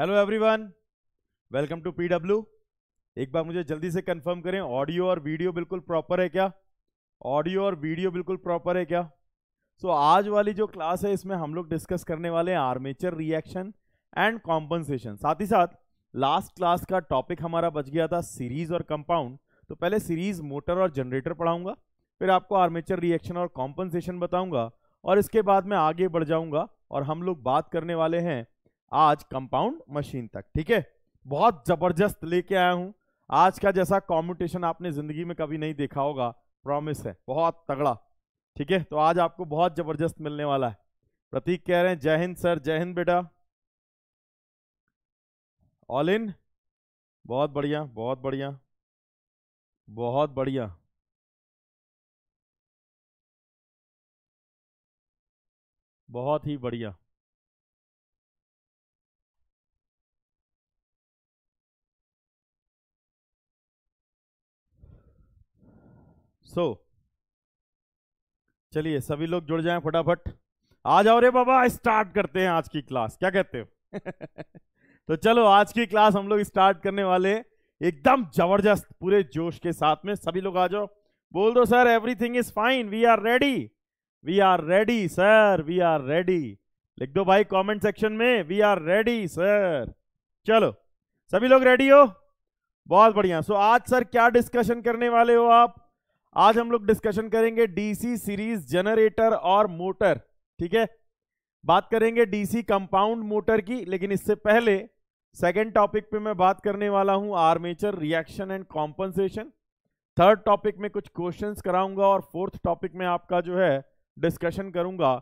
Hello everyone welcome to PW एक बार मुझे जल्दी से कंफर्म करें ऑडियो और वीडियो बिल्कुल प्रॉपर है क्या ऑडियो और वीडियो बिल्कुल प्रॉपर है क्या सो so, आज वाली जो क्लास है इसमें हम लोग डिस्कस करने वाले हैं आर्मेचर रिएक्शन एंड कॉम्पनसेशन साथ ही साथ लास्ट क्लास का टॉपिक हमारा बच गया था सीरीज और कंपाउंड तो पहले सीरीज मोटर और जनरेटर पढ़ाऊंगा फिर आपको आर्मेचर रिएक्शन और कॉम्पनसेशन बताऊंगा और इसके बाद मैं आगे बढ़ जाऊंगा और हम लोग बात करने वाले हैं आज कंपाउंड मशीन तक ठीक है बहुत जबरदस्त लेके आया हूं आज का जैसा कॉम्पिटिशन आपने जिंदगी में कभी नहीं देखा होगा प्रॉमिस है बहुत तगड़ा ठीक है तो आज आपको बहुत जबरदस्त मिलने वाला है प्रतीक कह रहे हैं जय हिंद सर जय हिंद बेटा ऑल इन बहुत बढ़िया बहुत बढ़िया बहुत बढ़िया बहुत ही बढ़िया सो चलिए सभी लोग जुड़ जाएं फटाफट आ जाओ रे बाबा स्टार्ट करते हैं आज की क्लास क्या कहते हो तो चलो आज की क्लास हम लोग स्टार्ट करने वाले एकदम जबरदस्त पूरे जोश के साथ में सभी लोग आ जाओ बोल दो sir everything is fine we are ready we are ready sir we are ready लिख दो भाई कमेंट सेक्शन में वी आर रेडी सर चलो सभी लोग रेडी हो बहुत बढ़िया सो so, आज सर क्या डिस्कशन करने वाले हो आप आज हम लोग डिस्कशन करेंगे डीसी सीरीज जनरेटर और मोटर ठीक है बात करेंगे डीसी कंपाउंड मोटर की लेकिन इससे पहले सेकेंड टॉपिक पे मैं बात करने वाला हूं armature reaction and compensation third topic में कुछ क्वेश्चंस कराऊंगा और फोर्थ टॉपिक में आपका जो है डिस्कशन करूंगा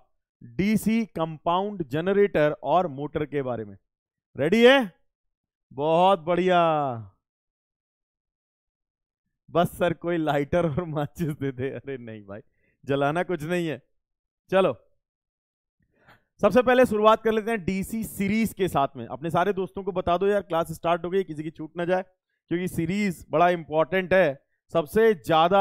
डीसी कंपाउंड जनरेटर और मोटर के बारे में रेडी है बहुत बढ़िया बस सर कोई लाइटर और माचिस दे दे अरे नहीं भाई जलाना कुछ नहीं है चलो सबसे पहले शुरुआत कर लेते हैं डीसी सीरीज के साथ में अपने सारे दोस्तों को बता दो यार क्लास स्टार्ट हो गई किसी की छूट ना जाए क्योंकि सीरीज बड़ा इंपॉर्टेंट है सबसे ज्यादा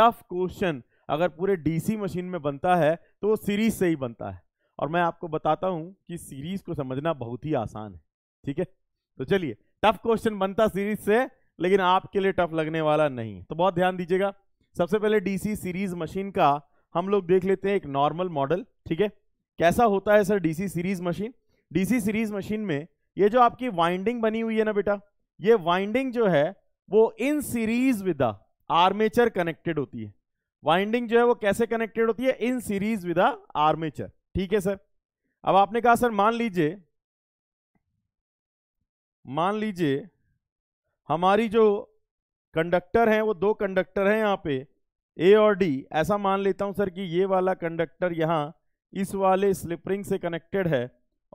टफ क्वेश्चन अगर पूरे डीसी मशीन में बनता है तो वो सीरीज से ही बनता है और मैं आपको बताता हूं कि सीरीज को समझना बहुत ही आसान है ठीक है तो चलिए टफ क्वेश्चन बनता सीरीज से लेकिन आपके लिए टफ लगने वाला नहीं तो बहुत ध्यान दीजिएगा सबसे पहले डीसी सीरीज मशीन का हम लोग देख लेते हैं एक नॉर्मल मॉडल ठीक है कैसा होता है sir DC series machine DC series machine में ये जो आपकी वाइंडिंग बनी हुई है ना बेटा ये वाइंडिंग जो है वो in series with armature connected होती है वाइंडिंग जो है वो कैसे कनेक्टेड होती है इन सीरीज विद आर्मेचर ठीक है सर अब आपने कहा सर मान लीजिए मान लीजिए हमारी जो कंडक्टर हैं वो दो कंडक्टर हैं यहाँ पे ए और डी ऐसा मान लेता हूँ सर कि ये वाला कंडक्टर यहाँ इस वाले स्लिप रिंग से कनेक्टेड है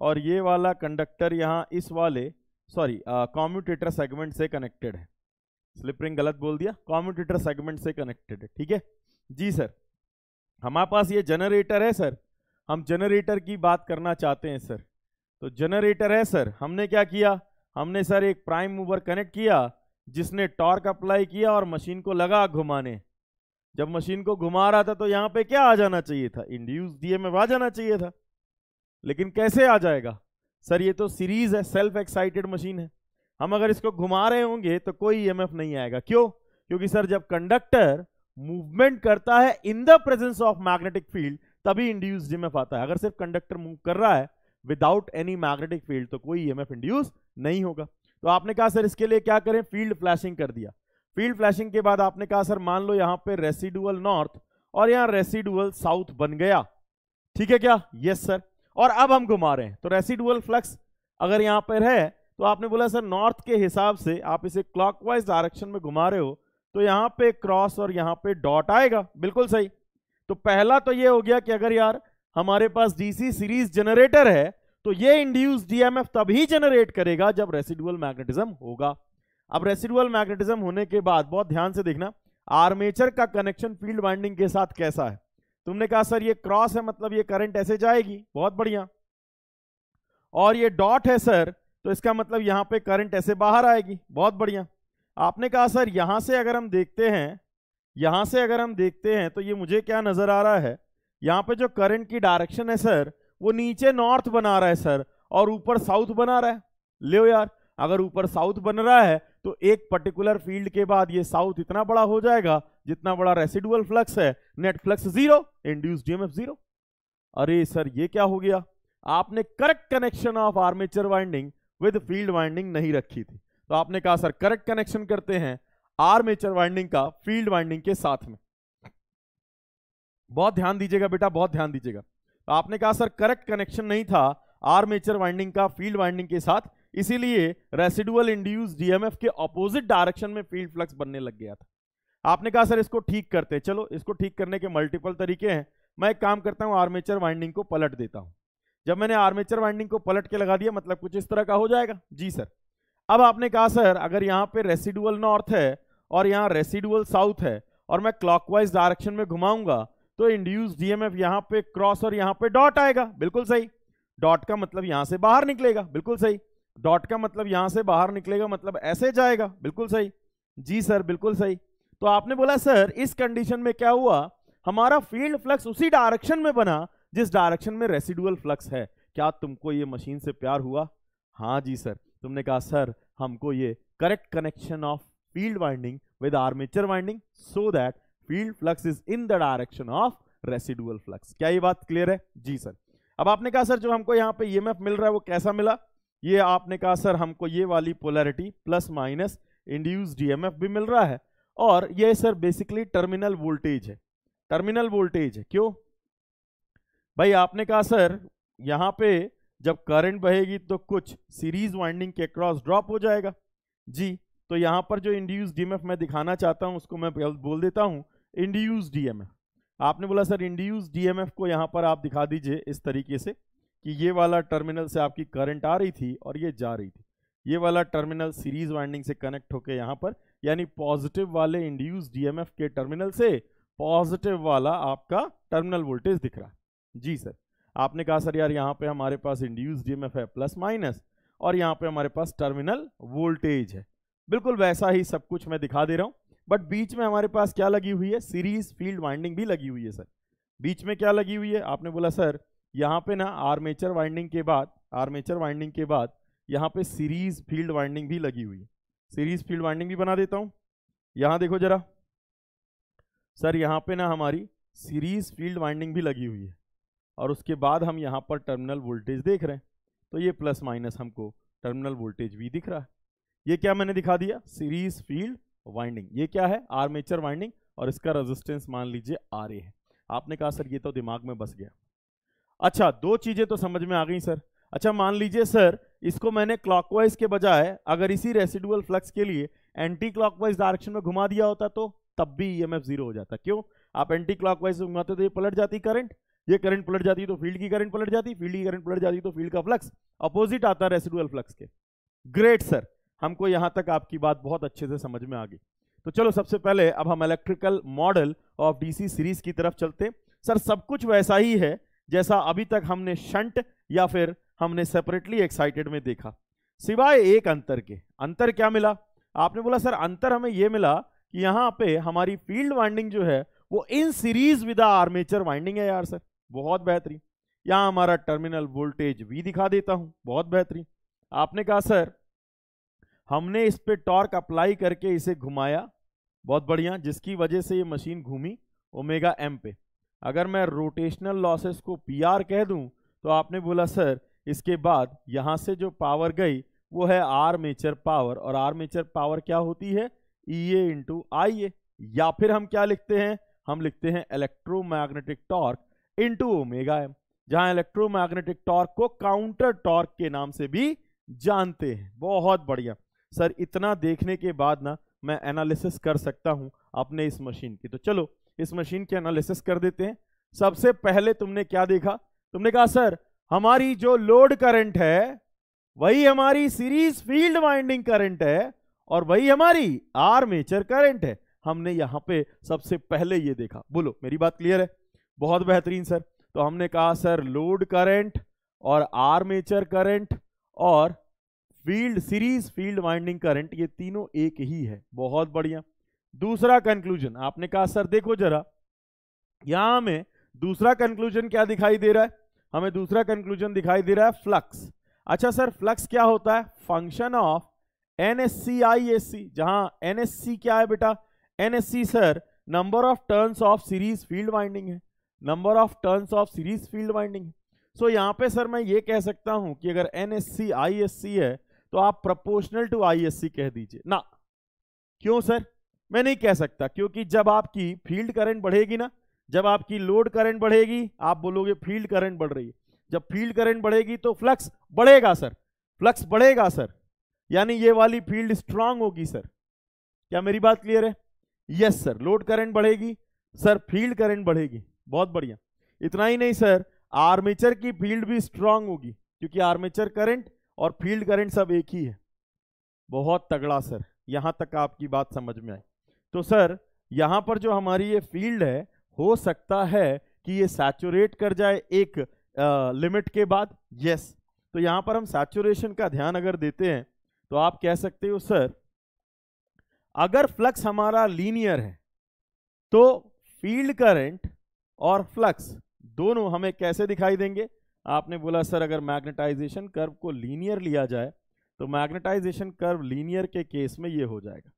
और ये वाला कंडक्टर यहाँ इस वाले सॉरी कॉम्यूटेटर सेगमेंट से कनेक्टेड है स्लिप रिंग गलत बोल दिया कॉम्यूटेटर सेगमेंट से कनेक्टेड है ठीक है जी सर हमारे पास ये जनरेटर है सर हम जनरेटर की बात करना चाहते हैं सर तो जनरेटर है सर हमने क्या किया हमने सर एक प्राइम मूवर कनेक्ट किया जिसने टॉर्क अप्लाई किया और मशीन को लगा घुमाने जब मशीन को घुमा रहा था तो यहां पे क्या आ जाना चाहिए था इंड्यूस डीएमएफ आ जाना चाहिए था लेकिन कैसे आ जाएगा सर ये तो सीरीज है सेल्फ एक्साइटेड मशीन है हम अगर इसको घुमा रहे होंगे तो कोई ई e नहीं आएगा क्यों क्योंकि सर जब कंडक्टर मूवमेंट करता है in the presence of magnetic field तभी इंड्यूस ईएमएफ आता है अगर सिर्फ कंडक्टर मूव कर रहा है विदाउट एनी मैग्नेटिक फील्ड तो कोई ईएमएफ e इंड्यूस नहीं होगा तो आपने कहा सर इसके लिए क्या करें फील्ड फ्लैशिंग कर दिया फील्ड फ्लैशिंग के बाद आपने कहा सर मान लो यहां पे रेसिडुअल नॉर्थ और यहां रेसिडुअल साउथ बन गया ठीक है क्या यस सर और अब हम घुमा रहे हैं तो रेसिडुअल फ्लक्स अगर यहां पर है तो आपने बोला सर नॉर्थ के हिसाब से आप इसे क्लॉकवाइज डायरेक्शन में घुमा रहे हो तो यहां पे क्रॉस और यहाँ पे डॉट आएगा बिल्कुल सही तो पहला तो ये हो गया कि अगर यार हमारे पास डीसी सीरीज जनरेटर है तो ये इंड्यूस डीएमएफ तभी जनरेट करेगा जब रेसिडुअल मैग्नेटिज्म होगा अब रेसिडुअल मैग्नेटिज्म होने के बाद बहुत ध्यान से देखना आर्मेचर का कनेक्शन फील्ड वाइंडिंग के साथ कैसा है तुमने कहा सर ये क्रॉस है मतलब ये करंट ऐसे जाएगी बहुत बढ़िया और ये डॉट है सर तो इसका मतलब यहां पे करंट ऐसे बाहर आएगी बहुत बढ़िया आपने कहा सर यहां से अगर हम देखते हैं यहां से अगर हम देखते हैं तो ये मुझे क्या नज़र आ रहा है यहां पे जो करंट की डायरेक्शन है सर वो नीचे नॉर्थ बना रहा है सर और ऊपर साउथ बना रहा है ले यार अगर ऊपर साउथ बन रहा है तो एक पर्टिकुलर फील्ड के बाद ये साउथ इतना बड़ा हो जाएगा जितना बड़ा रेसिडुअल फ्लक्स है net flux zero induce EMF zero अरे सर ये क्या हो गया आपने correct connection of armature winding with field winding नहीं रखी थी तो आपने कहा सर करेक्ट कनेक्शन करते हैं आर्मेचर वाइंडिंग का फील्ड वाइंडिंग के साथ में बहुत ध्यान दीजिएगा बेटा बहुत ध्यान दीजिएगा आपने कहा सर करेक्ट कनेक्शन नहीं था आर्मेचर वाइंडिंग का फील्ड वाइंडिंग के साथ इसीलिए रेसिडुअल इंड्यूस डीएमएफ के ऑपोजिट डायरेक्शन में फील्ड फ्लक्स बनने लग गया था आपने कहा सर इसको ठीक करते चलो इसको ठीक करने के मल्टीपल तरीके हैं मैं एक काम करता हूँ आर्मेचर वाइंडिंग को पलट देता हूँ जब मैंने आर्मेचर वाइंडिंग को पलट के लगा दिया मतलब कुछ इस तरह का हो जाएगा जी सर अब आपने कहा सर अगर यहाँ पे रेसिडुअल नॉर्थ है और यहाँ रेसिडुअल साउथ है और मैं क्लॉकवाइज डायरेक्शन में घुमाऊंगा तो इंड्यूस डीएमएफ यहां पे क्रॉस और यहां पे डॉट आएगा बिल्कुल सही डॉट का मतलब यहां से बाहर निकलेगा बिल्कुल सही डॉट का मतलब यहां से बाहर निकलेगा मतलब ऐसे जाएगा बिल्कुल सही जी सर बिल्कुल सही तो आपने बोला सर इस कंडीशन में क्या हुआ हमारा फील्ड फ्लक्स उसी डायरेक्शन में बना जिस डायरेक्शन में रेसिडुअल फ्लक्स है क्या तुमको ये मशीन से प्यार हुआ हाँ जी सर तुमने कहा सर हमको ये correct connection of field winding with armature winding so that field flux is in the direction of residual flux क्या ये बात क्लियर है जी सर अब आपने कहा सर जो हमको यहाँ पे ईएमएफ e मिल रहा है वो कैसा मिला ये आपने कहा सर हमको ये वाली polarity plus minus induce EMF e भी मिल रहा है और ये सर बेसिकली टर्मिनल वोल्टेज है टर्मिनल वोल्टेज है क्यों भाई आपने कहा सर यहाँ पे जब करंट बहेगी तो कुछ सीरीज वाइंडिंग के क्रॉस ड्रॉप हो जाएगा जी तो यहाँ पर जो इंड्यूस डीएमएफ e मैं दिखाना चाहता हूँ उसको मैं बोल देता हूँ इंड्यूस डीएमएफ आपने बोला सर इंड्यूस डीएमएफ को यहाँ पर आप दिखा दीजिए इस तरीके से कि ये वाला टर्मिनल से आपकी करंट आ रही थी और ये जा रही थी ये वाला टर्मिनल सीरीज वाइंडिंग से कनेक्ट होकर यहाँ पर यानी पॉजिटिव वाले इंड्यूस डीएमएफ के टर्मिनल से पॉजिटिव वाला आपका टर्मिनल वोल्टेज दिख रहा है जी सर आपने कहा सर यार यहाँ पे हमारे पास इंड्यूस डीएमएफ है प्लस माइनस और यहाँ पे हमारे पास टर्मिनल वोल्टेज है बिल्कुल वैसा ही सब कुछ मैं दिखा दे रहा हूँ बट बीच में हमारे पास क्या लगी हुई है सीरीज फील्ड वाइंडिंग भी लगी हुई है सर बीच में क्या लगी हुई है आपने बोला सर यहाँ पे ना आर्मेचर वाइंडिंग के बाद आर्मेचर वाइंडिंग के बाद यहाँ पे सीरीज फील्ड वाइंडिंग भी लगी हुई है सीरीज फील्ड वाइंडिंग भी बना देता हूँ यहाँ देखो जरा सर यहाँ पे ना हमारी सीरीज फील्ड वाइंडिंग भी लगी हुई है और उसके बाद हम यहाँ पर टर्मिनल वोल्टेज देख रहे हैं तो ये प्लस माइनस हमको टर्मिनल वोल्टेज भी दिख रहा है ये क्या मैंने दिखा दिया सीरीज फील्ड वाइंडिंग ये क्या है आर्मेचर वाइंडिंग और इसका रेजिस्टेंस मान लीजिए आर ए है आपने कहा सर ये तो दिमाग में बस गया अच्छा दो चीजें तो समझ में आ गई सर अच्छा मान लीजिए सर इसको मैंने क्लॉकवाइज के बजाय अगर इसी रेसिडुअल फ्लक्स के लिए एंटी क्लॉकवाइज डायरेक्शन में घुमा दिया होता तो तब भी ईएमएफ e जीरो हो जाता क्यों आप एंटी क्लॉकवाइज से घुमाते तो ये पलट जाती करंट ये करंट पलट जाती तो फील्ड की करंट पलट जाती फील्ड की करंट पलट जाती तो फील्ड का फ्लक्स अपोजिट आता रेसिडुअल फ्लक्स के ग्रेट सर हमको यहां तक आपकी बात बहुत अच्छे से समझ में आ गई तो चलो सबसे पहले अब हम electrical model of DC series की तरफ चलते सर सब कुछ वैसा ही है जैसा अभी तक हमने शंट या फिर हमने सेपरेटली एक्साइटेड में देखा सिवाय एक अंतर के अंतर क्या मिला आपने बोला सर अंतर हमें यह मिला कि यहाँ पे हमारी फील्ड वाइंडिंग जो है वो in series with armature winding है यार सर बहुत बेहतरीन यहाँ हमारा टर्मिनल वोल्टेज वी दिखा देता हूँ बहुत बेहतरीन आपने कहा सर हमने इस पर टॉर्क अप्लाई करके इसे घुमाया बहुत बढ़िया जिसकी वजह से ये मशीन घूमी ओमेगा एम पे अगर मैं रोटेशनल लॉसेस को पीआर कह दूं तो आपने बोला सर इसके बाद यहाँ से जो पावर गई वो है आर मेचर पावर और आर मेचर पावर क्या होती है ई ए इंटू आई ए या फिर हम क्या लिखते हैं हम लिखते हैं electromagnetic torque into omega m जहां इलेक्ट्रोमैग्नेटिक टॉर्क को काउंटर टॉर्क के नाम से भी जानते हैं बहुत बढ़िया सर इतना देखने के बाद ना मैं एनालिसिस कर सकता हूं अपने इस मशीन की तो चलो इस मशीन की एनालिसिस कर देते हैं सबसे पहले तुमने क्या देखा तुमने कहा सर हमारी जो लोड करंट है वही हमारी सीरीज फील्ड वाइंडिंग करंट है और वही हमारी आर्मेचर करंट है हमने यहां पे सबसे पहले ये देखा बोलो मेरी बात क्लियर है बहुत बेहतरीन सर तो हमने कहा सर लोड करंट और आर्मेचर करंट और field series field winding current ये तीनों एक ही है बहुत बढ़िया दूसरा कंक्लूजन आपने कहा सर देखो जरा यहां में दूसरा कंक्लूजन क्या दिखाई दे रहा है हमें दूसरा कंक्लूजन दिखाई दे रहा है फ्लक्स अच्छा सर फ्लक्स क्या होता है function of N S C I S C जहां एन एस सी क्या है बेटा N S C sir number of turns of series field winding है number of turns of series field winding है so यहां पे सर मैं ये कह सकता हूं कि अगर N S C I S C है तो आप प्रपोर्शनल टू आईएससी कह दीजिए ना क्यों सर मैं नहीं कह सकता क्योंकि जब आपकी फील्ड करंट बढ़ेगी ना जब आपकी लोड करंट बढ़ेगी आप बोलोगे फील्ड करंट बढ़ रही है जब फील्ड करंट बढ़ेगी तो फ्लक्स बढ़ेगा सर फ्लक्स बढ़ेगा सर यानी ये वाली फील्ड स्ट्रांग होगी सर क्या मेरी बात क्लियर है यस सर लोड करंट बढ़ेगी सर फील्ड करंट बढ़ेगी बहुत बढ़िया इतना ही नहीं सर आर्मेचर की फील्ड भी स्ट्रांग होगी क्योंकि आर्मेचर करंट और फील्ड करंट सब एक ही है बहुत तगड़ा सर यहां तक आपकी बात समझ में आई तो सर यहां पर जो हमारी ये फील्ड है हो सकता है कि ये सैचुरेट कर जाए एक लिमिट के बाद यस तो यहां पर हम सैचुरेशन का ध्यान अगर देते हैं तो आप कह सकते हो सर अगर फ्लक्स हमारा लीनियर है तो फील्ड करंट और फ्लक्स दोनों हमें कैसे दिखाई देंगे आपने बोला सर अगर मैग्नेटाइजेशन कर्व को लीनियर लिया जाए तो मैग्नेटाइजेशन कर्व लीनियर के केस में ये हो जाएगा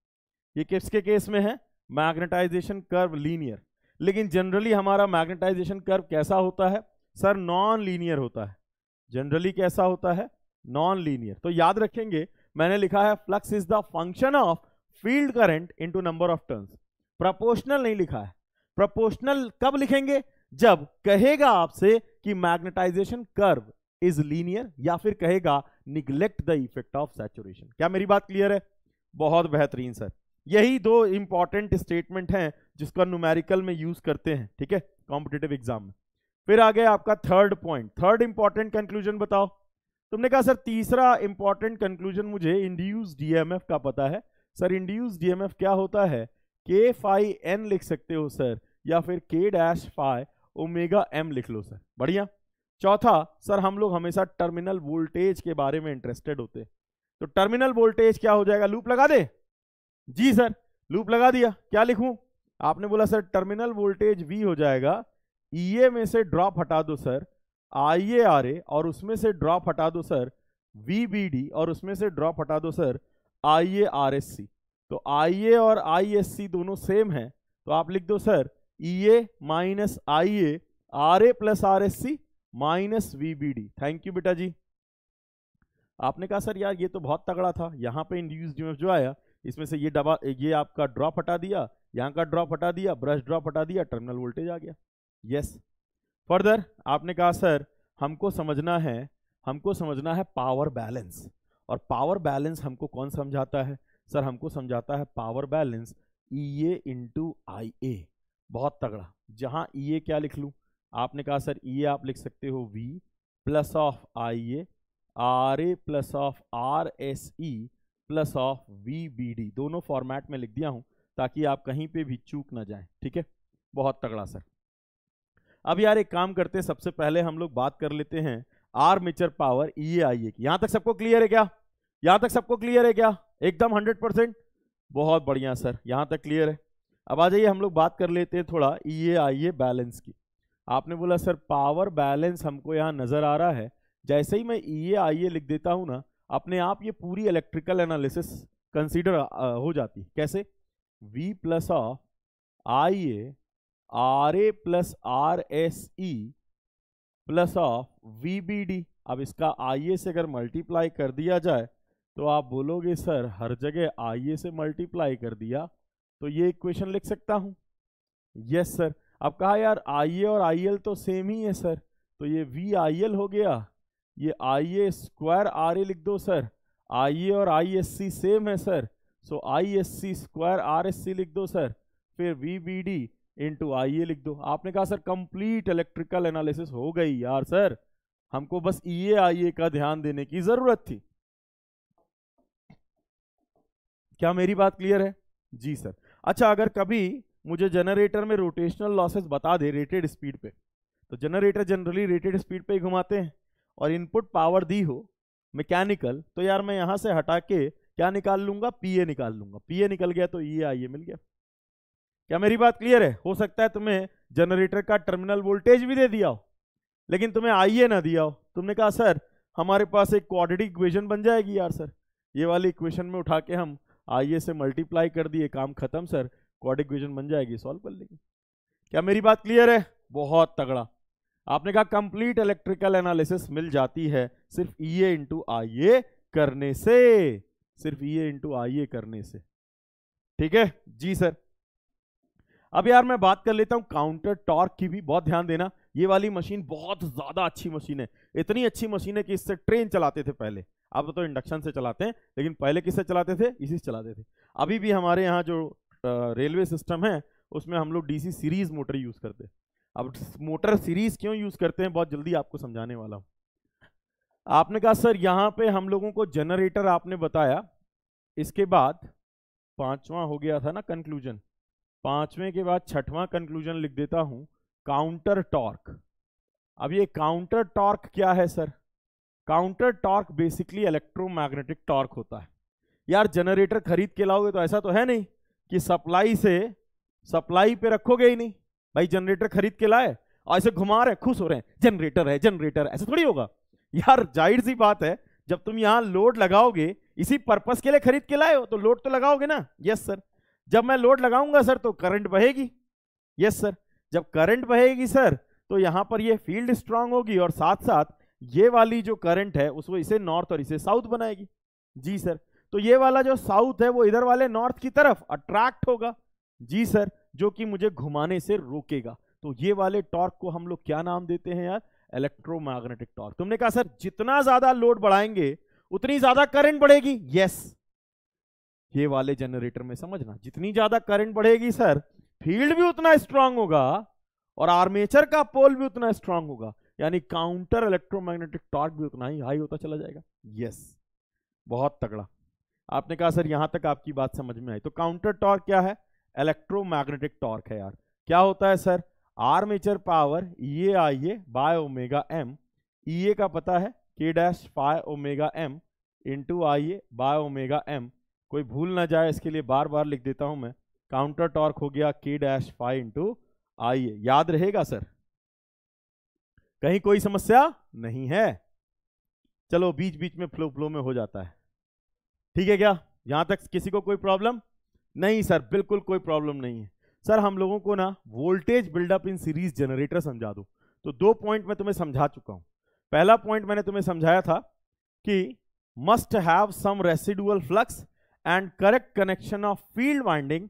ये किसके केस में है मैग्नेटाइजेशन कर्व लीनियर लेकिन जनरली हमारा मैग्नेटाइजेशन कर्व कैसा होता है सर नॉन लीनियर होता है जनरली कैसा होता है नॉन लीनियर तो याद रखेंगे मैंने लिखा है flux is the function of field current into number of turns proportional नहीं लिखा है प्रपोशनल कब लिखेंगे जब कहेगा आपसे कि मैग्नेटाइजेशन कर्व इज लीनियर या फिर कहेगा neglect the effect of saturation क्या मेरी बात क्लियर है बहुत बेहतरीन सर यही दो इंपॉर्टेंट स्टेटमेंट हैं जिसका न्यूमेरिकल में यूज करते हैं ठीक है कॉम्पिटेटिव एग्जाम में फिर आ गया आपका third point third important conclusion बताओ तुमने कहा सर तीसरा इंपॉर्टेंट कंक्लूजन मुझे इंड्यूस डीएमएफ का पता है सर इंड्यूस डीएमएफ क्या होता है के फाइव एन लिख सकते हो सर या फिर के डैश फाइव ओमेगा एम लिख लो सर बढ़िया चौथा सर हम लोग हमेशा टर्मिनल वोल्टेज के बारे में इंटरेस्टेड होते हैं तो टर्मिनल वोल्टेज क्या हो जाएगा लूप लगा दे जी सर लूप लगा दिया क्या लिखू आपने बोला सर टर्मिनल वोल्टेज वी हो जाएगा ईए e में से ड्रॉप हटा दो सर आई ए आर ए और उसमें से ड्रॉप हटा दो सर वी बी डी और उसमें से ड्रॉप हटा दो sir I A R S C तो आई ए और आई एस सी दोनों सेम है तो आप लिख दो sir E A minus I A R A plus R S C minus V B D thank you बेटा जी आपने कहा सर यार ये तो बहुत तगड़ा था यहाँ पे इंड्यूस जो आया इसमें से ये डबा ये आपका ड्रॉप हटा दिया यहाँ का ड्रॉप हटा दिया ब्रश ड्रॉप हटा दिया टर्मिनल वोल्टेज आ गया यस फर्दर आपने कहा सर हमको समझना है हमको समझना है पावर बैलेंस और पावर बैलेंस हमको कौन समझाता है सर हमको समझाता है power balance E A into I A बहुत तगड़ा जहां ई e ए क्या लिख लू आपने कहा सर ई e ए आप लिख सकते हो V plus of I A R A plus of R S E plus of V B D दोनों फॉर्मेट में लिख दिया हूं ताकि आप कहीं पे भी चूक ना जाए ठीक है बहुत तगड़ा सर अब यार एक काम करते हैं सबसे पहले हम लोग बात कर लेते हैं are मिचर power E A I A की यहां तक सबको क्लियर है क्या यहां तक सबको क्लियर है क्या एकदम हंड्रेड परसेंट बहुत बढ़िया सर यहां तक क्लियर है अब आ जाइए हम लोग बात कर लेते हैं थोड़ा ई ए आई ए बैलेंस की आपने बोला सर पावर बैलेंस हमको यहाँ नज़र आ रहा है जैसे ही मैं ई ए आई ए लिख देता हूँ ना अपने आप ये पूरी इलेक्ट्रिकल एनालिसिस कंसीडर हो जाती है कैसे V plus of I A R A plus R S E plus of V B D अब इसका आई ए से अगर मल्टीप्लाई कर दिया जाए तो आप बोलोगे सर हर जगह आई ए से मल्टीप्लाई कर दिया तो ये इक्वेशन लिख सकता हूँ यस सर अब कहा यार आई और आई तो सेम ही है सर तो ये वी आई हो गया ये आई ए स्क्वायर आर ए लिख दो सर आई ए और आई एस सी सेम है sir so I S C square R S C लिख दो सर फिर V B D into I A लिख दो आपने कहा सर कंप्लीट इलेक्ट्रिकल एनालिसिस हो गई यार सर हमको बस ई ए आई ए का ध्यान देने की जरूरत थी क्या मेरी बात क्लियर है जी सर अच्छा अगर कभी मुझे जनरेटर में रोटेशनल लॉसेस बता दे रेटेड स्पीड पे तो जनरेटर जनरली रेटेड स्पीड पे ही घुमाते हैं और इनपुट पावर दी हो मैकेनिकल तो यार मैं यहाँ से हटा के क्या निकाल लूंगा पीए निकाल लूंगा पीए निकल गया तो ई आई मिल गया क्या मेरी बात क्लियर है हो सकता है तुम्हें जनरेटर का टर्मिनल वोल्टेज भी दे दिया हो लेकिन तुम्हें आई ना दिया हो तुमने कहा सर हमारे पास एक क्वाड्रेटिक इक्वेशन बन जाएगी यार सर ये वाली इक्वेशन में उठा के हम आइए से मल्टीप्लाई कर दिए काम खत्म सर क्वाड इक्वेशन बन जाएगी सॉल्व कर लेंगे क्या मेरी बात क्लियर है बहुत तगड़ा आपने कहा कंप्लीट इलेक्ट्रिकल एनालिसिस मिल जाती है सिर्फ ई ए इंटू आई ए करने से सिर्फ ई ए इंटू आई ए करने से ठीक है जी सर अब यार मैं बात कर लेता हूं काउंटर टॉर्क की भी बहुत ध्यान देना ये वाली मशीन बहुत ज़्यादा अच्छी मशीन है इतनी अच्छी मशीन है कि इससे ट्रेन चलाते थे पहले अब तो इंडक्शन से चलाते हैं लेकिन पहले किससे चलाते थे इसी से चलाते थे अभी भी हमारे यहाँ जो रेलवे सिस्टम है उसमें हम लोग डीसी सीरीज़ मोटर यूज़ करते हैं अब मोटर सीरीज़ क्यों यूज़ करते हैं बहुत जल्दी आपको समझाने वाला हूँ आपने कहा सर यहाँ पे हम लोगों को जनरेटर आपने बताया इसके बाद पांचवा हो गया था ना कंक्लूजन पांचवें के बाद छठवां कंक्लूजन लिख देता हूँ काउंटर टॉर्क अब ये काउंटर टॉर्क क्या है sir counter torque basically electromagnetic torque होता है यार जनरेटर खरीद के लाओगे तो ऐसा तो है नहीं कि सप्लाई से सप्लाई पे रखोगे ही नहीं भाई जनरेटर खरीद के लाए और ऐसे घुमा रहे खुश हो रहे हैं जनरेटर है जनरेटर ऐसा थोड़ी होगा यार जाहिर सी बात है जब तुम यहाँ लोड लगाओगे इसी पर्पज के लिए खरीद के लाए हो तो लोड तो लगाओगे ना यस सर जब मैं लोड लगाऊंगा सर तो करंट बहेगी यस सर जब करंट बहेगी सर तो यहाँ पर ये फील्ड स्ट्रांग होगी और साथ साथ ये वाली जो करंट है उसको इसे नॉर्थ और इसे साउथ बनाएगी जी सर तो ये वाला जो साउथ है वो इधर वाले नॉर्थ की तरफ अट्रैक्ट होगा जी सर जो कि मुझे घुमाने से रोकेगा तो ये वाले टॉर्क को हम लोग क्या नाम देते हैं यार इलेक्ट्रोमैग्नेटिक टॉर्क तुमने कहा सर जितना ज्यादा लोड बढ़ाएंगे उतनी ज्यादा करंट बढ़ेगी यस ये वाले जनरेटर में समझना जितनी ज्यादा करंट बढ़ेगी सर फील्ड भी उतना स्ट्रांग होगा और आर्मेचर का पोल भी उतना स्ट्रांग होगा यानी काउंटर इलेक्ट्रोमैग्नेटिक टॉर्क भी उतना ही हाई होता चला जाएगा यस yes. बहुत तगड़ा आपने कहा सर यहां तक आपकी बात समझ में आई तो काउंटर टॉर्क क्या है इलेक्ट्रोमैग्नेटिक टॉर्क है यार क्या होता है सर आर्मेचर पावर ये I A by omega m E e A का पता है K dash phi omega m into I A by omega m कोई भूल ना जाए इसके लिए बार बार लिख देता हूं मैं काउंटर टॉर्क हो गया के डैश फाइव इंटू आइए याद रहेगा सर कहीं कोई समस्या नहीं है चलो बीच बीच में फ्लो फ्लो में हो जाता है ठीक है क्या यहां तक किसी को कोई प्रॉब्लम नहीं सर बिल्कुल कोई प्रॉब्लम नहीं है सर हम लोगों को ना voltage buildup in series generator समझा दो तो दो पॉइंट मैं तुम्हें समझा चुका हूं पहला पॉइंट मैंने तुम्हें समझाया था कि must have some residual flux and correct connection of field winding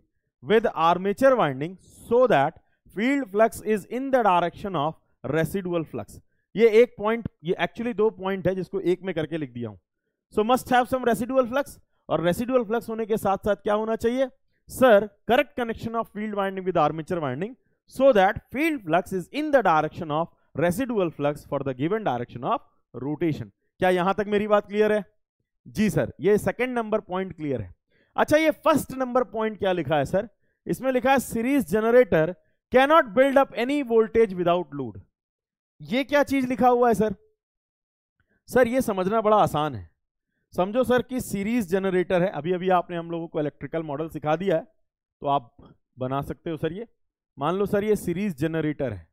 with armature winding so that field flux is in the direction of residual flux ये एक पॉइंट ये एक्चुअली दो पॉइंट है जिसको एक में करके लिख दिया हूं so must have some residual flux और रेसिडुअल फ्लक्स होने के साथ साथ क्या होना चाहिए sir correct connection of field winding with armature winding so that field flux is in the direction of residual flux for the given direction of rotation क्या यहां तक मेरी बात क्लियर है जी सर ये सेकेंड नंबर पॉइंट क्लियर है अच्छा ये फर्स्ट नंबर पॉइंट क्या लिखा है सर इसमें लिखा है series generator cannot build up any voltage without load ये क्या चीज लिखा हुआ है सर सर ये समझना बड़ा आसान है समझो सर कि सीरीज जनरेटर है अभी अभी आपने हम लोगों को इलेक्ट्रिकल मॉडल सिखा दिया है तो आप बना सकते हो सर ये मान लो सर ये सीरीज जनरेटर है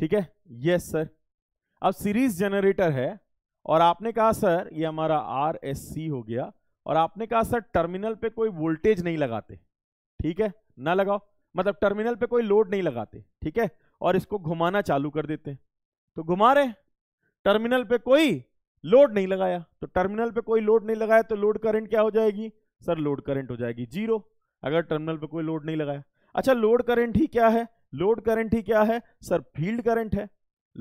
ठीक है यस सर अब सीरीज जनरेटर है और आपने कहा सर ये हमारा आर एस सी हो गया और आपने कहा सर टर्मिनल पे कोई वोल्टेज नहीं लगाते ठीक है ना लगाओ मतलब टर्मिनल पे कोई लोड नहीं लगाते ठीक है और इसको घुमाना चालू कर देते हैं तो घुमा रहे टर्मिनल पे कोई लोड नहीं लगाया तो टर्मिनल पे कोई लोड नहीं लगाया तो लोड करंट क्या हो जाएगी सर लोड करंट हो जाएगी जीरो अगर टर्मिनल पे कोई लोड नहीं लगाया अच्छा लोड करंट ही क्या है लोड करंट ही क्या है सर फील्ड करंट है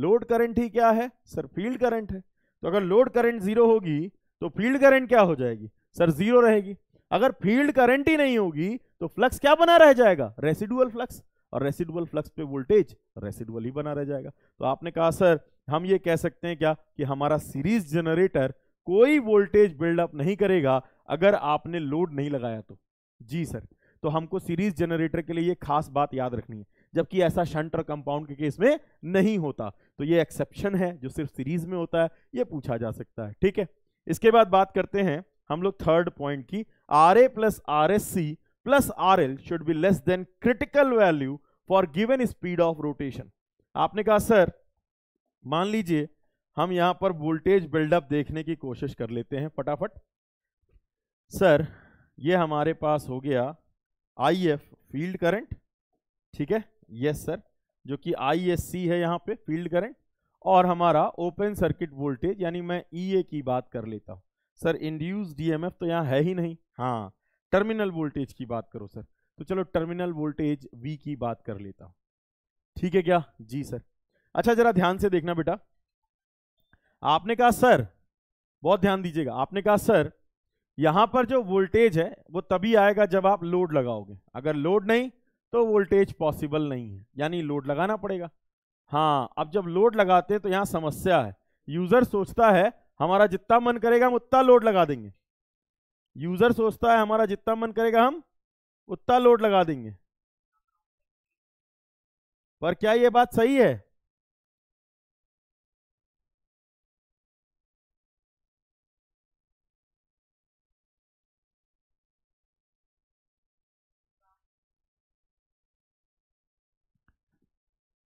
लोड करंट ही क्या है सर फील्ड करंट है तो अगर लोड करंट जीरो होगी तो फील्ड करंट क्या हो जाएगी सर जीरो रहेगी अगर फील्ड करंट ही नहीं होगी तो फ्लक्स क्या बना रह जाएगा रेसिडुअल फ्लक्स और रेसिडुअल फ्लक्स पे वोल्टेज रेसिडुअल ही बना रह जाएगा तो आपने कहा सर हम ये कह सकते हैं क्या कि हमारा सीरीज जनरेटर कोई वोल्टेज बिल्डअप नहीं करेगा अगर आपने लोड नहीं लगाया तो जी सर तो हमको सीरीज जनरेटर के लिए ये खास बात याद रखनी है जबकि ऐसा शंट और कंपाउंड के केस में नहीं होता तो ये एक्सेप्शन है जो सिर्फ सीरीज में होता है ये पूछा जा सकता है ठीक है इसके बाद बात करते हैं हम लोग थर्ड पॉइंट की R R A plus S C plus R L should be less than critical value for given speed of rotation आपने कहा सर मान लीजिए हम यहां पर वोल्टेज बिल्डअप देखने की कोशिश कर लेते हैं फटाफट सर ये हमारे पास हो गया आई एफ फील्ड करेंट ठीक है यस सर जो कि आई एस सी है यहाँ पे फील्ड करेंट और हमारा ओपन सर्किट वोल्टेज यानी मैं ई e ए की बात कर लेता हूँ सर इंड्यूस डीएमएफ तो यहाँ है ही नहीं हाँ टर्मिनल वोल्टेज की बात करो सर तो चलो टर्मिनल वोल्टेज वी की बात कर लेता हूँ ठीक है क्या जी सर अच्छा जरा ध्यान से देखना बेटा आपने कहा सर बहुत ध्यान दीजिएगा आपने कहा सर यहां पर जो वोल्टेज है वो तभी आएगा जब आप लोड लगाओगे अगर लोड नहीं तो वोल्टेज पॉसिबल नहीं है यानी लोड लगाना पड़ेगा हाँ अब जब लोड लगाते हैं तो यहाँ समस्या है यूजर सोचता है हमारा जितना मन करेगा हम उतना लोड लगा देंगे यूजर सोचता है हमारा जितना मन करेगा हम उतना लोड लगा देंगे पर क्या ये बात सही है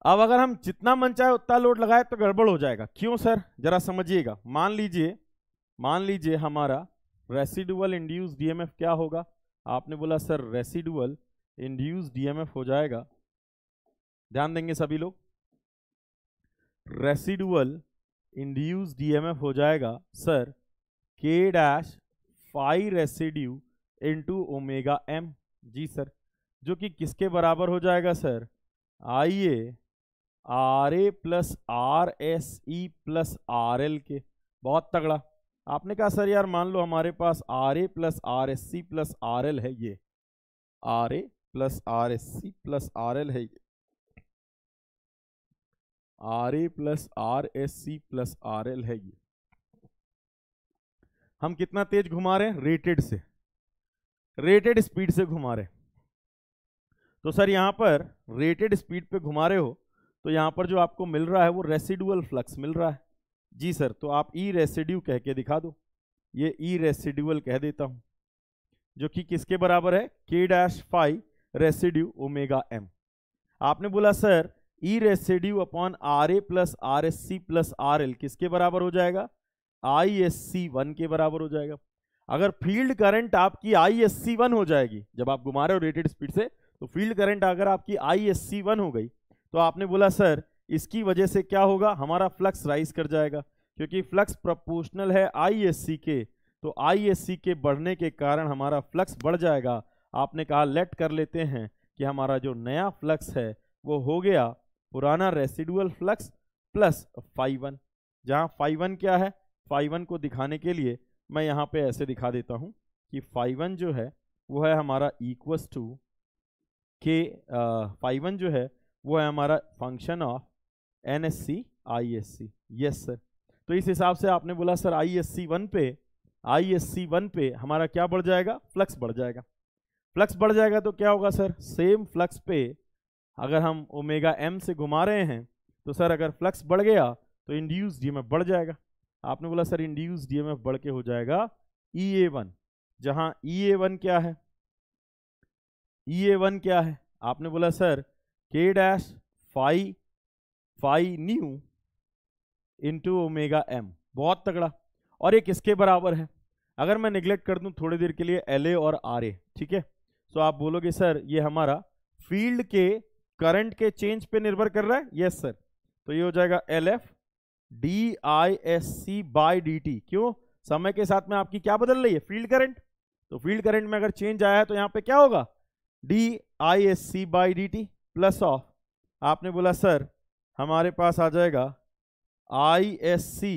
अब अगर हम जितना मन चाहे उतना लोड लगाए तो गड़बड़ हो जाएगा क्यों सर जरा समझिएगा मान लीजिए मान लीजिए हमारा रेसिडुअल इंड्यूस डीएमएफ क्या होगा आपने बोला सर रेसिडुअल इंड्यूस डीएमएफ हो जाएगा ध्यान देंगे सभी लोग रेसिडुअल इंड्यूस डीएमएफ हो जाएगा sir K dash five residue into omega M जी सर जो कि किसके बराबर हो जाएगा sir I A R A plus R S E plus R L के बहुत तगड़ा आपने कहा सर यार मान लो हमारे पास R A plus R S C plus R L है ये R A plus R S C plus R L है ये R A plus R S C plus R L है ये हम कितना तेज घुमा रहे हैं रेटेड से रेटेड स्पीड से घुमा रहे हैं तो सर यहां पर रेटेड स्पीड पे घुमा रहे हो तो यहाँ पर जो आपको मिल रहा है वो रेसिडुअल फ्लक्स मिल रहा है जी सर तो आप ई e रेसिड्यू कह के दिखा दो ये ई e रेसिड्यूअल कह देता हूँ जो कि किसके बराबर है K dash five residue omega M आपने बोला sir E residue upon R A plus R S C plus R L किसके बराबर हो जाएगा आई एस सी वन के बराबर हो जाएगा अगर फील्ड करंट आपकी आई एस सी वन हो जाएगी जब आप घुमा रहे हो रेटेड स्पीड से तो फील्ड करंट अगर आपकी आई एस सी वन हो गई तो आपने बोला सर इसकी वजह से क्या होगा हमारा फ्लक्स राइज कर जाएगा क्योंकि फ्लक्स प्रपोर्शनल है आईएससी के तो आईएससी के बढ़ने के कारण हमारा फ्लक्स बढ़ जाएगा आपने कहा लेट कर लेते हैं कि हमारा जो नया फ्लक्स है वो हो गया पुराना residual flux plus five one जहाँ फाइव वन क्या है फाइव वन को दिखाने के लिए मैं यहाँ पे ऐसे दिखा देता हूँ कि फाइव वन जो है वो है हमारा equals to K five one जो है वो है हमारा function of N S C I S C yes sir तो इस हिसाब से आपने बोला sir I S C one पे आई एस सी वन पे हमारा क्या बढ़ जाएगा फ्लक्स बढ़ जाएगा फ्लक्स बढ़ जाएगा तो क्या होगा सर सेम फ्लक्स पे अगर हम ओमेगा एम से घुमा रहे हैं तो सर अगर फ्लक्स बढ़ गया तो इंड्यूस डीएमएफ बढ़ जाएगा आपने बोला सर इंड्यूस डीएमएफ बढ़ के हो जाएगा ई ए वन जहाँ ई ए वन क्या है ई ए वन क्या है आपने बोला sir k dash phi phi nu into omega M बहुत तगड़ा और ये किसके बराबर है अगर मैं निग्लेक्ट कर दूं थोड़ी देर के लिए एल ए और आर ए ठीक है सो आप बोलोगे सर ये हमारा फील्ड के करंट के चेंज पे निर्भर कर रहा है यस yes, सर तो ये हो जाएगा L F D I S C by D T क्यों समय के साथ में आपकी क्या बदल रही है फील्ड करंट तो फील्ड करंट में अगर चेंज आया है तो यहाँ पे क्या होगा D I S C by D T plus of आपने बोला सर हमारे पास आ जाएगा I S C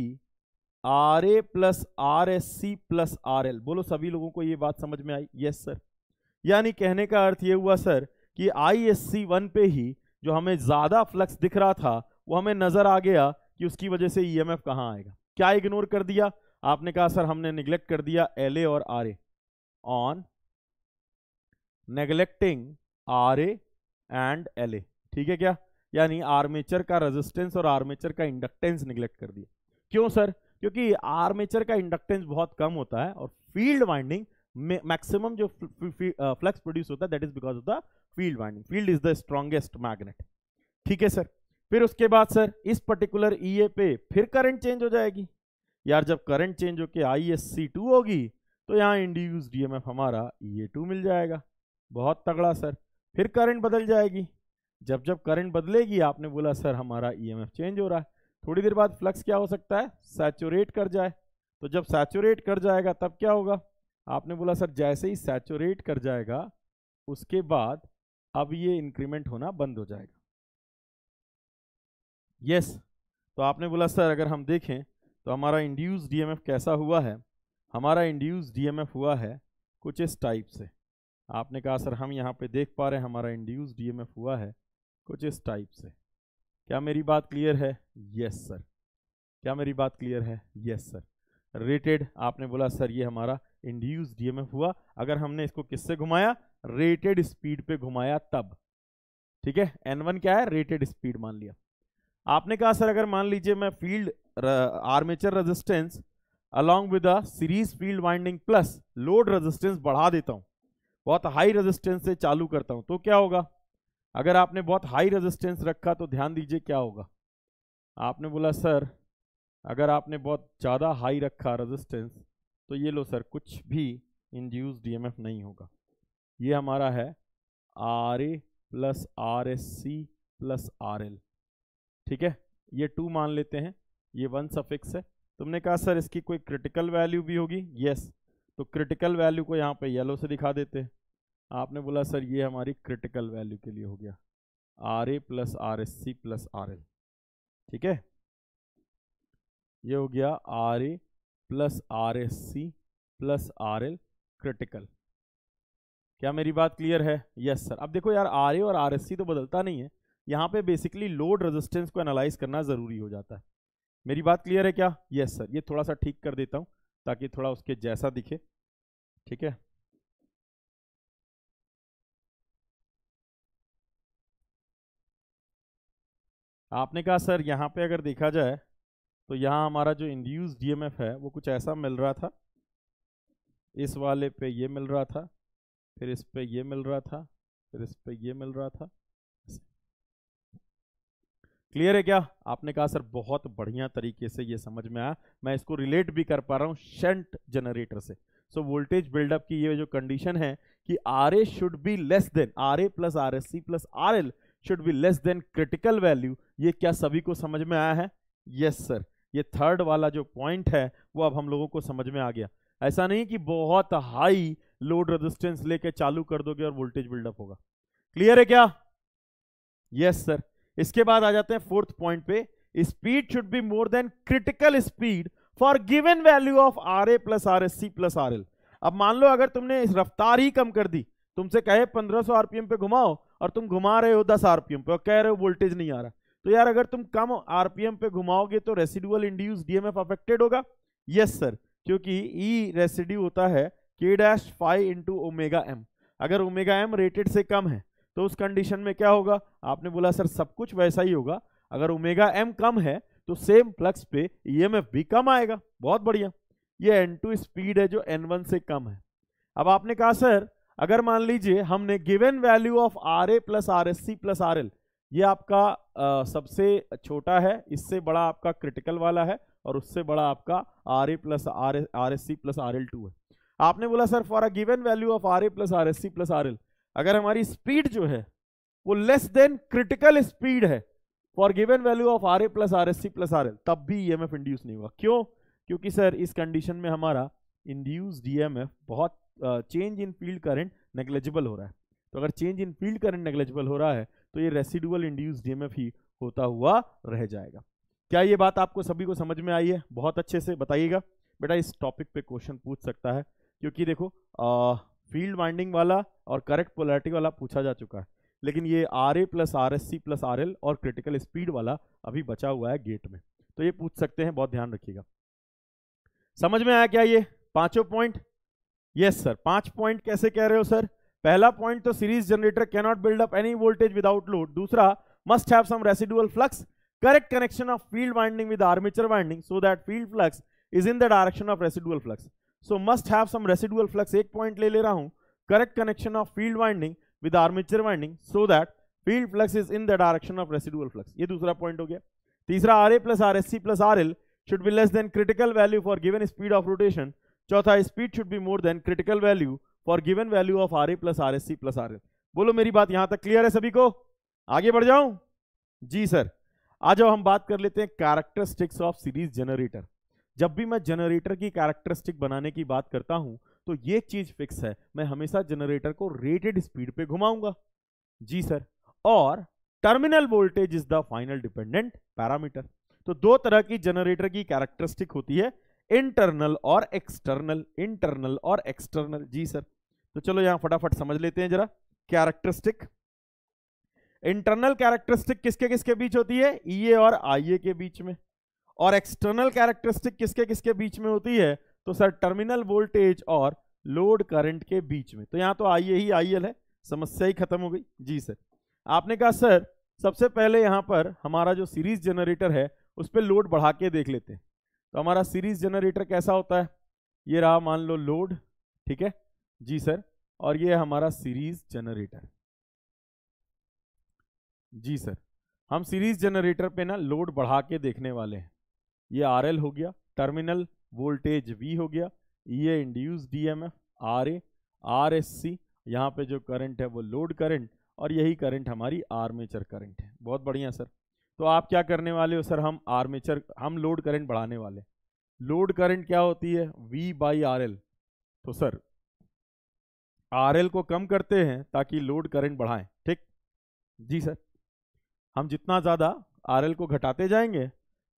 R A plus R S C plus R L बोलो सभी लोगों को ये बात समझ में आई यस सर यानी कहने का अर्थ ये हुआ सर कि आई एस सी वन पे ही जो हमें ज़्यादा फ्लक्स दिख रहा था वो हमें नज़र आ गया कि उसकी वजह से ई एम एफ कहाँ आएगा क्या इग्नोर कर दिया आपने कहा सर हमने निग्लेक्ट कर दिया एल ए और R A on neglecting R A and L ठीक है क्या यानी आर्मेचर का रेजिस्टेंस और आर्मेचर का इंडक्टेंस निगलेक्ट कर दिया क्यों सर क्योंकि आर्मेचर का इंडक्टेंस बहुत कम होता है और फील्ड वाइंडिंग मैक्सिमम जो फ्लक्स प्रोड्यूस होता है that is because of the field winding field is the strongest magnet ठीक है सर फिर उसके बाद सर इस पर्टिकुलर ई e पे फिर करंट चेंज हो जाएगी यार जब करंट चेंज होके आई एस सी टू होगी तो यहाँ इंड्यूस डी एम एफ हमारा ई ए टू मिल जाएगा बहुत तगड़ा सर फिर करंट बदल जाएगी जब जब करंट बदलेगी आपने बोला सर हमारा ईएमएफ e चेंज हो रहा है थोड़ी देर बाद फ्लक्स क्या हो सकता है सैचुरेट कर जाए तो जब सैचुरेट कर जाएगा तब क्या होगा आपने बोला सर जैसे ही सैचुरेट कर जाएगा उसके बाद अब ये इंक्रीमेंट होना बंद हो जाएगा यस yes, तो आपने बोला सर अगर हम देखें तो हमारा इंड्यूस डीएमएफ e कैसा हुआ है हमारा इंड्यूस डीएमएफ e हुआ है कुछ इस टाइप से आपने कहा सर हम यहाँ पे देख पा रहे हैं हमारा इंड्यूस डीएमएफ हुआ है कुछ इस टाइप से क्या मेरी बात क्लियर है यस सर क्या मेरी बात क्लियर है यस सर रेटेड आपने बोला सर ये हमारा इंड्यूस डीएमएफ हुआ अगर हमने इसको किससे घुमाया रेटेड स्पीड पे घुमाया तब ठीक है एन वन क्या है रेटेड स्पीड मान लिया आपने कहा सर अगर मान लीजिए मैं field armature resistance along with series field winding plus load resistance बढ़ा देता हूं बहुत हाई रेजिस्टेंस से चालू करता हूं तो क्या होगा अगर आपने बहुत हाई रेजिस्टेंस रखा तो ध्यान दीजिए क्या होगा आपने बोला सर अगर आपने बहुत ज़्यादा हाई रखा रेजिस्टेंस तो ये लो सर कुछ भी इंड्यूस डीएमएफ नहीं होगा ये हमारा है R A plus R S C plus R L ठीक है ये टू मान लेते हैं ये वन सफिक्स है तुमने कहा सर इसकी कोई क्रिटिकल वैल्यू भी होगी यस yes. तो क्रिटिकल वैल्यू को यहाँ पे येलो से दिखा देते आपने बोला सर ये हमारी क्रिटिकल वैल्यू के लिए हो गया R A plus R S C plus R L ठीक है ये हो गया R A plus R S C plus R L critical क्या मेरी बात क्लियर है यस सर अब देखो यार आर ए और आर एस सी तो बदलता नहीं है यहाँ पे बेसिकली लोड रेजिस्टेंस को एनालाइज करना ज़रूरी हो जाता है मेरी बात क्लियर है क्या यस सर ये थोड़ा सा ठीक कर देता हूँ ताकि थोड़ा उसके जैसा दिखे ठीक है आपने कहा सर यहाँ पे अगर देखा जाए तो यहाँ हमारा जो इंड्यूस डीएमएफ है वो कुछ ऐसा मिल रहा था इस वाले पे ये मिल रहा था फिर इस पे ये मिल रहा था फिर इस पे ये मिल रहा था क्लियर है क्या आपने कहा सर बहुत बढ़िया तरीके से ये समझ में आया मैं इसको रिलेट भी कर पा रहा हूँ शंट जनरेटर से सो वोल्टेज बिल्डअप की ये जो कंडीशन है कि R A should be less than R A plus R S C plus R L should be less than critical value ये क्या सभी को समझ में आया है यस yes, सर ये थर्ड वाला जो पॉइंट है वो अब हम लोगों को समझ में आ गया ऐसा नहीं कि बहुत हाई लोड रेजिस्टेंस लेके चालू कर दोगे और वोल्टेज बिल्डअप होगा क्लियर है क्या यस yes, सर इसके बाद आ जाते हैं फोर्थ पॉइंट पे speed should be more than critical speed for given value of R A plus R S C plus R L अब मान लो अगर तुमने इस रफ्तार ही कम कर दी तुमसे कहे 1500 आरपीएम पे घुमाओ और तुम घुमा रहे हो 10 आरपीएम पे और कह रहे हो वोल्टेज नहीं आ रहा तो यार अगर तुम कम आरपीएम पे घुमाओगे तो रेसिड्यूअल इंड्यूस डीएमएफ अफेक्टेड होगा यस सर क्योंकि ई रेसिड्यू होता है K dash five into omega M अगर ओमेगा एम रेटेड से कम है तो उस कंडीशन में क्या होगा आपने बोला सर सब कुछ वैसा ही होगा अगर ओमेगा एम कम है तो सेम फ्लक्स पे ईएमएफ e भी कम आएगा बहुत बढ़िया ये एन टू स्पीड है जो एन वन से कम है अब आपने कहा सर अगर मान लीजिए हमने given value of R A plus R S C plus R L ये आपका आ, सबसे छोटा है इससे बड़ा आपका क्रिटिकल वाला है और उससे बड़ा आपका R A plus R S C plus R L two है आपने बोला sir for a given value of R A plus R S C plus R L अगर हमारी स्पीड जो है वो लेस देन क्रिटिकल स्पीड है for given value of R A plus R S C plus R L तब भी E M F induce नहीं हुआ क्यों क्योंकि सर इस कंडीशन में हमारा इंड्यूस डी एम एफ बहुत change in field current negligible हो रहा है तो अगर change in field current negligible हो रहा है तो ये residual induce D M F ही होता हुआ रह जाएगा क्या ये बात आपको सभी को समझ में आई है बहुत अच्छे से बताइएगा बेटा इस टॉपिक पे क्वेश्चन पूछ सकता है क्योंकि देखो आ, फील्ड वाइंडिंग वाला और करेक्ट पोलैरिटी वाला पूछा जा चुका है लेकिन ये R A plus R S C plus R L और क्रिटिकल स्पीड वाला अभी बचा हुआ है गेट में तो ये पूछ सकते हैं बहुत ध्यान रखिएगा समझ में आया क्या ये पांचों पॉइंट यस सर पांच पॉइंट कैसे कह रहे हो सर पहला पॉइंट तो series generator cannot build up any voltage without load दूसरा must have some residual flux correct connection of field winding with armature winding so that field flux is in the direction of residual flux so must have some residual flux एक point ले ले रहा हूं correct connection of field winding with armature winding so that field flux is in the direction of residual flux ये दूसरा point हो गया तीसरा R A plus R S C plus R L should be less than critical value for given speed of rotation चौथा speed should be more than critical value for given value of R A plus R S C plus R L बोलो मेरी बात यहां तक clear है सभी को आगे बढ़ जाऊं जी सर आ जाओ हम बात कर लेते हैं कैरेक्टरिस्टिक्स ऑफ सीरीज जनरेटर जब भी मैं जनरेटर की कैरेक्टरिस्टिक बनाने की बात करता हूं तो ये चीज फिक्स है मैं हमेशा जनरेटर को रेटेड स्पीड पे घुमाऊंगा जी सर और terminal voltage is the final dependent parameter तो दो तरह की जनरेटर की कैरेक्टरिस्टिक होती है इंटरनल और एक्सटर्नल इंटरनल और एक्सटर्नल जी सर तो चलो यहां फटाफट समझ लेते हैं जरा कैरेक्टरिस्टिक इंटरनल कैरेक्टरिस्टिक किसके किसके बीच होती है ईए e और आईए के बीच में और एक्सटर्नल कैरेक्टरिस्टिक किसके किसके बीच में होती है तो सर टर्मिनल वोल्टेज और लोड करंट के बीच में तो यहाँ तो आई ही आई है समस्या ही खत्म हो गई जी सर आपने कहा सर सबसे पहले यहाँ पर हमारा जो सीरीज जनरेटर है उस पर लोड बढ़ा के देख लेते हैं तो हमारा सीरीज जनरेटर कैसा होता है ये रहा मान लो लोड ठीक है जी सर और ये हमारा सीरीज जनरेटर जी सर हम सीरीज जनरेटर पे ना लोड बढ़ा के देखने वाले हैं ये आर हो गया टर्मिनल वोल्टेज वी हो गया ये induce D M F R A R S C यहाँ पर जो करंट है वो लोड करंट और यही करंट हमारी आर्मेचर करंट है बहुत बढ़िया सर तो आप क्या करने वाले हो सर हम आर्मेचर हम लोड करंट बढ़ाने वाले लोड करंट क्या होती है वी बाई आर तो सर आर को कम करते हैं ताकि लोड करंट बढ़ाएं ठीक जी सर हम जितना ज़्यादा आर को घटाते जाएंगे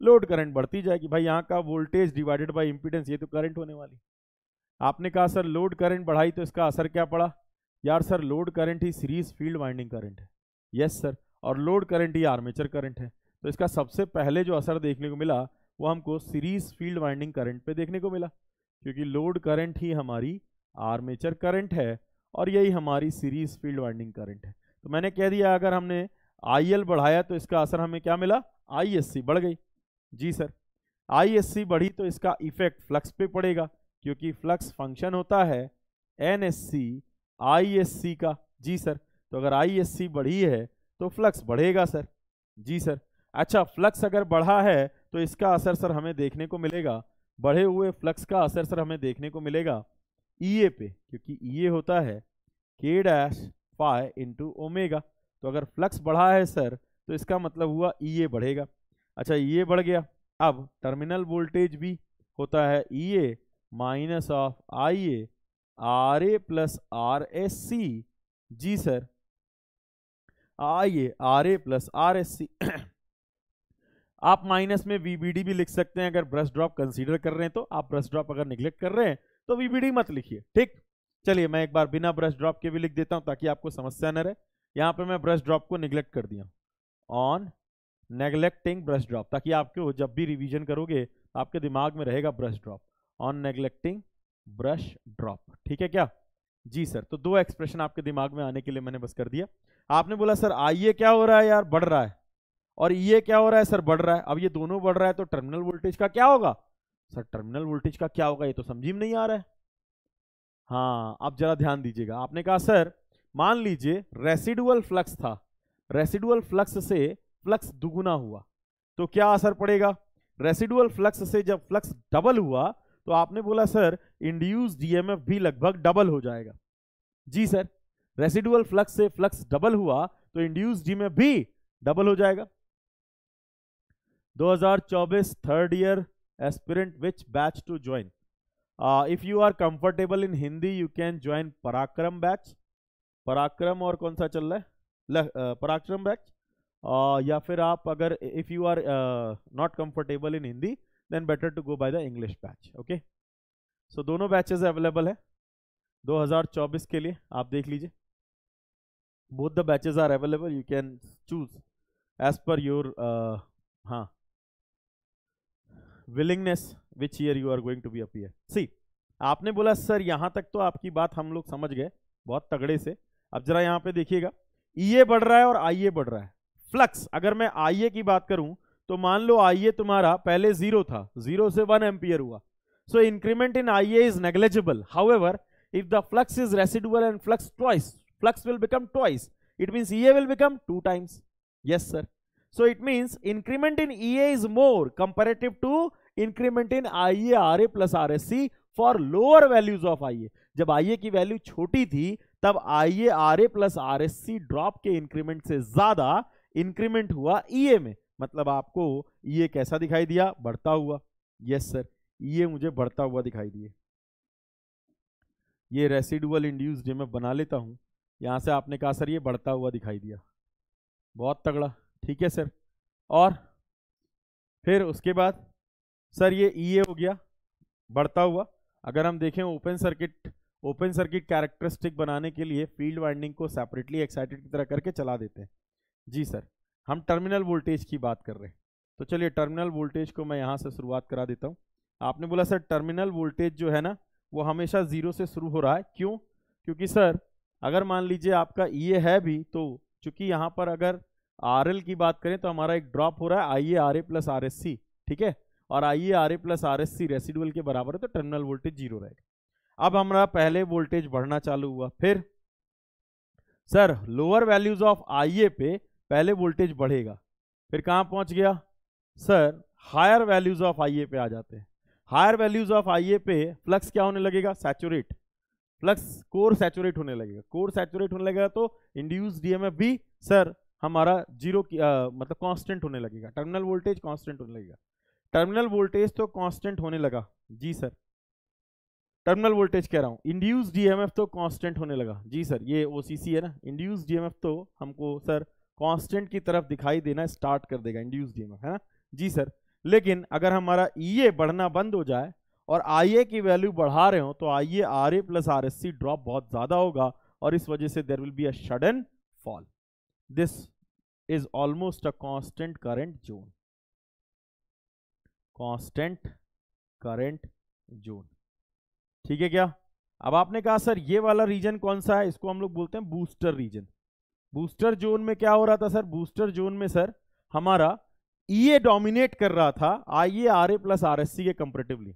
लोड करंट बढ़ती जाएगी भाई यहाँ का वोल्टेज डिवाइडेड बाई इम्पिडेंस ये तो करंट होने वाली आपने कहा सर लोड करंट बढ़ाई तो इसका असर क्या पड़ा यार सर लोड करंट ही सीरीज फील्ड वाइंडिंग करंट है यस सर और लोड करंट ही आर्मेचर करंट है तो इसका सबसे पहले जो असर देखने को मिला वो हमको सीरीज फील्ड वाइंडिंग करंट पे देखने को मिला क्योंकि लोड करंट ही हमारी आर्मेचर करंट है और यही हमारी सीरीज फील्ड वाइंडिंग करंट है तो मैंने कह दिया अगर हमने आई बढ़ाया तो इसका असर हमें क्या मिला आई बढ़ गई जी सर सी बढ़ी तो इसका इफेक्ट फ्लक्स पे पड़ेगा क्योंकि फ्लक्स फंक्शन होता है एस सी का जी सर तो अगर सी बढ़ी है तो फ्लक्स बढ़ेगा सर जी सर अच्छा फ्लक्स अगर बढ़ा है तो इसका असर सर हमें देखने को मिलेगा बढ़े हुए फ्लक्स का असर सर हमें देखने को मिलेगा ई e पे क्योंकि ई e होता है K dash five into omega तो अगर फ्लक्स बढ़ा है सर तो इसका मतलब हुआ ई e बढ़ेगा अच्छा ये बढ़ गया अब टर्मिनल वोल्टेज भी होता है E e A minus of I A R A plus R S C जी sir I A R A plus R S C आप माइनस में वीबीडी भी लिख सकते हैं अगर ब्रश ड्रॉप कंसीडर कर रहे हैं तो आप ब्रश ड्रॉप अगर निग्लेक्ट कर रहे हैं तो वीबीडी मत लिखिए ठीक चलिए मैं एक बार बिना ब्रश ड्रॉप के भी लिख देता हूं ताकि आपको समस्या न रहे यहां पे मैं ब्रश ड्रॉप को निग्लेक्ट कर दिया ऑन नेग्लेक्टिंग ब्रश ड्रॉप ताकि आपको जब भी रिवीजन करोगे आपके दिमाग में रहेगा brush drop on neglecting brush drop ठीक है क्या जी सर तो दो एक्सप्रेशन आपके दिमाग में आने के लिए मैंने बस कर दिया आपने बोला सर आइए क्या हो रहा है यार बढ़ रहा है और ये क्या हो रहा है सर बढ़ रहा है अब ये दोनों बढ़ रहा है तो टर्मिनल वोल्टेज का क्या होगा सर टर्मिनल वोल्टेज का क्या होगा ये तो समझी में नहीं आ रहा है हाँ आप जरा ध्यान दीजिएगा आपने कहा सर मान लीजिए रेसिडुअल फ्लक्स था रेसिडुअल फ्लक्स से फ्लक्स दुगुना हुआ तो क्या असर पड़ेगा रेसिडुअल फ्लक्स से जब फ्लक्स डबल हुआ तो आपने बोला सर इंड्यूस डीएमएफ भी लगभग डबल हो जाएगा जी सर रेसिडुअल फ्लक्स से फ्लक्स डबल हुआ तो इंड्यूस डीएमएफ भी डबल हो जाएगा 2024 third year aspirant which batch to join if you are comfortable in Hindi you can join Parakram batch Parakram और कौन सा चल रहा है पराक्रम बैच Uh, या फिर आप अगर if you are not comfortable in Hindi then better to go by the English batch okay so दोनों बैचेज अवेलेबल है 2024 के लिए आप देख लीजिए both the batches are available you can choose as per your हाँ willingness which year you are going to be appear सी आपने बोला सर यहाँ तक तो आपकी बात हम लोग समझ गए बहुत तगड़े से अब जरा यहाँ पे देखिएगा ई e ए बढ़ रहा है और आई बढ़ रहा है फ्लक्स अगर मैं आई की बात करूं तो मान लो आई तुम्हारा पहले जीरो था जीरो से वन एम्पियर हुआ so increment in I is negligible however if the flux is residual and flux twice flux will become twice it mean E will become it means ea will become two times yes sir so is more comparative to increment in I A R A plus R S C for lower values of I A जब I A e की value छोटी थी तब I A A R plus R S C drop के increment से ज्यादा increment हुआ ई e में मतलब आपको ई e कैसा दिखाई दिया बढ़ता हुआ यस सर ई मुझे बढ़ता हुआ दिखाई दिए ये रेसिडुअल इंड्यूस्ड मैं बना लेता हूँ यहाँ से आपने कहा सर ये बढ़ता हुआ दिखाई दिया बहुत तगड़ा ठीक है सर और फिर उसके बाद सर ये ई e हो गया बढ़ता हुआ अगर हम देखें open circuit open circuit characteristic बनाने के लिए फील्ड वाइंडिंग को सेपरेटली एक्साइटेड की तरह करके चला देते हैं जी सर हम टर्मिनल वोल्टेज की बात कर रहे हैं तो चलिए टर्मिनल वोल्टेज को मैं यहाँ से शुरुआत करा देता हूँ आपने बोला सर टर्मिनल वोल्टेज जो है ना वो हमेशा ज़ीरो से शुरू हो रहा है क्यों क्योंकि सर अगर मान लीजिए आपका ये e है भी तो चूंकि यहाँ पर अगर आर की बात करें तो हमारा एक ड्रॉप हो रहा है I A R A plus R S C ठीक है और I A R A plus R S C residual के बराबर है तो टर्मिनल वोल्टेज जीरो रहेगा अब हमारा पहले वोल्टेज बढ़ना चालू हुआ फिर sir lower values of I A पे पहले वोल्टेज बढ़ेगा फिर कहाँ पहुँच गया sir higher values of I पे आ जाते हैं हायर वैल्यूज ऑफ आई पे फ्लक्स क्या होने लगेगा सैचुरेट फ्लक्स कोर सैचुरेट होने लगेगा कोर सैचुरेट होने लगेगा तो इंड्यूस डीएमएफ भी सर हमारा जीरो मतलब कांस्टेंट होने लगेगा टर्मिनल वोल्टेज कांस्टेंट होने लगेगा टर्मिनल वोल्टेज तो कांस्टेंट होने लगा जी सर टर्मिनल वोल्टेज कह रहा हूँ इंड्यूस डीएमएफ तो कांस्टेंट होने लगा जी सर ये ओसीसी है ना इंड्यूस डीएमएफ तो हमको सर कांस्टेंट की तरफ दिखाई देना स्टार्ट कर देगा इंड्यूस डी है ना जी सर लेकिन अगर हमारा ई e बढ़ना बंद हो जाए और आई की वैल्यू बढ़ा रहे हो तो I A R A plus R S C drop बहुत ज़्यादा होगा और इस वजह से there will be a sudden fall this is almost a constant current zone constant current zone ठीक है क्या अब आपने कहा सर ये वाला रीजन कौन सा है इसको हम लोग बोलते हैं बूस्टर रीजन बूस्टर जोन में क्या हो रहा था सर बूस्टर जोन में सर हमारा ईए e डोमिनेट कर रहा था I A R A plus R S C के कंपेरेटिवली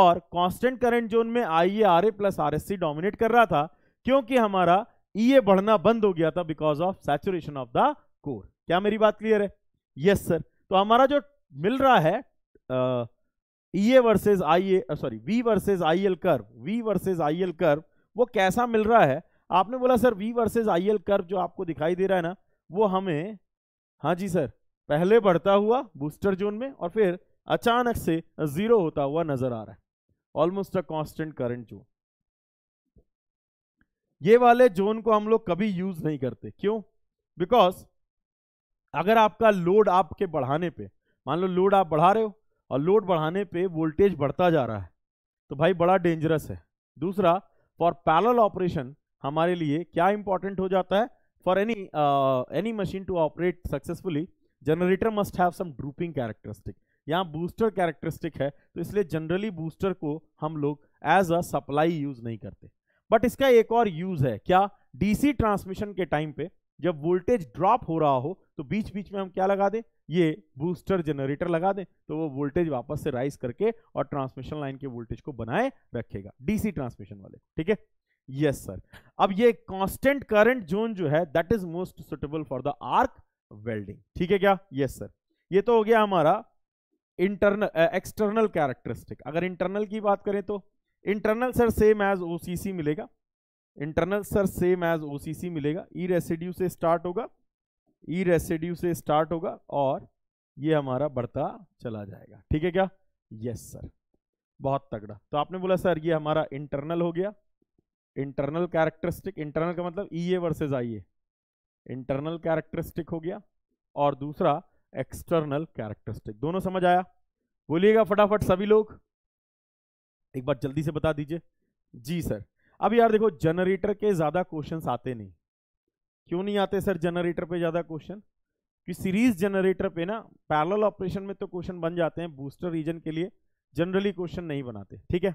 और कांस्टेंट करंट जोन में I A R A plus R S C dominate कर रहा था क्योंकि हमारा ईए e बढ़ना बंद हो गया था because of saturation of the core क्या मेरी बात क्लियर है यस yes, सर तो हमारा जो मिल रहा है EA versus I A sorry V versus I L curve V versus I L curve वो कैसा मिल रहा है आपने बोला sir V versus I L curve जो आपको दिखाई दे रहा है ना वो हमें हाँ जी सर पहले बढ़ता हुआ बूस्टर जोन में और फिर अचानक से जीरो होता हुआ नजर आ रहा है almost a constant current zone ये वाले जोन को हम लोग कभी यूज नहीं करते क्यों बिकॉज अगर आपका लोड आपके बढ़ाने पे मान लो लोड आप बढ़ा रहे हो और लोड बढ़ाने पे वोल्टेज बढ़ता जा रहा है तो भाई बड़ा डेंजरस है दूसरा फॉर पैरल ऑपरेशन हमारे लिए क्या इंपॉर्टेंट हो जाता है for any any machine to operate successfully generator must have some drooping characteristic यहाँ बूस्टर कैरेक्टरिस्टिक है तो इसलिए जनरली बूस्टर को हम लोग एज अ सप्लाई यूज नहीं करते बट इसका एक और यूज है क्या डीसी ट्रांसमिशन के टाइम पे जब वोल्टेज ड्रॉप हो रहा हो तो बीच बीच में हम क्या लगा दें ये बूस्टर जनरेटर लगा दें तो वो वोल्टेज वापस से राइज करके और ट्रांसमिशन लाइन के वोल्टेज को बनाए रखेगा डीसी ट्रांसमिशन वाले ठीक है यस सर अब ये कांस्टेंट करंट जोन जो है that is most suitable for the arc welding ठीक है क्या यस yes, सर ये तो हो गया हमारा इंटरनल एक्सटर्नल कैरेक्टरिस्टिक अगर इंटरनल की बात करें तो internal sir same as OCC मिलेगा internal sir same as OCC मिलेगा ई e रेसिड्यू से स्टार्ट होगा ई e रेसिड्यू से स्टार्ट होगा और ये हमारा बढ़ता चला जाएगा ठीक है क्या यस yes, सर बहुत तगड़ा तो आपने बोला सर ये हमारा इंटरनल हो गया इंटरनल कैरेक्टरिस्टिक इंटरनल का मतलब E e A versus I A internal characteristic हो गया और दूसरा एक्सटर्नल कैरेक्टरिस्टिक दोनों समझ आया बोलिएगा फटाफट सभी लोग एक बार जल्दी से बता दीजिए जी सर अब यार देखो जनरेटर के ज़्यादा क्वेश्चन आते नहीं क्यों नहीं आते सर जनरेटर पे ज़्यादा क्वेश्चन कि सीरीज जनरेटर पे ना पैरल ऑपरेशन में तो क्वेश्चन बन जाते हैं बूस्टर रीजन के लिए जनरली क्वेश्चन नहीं बनाते ठीक है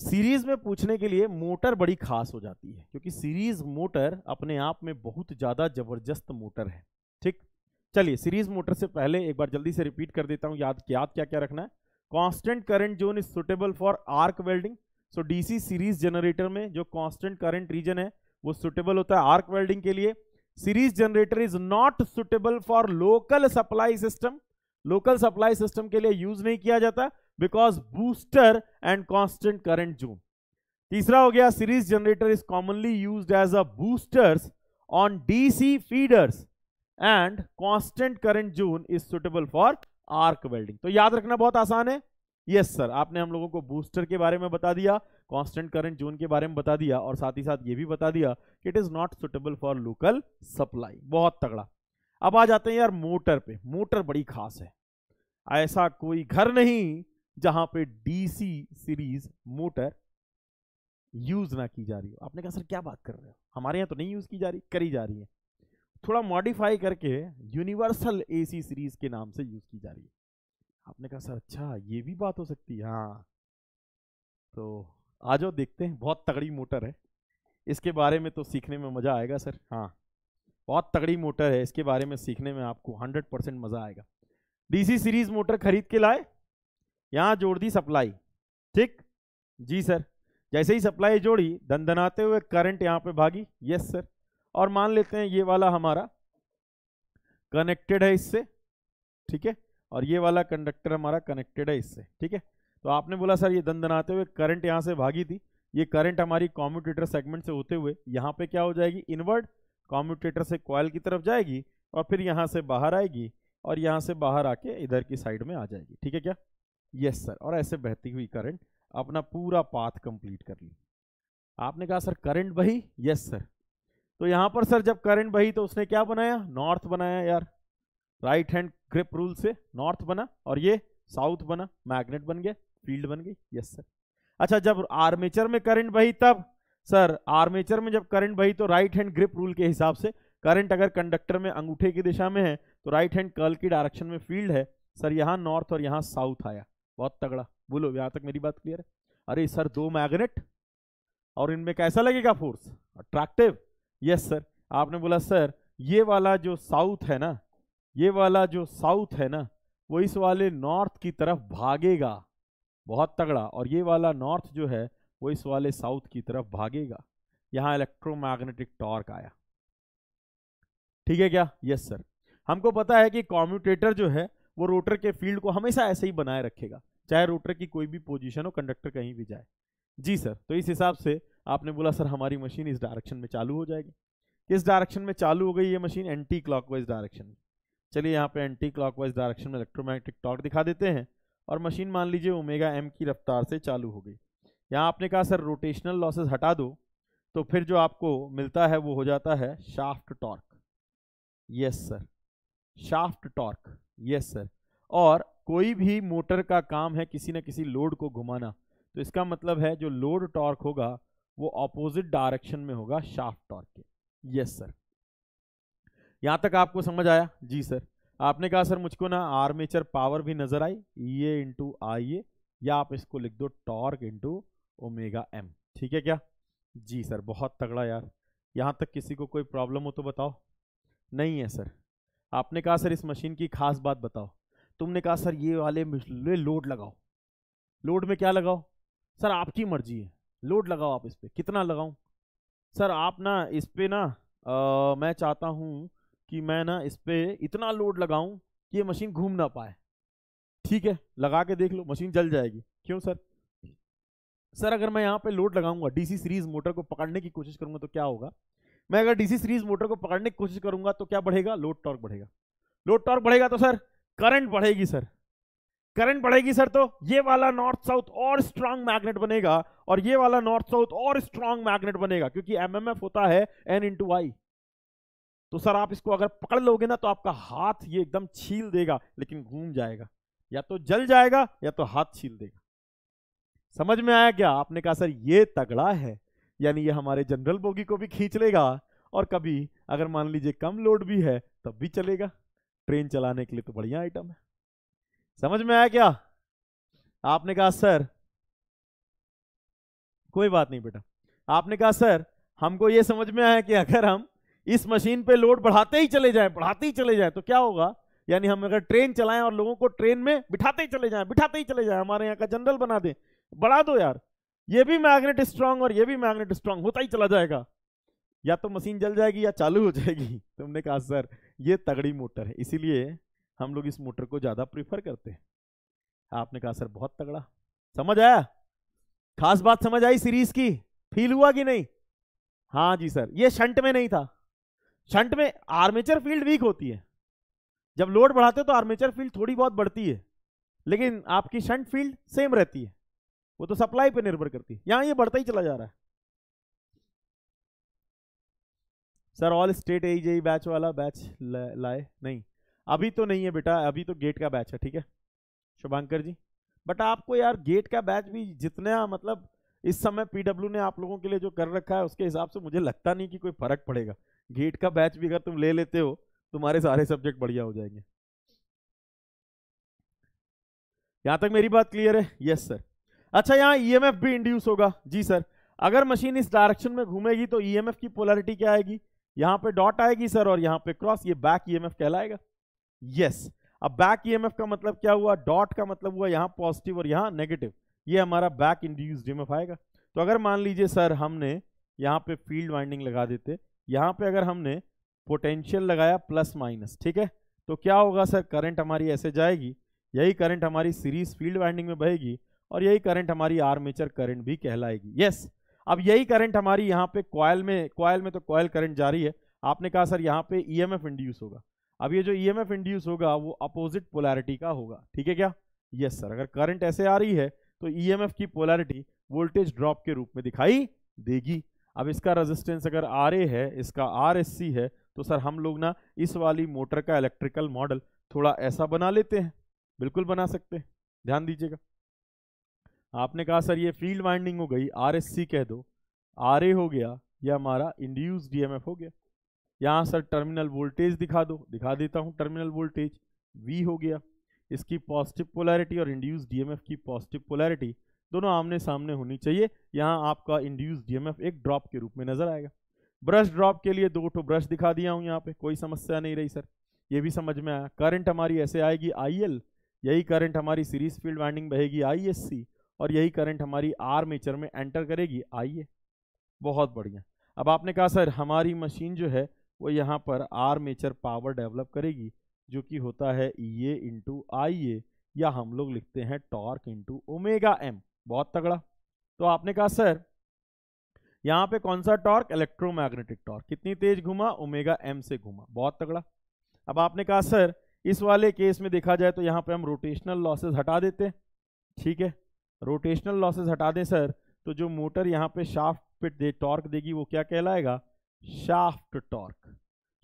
सीरीज में पूछने के लिए मोटर बड़ी खास हो जाती है क्योंकि सीरीज मोटर अपने आप में बहुत ज़्यादा जबरदस्त मोटर है ठीक चलिए सीरीज मोटर से पहले एक बार जल्दी से रिपीट कर देता हूं याद याद क्या क्या रखना है constant current zone is suitable for arc welding so DC series generator में जो कॉन्स्टेंट करंट रीजन है वो सुटेबल होता है आर्क वेल्डिंग के लिए series generator is not suitable for local supply system local supply system के लिए यूज नहीं किया जाता because booster and constant current zone तीसरा हो गया series generator is commonly use as a boosters on DC feeders and constant current zone is suitable for arc welding तो याद रखना बहुत आसान है यस yes, सर आपने हम लोगों को बूस्टर के बारे में बता दिया कांस्टेंट करंट जोन के बारे में बता दिया और साथ ही साथ ये भी बता दिया कि it is not suitable for local supply बहुत तगड़ा अब आ जाते हैं यार मोटर पे मोटर बड़ी खास है ऐसा कोई घर नहीं जहां पे डीसी सीरीज मोटर यूज ना की जा रही हो आपने कहा सर क्या बात कर रहे हो हमारे यहाँ तो नहीं यूज की जा रही करी जा रही है थोड़ा मॉडिफाई करके यूनिवर्सल एसी सीरीज के नाम से यूज की जा रही है आपने कहा सर अच्छा ये भी बात हो सकती है हाँ तो आ जाओ देखते हैं बहुत तगड़ी मोटर है इसके बारे में तो सीखने में मज़ा आएगा सर हाँ बहुत तगड़ी मोटर है इसके बारे में सीखने में आपको 100 परसेंट मज़ा आएगा डीसी सीरीज मोटर खरीद के लाए यहां जोड़ दी सप्लाई ठीक जी सर जैसे ही सप्लाई जोड़ी धन धनाते हुए करंट यहाँ पे भागी यस सर और मान लेते हैं ये वाला हमारा कनेक्टेड है इससे ठीक है और ये वाला कंडक्टर हमारा कनेक्टेड है इससे ठीक है तो आपने बोला सर ये दन दनाते हुए करंट यहाँ से भागी थी ये करंट हमारी कॉम्यूटेटर सेगमेंट से होते हुए यहाँ पे क्या हो जाएगी इनवर्ड कॉम्यूटेटर से कॉयल की तरफ जाएगी और फिर यहाँ से बाहर आएगी और यहाँ से बाहर आके इधर की साइड में आ जाएगी ठीक है क्या यस सर और ऐसे बहती हुई करंट अपना पूरा पाथ कंप्लीट कर ली आपने कहा सर करंट बही यस सर तो यहां पर सर जब करंट बही तो उसने क्या बनाया नॉर्थ बनाया यार राइट हैंड ग्रिप रूल से नॉर्थ बना और ये साउथ बना मैग्नेट बन गया फील्ड बन गई यस सर अच्छा जब आर्मेचर में करंट बही तब सर आर्मेचर में जब करंट बही तो राइट हैंड ग्रिप रूल के हिसाब से करंट अगर कंडक्टर में अंगूठे की दिशा में है तो राइट हैंड कर्ल की डायरेक्शन में फील्ड है सर यहां नॉर्थ और यहां साउथ आया बहुत तगड़ा बोलो यहां तक मेरी बात क्लियर है अरे सर दो मैग्नेट और इनमें कैसा लगेगा फोर्स अट्रैक्टिव यस सर आपने बोला सर ये वाला जो साउथ है ना ये वाला जो साउथ है ना वो इस वाले नॉर्थ की तरफ भागेगा बहुत तगड़ा और ये वाला नॉर्थ जो है वो इस वाले साउथ की तरफ भागेगा यहाँ इलेक्ट्रोमैग्नेटिक टॉर्क आया ठीक है क्या यस सर हमको पता है कि कॉम्यूटेटर जो है वो रोटर के फील्ड को हमेशा ऐसे ही बनाए रखेगा चाहे रोटर की कोई भी पोजिशन हो कंडक्टर कहीं भी जाए जी सर तो इस हिसाब से आपने बोला सर हमारी मशीन इस डायरेक्शन में चालू हो जाएगी किस डायरेक्शन में चालू हो गई ये मशीन एंटी क्लॉकवाइज डायरेक्शन में चलिए यहाँ पे एंटी क्लॉकवाइज डायरेक्शन में इलेक्ट्रोमैग्नेटिक टॉर्क दिखा देते हैं और मशीन मान लीजिए ओमेगा एम की रफ्तार से चालू हो गई यहाँ आपने कहा सर रोटेशनल लॉसेस हटा दो तो फिर जो आपको मिलता है वो हो जाता है shaft torque yes sir shaft torque yes sir और कोई भी मोटर का काम है किसी न किसी लोड को घुमाना तो इसका मतलब है जो लोड टॉर्क होगा वो ऑपोजिट डायरेक्शन में होगा शाफ्ट टॉर्क के यस सर यहाँ तक आपको समझ आया जी सर आपने कहा सर मुझको ना आर्मेचर पावर भी नजर आई ये इंटू आई ए या आप इसको लिख दो टॉर्क इंटू ओमेगा एम ठीक है क्या जी सर बहुत तगड़ा यार यहाँ तक किसी को कोई प्रॉब्लम हो तो बताओ नहीं है सर आपने कहा सर इस मशीन की खास बात बताओ तुमने कहा सर ये वाले लोड लगाओ लोड में क्या लगाओ सर आपकी मर्जी है लोड लगाओ आप इस पर कितना लगाऊं सर आप ना इस पर ना आ, मैं चाहता हूँ कि मैं ना इस पर इतना लोड लगाऊं कि ये मशीन घूम ना पाए ठीक है लगा के देख लो मशीन जल जाएगी क्यों सर सर अगर मैं यहाँ पे लोड लगाऊंगा डीसी सीरीज मोटर को पकड़ने की कोशिश करूंगा तो क्या होगा मैं अगर डीसी सीरीज मोटर को पकड़ने की कोशिश करूंगा तो क्या बढ़ेगा लोड टॉर्क बढ़ेगा लोड टॉर्क बढ़ेगा तो सर करंट बढ़ेगी सर करंट बढ़ेगी सर तो ये वाला नॉर्थ साउथ और स्ट्रांग मैग्नेट बनेगा और ये वाला नॉर्थ साउथ और स्ट्रांग मैग्नेट बनेगा क्योंकि एमएमएफ होता है एन इंटू वाई तो सर आप इसको अगर पकड़ लोगे ना तो आपका हाथ ये एकदम छील देगा लेकिन घूम जाएगा या तो जल जाएगा या तो हाथ छील देगा समझ में आया क्या आपने कहा सर ये तगड़ा है यानी ये हमारे जनरल बोगी को भी खींच लेगा और कभी अगर मान लीजिए कम लोड भी है तब भी चलेगा ट्रेन चलाने के लिए तो बढ़िया आइटम है समझ में आया क्या आपने कहा सर कोई बात नहीं बेटा आपने कहा सर हमको ये समझ में आया कि अगर हम इस मशीन पे लोड बढ़ाते ही चले जाएं बढ़ाते ही चले जाएं तो क्या होगा यानी हम अगर ट्रेन चलाएं और लोगों को ट्रेन में बिठाते ही चले जाएं बिठाते ही चले जाएं हमारे यहाँ का जनरल बना दें बढ़ा दो यार ये भी मैग्नेट स्ट्रांग और ये भी मैग्नेट स्ट्रांग होता ही चला जाएगा या तो मशीन जल जाएगी या चालू हो जाएगी तुमने कहा सर ये तगड़ी मोटर है इसीलिए हम लोग इस मोटर को ज़्यादा प्रीफर करते हैं आपने कहा सर बहुत तगड़ा समझ आया खास बात समझ आई सीरीज की फील हुआ कि नहीं हाँ जी सर ये शंट में नहीं था शंट में आर्मेचर फील्ड वीक होती है जब लोड बढ़ाते हो तो आर्मेचर फील्ड थोड़ी बहुत बढ़ती है लेकिन आपकी शंट फील्ड सेम रहती है वो तो सप्लाई पे निर्भर करती है यहां ये बढ़ता ही चला जा रहा है sir all state A J batch वाला बैच लाए नहीं अभी तो नहीं है बेटा अभी तो गेट का बैच है ठीक है शुभांकर जी बट आपको यार गेट का बैच भी जितना मतलब इस समय पीडब्ल्यू ने आप लोगों के लिए जो कर रखा है उसके हिसाब से मुझे लगता नहीं कि कोई फर्क पड़ेगा गेट का बैच भी अगर तुम ले लेते हो तुम्हारे सारे सब्जेक्ट बढ़िया हो जाएंगे यहां तक मेरी बात क्लियर है यस सर अच्छा यहाँ ई e भी इंड्यूस होगा जी सर अगर मशीन इस डायरेक्शन में घूमेगी तो ई e की पोलरिटी क्या आएगी यहाँ पे डॉट आएगी सर और यहाँ पे क्रॉस ये बैक ई e कहलाएगा यस अब बैक ई का मतलब क्या हुआ डॉट का मतलब हुआ यहाँ पॉजिटिव और यहाँ नेगेटिव ये हमारा बैक इंड्यूस ई आएगा तो अगर मान लीजिए सर हमने यहाँ पे फील्ड वाइंडिंग लगा देते यहाँ पे अगर हमने पोटेंशियल लगाया प्लस माइनस ठीक है तो क्या होगा सर करंट हमारी ऐसे जाएगी यही करंट हमारी सीरीज फील्ड वाइंडिंग में बहेगी और यही करंट हमारी आर्मेचर करंट भी कहलाएगी यस yes, अब यही करंट हमारी यहाँ पे कॉयल में कॉयल में तो कॉयल करंट जारी है आपने कहा सर यहाँ पे ईएमएफ इंड्यूस होगा अब ये जो ईएमएफ इंड्यूस होगा वो अपोजिट पोलैरिटी का होगा ठीक है क्या यस yes, सर अगर करंट ऐसे आ रही है तो ईएमएफ की पोलैरिटी वोल्टेज ड्रॉप के रूप में दिखाई देगी अब इसका रेजिस्टेंस अगर आर है इसका आर है तो सर हम लोग ना इस वाली मोटर का इलेक्ट्रिकल मॉडल थोड़ा ऐसा बना लेते हैं बिल्कुल बना सकते हैं ध्यान दीजिएगा आपने कहा सर ये फील्ड वाइंडिंग हो गई आर कह दो आर हो गया यह हमारा इंड्यूस एफ हो गया यहाँ सर टर्मिनल वोल्टेज दिखा दो दिखा देता हूँ टर्मिनल वोल्टेज वी हो गया इसकी पॉजिटिव पोलैरिटी और इंड्यूस डीएमएफ की पॉजिटिव पोलैरिटी दोनों आमने सामने होनी चाहिए यहाँ आपका इंड्यूस डीएमएफ एक ड्रॉप के रूप में नजर आएगा ब्रश ड्रॉप के लिए दो टो ब्रश दिखा दिया हूँ यहाँ पे कोई समस्या नहीं रही सर ये भी समझ में आया करंट हमारी ऐसे आएगी आई यही करंट हमारी सीरीज फील्ड वाइंडिंग बहेगी आई और यही करंट हमारी आर्मेचर में एंटर करेगी आइए बहुत बढ़िया अब आपने कहा सर हमारी मशीन जो है वो यहाँ पर आर्मेचर पावर डेवलप करेगी जो कि होता है ई ए इंटू आई ए या हम लोग लिखते हैं टॉर्क इंटू ओमेगा एम बहुत तगड़ा तो आपने कहा सर यहाँ पे कौन सा टॉर्क इलेक्ट्रोमैग्नेटिक टॉर्क कितनी तेज घुमा ओमेगा एम से घुमा बहुत तगड़ा अब आपने कहा सर इस वाले केस में देखा जाए तो यहाँ पे हम रोटेशनल लॉसेस हटा देते ठीक है रोटेशनल लॉसेस हटा दें सर तो जो मोटर यहाँ पे शाफ्ट पिट दे टॉर्क देगी वो क्या कहलाएगा शाफ्ट टॉर्क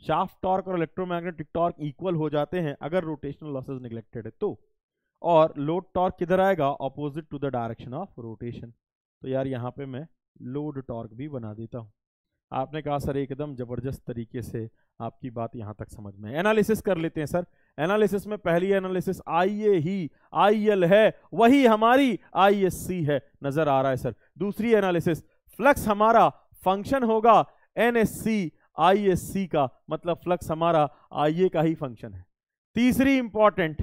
शाफ्ट टॉर्क और इलेक्ट्रोमैग्नेटिक टॉर्क इक्वल हो जाते हैं अगर रोटेशनल लॉसेज निगलेक्टेड है तो और लोड टॉर्क किधर आएगा opposite to the direction of rotation तो यार यहाँ पे मैं लोड टॉर्क भी बना देता हूँ आपने कहा सर एकदम ज़बरदस्त तरीके से आपकी बात यहाँ तक समझ में एनालिसिस कर लेते हैं सर एनालिसिस में पहली एनालिसिस आई ही आई है वही हमारी आई है नजर आ रहा है सर दूसरी एनालिसिस फ्लक्स हमारा फंक्शन होगा N S C I S C का मतलब फ्लक्स हमारा आई ए का ही फंक्शन है तीसरी इंपॉर्टेंट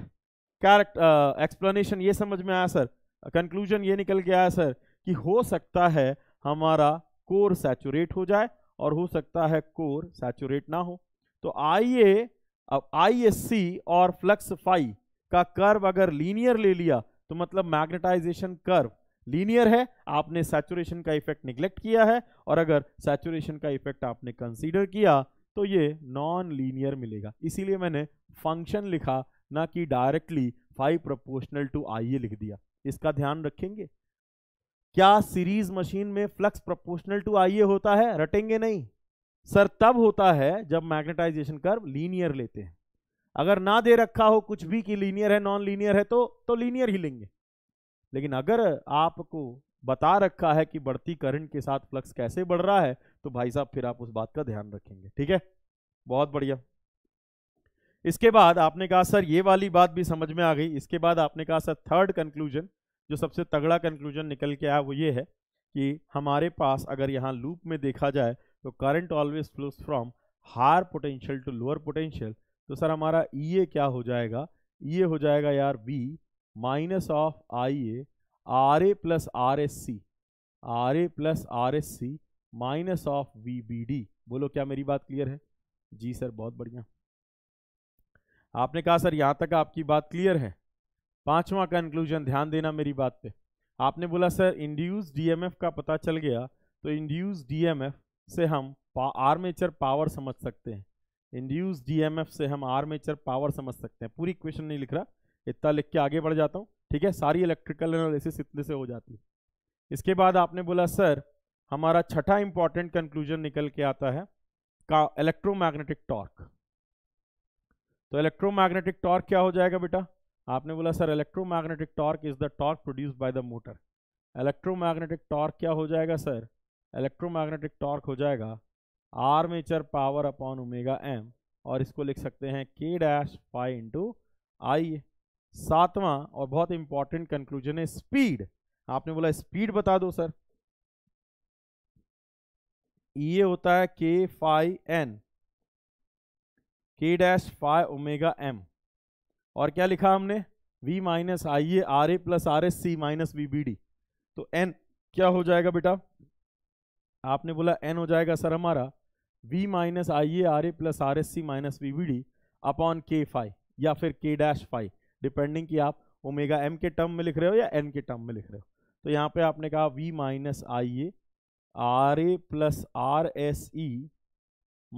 कैरेक्ट एक्सप्लेनेशन ये समझ में आया सर कंक्लूजन ये निकल के आया सर कि हो सकता है हमारा कोर सैचुरेट हो जाए और हो सकता है कोर सैचुरेट ना हो तो ए अब सी और फ्लक्स फाई का कर्व अगर लीनियर ले लिया तो मतलब मैग्नेटाइजेशन कर्व लीनियर है आपने सैचुरेशन का इफेक्ट निग्लेक्ट किया है और अगर सैचुरेशन का इफेक्ट आपने कंसीडर किया तो ये नॉन लीनियर मिलेगा इसीलिए मैंने फंक्शन लिखा ना कि directly phi proportional to I लिख दिया इसका ध्यान रखेंगे क्या सीरीज मशीन में फ्लक्स प्रोपोर्शनल टू आई होता है रटेंगे नहीं सर तब होता है जब मैग्नेटाइजेशन कर्व लीनियर लेते हैं अगर ना दे रखा हो कुछ भी कि लीनियर है नॉन लीनियर है तो तो लीनियर ही लेंगे लेकिन अगर आपको बता रखा है कि बढ़ती करंट के साथ फ्लक्स कैसे बढ़ रहा है तो भाई साहब फिर आप उस बात का ध्यान रखेंगे ठीक है बहुत बढ़िया इसके बाद आपने कहा सर ये वाली बात भी समझ में आ गई इसके बाद आपने कहा सर थर्ड कंक्लूजन जो सबसे तगड़ा कंक्लूजन निकल के आया वो ये है कि हमारे पास अगर यहाँ लूप में देखा जाए तो current always flows from higher potential to lower potential तो सर हमारा ई e ए क्या हो जाएगा ई e ए हो जाएगा यार B minus of I A R A plus R S C R A plus R S C minus of V B D बोलो क्या मेरी बात क्लियर है जी सर बहुत बढ़िया आपने कहा सर यहाँ तक आपकी बात क्लियर है पांचवा कंक्लूजन ध्यान देना मेरी बात पे आपने बोला सर इंड्यूस डीएमएफ का पता चल गया तो इंड्यूस डीएमएफ से हम पा, आर्मेचर पावर समझ सकते हैं इंड्यूस डीएमएफ से हम आर्मेचर पावर समझ सकते हैं पूरी क्वेश्चन नहीं लिख रहा इतना लिख के आगे बढ़ जाता हूँ ठीक है सारी इलेक्ट्रिकल एनालिसिस इतने से हो जाती है इसके बाद आपने बोला सर हमारा छठा इंपॉर्टेंट कंक्लूजन निकल के आता है का इलेक्ट्रोमैग्नेटिक टॉर्क तो इलेक्ट्रोमैग्नेटिक टॉर्क क्या हो जाएगा बेटा आपने बोला sir electromagnetic torque is the torque produce by the motor electromagnetic torque क्या हो जाएगा सर इलेक्ट्रोमैग्नेटिक टॉर्क हो जाएगा armature power upon omega M और इसको लिख सकते हैं के डैश फाइव इंटू आई सातवां और बहुत इंपॉर्टेंट कंक्लूजन है स्पीड आपने बोला स्पीड बता दो सर ये होता है K phi N K dash five omega M और क्या लिखा हमने v minus I A R A plus R S C minus V B D तो n क्या हो जाएगा बेटा आपने बोला एन हो जाएगा सर हमारा V minus I A R A plus R S C minus V V D upon K phi या फिर के डैश फाइव डिपेंडिंग कि आप ओमेगा एम के टर्म में लिख रहे हो या एन के टर्म में लिख रहे हो तो यहाँ पे आपने कहा V minus I A R A plus R S E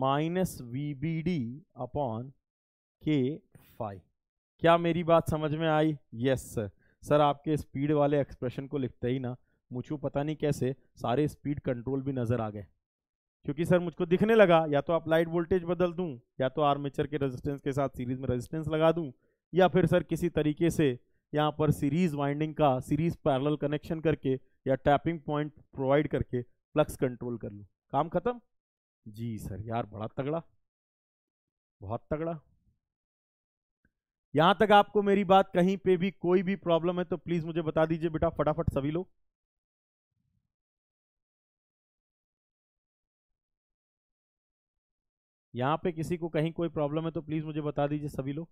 minus V B D upon K phi क्या मेरी बात समझ में आई यस सर सर आपके स्पीड वाले एक्सप्रेशन को लिखते ही ना मुझको पता नहीं कैसे सारे स्पीड कंट्रोल भी नज़र आ गए क्योंकि सर मुझको दिखने लगा या तो अप्लाइड वोल्टेज बदल दूं या तो आर्मेचर के रेजिस्टेंस के साथ सीरीज में रेजिस्टेंस लगा दूं या फिर सर किसी तरीके से यहाँ पर सीरीज वाइंडिंग का सीरीज पैरेलल कनेक्शन करके या टैपिंग पॉइंट प्रोवाइड करके फ्लक्स कंट्रोल कर लूँ काम खत्म जी सर यार बड़ा तगड़ा बहुत तगड़ा यहाँ तक आपको मेरी बात कहीं पे भी कोई भी प्रॉब्लम है तो प्लीज़ मुझे बता दीजिए बेटा फटाफट सभी लोग यहाँ पे किसी को कहीं कोई प्रॉब्लम है तो प्लीज़ मुझे बता दीजिए सभी लोग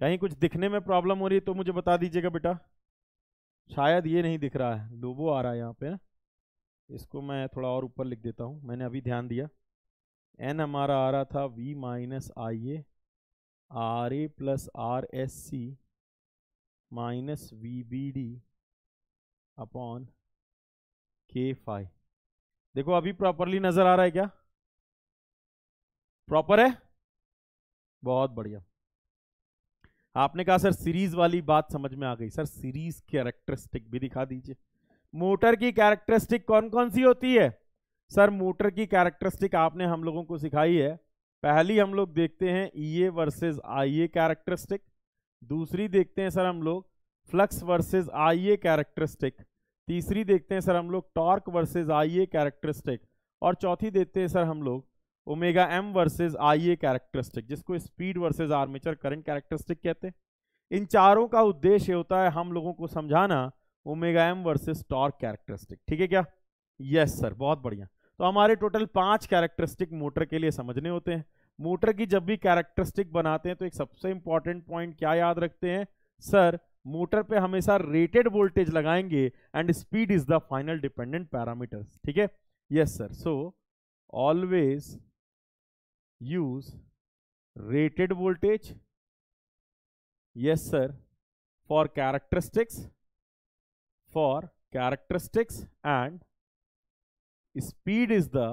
कहीं कुछ दिखने में प्रॉब्लम हो रही है तो मुझे बता दीजिएगा बेटा शायद ये नहीं दिख रहा है लोबो आ रहा है यहाँ पे ना इसको मैं थोड़ा और ऊपर लिख देता हूँ मैंने अभी ध्यान दिया एन हमारा आ रहा था V minus I A R A plus R S C minus V B D upon K phi देखो अभी प्रॉपरली नजर आ रहा है क्या प्रॉपर है बहुत बढ़िया आपने कहा सर सीरीज वाली बात समझ में आ गई सर सीरीज कैरेक्टरिस्टिक भी दिखा दीजिए मोटर की कैरेक्टरिस्टिक कौन कौन सी होती है सर मोटर की कैरेक्टरिस्टिक आपने हम लोगों को सिखाई है पहली हम लोग देखते हैं ई वर्सेस आई ए कैरेक्टरिस्टिक दूसरी देखते हैं सर हम लोग flux versus I A characteristic तीसरी देखते हैं सर हम लोग torque versus I A characteristic और चौथी देखते हैं सर हम लोग omega M versus I A characteristic जिसको speed versus armature current characteristic कहते हैं इन चारों का उद्देश्य होता है हम लोगों को समझाना omega M versus torque characteristic ठीक है क्या यस सर बहुत बढ़िया तो हमारे टोटल पांच कैरेक्टरिस्टिक मोटर के लिए समझने होते हैं मोटर की जब भी कैरेक्टरिस्टिक बनाते हैं तो एक सबसे इंपॉर्टेंट पॉइंट क्या याद रखते हैं सर मोटर पे हमेशा रेटेड वोल्टेज लगाएंगे and speed is the final dependent parameters ठीक है yes sir so always use rated voltage yes sir for characteristics for characteristics and speed is the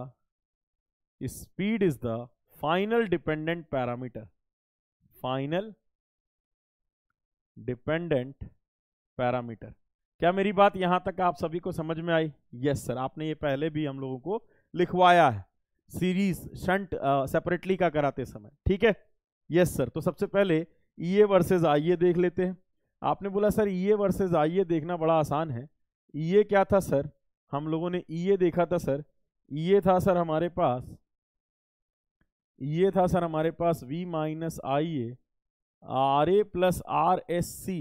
speed is the final dependent parameter final dependent parameter क्या मेरी बात यहां तक आप सभी को समझ में आई यस yes, सर आपने ये पहले भी हम लोगों को लिखवाया है सीरीज शंट सेपरेटली का कराते समय ठीक है यस yes, सर तो सबसे पहले ई ए वर्सेज आई ए देख लेते हैं आपने बोला sir E A versus I ए देखना बड़ा आसान है ई e ए क्या था सर हम लोगों ने ई e ए देखा था सर ई ए था सर हमारे पास ये e था सर हमारे पास V minus I A R A plus R S C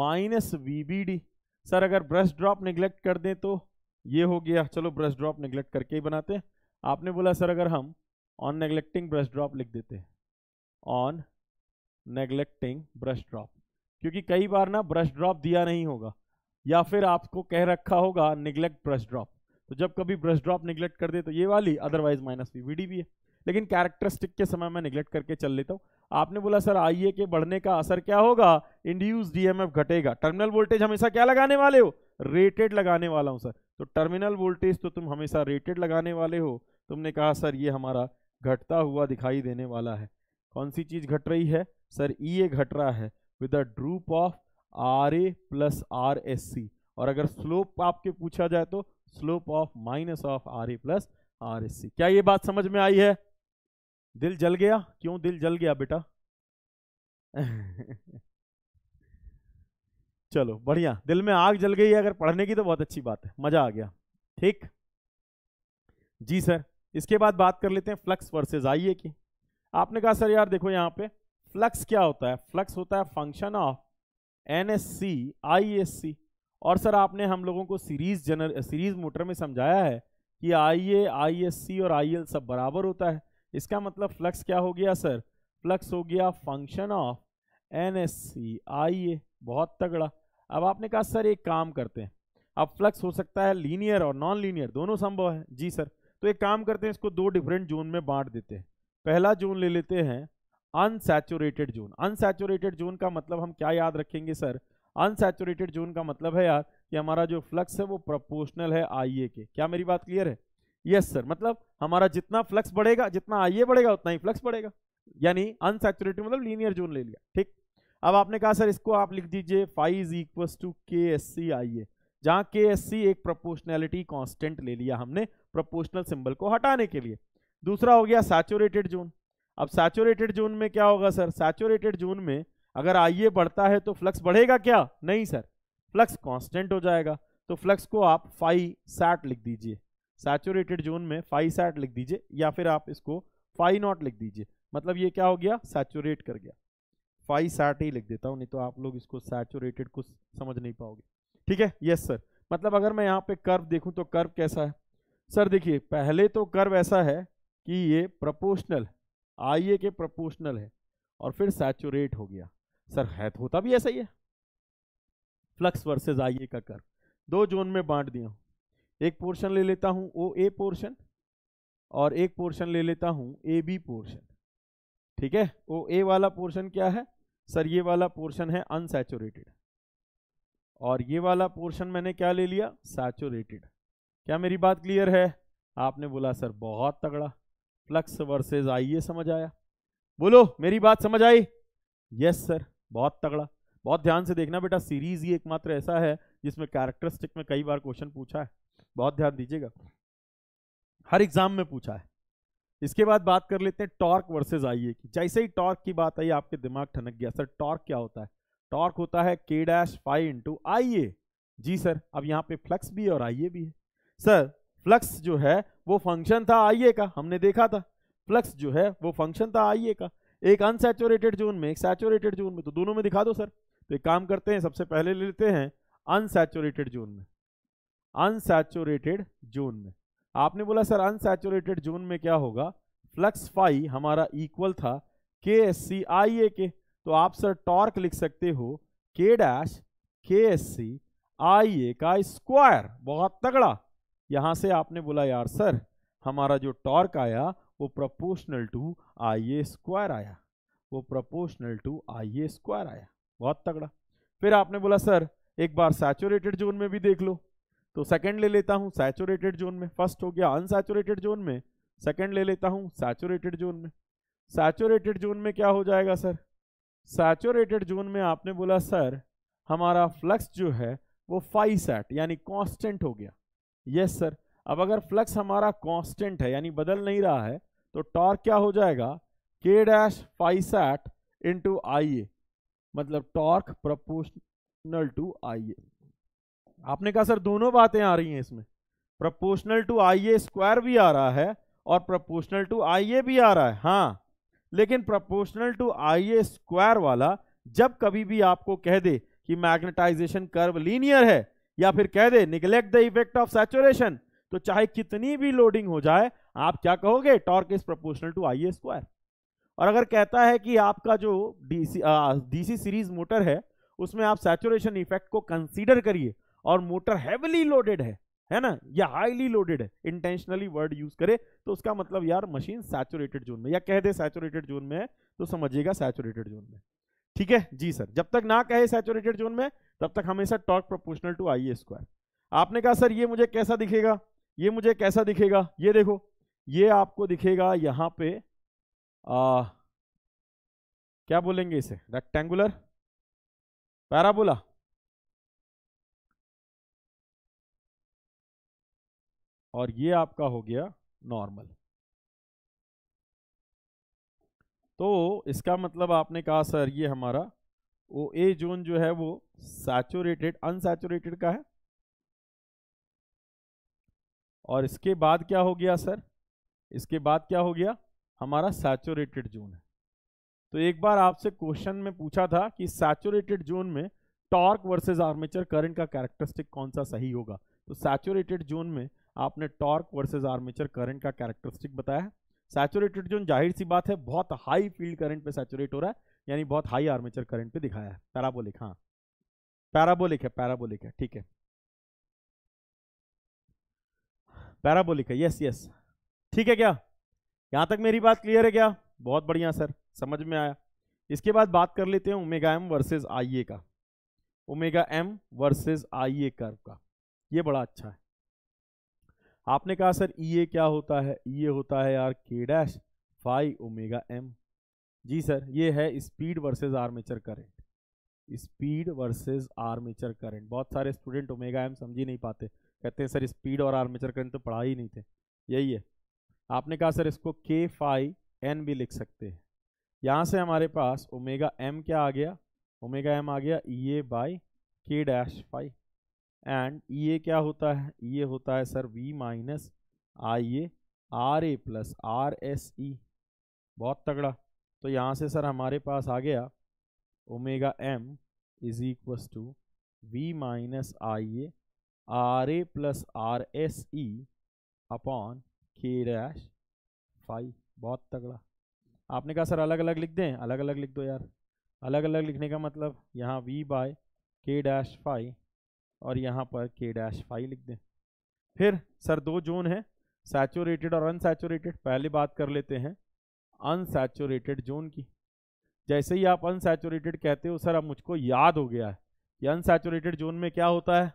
minus V B D sir अगर ब्रश ड्रॉप निगलेक्ट कर दें तो ये हो गया चलो ब्रश ड्रॉप निगलेक्ट करके ही बनाते हैं आपने बोला सर अगर हम ऑन नेगलेक्टिंग ब्रश ड्रॉप लिख देते ऑन नेगलेक्टिंग ब्रश ड्रॉप क्योंकि कई बार ना ब्रश ड्रॉप दिया नहीं होगा या फिर आपको कह रखा होगा निगलेक्ट ब्रश ड्रॉप तो जब कभी ब्रश ड्रॉप निगलेक्ट कर दे तो ये वाली अदरवाइज माइनस वी भी है लेकिन कैरेक्टरिस्टिक के समय मैं निगलेक्ट करके चल लेता हूँ आपने बोला सर आईए के बढ़ने का असर क्या होगा इंड्यूस डीएमएफ घटेगा टर्मिनल वोल्टेज हमेशा क्या लगाने वाले हो रेटेड लगाने वाला हूं सर तो टर्मिनल वोल्टेज तो तुम हमेशा रेटेड लगाने वाले हो तुमने कहा सर ये हमारा घटता हुआ दिखाई देने वाला है कौन सी चीज घट रही है सर ई e घट रहा है with a droop of R A plus R S C और अगर स्लोप आपके पूछा जाए तो slope of minus of R A plus R S C क्या ये बात समझ में आई है दिल जल गया क्यों दिल जल गया बेटा चलो बढ़िया दिल में आग जल गई है अगर पढ़ने की तो बहुत अच्छी बात है मजा आ गया ठीक जी सर इसके बाद बात कर लेते हैं फ्लक्स वर्सेज आइए की आपने कहा सर यार देखो यहाँ पे फ्लक्स क्या होता है फ्लक्स होता है function of N S C I S C और सर आपने हम लोगों को सीरीज जनर सीरीज मोटर में समझाया है कि आई ए आई एस सी और आई एल सब बराबर होता है इसका मतलब फ्लक्स क्या हो गया सर फ्लक्स हो गया function of N S C I A बहुत तगड़ा अब आपने कहा सर एक काम करते हैं अब फ्लक्स हो सकता है लीनियर और नॉन लीनियर दोनों संभव है जी सर तो एक काम करते हैं इसको दो डिफरेंट जोन में बांट देते हैं पहला जोन ले लेते हैं अनसेचुरेटेड जोन अनसेचुरेटेड जोन का मतलब हम क्या याद रखेंगे सर अनसेचुरेटेड जोन का मतलब है यार कि हमारा जो फ्लक्स है वो प्रपोशनल है ए के क्या मेरी बात क्लियर है यस सर मतलब हमारा जितना फ्लक्स बढ़ेगा जितना आइए बढ़ेगा उतना ही फ्लक्स बढ़ेगा यानी अनसेचुरेटेड मतलब लीनियर जोन ले लिया ठीक अब आपने कहा सर इसको आप लिख दीजिए five is equal to K S C I A जहाँ के एस सी एक प्रोपोर्शनैलिटी कॉन्स्टेंट ले लिया हमने प्रोपोर्शनल सिंबल को हटाने के लिए दूसरा हो गया सैचुरेटेड जोन अब सैचुरेटेड जोन में क्या होगा सर सैचुरेटेड जोन में अगर आइए बढ़ता है तो फ्लक्स बढ़ेगा क्या नहीं सर फ्लक्स कॉन्स्टेंट हो जाएगा तो फ्लक्स को आप फाइव सैट लिख दीजिए सैचुरेटेड जोन में फाइव सैट लिख दीजिए या फिर आप इसको फाइव नॉट लिख दीजिए मतलब ये क्या हो गया सैचुरेट कर गया फाइव सैट ही लिख देता हूँ नहीं तो आप लोग इसको सैचुरेटेड कुछ समझ नहीं पाओगे ठीक है यस सर मतलब अगर मैं यहाँ पे कर्व देखूँ तो कर्व कैसा है सर देखिए पहले तो कर्व ऐसा है कि ये प्रपोशनल आई ए के प्रपोशनल है और फिर सैचुरेट हो गया सर है तो होता भी ऐसा ही है फ्लक्स वर्सेज आई ए का कर्व दो जोन में बांट दिया हूँ एक पोर्शन ले लेता हूं ओ ए पोर्शन और एक पोर्शन ले लेता हूं ए बी पोर्शन ठीक है ओ ए वाला पोर्शन क्या है सर ये वाला पोर्शन है अनसेचुरेटेड और ये वाला पोर्शन मैंने क्या ले लिया सैचुरेटेड क्या मेरी बात क्लियर है आपने बोला सर बहुत तगड़ा फ्लक्स वर्सेस आइए समझ आया बोलो मेरी बात समझ आई यस सर बहुत तगड़ा बहुत ध्यान से देखना बेटा सीरीज ही एकमात्र ऐसा है जिसमें कैरेक्टरिस्टिक में कई बार क्वेश्चन पूछा है बहुत ध्यान दीजिएगा हर एग्जाम में पूछा है इसके बाद बात कर लेते हैं टॉर्क वर्सेज आई की जैसे ही टॉर्क की बात आई आपके दिमाग ठनक गया सर टॉर्क क्या होता है टॉर्क होता है K dash five into I A जी सर अब यहाँ पे फ्लक्स भी और आई ए भी है सर फ्लक्स जो है वो फंक्शन था आई ए का हमने देखा था फ्लक्स जो है वो फंक्शन था आई ए का एक अनसेचुरेटेड जोन में एक सैचुरेटेड जोन में तो दोनों में दिखा दो सर तो एक काम करते हैं सबसे पहले लेते हैं अनसेचुरेटेड जोन में अनसैचुरेटेड जोन में आपने बोला सर अनसेचुरेटेड जोन में क्या होगा फ्लक्स फाई हमारा इक्वल था के एस सी आई ए के तो आप सर टॉर्क लिख सकते हो के dash K S C I A का स्क्वायर बहुत तगड़ा यहां से आपने बोला यार सर हमारा जो टॉर्क आया वो proportional to I A square आया वो proportional to I A square आया बहुत तगड़ा फिर आपने बोला सर एक बार सैचुरेटेड जोन में भी देख लो तो सेकंड ले लेता हूँ सैचुरेटेड जोन में फर्स्ट हो गया अनसेचुरेटेड जोन में सेकंड ले लेता हूँ सैचुरेटेड जोन में सैचुरेटेड जोन में क्या हो जाएगा सर सैचुरेटेड जोन में आपने बोला सर हमारा फ्लक्स जो है वो फाइव सैट यानी कांस्टेंट हो गया यस सर अब अगर फ्लक्स हमारा कांस्टेंट है यानी बदल नहीं रहा है तो टॉर्क क्या हो जाएगा K dash five sat into I A मतलब torque proportional to I A आपने कहा सर दोनों बातें आ रही हैं इसमें proportional to I A square भी आ रहा है और प्रपोर्शनल टू आई ए भी आ रहा है हाँ लेकिन proportional to I A square वाला जब कभी भी आपको कह दे कि मैग्नेटाइजेशन कर्व लीनियर है या फिर कह दे neglect the effect of saturation तो चाहे कितनी भी लोडिंग हो जाए आप क्या कहोगे torque is proportional to I A square और अगर कहता है कि आपका जो डीसी डीसी सीरीज मोटर है उसमें आप सैचुरेशन इफेक्ट को कंसीडर करिए और मोटर हैविली लोडेड है है ना या हाईली लोडेड है इंटेंशनली वर्ड यूज करे तो उसका मतलब यार मशीन सैचुरेटेड जोन में या कह दे सैचुरेटेड जोन में तो समझिएगा सैचुरेटेड जोन में ठीक है जी सर जब तक ना कहे सैचुरेटेड जोन में तब तक हमेशा torque proportional to I square आपने कहा सर ये मुझे कैसा दिखेगा ये मुझे कैसा दिखेगा ये देखो ये आपको दिखेगा यहां पे आ, क्या बोलेंगे इसे रेक्टेंगुलर पैराबोला और ये आपका हो गया नॉर्मल तो इसका मतलब आपने कहा सर ये हमारा ओ ए जोन जो है वो सैचुरेटेड अनसेचुरेटेड का है और इसके बाद क्या हो गया सर इसके बाद क्या हो गया हमारा सैचुरेटेड जोन है तो एक बार आपसे क्वेश्चन में पूछा था कि सैचुरेटेड जोन में टॉर्क वर्सेस आर्मेचर करंट का कैरेक्टरिस्टिक कौन सा सही होगा तो सैचुरेटेड जोन में आपने टॉर्क वर्सेज आर्मेचर करंट का कैरेक्टरिस्टिक बताया सैचुरेटेड जोन जाहिर सी बात है बहुत हाई फील्ड करंट पे सैचुरेट हो रहा है यानी बहुत हाई आर्मेचर करंट पे दिखाया है पैराबोलिक हाँ पैराबोलिक है पैराबोलिक है ठीक है पैराबोलिक है यस यस ठीक है क्या यहां तक मेरी बात क्लियर है क्या बहुत बढ़िया सर समझ में आया इसके बाद बात कर लेते हैं omega M versus I A का omega M versus I A curve का ये बड़ा अच्छा है आपने कहा सर ई e ए क्या होता है ई e ए होता है यार K dash five omega M जी सर ये है speed versus armature current speed versus armature current बहुत सारे स्टूडेंट ओमेगा एम समझ ही नहीं पाते कहते हैं सर स्पीड और आर्मेचर करंट तो पढ़ा ही नहीं थे यही है आपने कहा सर इसको के फाइव एन भी लिख सकते हैं यहाँ से हमारे पास ओमेगा एम क्या आ गया ओमेगा एम आ गया E A by K dash five and ये क्या होता है ये होता है sir V minus I A R A plus R S E बहुत तगड़ा तो यहाँ से सर हमारे पास आ गया omega M is equals to V minus I A R A plus R S E upon K dash five बहुत तगड़ा आपने कहा सर अलग अलग लिख दें अलग अलग लिख दो यार अलग अलग लिखने का मतलब यहाँ V by K dash five और यहाँ पर के डैश फाइव लिख दें फिर सर दो जोन है सैचुरेटेड और अनसेचुरेटेड पहले बात कर लेते हैं अनसेचुरेटेड जोन की जैसे ही आप अनसेचुरेटेड कहते हो सर अब मुझको याद हो गया है कि अनसेचुरेटेड जोन में क्या होता है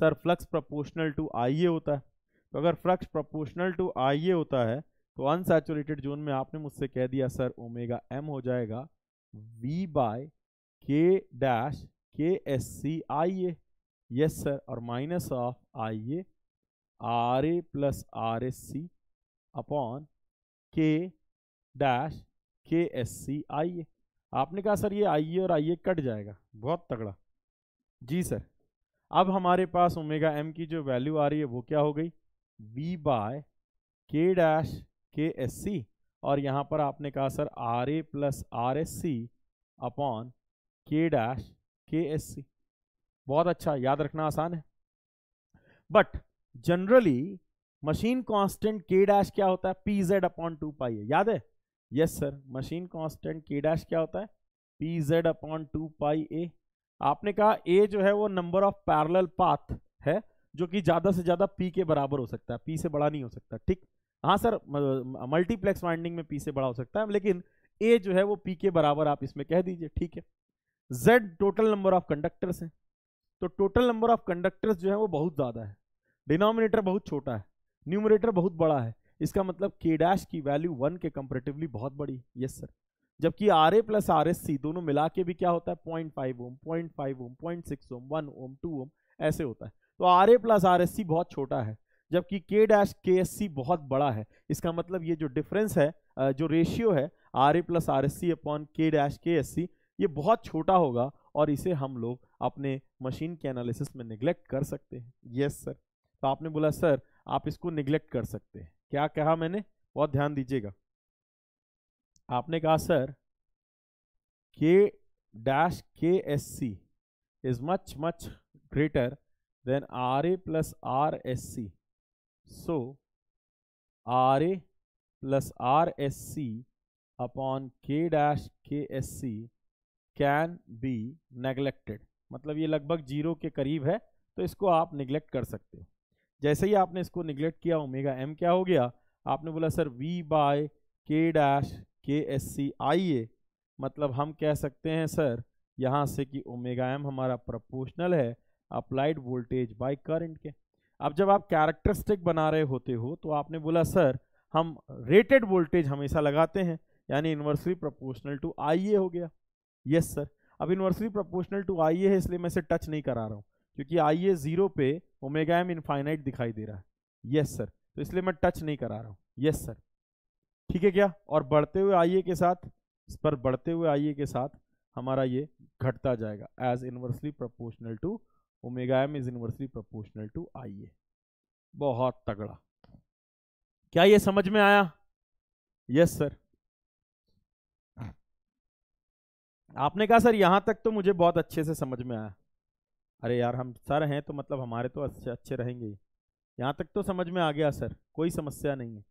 sir flux proportional to I होता है तो अगर फ्लक्स प्रपोशनल टू आई होता है तो अनसेचुरेटेड जोन में आपने मुझसे कह दिया सर ओमेगा एम हो जाएगा V by K dash K S C I A yes sir और minus of I A R A plus R S C upon K dash K S C I A आपने कहा sir ये आई A और I A cut जाएगा बहुत तगड़ा जी sir अब हमारे पास ओमेगा एम की जो वैल्यू आ रही है वो क्या हो गई V by K dash K S C और यहाँ पर आपने कहा sir R A plus R S C upon K dash K S C बहुत अच्छा याद रखना आसान है but generally machine constant K dash क्या होता है P Z upon two pi है याद है yes sir machine constant K dash क्या होता है P Z upon two pi A आपने कहा ए जो है वो नंबर ऑफ पैरल पाथ है जो कि ज़्यादा से ज़्यादा पी के बराबर हो सकता है पी से बड़ा नहीं हो सकता ठीक हाँ सर मल्टीप्लेक्स वाइंडिंग में पी से बड़ा हो सकता है लेकिन ए जो है वो पी के बराबर आप इसमें कह दीजिए ठीक है Z total number of conductors हैं तो टोटल नंबर ऑफ कंडक्टर्स जो है वो बहुत ज़्यादा है डिनोमिनेटर बहुत छोटा है न्यूमरेटर बहुत बड़ा है इसका मतलब के डैश की वैल्यू वन के कंपेरेटिवली बहुत बड़ी यस सर जबकि R A plus R S C दोनों मिला के भी क्या होता है point five ohm point five ohm point six ohm one ohm two ohm ऐसे होता है तो R A plus R S C बहुत छोटा है जबकि के डैश के एस सी बहुत बड़ा है इसका मतलब ये जो डिफरेंस है जो रेशियो है R A plus R S C upon K dash K S C ये बहुत छोटा होगा और इसे हम लोग अपने मशीन के एनालिसिस में निग्लेक्ट कर सकते हैं यस सर तो आपने बोला सर आप इसको निग्लेक्ट कर सकते हैं क्या कहा मैंने बहुत ध्यान दीजिएगा आपने कहा sir K dash K S C is much much greater than R A plus R S C so R A plus R S C upon K dash K S C can be neglected मतलब ये लगभग zero के करीब है तो इसको आप neglect कर सकते हो जैसे ही आपने इसको निग्लेक्ट किया ओमेगा एम क्या हो गया आपने बोला sir V by K dash K S C I A मतलब हम कह सकते हैं सर यहाँ से कि ओमेगा एम हमारा प्रोपोर्शनल है अप्लाइड वोल्टेज बाय करंट के अब जब आप कैरेक्टरिस्टिक बना रहे होते हो तो आपने बोला सर हम रेटेड वोल्टेज हमेशा लगाते हैं यानी inversely proportional to I A हो गया यस सर अब इन्वर्सली प्रोपोर्शनल टू आई है इसलिए मैं इसे टच नहीं करा रहा हूँ क्योंकि आई ए जीरो पे ओमेगा एम इनफाइनाइट दिखाई दे रहा है यस सर तो इसलिए मैं टच नहीं करा रहा हूँ यस सर ठीक है क्या और बढ़ते हुए आई ए के साथ इस पर बढ़ते हुए आई ए के साथ हमारा ये घटता जाएगा as inversely proportional to omega M is inversely proportional to I A बहुत तगड़ा क्या ये समझ में आया यस सर आपने कहा सर यहाँ तक तो मुझे बहुत अच्छे से समझ में आया अरे यार हम सर हैं तो मतलब हमारे तो अच्छे अच्छे रहेंगे ही यहाँ तक तो समझ में आ गया सर कोई समस्या नहीं है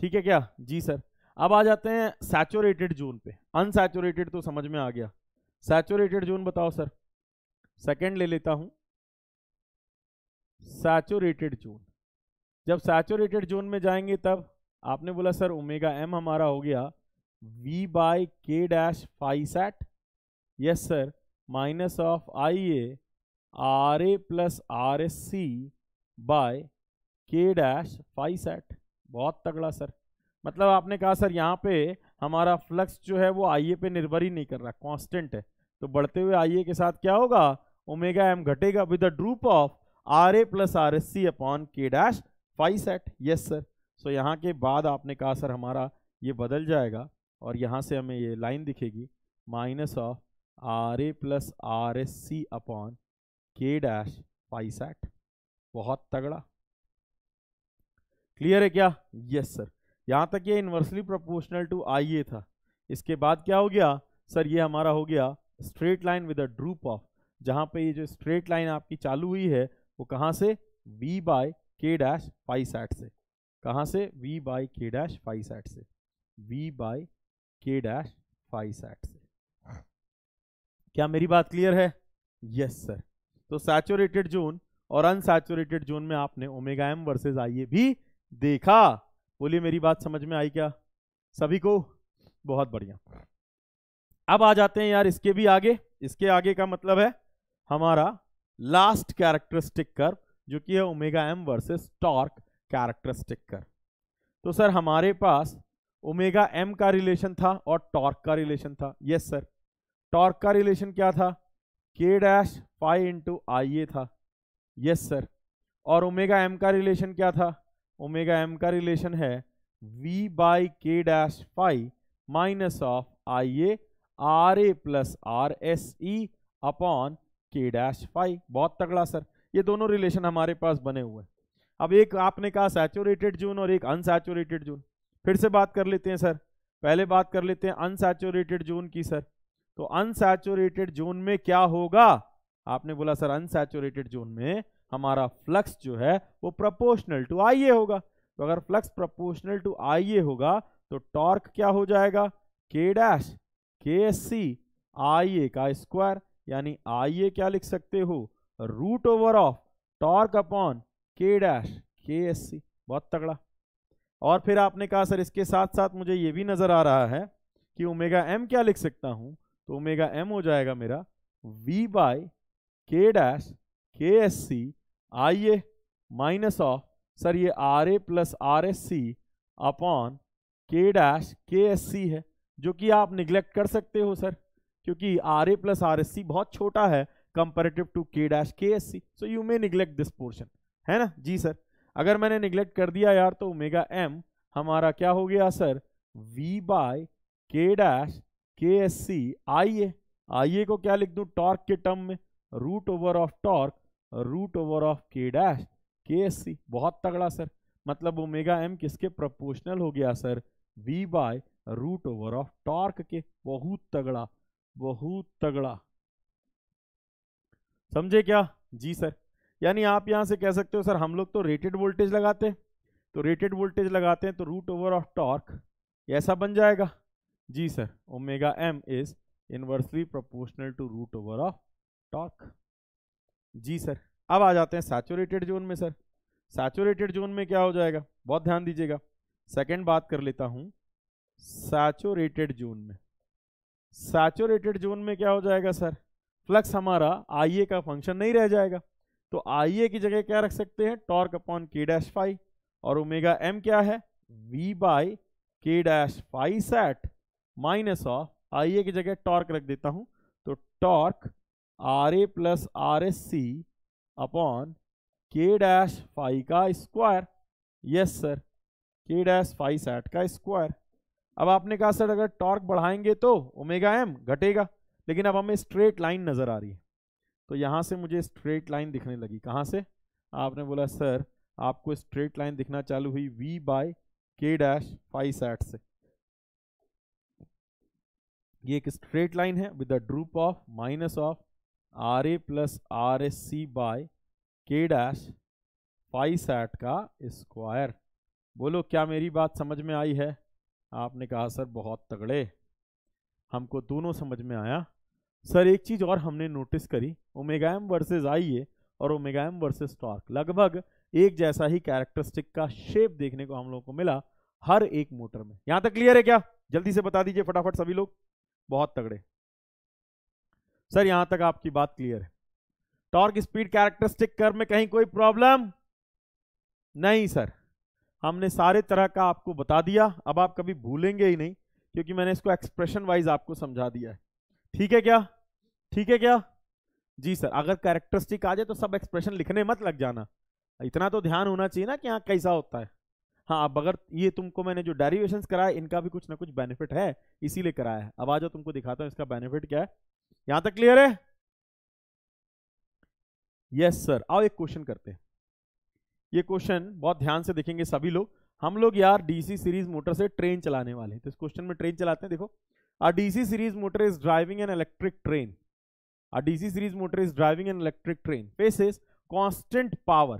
ठीक है क्या जी सर अब आ जाते हैं सैचुरेटेड जोन पे अनसेचुरेटेड तो समझ में आ गया सैचुरेटेड जोन बताओ सर सेकंड ले लेता हूँ सैचुरेटेड जोन जब सैचुरेटेड जोन में जाएंगे तब आपने बोला सर ओमेगा एम हमारा हो गया v by k dash phi sat yes sir minus of r a plus c by k dash phi sat बहुत तगड़ा सर मतलब आपने कहा सर यहाँ पे हमारा फ्लक्स जो है वो आई ए पे निर्भर ही नहीं कर रहा कांस्टेंट है तो बढ़ते हुए आई ए के साथ क्या होगा ओमेगा एम घटेगा with the droop of R A plus R S C upon K dash five set yes sir so यहाँ के बाद आपने कहा सर हमारा ये बदल जाएगा और यहाँ से हमें ये लाइन दिखेगी minus of R A plus R S C upon K dash pi sat बहुत तगड़ा क्लियर है क्या यस सर यहाँ तक ये inversely proportional to I A था इसके बाद क्या हो गया सर ये हमारा हो गया straight line with a droop of जहाँ पे ये जो स्ट्रेट लाइन आपकी चालू हुई है वो कहाँ से v by K dash five sat से कहाँ से v by K dash five sat से v by K dash five sat से क्या मेरी बात क्लियर है यस सर तो सैचुरेटेड जोन और अनसैचुरेटेड जोन में आपने ओमेगा एम वर्सेज आई भी देखा बोलिए मेरी बात समझ में आई क्या सभी को बहुत बढ़िया अब आ जाते हैं यार इसके भी आगे इसके आगे का मतलब है हमारा लास्ट कैरेक्टरिस्टिक कर्व जो कि है omega M versus torque characteristic curve तो सर हमारे पास ओमेगा एम का रिलेशन था और टॉर्क का रिलेशन था यस सर टॉर्क का रिलेशन क्या था K dash five into I A था यस सर और ओमेगा एम का रिलेशन क्या था ओमेगा एम का रिलेशन है V by K dash five minus of I A R A plus R S E upon K dash five बहुत तगड़ा sir ये दोनों रिलेशन हमारे पास बने हुए हैं अब एक आपने कहा सैचुरेटेड जून और एक अनसैचुरेटेड जून फिर से बात कर लेते हैं सर पहले बात कर लेते हैं अनसैचुरेटेड जोन की सर तो अनसैचुरेटेड जोन में क्या होगा आपने बोला सर अनसैचुरेटेड जोन में हमारा फ्लक्स जो है वो प्रपोर्शनल टू आई ए होगा तो अगर flux proportional to I A होगा तो टॉर्क क्या हो जाएगा K dash K S C I A का स्क्वायर यानी आई क्या लिख सकते हो root over of torque upon K dash K S C बहुत तगड़ा और फिर आपने कहा सर इसके साथ साथ मुझे ये भी नज़र आ रहा है कि ओमेगा एम क्या लिख सकता हूँ तो ओमेगा एम हो जाएगा मेरा V by K dash K S C I A minus of sir ये R A plus R S C upon K dash K S C है जो कि आप निग्लेक्ट कर सकते हो सर क्योंकि R A plus R S C बहुत छोटा है comparative to K dash K S C so you may neglect this portion है ना जी सर अगर मैंने निग्लेक्ट कर दिया यार तो ओमेगा एम हमारा क्या हो गया sir V by K dash K S C I A I A को क्या लिख दूं टॉर्क के टर्म में root over of torque root over of K dash K S C बहुत तगड़ा सर मतलब ओमेगा एम किसके प्रोपोर्शनल हो गया sir V by root over of torque के बहुत तगड़ा बहुत तगड़ा समझे क्या जी सर यानी आप यहाँ से कह सकते हो सर हम लोग तो रेटेड वोल्टेज लगाते हैं तो रेटेड वोल्टेज लगाते हैं तो रूट ओवर ऑफ टॉर्क ऐसा बन जाएगा जी sir omega M is inversely proportional to root over of torque जी सर अब आ जाते हैं सैचुरेटेड जोन में सर सैचुरेटेड जोन में क्या हो जाएगा बहुत ध्यान दीजिएगा सेकेंड बात कर लेता हूं सैचुरेटेड जोन में सैचुरेटेड जोन में क्या हो जाएगा सर फ्लक्स हमारा आई का फंक्शन नहीं रह जाएगा तो आई ए की जगह क्या रख सकते हैं torque upon K dash five और ओमेगा एम क्या है V by K dash five set minus of I A की जगह टॉर्क रख देता हूं तो torque R A plus R S C upon K dash five का square yes sir K dash five set का स्क्वायर अब आपने कहा सर अगर टॉर्क बढ़ाएंगे तो ओमेगा एम घटेगा लेकिन अब हमें स्ट्रेट लाइन नजर आ रही है तो यहाँ से मुझे स्ट्रेट लाइन दिखने लगी कहाँ से आपने बोला सर आपको स्ट्रेट लाइन दिखना चालू हुई V by K dash five sat से ये एक स्ट्रेट लाइन है with the droop of minus of R A plus R S C by K dash five sat का स्क्वायर बोलो क्या मेरी बात समझ में आई है आपने कहा सर बहुत तगड़े हमको दोनों समझ में आया सर एक चीज और हमने नोटिस करी omega M versus I A और ओमेगा एम वर्सेज टॉर्क लगभग एक जैसा ही कैरेक्टरिस्टिक का शेप देखने को हम लोगों को मिला हर एक मोटर में यहां तक क्लियर है क्या जल्दी से बता दीजिए फटाफट सभी लोग बहुत तगड़े सर यहां तक आपकी बात क्लियर है टॉर्क स्पीड कैरेक्टरिस्टिक कर में कहीं कोई प्रॉब्लम नहीं सर हमने सारे तरह का आपको बता दिया अब आप कभी भूलेंगे ही नहीं क्योंकि मैंने इसको एक्सप्रेशन वाइज आपको समझा दिया है ठीक है क्या ठीक है क्या जी सर अगर कैरेक्टरिस्टिक आ जाए तो सब एक्सप्रेशन लिखने मत लग जाना इतना तो ध्यान होना चाहिए ना कि यहाँ कैसा होता है हाँ अब अगर ये तुमको मैंने जो डेरिवेशन कराया इनका भी कुछ ना कुछ बेनिफिट है इसीलिए कराया है अब आ जाओ तुमको दिखाता हूँ इसका बेनिफिट क्या है यहां तक क्लियर है यस सर आओ एक क्वेश्चन करते हैं ये क्वेश्चन बहुत ध्यान से देखेंगे सभी लोग हम लोग यार डीसी सीरीज मोटर से ट्रेन चलाने वाले हैं तो इस क्वेश्चन में ट्रेन चलाते हैं देखो a DC series motor is driving an electric train A DC series motor is driving an electric train. Faces constant power.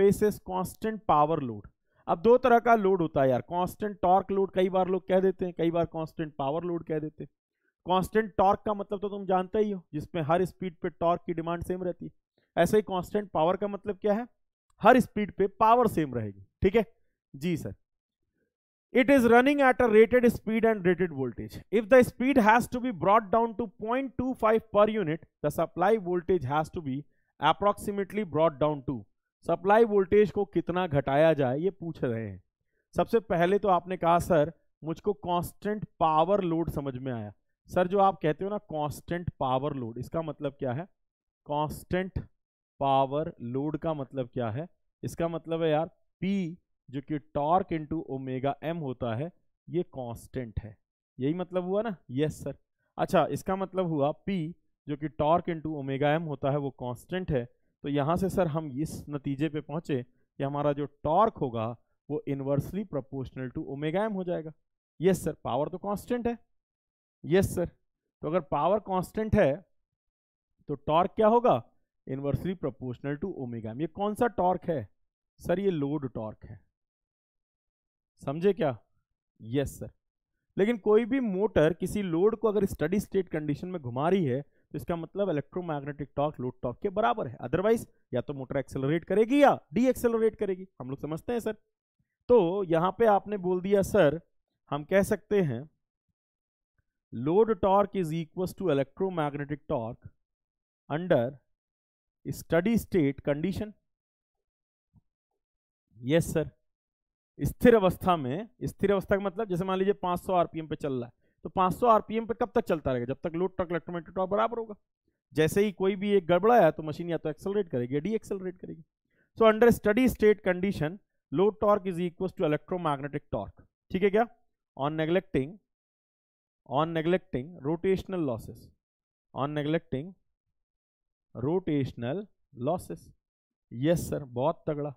Faces constant power load. अब दो तरह का लोड होता है यार कांस्टेंट टॉर्क लोड कई बार लोग कह देते हैं कई बार कांस्टेंट पावर लोड कह देते हैं कांस्टेंट टॉर्क का मतलब तो तुम जानते ही हो जिसमें हर स्पीड पे टॉर्क की डिमांड सेम रहती है ऐसे ही कांस्टेंट पावर का मतलब क्या है हर स्पीड पे पावर सेम रहेगी ठीक है जी sir it is running at a rated speed and rated voltage. If the speed has to be brought down to 0.25 per unit, the supply voltage has to be approximately brought down to. supply voltage ko kitna ghataya jaye ye पूछ rahe hain sabse pehle to aapne kaha sir mujhko constant power load samajh mein aaya sir जो आप कहते हो ना constant power load इसका मतलब क्या है कांस्टेंट पावर लोड का मतलब क्या है इसका मतलब है यार पी जो कि टॉर्क इंटू ओमेगा एम होता है ये कांस्टेंट है यही मतलब हुआ ना यस सर अच्छा इसका मतलब हुआ पी जो कि टॉर्क इंटू ओमेगा एम होता है वो कांस्टेंट है तो यहाँ से सर हम इस नतीजे पे पहुँचे कि हमारा जो टॉर्क होगा वो inversely proportional to omega M हो जाएगा यस सर पावर तो कॉन्स्टेंट है यस सर तो अगर पावर कॉन्स्टेंट है तो टॉर्क क्या होगा inversely proportional to omega M ये कौन सा टॉर्क है सर ये लोड टॉर्क है समझे क्या यस yes, सर लेकिन कोई भी मोटर किसी लोड को अगर स्टडी स्टेट कंडीशन में घुमा रही है तो इसका मतलब इलेक्ट्रोमैग्नेटिक टॉर्क लोड टॉर्क के बराबर है अदरवाइज या तो मोटर एक्सेलरेट करेगी या डी एक्सेलरेट करेगी हम लोग समझते हैं सर तो यहां पे आपने बोल दिया सर हम कह सकते हैं load torque is equal to electromagnetic torque under steady state condition yes sir स्थिर अवस्था में स्थिर अवस्था का मतलब जैसे मान लीजिए 500 आरपीएम पे चल रहा है तो 500 आरपीएम पे कब तक चलता रहेगा जब तक लोड ट्रक इलेक्ट्रोमेटिक टॉर्क बराबर होगा जैसे ही कोई भी एक गड़बड़ाया तो मशीन या तो एक्सेलरेट करेगी डी एक्सेलरेट करेगी so under steady state condition load torque is equal to electromagnetic torque ठीक है क्या on neglecting on neglecting rotational losses on neglecting rotational losses yes sir बहुत तगड़ा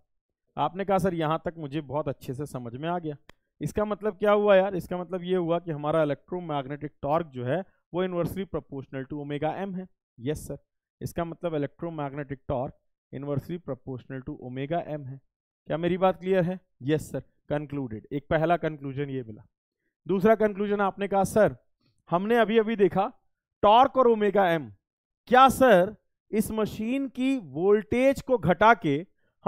आपने कहा सर यहाँ तक मुझे बहुत अच्छे से समझ में आ गया इसका मतलब क्या हुआ यार इसका मतलब ये हुआ कि हमारा इलेक्ट्रोमैग्नेटिक टॉर्क जो है वो inversely proportional to omega M है यस सर इसका मतलब electromagnetic torque inversely proportional to omega M है क्या मेरी बात क्लियर है यस सर कंक्लूडेड एक पहला कंक्लूजन ये मिला दूसरा कंक्लूजन आपने कहा सर हमने अभी अभी देखा टॉर्क और ओमेगा एम क्या सर इस मशीन की वोल्टेज को घटा के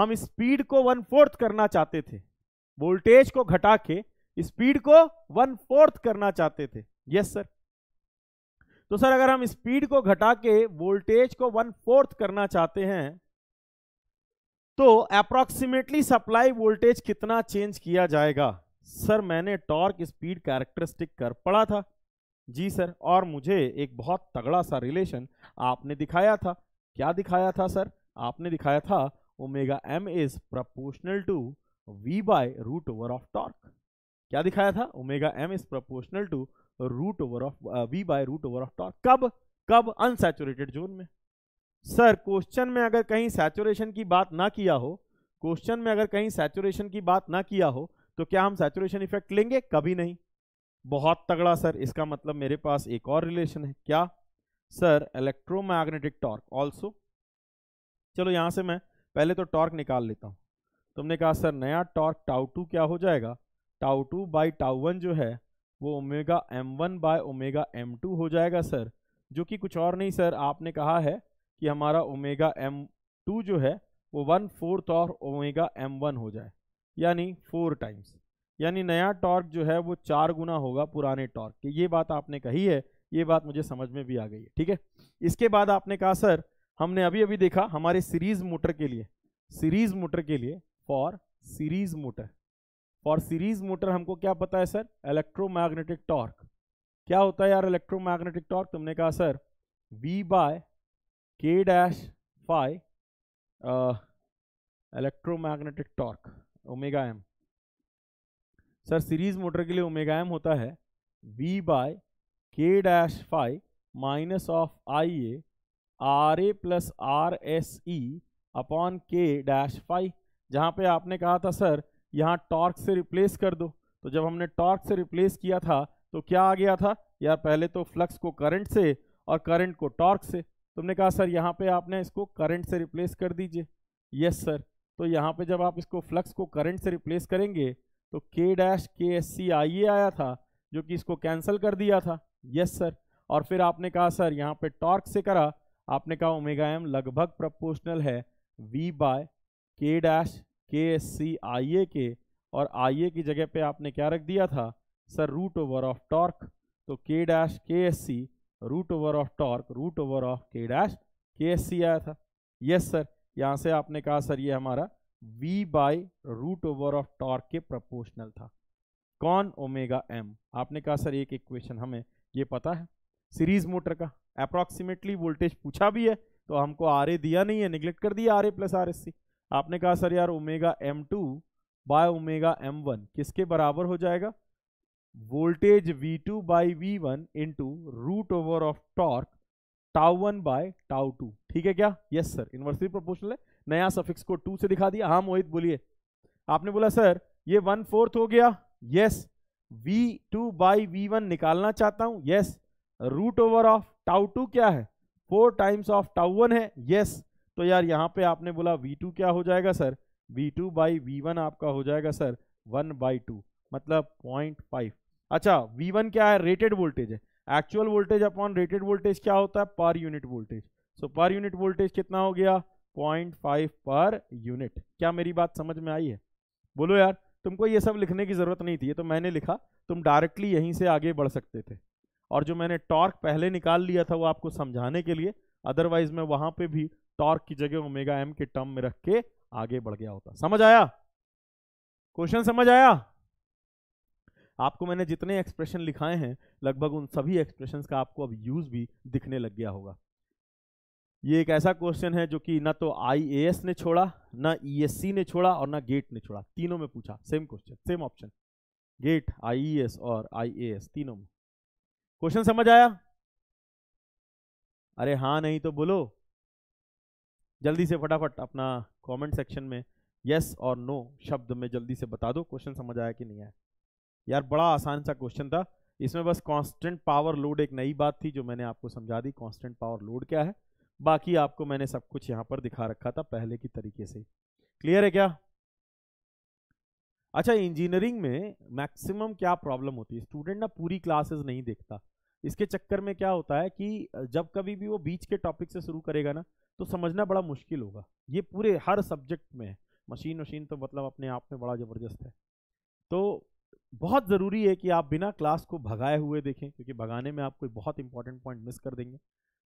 हम स्पीड को वन फोर्थ करना चाहते थे वोल्टेज को घटा के स्पीड को वन फोर्थ करना चाहते थे यस सर तो सर अगर हम स्पीड को घटा के वोल्टेज को वन फोर्थ करना चाहते हैं तो अप्रोक्सीमेटली सप्लाई वोल्टेज कितना चेंज किया जाएगा सर मैंने टॉर्क स्पीड कैरेक्टरिस्टिक कर पढ़ा था जी सर और मुझे एक बहुत तगड़ा सा रिलेशन आपने दिखाया था क्या दिखाया था सर आपने दिखाया था omega M is proportional to V by root over of torque क्या दिखाया था omega M is proportional to root over of V by root over of torque कब कब अनसेचुरेटेड जोन में सर क्वेश्चन में अगर कहीं सेचुरेशन की बात ना किया हो क्वेश्चन में अगर कहीं सेचुरेशन की बात ना किया हो तो क्या हम सेचुरेशन इफेक्ट लेंगे कभी नहीं बहुत तगड़ा सर इसका मतलब मेरे पास एक और रिलेशन है क्या सर इलेक्ट्रोमैग्नेटिक टॉर्क आल्सो चलो यहां से मैं पहले तो टॉर्क निकाल लेता हूँ तुमने कहा सर नया टॉर्क टाउ टू क्या हो जाएगा tau two by tau one जो है वो omega M one by omega M two हो जाएगा सर जो कि कुछ और नहीं सर आपने कहा है कि हमारा ओमेगा एम टू जो है वो वन फोर्थ और ओमेगा एम वन हो जाए यानी फोर टाइम्स यानी नया टॉर्क जो है वो चार गुना होगा पुराने टॉर्क की ये बात आपने कही है ये बात मुझे समझ में भी आ गई है ठीक है इसके बाद आपने कहा सर हमने अभी अभी देखा हमारे सीरीज मोटर के लिए सीरीज मोटर के लिए for series motor for series motor हमको क्या पता है सर इलेक्ट्रोमैग्नेटिक टॉर्क क्या होता है यार इलेक्ट्रोमैग्नेटिक टॉर्क तुमने कहा sir V by K dash five electromagnetic torque omega M sir series motor के लिए ओमेगा एम होता है V by K dash five minus of I A R A plus R S E upon K dash five जहाँ पे आपने कहा था sir यहाँ टॉर्क से रिप्लेस कर दो तो जब हमने टॉर्क से रिप्लेस किया था तो क्या आ गया था यार पहले तो फ्लक्स को करंट से और करंट को टॉर्क से तुमने तो कहा सर यहाँ पे आपने इसको करंट से रिप्लेस कर दीजिए यस सर तो यहाँ पे जब आप इसको फ्लक्स को करंट से रिप्लेस करेंगे तो K dash K S C I ए आया था जो कि इसको कैंसिल कर दिया था यस सर और फिर आपने कहा सर यहाँ पे टॉर्क से करा आपने कहा ओमेगा एम लगभग प्रपोर्शनल है V by K dash K S C I A के और आई ए की जगह पे आपने क्या रख दिया था sir root over of torque तो K dash K S C root over of torque root over of K dash K S C आया था यस सर यहाँ से आपने कहा सर ये हमारा v by root over of torque के प्रपोर्शनल था कौन ओमेगा एम आपने कहा सर एक इक्वेशन हमें ये पता है सीरीज मोटर का अप्रॉक्सीमेटली वोल्टेज पूछा भी है तो हमको आर ए दिया नहीं है निगलेक्ट कर दिया R A plus R S C आपने कहा सर यार omega M two by omega M one किसके बराबर हो जाएगा voltage V two by V one into root over of torque tau one by tau two ठीक है क्या यस सर इन्वर्सली प्रोपोर्शनल है नया सफिक्स को टू से दिखा दिया हाँ मोहित बोलिए आपने बोला सर ये वन फोर्थ हो गया yes V two by V one निकालना चाहता हूं yes root over of tau two क्या है four times of tau one है यस yes. तो यार यहाँ पे आपने बोला वी टू क्या हो जाएगा sir V two by V one आपका हो जाएगा सर वन बाई टू मतलब पॉइंट फाइव अच्छा वी वन क्या है रेटेड वोल्टेज है actual voltage upon rated voltage क्या होता है per unit voltage so per unit voltage कितना हो गया पॉइंट फाइव पर यूनिट क्या मेरी बात समझ में आई है बोलो यार तुमको ये सब लिखने की ज़रूरत नहीं थी ये तो मैंने लिखा तुम डायरेक्टली यहीं से आगे बढ़ सकते थे और जो मैंने टॉर्क पहले निकाल लिया था वो आपको समझाने के लिए अदरवाइज मैं वहां पे भी टॉर्क की जगह ओमेगा एम के टर्म में रख के आगे बढ़ गया होता समझ आया क्वेश्चन समझ आया आपको मैंने जितने एक्सप्रेशन लिखाए हैं लगभग उन सभी एक्सप्रेशन का आपको अब यूज भी दिखने लग गया होगा ये एक ऐसा क्वेश्चन है जो कि ना तो आई ने छोड़ा ना ई e ने छोड़ा और ना गेट ने छोड़ा तीनों में पूछा same question same option GATE I और आई तीनों में क्वेश्चन समझ आया अरे हाँ नहीं तो बोलो जल्दी से फटाफट अपना कमेंट सेक्शन में यस और नो शब्द में जल्दी से बता दो क्वेश्चन समझ आया कि नहीं आया यार बड़ा आसान सा क्वेश्चन था इसमें बस कांस्टेंट पावर लोड एक नई बात थी जो मैंने आपको समझा दी कांस्टेंट पावर लोड क्या है बाकी आपको मैंने सब कुछ यहाँ पर दिखा रखा था पहले की तरीके से क्लियर है क्या अच्छा इंजीनियरिंग में मैक्सिमम क्या प्रॉब्लम होती है स्टूडेंट ना पूरी क्लासेस नहीं देखता इसके चक्कर में क्या होता है कि जब कभी भी वो बीच के टॉपिक से शुरू करेगा ना तो समझना बड़ा मुश्किल होगा ये पूरे हर सब्जेक्ट में मशीन वशीन तो मतलब अपने आप में बड़ा ज़बरदस्त है तो बहुत ज़रूरी है कि आप बिना क्लास को भगाए हुए देखें क्योंकि भगाने में आप कोई बहुत इंपॉर्टेंट पॉइंट मिस कर देंगे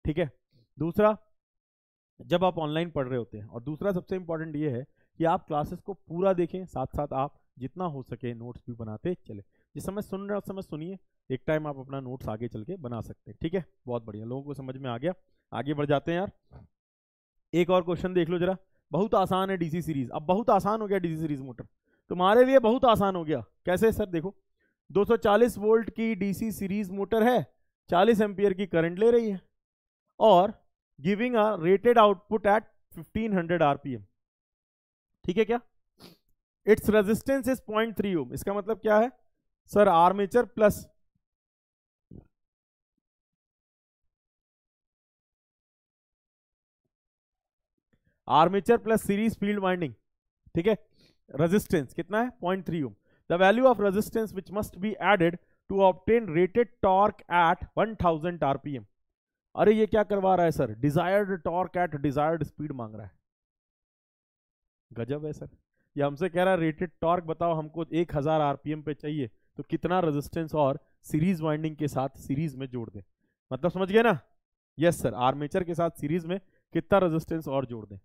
ठीक है दूसरा जब आप ऑनलाइन पढ़ रहे होते हैं और दूसरा सबसे इम्पॉर्टेंट ये है कि आप क्लासेस को पूरा देखें साथ साथ आप जितना हो सके नोट्स भी बनाते चले जिस समय सुन रहे हो उस समय सुनिए एक टाइम आप अपना नोट्स आगे चल के बना सकते हैं ठीक है बहुत बढ़िया लोगों को समझ में आ गया आगे बढ़ जाते हैं यार एक और क्वेश्चन देख लो जरा बहुत आसान है डीसी सीरीज अब बहुत आसान हो गया डीसी सीरीज मोटर तुम्हारे लिए बहुत आसान हो गया कैसे सर देखो 240 वोल्ट की डीसी सीरीज मोटर है 40 एम्पियर की करंट ले रही है और giving a rated output at 1500 RPM ठीक है क्या it's resistance is point three ohm इसका मतलब क्या है sir armature plus armature plus series field winding ठीक है रेजिस्टेंस कितना है point three ohm the value of resistance which must be added to obtain rated torque at one thousand RPM अरे ये क्या करवा रहा है sir desired torque at desired speed मांग रहा है गजब है सर ये हमसे कह रहा है रेटेड टॉर्क बताओ हमको एक हजार आरपीएम पे चाहिए तो कितना रेजिस्टेंस और सीरीज वाइंडिंग के साथ सीरीज में जोड़ दें मतलब समझ गए ना यस सर आर्मेचर के साथ सीरीज में कितना रेजिस्टेंस और जोड़ दें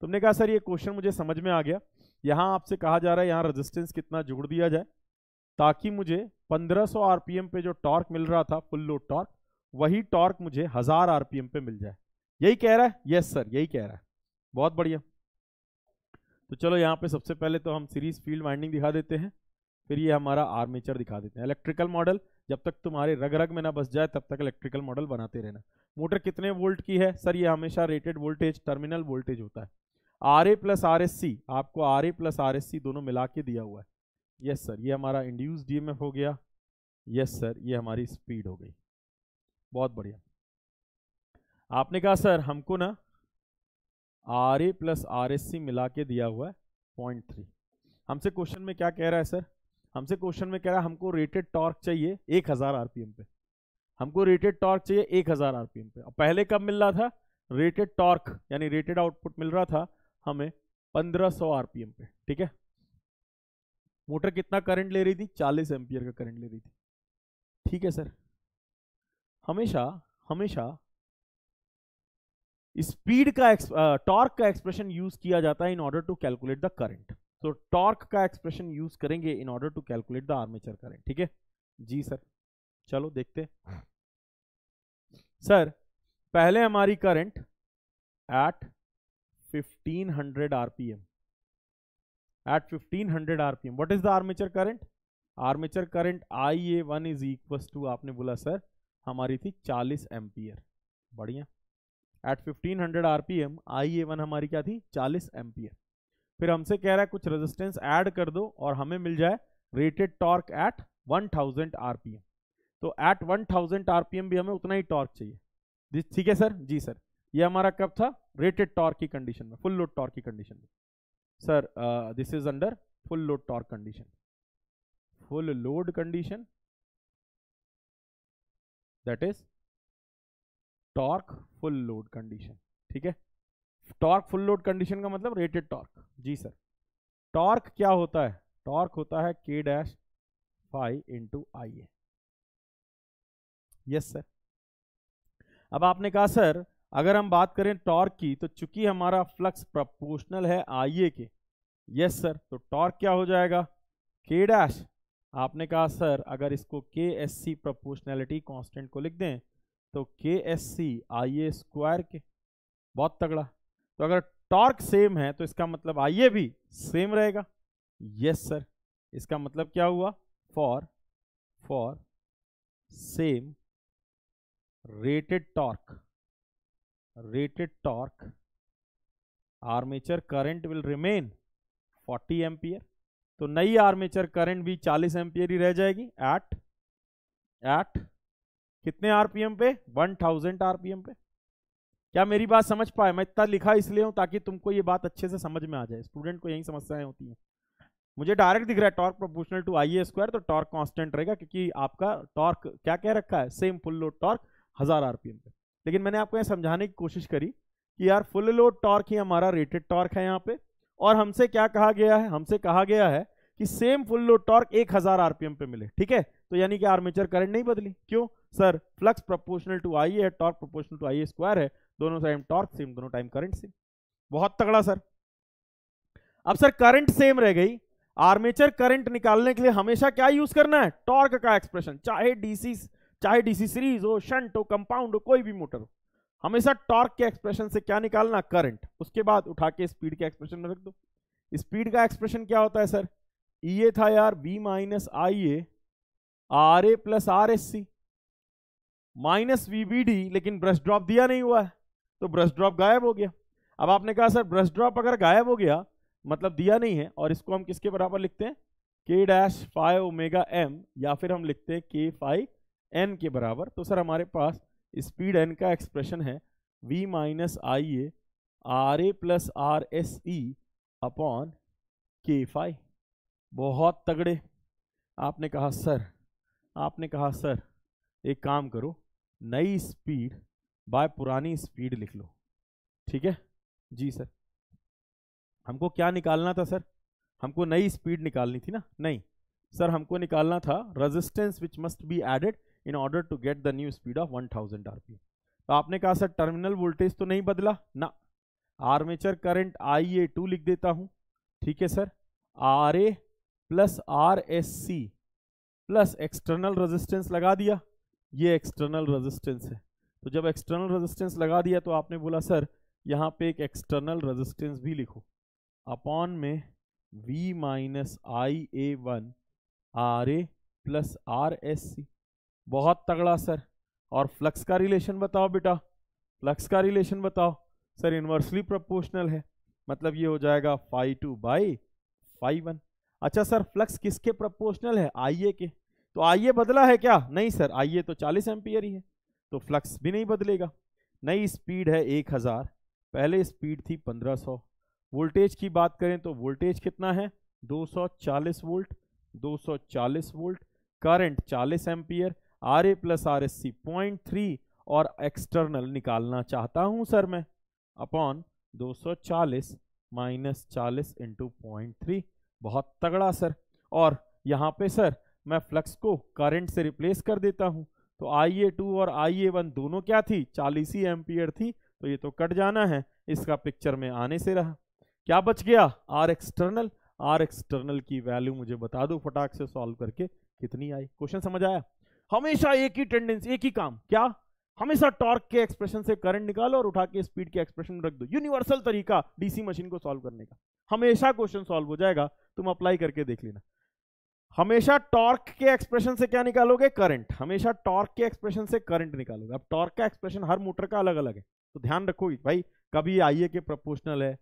तुमने कहा सर ये क्वेश्चन मुझे समझ में आ गया यहाँ आपसे कहा जा रहा है यहाँ रेजिस्टेंस कितना जोड़ दिया जाए ताकि मुझे 1500 आरपीएम पे जो टॉर्क मिल रहा था फुल लोड टॉर्क वही टॉर्क मुझे हजार आरपीएम पे मिल जाए यही कह रहा है यस सर यही कह रहा है बहुत बढ़िया तो चलो यहाँ पे सबसे पहले तो हम सीरीज फील्ड वाइंडिंग दिखा देते हैं फिर ये हमारा आर्मेचर दिखा देते हैं इलेक्ट्रिकल मॉडल जब तक तुम्हारे रग रग में ना बस जाए तब तक इलेक्ट्रिकल मॉडल बनाते रहना मोटर कितने वोल्ट की है सर ये हमेशा रेटेड वोल्टेज टर्मिनल वोल्टेज होता है R A plus R S C आपको R A plus R S C दोनों मिला के दिया हुआ है यस सर ये हमारा इंड्यूस डी एम एफ हो गया यस सर ये हमारी स्पीड हो गई बहुत बढ़िया आपने कहा सर हमको ना R A plus R S C मिला के दिया हुआ है पॉइंट थ्री हमसे क्वेश्चन में क्या कह रहा है सर हमसे क्वेश्चन में कह रहा है हमको रेटेड टॉर्क चाहिए एक हज़ार आरपीएम पे हमको रेटेड टॉर्क चाहिए एक हज़ार आरपीएम पे पहले कब मिल रहा था रेटेड टॉर्क यानी रेटेड आउटपुट मिल रहा था हमें पंद्रह सौ आरपीएम पे ठीक है मोटर कितना करंट ले रही थी चालीस एम्पियर का करंट ले रही थी ठीक है सर हमेशा हमेशा स्पीड का टॉर्क uh, का एक्सप्रेशन यूज किया जाता है in order to calculate the current so torque का एक्सप्रेशन यूज करेंगे in order to calculate the armature current ठीक है जी सर चलो देखते सर पहले हमारी current at 1500 RPM at fifteen hundred RPM what is the armature current armature current I A one is equal to आपने बोला सर हमारी थी 40 एम्पियर बढ़िया एट 1500 ए वन हमारी क्या थी 40 एम्पियर फिर हमसे कह रहा है कुछ रेजिस्टेंस ऐड कर दो और हमें मिल जाए रेटेड टॉर्क एट 1000 आरपीएम तो एट 1000 आरपीएम भी हमें उतना ही टॉर्क चाहिए ठीक है सर जी सर ये हमारा कब था रेटेड टॉर्क की कंडीशन में फुल लोड टॉर्क की कंडीशन में sir this is under full load torque condition full load condition that is torque full load condition ठीक है टॉर्क फुल लोड कंडीशन का मतलब रेटेड टॉर्क जी सर टॉर्क क्या होता है टॉर्क होता है K dash five into I A yes sir अब आपने कहा सर अगर हम बात करें टॉर्क की तो चूंकि हमारा फ्लक्स प्रोपोर्शनल है आई ए के यस सर तो टॉर्क क्या हो जाएगा के डैश आपने कहा सर अगर इसको के एस सी प्रपोर्शनैलिटी कॉन्स्टेंट को लिख दें तो के S C I A square के बहुत तगड़ा तो अगर टॉर्क सेम है तो इसका मतलब आइए भी सेम रहेगा यस सर इसका मतलब क्या हुआ for for same rated torque rated torque armature current will remain 40 ampere तो नई आर्मेचर करंट भी 40 एम्पियर ही रह जाएगी एट एट कितने आरपीएम पे 1000 आरपीएम पे क्या मेरी बात समझ पाए मैं इतना लिखा इसलिए हूँ ताकि तुमको ये बात अच्छे से समझ में आ जाए स्टूडेंट को यही समस्याएं होती हैं मुझे डायरेक्ट दिख रहा है torque proportional to I A square तो टॉर्क कांस्टेंट रहेगा क्योंकि आपका टॉर्क क्या कह रखा है सेम फुल लोड टॉर्क हज़ार आरपीएम पी लेकिन मैंने आपको यहाँ समझाने की कोशिश करी कि यार फुल लोड टॉर्क ही हमारा रेटेड टॉर्क है यहाँ पे और हमसे क्या कहा गया है हमसे कहा गया है कि सेम फुल लोड टॉर्क एक हज़ार आरपीएम पे मिले ठीक है तो यानी कि आर्मेचर करंट नहीं बदली क्यों sir flux proportional to I है torque proportional to I square है दोनों टाइम टॉर्क सेम दोनों टाइम करंट सेम बहुत तगड़ा सर अब सर करंट सेम रह गई आर्मेचर करंट निकालने के लिए हमेशा क्या यूज करना है टॉर्क का एक्सप्रेशन चाहे डीसी चाहे डीसी सीरीज हो शंट हो कंपाउंड हो कोई भी मोटर हो हमेशा टॉर्क के एक्सप्रेशन से क्या निकालना करंट उसके बाद उठा के स्पीड के एक्सप्रेशन में रख दो स्पीड का एक्सप्रेशन क्या होता है सर ए e था यार B minus I A R A plus R S C minus V B D लेकिन ब्रश ड्रॉप दिया नहीं हुआ है तो ब्रश ड्रॉप गायब हो गया अब आपने कहा सर ब्रश ड्रॉप अगर गायब हो गया मतलब दिया नहीं है और इसको हम किसके बराबर लिखते हैं के डैश फाइव ओमेगा एम या फिर हम लिखते हैं के फाइव एन के बराबर तो सर हमारे पास स्पीड एन का एक्सप्रेशन है V minus I A R A plus R S E upon K five बहुत तगड़े आपने कहा सर आपने कहा सर एक काम करो नई स्पीड बाय पुरानी स्पीड लिख लो ठीक है जी सर हमको क्या निकालना था सर हमको नई स्पीड निकालनी थी ना नहीं सर हमको निकालना था resistance which must be added in order to get the new speed of 1000 thousand तो आपने कहा सर टर्मिनल वोल्टेज तो नहीं बदला ना armature current I A two लिख देता हूँ ठीक है sir R A plus R S C plus external resistance लगा दिया ये एक्सटर्नल रेजिस्टेंस है तो जब एक्सटर्नल रेजिस्टेंस लगा दिया तो आपने बोला सर यहाँ पे एक एक्सटर्नल रेजिस्टेंस भी लिखो अपॉन में V minus I A one R A plus R S C बहुत तगड़ा सर और फ्लक्स का रिलेशन बताओ बेटा फ्लक्स का रिलेशन बताओ सर इन्वर्सली प्रोपोर्शनल है मतलब ये हो जाएगा five two by five one अच्छा सर फ्लक्स किसके प्रोपोर्शनल है आई ए के तो आई ए बदला है क्या नहीं सर आई ए तो चालीस एम्पियर ही है तो फ्लक्स भी नहीं बदलेगा नई स्पीड है एक हज़ार पहले स्पीड थी पंद्रह सौ वोल्टेज की बात करें तो वोल्टेज कितना है 240 volt 240 volt current 40 ampere R A plus R S C point three और एक्सटर्नल निकालना चाहता हूं सर मैं अपॉन 240 माइनस चालीस इंटू पॉइंट थ्री बहुत तगड़ा सर और यहाँ पे सर मैं फ्लक्स को करंट से रिप्लेस कर देता हूँ तो आई ए टू और आई ए वन दोनों क्या थी चालीस ही एम्पियर थी तो ये तो कट जाना है इसका पिक्चर में आने से रहा क्या बच गया आर एक्सटर्नल आर एक्सटर्नल की वैल्यू मुझे बता दो फटाक से सॉल्व करके कितनी आई क्वेश्चन समझ आया हमेशा एक ही टेंडेंसी एक ही काम क्या हमेशा टॉर्क के एक्सप्रेशन से करंट निकालो और उठा के स्पीड के एक्सप्रेशन में रख दो यूनिवर्सल तरीका डीसी मशीन को सॉल्व करने का हमेशा क्वेश्चन सॉल्व हो जाएगा तुम अप्लाई करके देख लेना हमेशा टॉर्क के एक्सप्रेशन से क्या निकालोगे करंट हमेशा टॉर्क के एक्सप्रेशन से करंट निकालोगे अब टॉर्क का एक्सप्रेशन हर मोटर का अलग अलग है तो ध्यान रखो भाई कभी आइए के प्रपोशनल है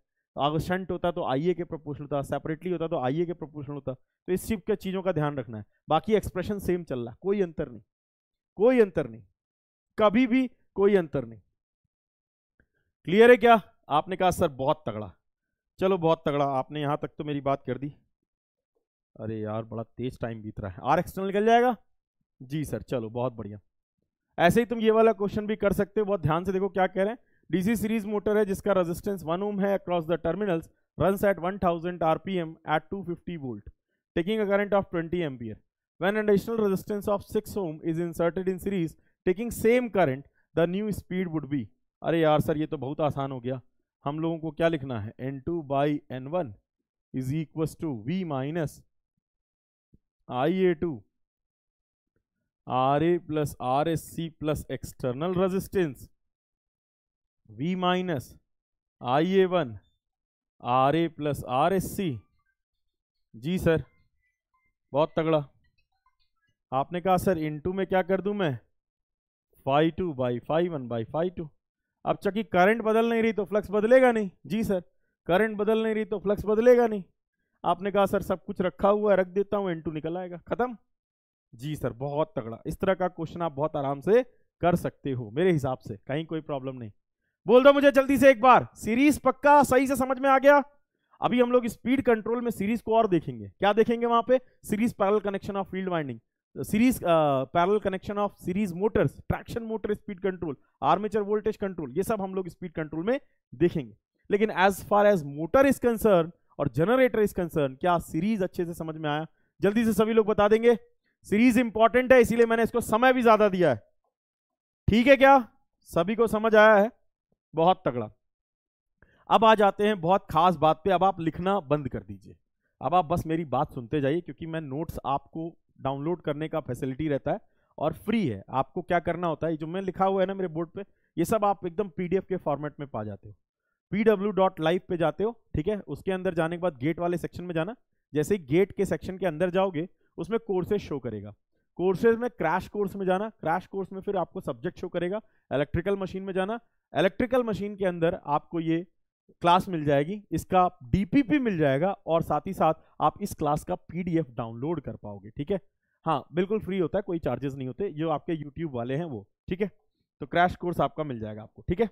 अगर शंट होता तो आइए के प्रपोशनल होता सेपरेटली होता तो आइए के प्रपोशनल होता तो इस टाइप के चीज़ों का ध्यान रखना है बाकी एक्सप्रेशन सेम चल रहा है कोई अंतर नहीं कोई अंतर नहीं कभी भी कोई अंतर नहीं क्लियर है क्या आपने कहा सर बहुत तगड़ा चलो बहुत तगड़ा आपने यहाँ तक तो मेरी बात कर दी अरे यार बड़ा तेज टाइम बीत रहा है आर एक्सटर्नल निकल जाएगा जी सर चलो बहुत बढ़िया ऐसे ही तुम ये वाला क्वेश्चन भी कर सकते हो बहुत ध्यान से देखो क्या कह रहे हैं डीसी सीरीज मोटर है जिसका रेजिस्टेंस वन ओम है across the terminals runs at 1000 rpm at 250 volt taking a current current of twenty ampere when additional resistance of six ohm is inserted in series taking same current the new speed would be अरे यार sir ये तो बहुत आसान हो गया हम लोगों को क्या लिखना है N two by N one is equals to V minus I A two R A plus R S C plus external resistance V minus I A one R A plus R S C जी sir बहुत तगड़ा आपने कहा sir into में क्या कर दूं मैं five two by five one by five two अब चूंकि करंट बदल नहीं रही तो फ्लक्स बदलेगा नहीं जी सर करंट बदल नहीं रही तो फ्लक्स बदलेगा नहीं आपने कहा सर सब कुछ रखा हुआ है रख देता हूं एन टू निकल आएगा खत्म जी सर बहुत तगड़ा इस तरह का क्वेश्चन आप बहुत आराम से कर सकते हो मेरे हिसाब से कहीं कोई प्रॉब्लम नहीं बोल दो मुझे जल्दी से एक बार सीरीज पक्का सही से समझ में आ गया अभी हम लोग स्पीड कंट्रोल में सीरीज को और देखेंगे क्या देखेंगे वहां पे series parallel connection of field winding series parallel connection of series motors traction motor speed control armature voltage control ये सब हम लोग स्पीड कंट्रोल में देखेंगे लेकिन as far as motor is concern और जनरेटर इज कंसर्न क्या सीरीज अच्छे से समझ में आया जल्दी से सभी लोग बता देंगे सीरीज इंपॉर्टेंट है इसीलिए मैंने इसको समय भी ज्यादा दिया है ठीक है क्या सभी को समझ आया है बहुत तगड़ा अब आ जाते हैं बहुत खास बात पे अब आप लिखना बंद कर दीजिए अब आप बस मेरी बात सुनते जाइए क्योंकि मैं नोट्स आपको डाउनलोड करने का फैसिलिटी रहता है और फ्री है आपको क्या करना होता है जो मैं लिखा हुआ है ना मेरे बोर्ड पे ये सब आप एकदम पीडीएफ के फॉर्मेट में पा जाते हो पीडब्ल्यू डॉट लाइव पे जाते हो ठीक है उसके अंदर जाने के बाद गेट वाले सेक्शन में जाना जैसे ही गेट के सेक्शन के अंदर जाओगे उसमें कोर्सेज शो करेगा कोर्सेज में क्रैश कोर्स में जाना क्रैश कोर्स में फिर आपको सब्जेक्ट शो करेगा इलेक्ट्रिकल मशीन में जाना इलेक्ट्रिकल मशीन के अंदर आपको ये क्लास मिल जाएगी इसका डीपीपी मिल जाएगा और साथ ही साथ आप इस क्लास का पीडीएफ डाउनलोड कर पाओगे ठीक है हाँ बिल्कुल फ्री होता है कोई चार्जेस नहीं होते जो आपके यूट्यूब वाले हैं वो ठीक है तो क्रैश कोर्स आपका मिल जाएगा आपको ठीक है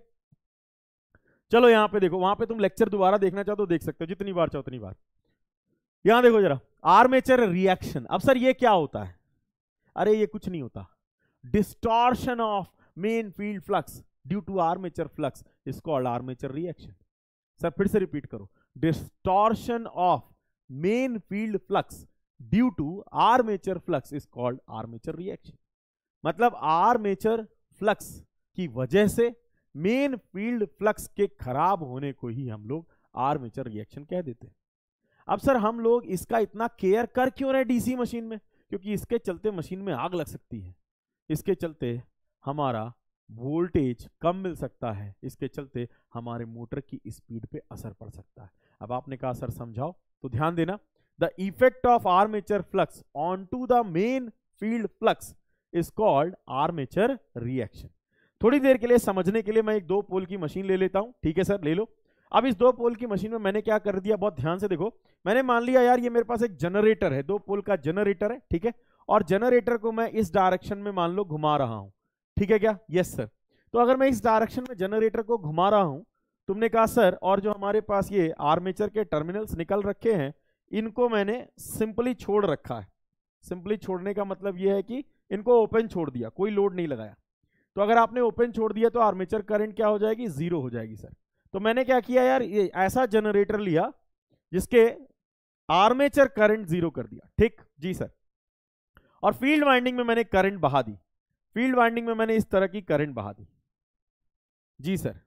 चलो यहां पे देखो वहां पे तुम लेक्चर दोबारा देखना चाहो तो देख सकते हो जितनी बार चाहो उतनी बार यहां देखो जरा आर्मेचर रिएक्शन अब सर ये क्या होता है अरे ये कुछ नहीं होता distortion of main field flux due to armature flux is called armature reaction sir फिर से रिपीट करो distortion of main field flux due to armature flux is called armature reaction मतलब आर्मेचर फ्लक्स की वजह से मेन फील्ड फ्लक्स के खराब होने को ही हम लोग आर्मेचर रिएक्शन कह देते हैं अब सर हम लोग इसका इतना केयर कर क्यों रहे डीसी मशीन में क्योंकि इसके चलते मशीन में आग लग सकती है इसके चलते हमारा वोल्टेज कम मिल सकता है इसके चलते हमारे मोटर की स्पीड पे असर पड़ सकता है अब आपने कहा सर समझाओ तो ध्यान देना the effect of armature flux on to the main field flux is called armature reaction थोड़ी देर के लिए समझने के लिए मैं एक दो पोल की मशीन ले लेता हूँ ठीक है सर ले लो अब इस दो पोल की मशीन में मैंने क्या कर दिया बहुत ध्यान से देखो मैंने मान लिया यार ये मेरे पास एक जनरेटर है दो पोल का जनरेटर है ठीक है और जनरेटर को मैं इस डायरेक्शन में मान लो घुमा रहा हूँ ठीक है क्या यस सर तो अगर मैं इस डायरेक्शन में जनरेटर को घुमा रहा हूँ तुमने कहा सर और जो हमारे पास ये आर्मेचर के टर्मिनल्स निकल रखे हैं इनको मैंने सिंपली छोड़ रखा है सिंपली छोड़ने का मतलब ये है कि इनको ओपन छोड़ दिया कोई लोड नहीं लगाया तो अगर आपने ओपन छोड़ दिया तो आर्मेचर करंट क्या हो जाएगी जीरो हो जाएगी सर तो मैंने क्या किया यार ये ऐसा जनरेटर लिया जिसके आर्मेचर करंट जीरो कर दिया ठीक जी सर और फील्ड वाइंडिंग में मैंने करंट बहा दी फील्ड वाइंडिंग में मैंने इस तरह की करंट बहा दी जी सर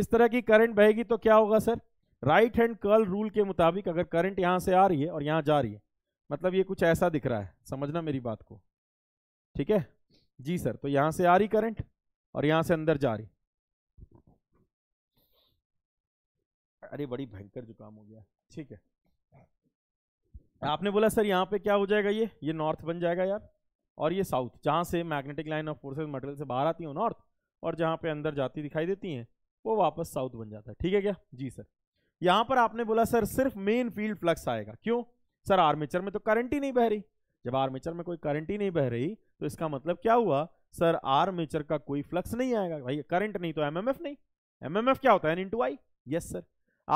इस तरह की करंट बहेगी तो क्या होगा sir right hand curl rule के मुताबिक अगर करंट यहां से आ रही है और यहां जा रही है मतलब ये कुछ ऐसा दिख रहा है समझना मेरी बात को ठीक है जी सर तो यहां से आ रही करंट और यहां से अंदर जा रही अरे बड़ी भयंकर जुकाम हो गया ठीक है आपने बोला सर यहाँ पे क्या हो जाएगा ये ये नॉर्थ बन जाएगा यार और ये साउथ जहाँ से magnetic line of forces material से बाहर आती हो नॉर्थ और जहाँ पे अंदर जाती दिखाई देती हैं वो वापस साउथ बन जाता है ठीक है क्या जी सर यहाँ पर आपने बोला सर सिर्फ मेन फील्ड फ्लक्स आएगा क्यों सर आर्मेचर में तो करंट ही नहीं बह रही जब आर्मेचर में कोई करंट ही नहीं बह रही तो इसका मतलब क्या हुआ सर आर मेचर का कोई फ्लक्स नहीं आएगा भाई करंट नहीं तो एमएमएफ नहीं एमएमएफ क्या होता है N into I yes sir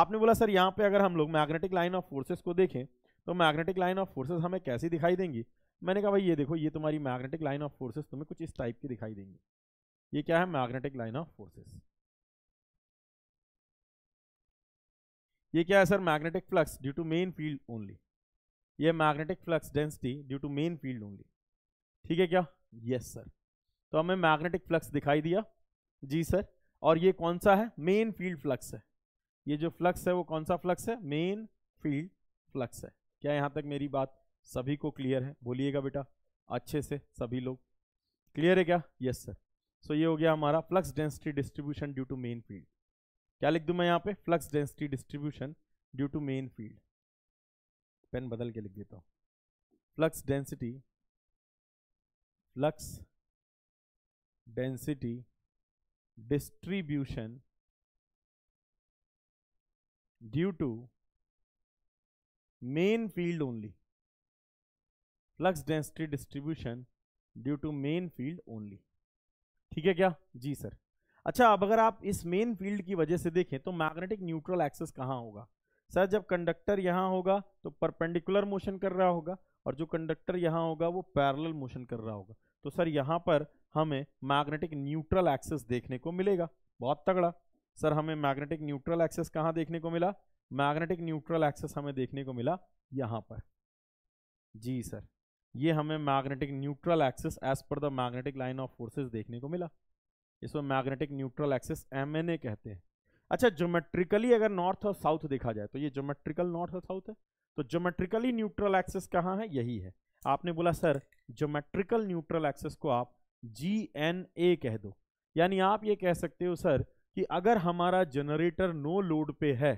आपने बोला सर यहाँ पे अगर हम लोग मैग्नेटिक लाइन ऑफ फोर्सेस को देखें तो मैग्नेटिक लाइन ऑफ फोर्सेस हमें कैसी दिखाई देंगी मैंने कहा भाई ये देखो ये तुम्हारी मैग्नेटिक लाइन ऑफ फोर्सेस तुम्हें कुछ इस टाइप की दिखाई देंगी ये क्या है मैग्नेटिक लाइन ऑफ फोर्सेस ये क्या है sir magnetic flux due to main field only ये magnetic flux density due to main field only ठीक है क्या यस सर तो हमें मैग्नेटिक फ्लक्स दिखाई दिया जी सर और ये कौन सा है मेन फील्ड फ्लक्स है ये जो फ्लक्स है वो कौन सा फ्लक्स है मेन फील्ड फ्लक्स है क्या यहाँ तक मेरी बात सभी को क्लियर है बोलिएगा बेटा अच्छे से सभी लोग क्लियर है क्या यस सर सो ये हो गया हमारा flux density distribution due to main field क्या लिख दूँ मैं यहाँ पे flux density distribution due to main field pen बदल के लिख देता हूँ flux density flux density distribution due to main field only flux density distribution due to main field only ठीक है क्या जी सर अच्छा अब अगर आप इस मेन फील्ड की वजह से देखें तो मैग्नेटिक न्यूट्रल एक्सेस कहाँ होगा सर जब कंडक्टर यहाँ होगा तो परपेंडिकुलर मोशन कर रहा होगा और जो कंडक्टर यहाँ होगा वो पैरेलल मोशन कर रहा होगा तो सर यहाँ पर हमें मैग्नेटिक न्यूट्रल एक्सेस देखने को मिलेगा बहुत तगड़ा सर हमें मैग्नेटिक न्यूट्रल एक्सेस कहाँ देखने को मिला मैग्नेटिक न्यूट्रल एक्सेस हमें देखने को मिला यहाँ पर जी सर ये हमें magnetic neutral axis as per the magnetic line of forces देखने को मिला इसमें मैग्नेटिक न्यूट्रल एक्सेस एम कहते हैं अच्छा जोमेट्रिकली अगर नॉर्थ और साउथ देखा जाए तो ये जोमेट्रिकल नॉर्थ और साउथ है तो जोमेट्रिकली न्यूट्रल एक्सेस कहाँ है यही है आपने बोला सर जोमेट्रिकल न्यूट्रल एक्सेस को आप जी एन ए कह दो यानी आप ये कह सकते हो सर कि अगर हमारा जनरेटर नो लोड पे है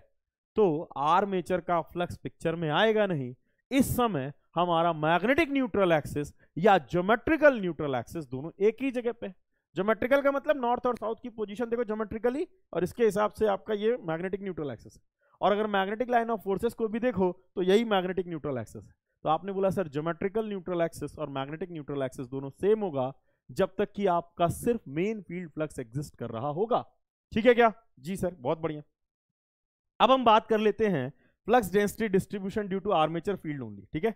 तो आर्मेचर का फ्लक्स पिक्चर में आएगा नहीं इस समय हमारा मैग्नेटिक न्यूट्रल एक्सिस या जोमेट्रिकल न्यूट्रल एक्सिस दोनों एक ही जगह पे जोमेट्रिकल का मतलब नॉर्थ और साउथ की पोजीशन देखो जोमेट्रिकली और इसके हिसाब से आपका ये मैग्नेटिक न्यूट्रल एक्सिस और अगर मैग्नेटिक लाइन ऑफ फोर्सेस को भी देखो तो यही मैग्नेटिक न्यूट्रल एक्सेस है तो आपने बोला सर ज्योमेट्रिकल न्यूट्रल एक्सिस और मैग्नेटिक न्यूट्रल एक्सिस दोनों सेम होगा जब तक कि आपका सिर्फ मेन फील्ड फ्लक्स एग्जिस्ट कर रहा होगा ठीक है क्या जी सर बहुत बढ़िया अब हम बात कर लेते हैं flux density distribution due to armature field only ठीक है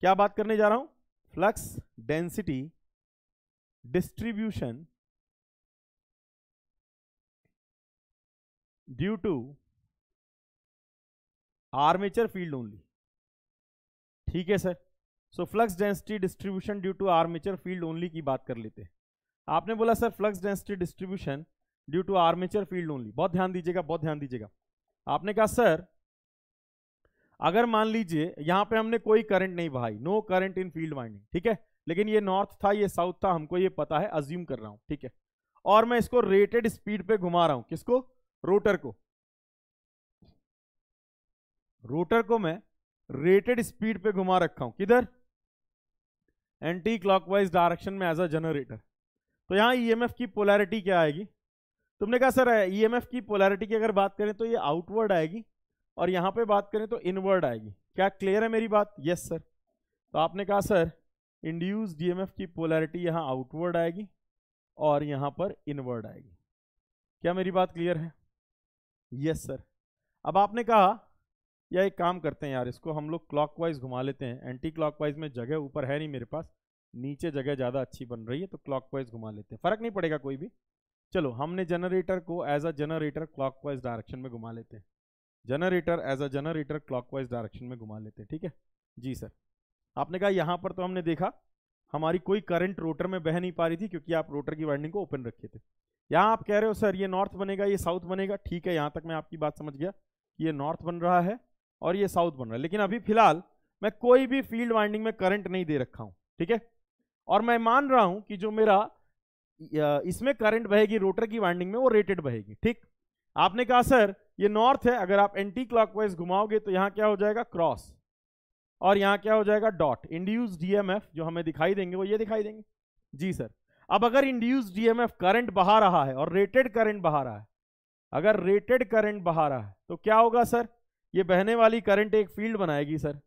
क्या बात करने जा रहा हूं flux density distribution due to armature field only ठीक है sir so flux density distribution due to armature field only की बात कर लेते हैं आपने बोला sir flux density distribution due to armature field only बहुत ध्यान दीजिएगा बहुत ध्यान दीजिएगा आपने कहा सर अगर मान लीजिए यहाँ पे हमने कोई करंट नहीं बहाई no current in field winding ठीक है लेकिन ये नॉर्थ था ये साउथ था हमको ये पता है अज्यूम कर रहा हूँ ठीक है और मैं इसको रेटेड स्पीड पे घुमा रहा हूँ किसको रोटर को रोटर को मैं रेटेड स्पीड पे घुमा रखा हूं किधर एंटी क्लॉकवाइज डायरेक्शन में एज अ जनरेटर तो यहां ईएमएफ e की पोलैरिटी क्या आएगी तुमने कहा सर ईएमएफ e की पोलैरिटी की अगर बात करें तो ये आउटवर्ड आएगी और यहां पे बात करें तो इनवर्ड आएगी क्या क्लियर है मेरी बात यस सर तो आपने कहा सर इंड्यूस डीएमएफ e की पोलैरिटी यहां आउटवर्ड आएगी और यहां पर इनवर्ड आएगी क्या मेरी बात क्लियर है यस सर अब आपने कहा या एक काम करते हैं यार इसको हम लोग क्लॉकवाइज घुमा लेते हैं एंटी क्लॉकवाइज में जगह ऊपर है नहीं मेरे पास नीचे जगह ज़्यादा अच्छी बन रही है तो क्लॉकवाइज घुमा लेते हैं फ़र्क नहीं पड़ेगा कोई भी चलो हमने जनरेटर को as a generator clockwise direction में घुमा लेते हैं generator as a generator clockwise direction में घुमा लेते हैं ठीक है जी सर आपने कहा यहाँ पर तो हमने देखा हमारी कोई करंट रोटर में बह नहीं पा रही थी क्योंकि आप रोटर की वाइंडिंग को ओपन रखे थे यहाँ आप कह रहे हो सर ये नॉर्थ बनेगा ये साउथ बनेगा ठीक है यहाँ तक मैं आपकी बात समझ गया कि ये नॉर्थ बन रहा है और ये साउथ बन रहा है लेकिन अभी फिलहाल मैं कोई भी फील्ड वाइंडिंग में करंट नहीं दे रखा हूं ठीक है और मैं मान रहा हूं कि जो मेरा इसमें करंट बहेगी रोटर की वाइंडिंग में वो रेटेड बहेगी ठीक आपने कहा सर ये नॉर्थ है अगर आप एंटी क्लॉकवाइज घुमाओगे तो यहां क्या हो जाएगा क्रॉस और यहां क्या हो जाएगा डॉट इंड्यूस डीएमएफ जो हमें दिखाई देंगे वो ये दिखाई देंगे जी सर अब अगर इंड्यूस डीएमएफ करंट बहा रहा है और रेटेड करंट बहा रहा है अगर रेटेड करंट बहा रहा है तो क्या होगा सर ये बहने वाली करंट एक फील्ड बनाएगी सर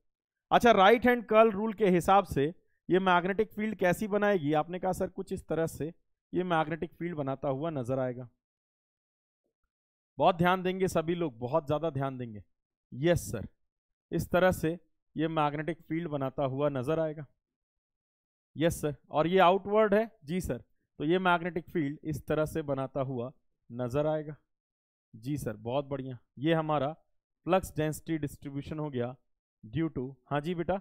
अच्छा राइट हैंड कर्ल रूल के हिसाब से ये मैग्नेटिक फील्ड कैसी बनाएगी आपने कहा सर कुछ इस तरह से ये मैग्नेटिक फील्ड बनाता हुआ नजर आएगा बहुत ध्यान देंगे सभी लोग बहुत ज़्यादा ध्यान देंगे यस सर इस तरह से ये मैग्नेटिक फील्ड बनाता हुआ नजर आएगा यस सर और ये आउटवर्ड है जी सर तो ये मैग्नेटिक फील्ड इस तरह से बनाता हुआ नजर आएगा जी सर बहुत बढ़िया ये हमारा फ्लक्स डेंसिटी डिस्ट्रीब्यूशन हो गया ड्यू टू हाँ जी बेटा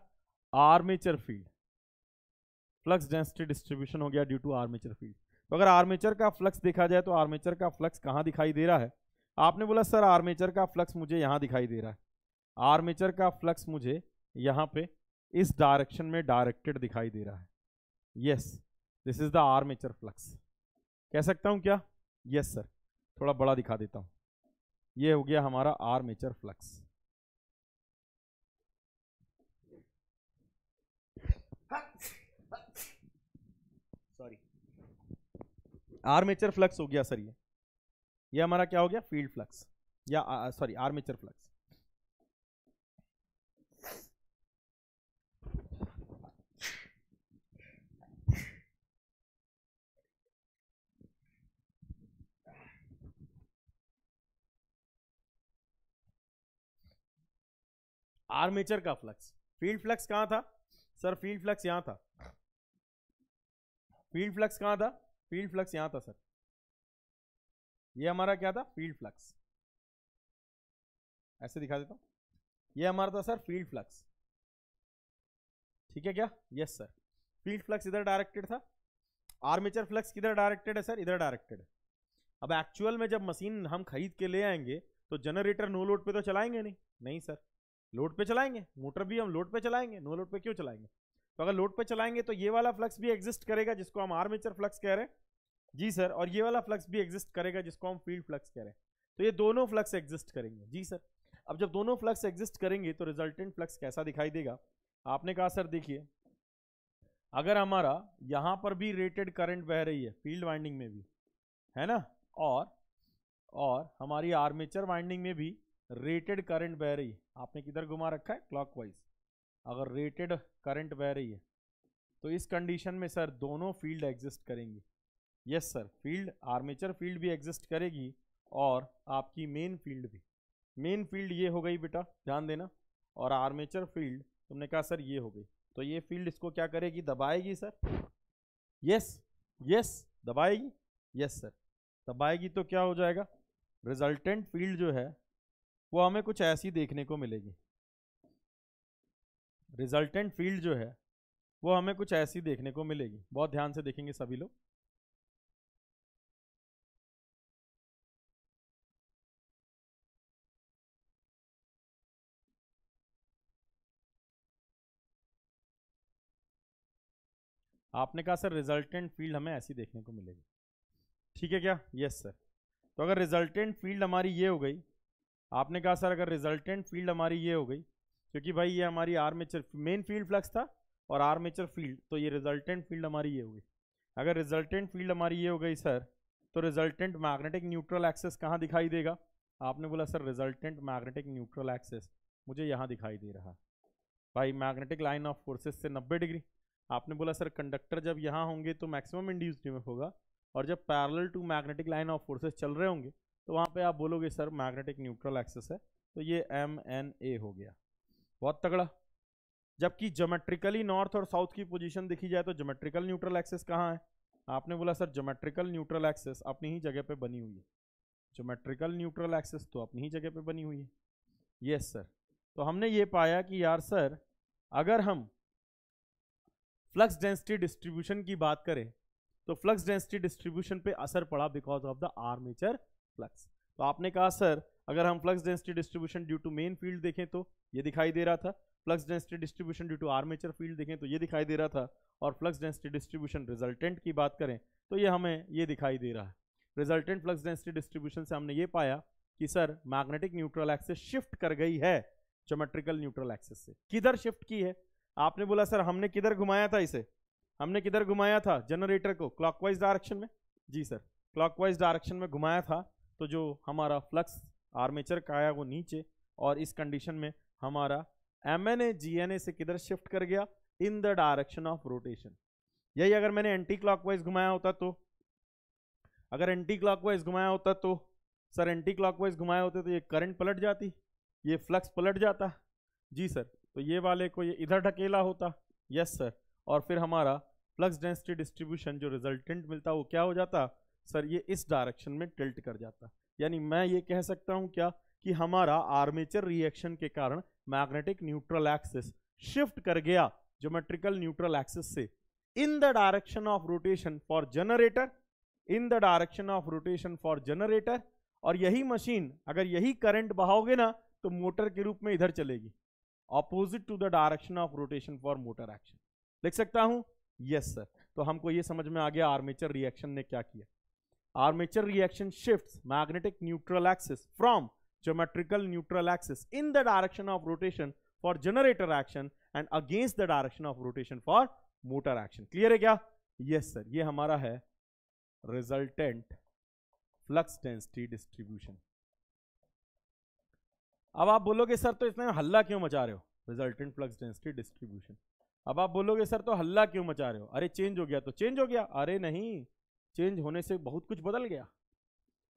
armature field flux density distribution हो गया ड्यू टू आर्मेचर फील्ड तो अगर आर्मेचर का फ्लक्स देखा जाए तो आर्मेचर का फ्लक्स कहाँ दिखाई दे रहा है आपने बोला सर आर्मेचर का फ्लक्स मुझे यहाँ दिखाई दे रहा है आर्मेचर का फ्लक्स मुझे यहाँ पे इस डायरेक्शन में डायरेक्टेड दिखाई दे रहा है yes this is the armature flux कह सकता हूँ क्या यस yes, सर थोड़ा बड़ा दिखा देता हूँ ये हो गया हमारा armature flux sorry armature flux हो गया सर ये ये हमारा क्या हो गया फील्ड फ्लक्स या सॉरी आर्मेचर फ्लक्स आर्मेचर का फ्लक्स फील्ड फ्लक्स कहां था सर फील्ड फ्लक्स यहां था फील्ड फ्लक्स कहां था फील्ड फ्लक्स यहां था सर ये हमारा क्या था फील्ड फ्लक्स ऐसे दिखा देता हूं ये हमारा था सर फील्ड फ्लक्स ठीक है क्या यस सर फील्ड फ्लक्स इधर डायरेक्टेड था आर्मेचर फ्लक्स किधर डायरेक्टेड है सर इधर डायरेक्टेड है अब एक्चुअल में जब मशीन हम खरीद के ले आएंगे तो जनरेटर नो लोड पे तो चलाएंगे नहीं नहीं सर लोड पे चलाएंगे मोटर भी हम लोड पे चलाएंगे नो लोड पे क्यों चलाएंगे तो अगर लोड पे चलाएंगे तो ये वाला फ्लक्स भी एग्जिस्ट करेगा जिसको हम आर्मेचर फ्लक्स कह रहे हैं जी सर और ये वाला फ्लक्स भी एग्जिस्ट करेगा जिसको हम फील्ड फ्लक्स कह रहे हैं तो ये दोनों फ्लक्स एग्जिस्ट करेंगे जी सर अब जब दोनों फ्लक्स एग्जिस्ट करेंगे तो रिजल्टेंट फ्लक्स कैसा दिखाई देगा आपने कहा सर देखिए अगर हमारा यहाँ पर भी रेटेड करंट बह रही है फील्ड वाइंडिंग में भी है ना और और हमारी आर्मेचर वाइंडिंग में भी रेटेड करंट बह रही है आपने किधर घुमा रखा है क्लॉकवाइज अगर रेटेड करंट बह रही है तो इस कंडीशन में सर दोनों फील्ड एग्जिस्ट करेंगी yes sir field armature field भी एग्जिस्ट करेगी और आपकी मेन फील्ड भी मेन फील्ड ये हो गई बेटा ध्यान देना और आर्मेचर फील्ड तुमने कहा सर ये हो गई तो ये फील्ड इसको क्या करेगी दबाएगी सर यस यस दबाएगी यस सर दबाएगी तो क्या हो जाएगा रिजल्टेंट फील्ड जो है वो हमें कुछ ऐसी देखने को मिलेगी रिजल्टेंट फील्ड जो है वो हमें कुछ ऐसी देखने को मिलेगी बहुत ध्यान से देखेंगे सभी लोग आपने कहा सर रिजल्टेंट फील्ड हमें ऐसी देखने को मिलेगी ठीक है क्या यस सर तो अगर रिजल्टेंट फील्ड हमारी ये हो गई आपने कहा सर अगर रिजल्टेंट फील्ड हमारी ये हो गई क्योंकि भाई ये हमारी आर्मेचर मेन फील्ड फ्लक्स था और आर्मेचर फील्ड तो ये रिजल्टेंट फील्ड हमारी ये हो गई अगर रिजल्टेंट फील्ड हमारी ये हो गई सर तो रिजल्टेंट मैग्नेटिक न्यूट्रल एक्सेस कहाँ दिखाई देगा आपने बोला sir resultant magnetic neutral axis मुझे यहाँ दिखाई दे रहा भाई मैग्नेटिक लाइन ऑफ फोर्सेस से नब्बे डिग्री आपने बोला सर कंडक्टर जब यहाँ होंगे तो मैक्सिमम इंड्यूस्ड होगा और जब parallel to magnetic line of forces चल रहे होंगे तो वहाँ पे आप बोलोगे सर मैग्नेटिक न्यूट्रल एक्सेस है तो ये एम एन ए हो गया बहुत तगड़ा जबकि जोमेट्रिकली नॉर्थ और साउथ की पोजीशन देखी जाए तो जोमेट्रिकल न्यूट्रल एक्सेस कहाँ है आपने बोला सर जोमेट्रिकल न्यूट्रल एक्सेस अपनी ही जगह पर बनी हुई है जोमेट्रिकल न्यूट्रल एक्सेस तो अपनी ही जगह पर बनी हुई है यस सर तो हमने ये पाया कि यार सर अगर हम फ्लक्स डेंसिटी डिस्ट्रीब्यूशन की बात करें तो फ्लक्स डेंसिटी डिस्ट्रीब्यूशन पे असर पड़ा because of the armature flux तो आपने कहा सर अगर हम flux density distribution due to main field देखें तो ये दिखाई दे रहा था flux density distribution due to armature field देखें तो ये दिखाई दे रहा था और फ्लक्स डेंसिटी डिस्ट्रीब्यूशन रिजल्टेंट की बात करें तो ये हमें ये दिखाई दे रहा है रिजल्टेंट फ्लक्स डेंसिटी डिस्ट्रीब्यूशन से हमने ये पाया कि sir magnetic neutral axis shift कर गई है जोमेट्रिकल न्यूट्रल एक्सेस से किधर शिफ्ट की है आपने बोला सर हमने किधर घुमाया था इसे हमने किधर घुमाया था जनरेटर को क्लॉकवाइज डायरेक्शन में जी सर क्लॉकवाइज डायरेक्शन में घुमाया था तो जो हमारा फ्लक्स आर्मेचर का आया वो नीचे और इस कंडीशन में हमारा M N A G N A से किधर शिफ्ट कर गया in the direction of rotation यही अगर मैंने एंटी क्लॉकवाइज घुमाया होता तो अगर एंटी क्लॉकवाइज घुमाया होता तो सर एंटी क्लॉकवाइज घुमाया होते तो ये करंट पलट जाती ये फ्लक्स पलट जाता जी सर तो ये वाले को ये इधर ढकेला होता यस सर और फिर हमारा फ्लक्स डेंसिटी डिस्ट्रीब्यूशन जो रिजल्टेंट मिलता वो क्या हो जाता सर ये इस डायरेक्शन में टिल्ट कर जाता यानी मैं ये कह सकता हूँ क्या कि हमारा आर्मेचर रिएक्शन के कारण मैग्नेटिक न्यूट्रल एक्सिस शिफ्ट कर गया जोमेट्रिकल न्यूट्रल एक्सिस से in the direction of rotation for generator in the direction of rotation for generator और यही मशीन अगर यही करंट बहाओगे ना तो मोटर के रूप में इधर चलेगी opposite to the direction of rotation for motor action लिख सकता हूं यस yes, सर तो हमको यह समझ में आ गया आर्मेचर रिएक्शन ने क्या किया armature reaction shifts magnetic neutral axis from geometrical neutral axis in the direction of rotation for generator action and against the direction of rotation for motor action clear है क्या yes sir ये हमारा है resultant flux density distribution अब आप बोलोगे sir तो इसमें हल्ला क्यों मचा रहे हो रिजल्टेंट फ्लक्स डेंसिटी डिस्ट्रीब्यूशन अब आप बोलोगे सर तो हल्ला क्यों मचा रहे हो अरे चेंज हो गया तो चेंज हो गया अरे नहीं चेंज होने से बहुत कुछ बदल गया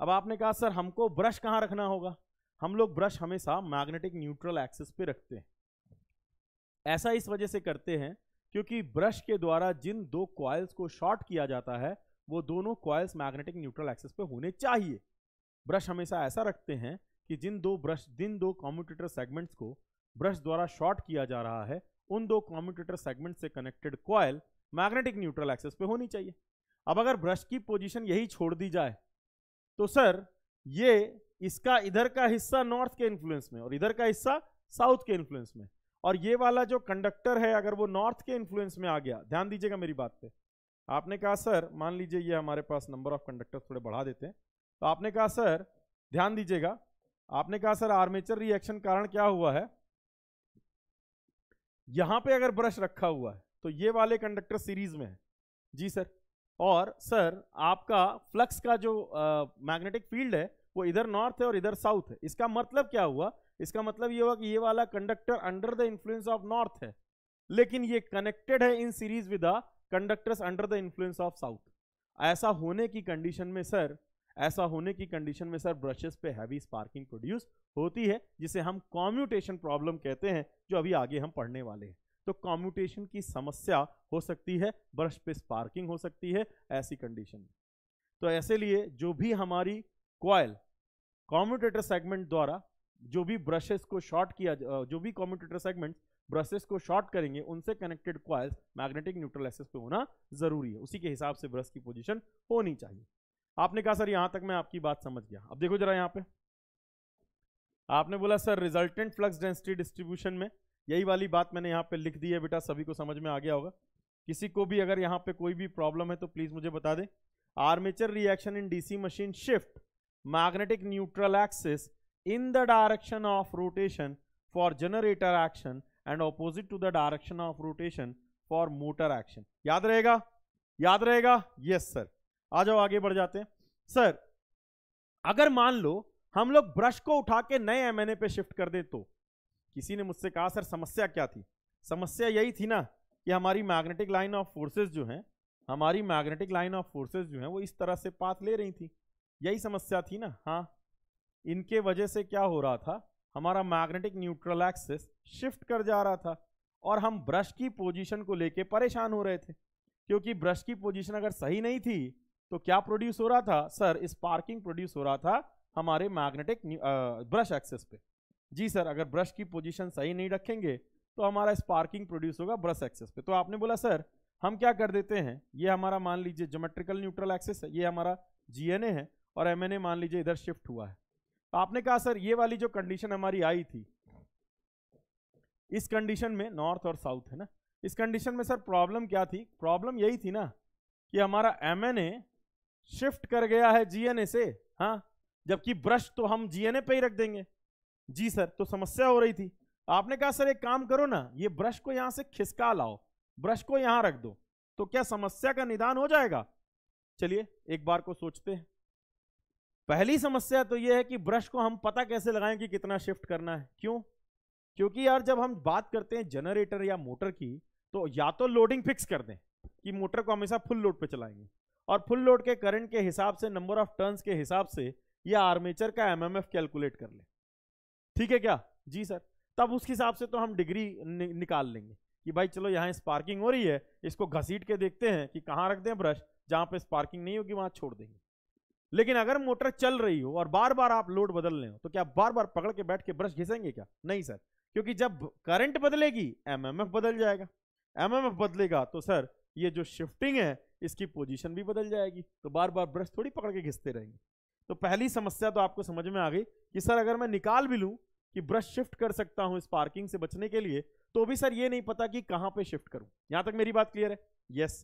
अब आपने कहा सर हमको ब्रश कहाँ रखना होगा हम लोग ब्रश हमेशा मैग्नेटिक न्यूट्रल एक्सिस पे रखते हैं ऐसा इस वजह से करते हैं क्योंकि ब्रश के द्वारा जिन दो क्वाइल्स को शॉर्ट किया जाता है वो दोनों क्वाइल्स मैग्नेटिक न्यूट्रल एक्सिस पे होने चाहिए ब्रश हमेशा ऐसा रखते हैं कि जिन दो ब्रश जिन दो कॉम्यूटेटर सेगमेंट्स को ब्रश द्वारा शॉर्ट किया जा रहा है उन दो कॉम्यूटेटर सेगमेंट से connected coil magnetic neutral axis पे होनी चाहिए अब अगर ब्रश की पोजीशन यही छोड़ दी जाए तो सर ये इसका इधर का हिस्सा नॉर्थ के इन्फ्लुएंस में और इधर का हिस्सा साउथ के इन्फ्लुएंस में और ये वाला जो कंडक्टर है अगर वो नॉर्थ के इन्फ्लुएंस में आ गया ध्यान दीजिएगा मेरी बात पे आपने कहा सर मान लीजिए ये हमारे पास नंबर ऑफ कंडक्टर थोड़े बढ़ा देते हैं तो आपने कहा सर ध्यान दीजिएगा आपने कहा सर आर्मेचर रिएक्शन कारण क्या हुआ है यहां पे अगर ब्रश रखा हुआ है तो ये वाले कंडक्टर सीरीज में है जी सर और सर आपका फ्लक्स का जो मैग्नेटिक फील्ड है वो इधर नॉर्थ है और इधर साउथ है इसका मतलब क्या हुआ इसका मतलब ये हुआ कि ये वाला conductor under the influence of north है लेकिन ये कनेक्टेड है in series with the conductors under the influence of south ऐसा होने की कंडीशन में सर ऐसा होने की कंडीशन में सर ब्रशेस पे हैवी स्पार्किंग प्रोड्यूस होती है जिसे हम कॉम्यूटेशन प्रॉब्लम कहते हैं जो अभी आगे हम पढ़ने वाले हैं तो कॉम्यूटेशन की समस्या हो सकती है ब्रश पे स्पार्किंग हो सकती है ऐसी कंडीशन में तो ऐसे लिए जो भी हमारी क्वाइल कॉम्यूटेटर सेगमेंट द्वारा जो भी ब्रशेस को शॉर्ट किया जो भी कॉम्यूटेटर सेगमेंट ब्रशेस को शॉर्ट करेंगे उनसे connected coil magnetic neutral axis पे होना जरूरी है उसी के हिसाब से ब्रश की पोजिशन होनी चाहिए आपने कहा सर यहां तक मैं आपकी बात समझ गया अब देखो जरा यहां पे आपने बोला sir resultant flux density distribution में यही वाली बात मैंने यहाँ पे लिख दी है बेटा सभी को समझ में आ गया होगा किसी को भी अगर यहाँ पे कोई भी प्रॉब्लम है तो प्लीज़ मुझे बता दें armature reaction in DC machine shift magnetic neutral axis in the direction of rotation for generator action and opposite to the direction of rotation for motor action याद रहेगा याद रहेगा यस सर आ जाओ आगे बढ़ जाते हैं सर अगर मान लो हम लोग ब्रश को उठा के नए एमएनए पे शिफ्ट कर दे तो किसी ने मुझसे कहा सर समस्या क्या थी समस्या यही थी ना कि हमारी मैग्नेटिक लाइन ऑफ फोर्सेज जो हैं हमारी मैग्नेटिक लाइन ऑफ फोर्सेज जो हैं वो इस तरह से पाथ ले रही थी यही समस्या थी ना हाँ इनके वजह से क्या हो रहा था हमारा मैग्नेटिक न्यूट्रल एक्सिस शिफ्ट कर जा रहा था और हम ब्रश की पोजीशन को लेके परेशान हो रहे थे क्योंकि ब्रश की पोजीशन अगर सही नहीं थी तो क्या प्रोड्यूस हो रहा था सर स्पार्किंग प्रोड्यूस हो रहा था हमारे मैग्नेटिक ब्रश एक्सेस पे जी सर अगर ब्रश की पोजीशन सही नहीं रखेंगे तो हमारा स्पार्किंग प्रोड्यूस होगा ब्रश एक्सेस पे तो आपने बोला सर हम क्या कर देते हैं ये हमारा मान लीजिए जोमेट्रिकल न्यूट्रल एक्सेस है ये हमारा जी है और एम मान लीजिए इधर शिफ्ट हुआ है तो आपने कहा सर ये वाली जो कंडीशन हमारी आई थी इस कंडीशन में नॉर्थ और साउथ है ना इस कंडीशन में सर प्रॉब्लम क्या थी प्रॉब्लम यही थी ना कि हमारा एम शिफ्ट कर गया है जी से हाँ जबकि ब्रश तो हम जी पे ही रख देंगे जी सर तो समस्या हो रही थी आपने कहा सर एक काम करो ना ये ब्रश को यहां से खिसका लाओ ब्रश को यहां रख दो तो क्या समस्या का निदान हो जाएगा चलिए एक बार को सोचते हैं पहली समस्या तो यह है कि ब्रश को हम पता कैसे लगाएं कि कितना शिफ्ट करना है क्यों क्योंकि यार जब हम बात करते हैं जनरेटर या मोटर की तो या तो लोडिंग फिक्स कर दें कि मोटर को हमेशा फुल लोड पे चलाएंगे और फुल लोड के करंट के हिसाब से नंबर ऑफ टर्न्स के हिसाब से या आर्मेचर का एमएमएफ कैलकुलेट कर लें ठीक है क्या जी सर तब उसके हिसाब से तो हम डिग्री नि, निकाल लेंगे कि भाई चलो यहाँ स्पार्किंग हो रही है इसको घसीट के देखते हैं कि कहाँ रख दें ब्रश जहाँ पे स्पार्किंग नहीं होगी वहाँ छोड़ देंगे लेकिन अगर मोटर चल रही हो और बार बार आप लोड बदल रहे हो तो क्या बार बार पकड़ के बैठ के ब्रश घिसेंगे क्या नहीं सर क्योंकि जब करंट बदलेगी एमएमएफ बदल जाएगा एमएमएफ बदलेगा तो सर ये जो शिफ्टिंग है इसकी पोजीशन भी बदल जाएगी तो बार बार ब्रश थोड़ी पकड़ के घिसते रहेंगे तो पहली समस्या तो आपको समझ में आ गई कि सर अगर मैं निकाल भी लूँ कि ब्रश शिफ्ट कर सकता हूं इस पार्किंग से बचने के लिए तो भी सर ये नहीं पता कि कहां पे शिफ्ट करूं यहां तक मेरी बात क्लियर है यस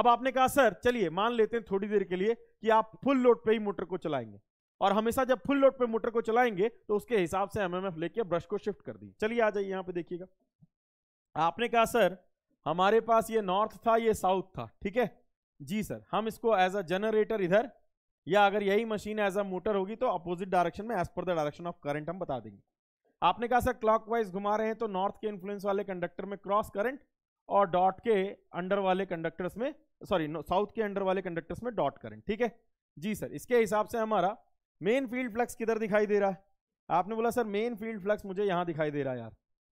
अब आपने कहा सर चलिए मान लेते हैं थोड़ी देर के लिए कि आप फुल लोड पे ही मोटर को चलाएंगे और हमेशा जब फुल लोड पे मोटर को चलाएंगे तो उसके हिसाब से एमएमएफ लेके ब्रश को शिफ्ट कर दी चलिए आ जाइए यहां पे देखिएगा आपने कहा सर हमारे पास ये नॉर्थ था ये साउथ था ठीक है जी सर हम इसको एज अ जनरेटर इधर या अगर यही मशीन एज अ मोटर होगी तो अपोजिट डायरेक्शन में as per the direction of current हम बता देंगे आपने कहा सर क्लॉकवाइज घुमा रहे हैं तो नॉर्थ के इन्फ्लुएंस वाले कंडक्टर में क्रॉस करंट और डॉट के अंडर वाले कंडक्टर्स में सॉरी साउथ के अंडर वाले कंडक्टर्स में डॉट करंट ठीक है जी सर इसके हिसाब से हमारा मेन फील्ड फ्लक्स किधर दिखाई दे रहा है आपने बोला सर मेन फील्ड फ्लक्स मुझे यहाँ दिखाई दे रहा है यार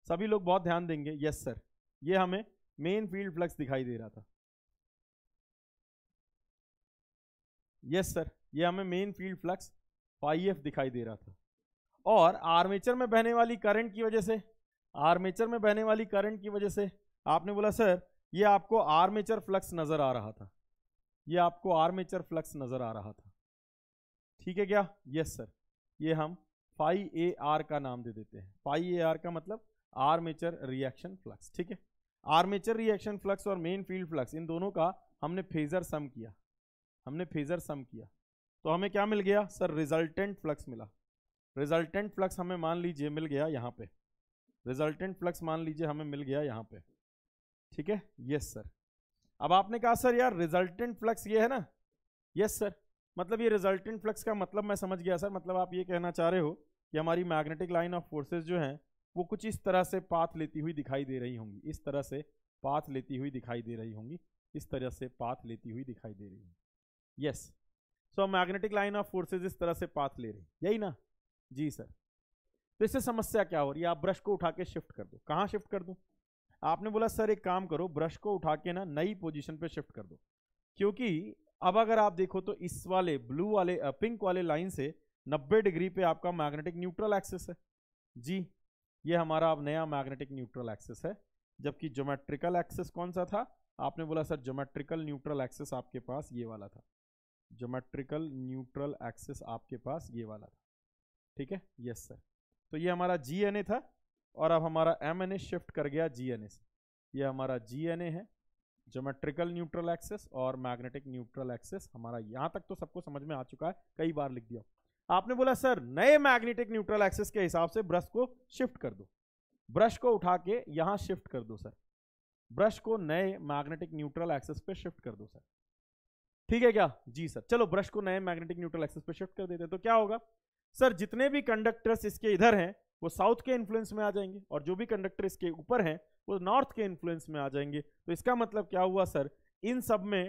सभी लोग बहुत ध्यान देंगे यस सर ये हमें मेन फील्ड फ्लक्स दिखाई दे रहा था यस सर ये हमें मेन फील्ड फ्लक्स फाइव दिखाई दे रहा था और आर्मेचर में बहने वाली करंट की वजह से आर्मेचर में बहने वाली करंट की वजह से आपने बोला सर ये आपको आर्मेचर फ्लक्स नज़र आ रहा था ये आपको आर्मेचर फ्लक्स नज़र आ रहा था ठीक है क्या यस सर ये हम फाई ए आर का नाम दे देते हैं फाई ए आर का मतलब आर्मेचर रिएक्शन फ्लक्स ठीक है आर्मेचर रिएक्शन फ्लक्स और मेन फील्ड फ्लक्स इन दोनों का हमने फेजर सम किया हमने फेजर सम किया तो हमें क्या मिल गया सर रिजल्टेंट फ्लक्स मिला रिजल्टेंट फ्लक्स हमें मान लीजिए मिल गया यहाँ पे रिजल्टेंट फ्लक्स मान लीजिए हमें मिल गया यहाँ पे ठीक है यस सर अब आपने कहा सर यार रिजल्टेंट फ्लक्स ये है ना यस सर मतलब ये रिजल्टेंट फ्लक्स का मतलब मैं समझ गया सर मतलब आप ये कहना चाह रहे हो कि हमारी मैग्नेटिक लाइन ऑफ फोर्सेज जो हैं वो कुछ इस तरह से पाथ लेती हुई दिखाई दे रही होंगी इस तरह से पाथ लेती हुई दिखाई दे रही होंगी इस तरह से पाथ लेती हुई दिखाई दे रही होंगी yes so magnetic line of forces इस तरह से पाथ ले रही यही ना जी सर तो इससे समस्या क्या हो रही है आप ब्रश को उठा के शिफ्ट कर दो कहाँ शिफ्ट कर दूँ आपने बोला सर एक काम करो ब्रश को उठा के ना नई पोजीशन पे शिफ्ट कर दो क्योंकि अब अगर आप देखो तो इस वाले ब्लू वाले पिंक वाले लाइन से 90 डिग्री पे आपका मैग्नेटिक न्यूट्रल एक्सेस है जी ये हमारा अब नया मैग्नेटिक न्यूट्रल एक्सेस है जबकि जोमेट्रिकल एक्सेस कौन सा था आपने बोला सर जोमेट्रिकल न्यूट्रल एक्सेस आपके पास ये वाला था जोमेट्रिकल न्यूट्रल एक्सेस आपके पास ये वाला था ठीक है यस सर तो ये हमारा जी एन ए था और अब हमारा एम एन ए शिफ्ट कर गया जी एन ए से ये हमारा जी एन ए है जोमेट्रिकल न्यूट्रल एक्सेस और मैग्नेटिक न्यूट्रल एक्सेस हमारा यहाँ तक तो सबको समझ में आ चुका है कई बार लिख दिया आपने बोला सर नए मैग्नेटिक न्यूट्रल एक्सेस के हिसाब से ब्रश को शिफ्ट कर दो ब्रश को उठा के यहाँ शिफ्ट कर दो सर ब्रश को नए मैग्नेटिक न्यूट्रल एक्सेस पे शिफ्ट कर दो सर ठीक है क्या जी सर चलो ब्रश को नए मैग्नेटिक न्यूट्रल एक्सेस पे शिफ्ट कर देते हैं तो क्या होगा सर जितने भी कंडक्टर्स इसके इधर हैं वो साउथ के इन्फ्लुएंस में आ जाएंगे और जो भी कंडक्टर इसके ऊपर हैं वो नॉर्थ के इन्फ्लुएंस में आ जाएंगे तो इसका मतलब क्या हुआ सर इन सब में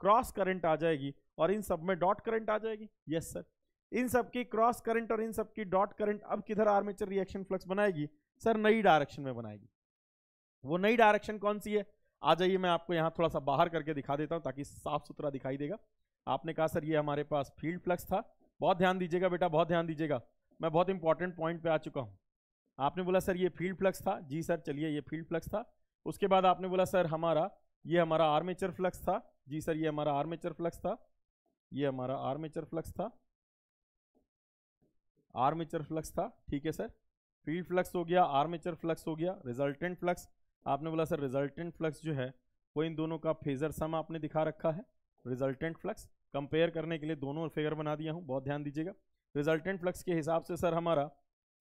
क्रॉस करंट आ जाएगी और इन सब में डॉट करंट आ जाएगी यस सर इन सब की क्रॉस करंट और इन सब की डॉट करंट अब किधर आर्मेचर रिएक्शन फ्लक्स बनाएगी सर नई डायरेक्शन में बनाएगी वो नई डायरेक्शन कौन सी है आ जाइए मैं आपको यहाँ थोड़ा सा बाहर करके दिखा देता हूँ ताकि साफ सुथरा दिखाई देगा आपने कहा सर ये हमारे पास फील्ड फ्लक्स था बहुत ध्यान दीजिएगा बेटा बहुत ध्यान दीजिएगा मैं बहुत इंपॉर्टेंट पॉइंट पे आ चुका हूँ आपने बोला सर ये फील्ड फ्लक्स था जी सर चलिए ये फील्ड फ्लक्स था उसके बाद आपने बोला सर हमारा ये हमारा आर्मेचर फ्लक्स था जी सर ये हमारा आर्मेचर फ्लक्स था ये हमारा आर्मेचर फ्लक्स था आर्मेचर फ्लक्स था ठीक है सर फील्ड फ्लक्स हो गया आर्मेचर फ्लक्स हो गया रिजल्टेंट फ्लक्स आपने बोला सर रिजल्टेंट फ्लक्स जो है वो इन दोनों का फेजर सम आपने दिखा रखा है रिजल्टेंट फ्लक्स कंपेयर करने के लिए दोनों फिगर बना दिया हूँ बहुत ध्यान दीजिएगा रिजल्टेंट फ्लक्स के हिसाब से सर हमारा